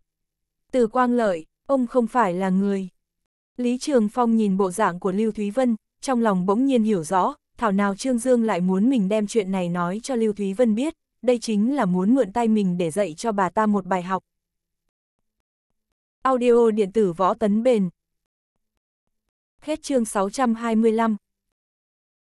Từ quang lợi, ông không phải là người. Lý Trường Phong nhìn bộ dạng của Lưu Thúy Vân, trong lòng bỗng nhiên hiểu rõ, thảo nào Trương Dương lại muốn mình đem chuyện này nói cho Lưu Thúy Vân biết, đây chính là muốn mượn tay mình để dạy cho bà ta một bài học. Audio điện tử võ tấn bền Hết chương 625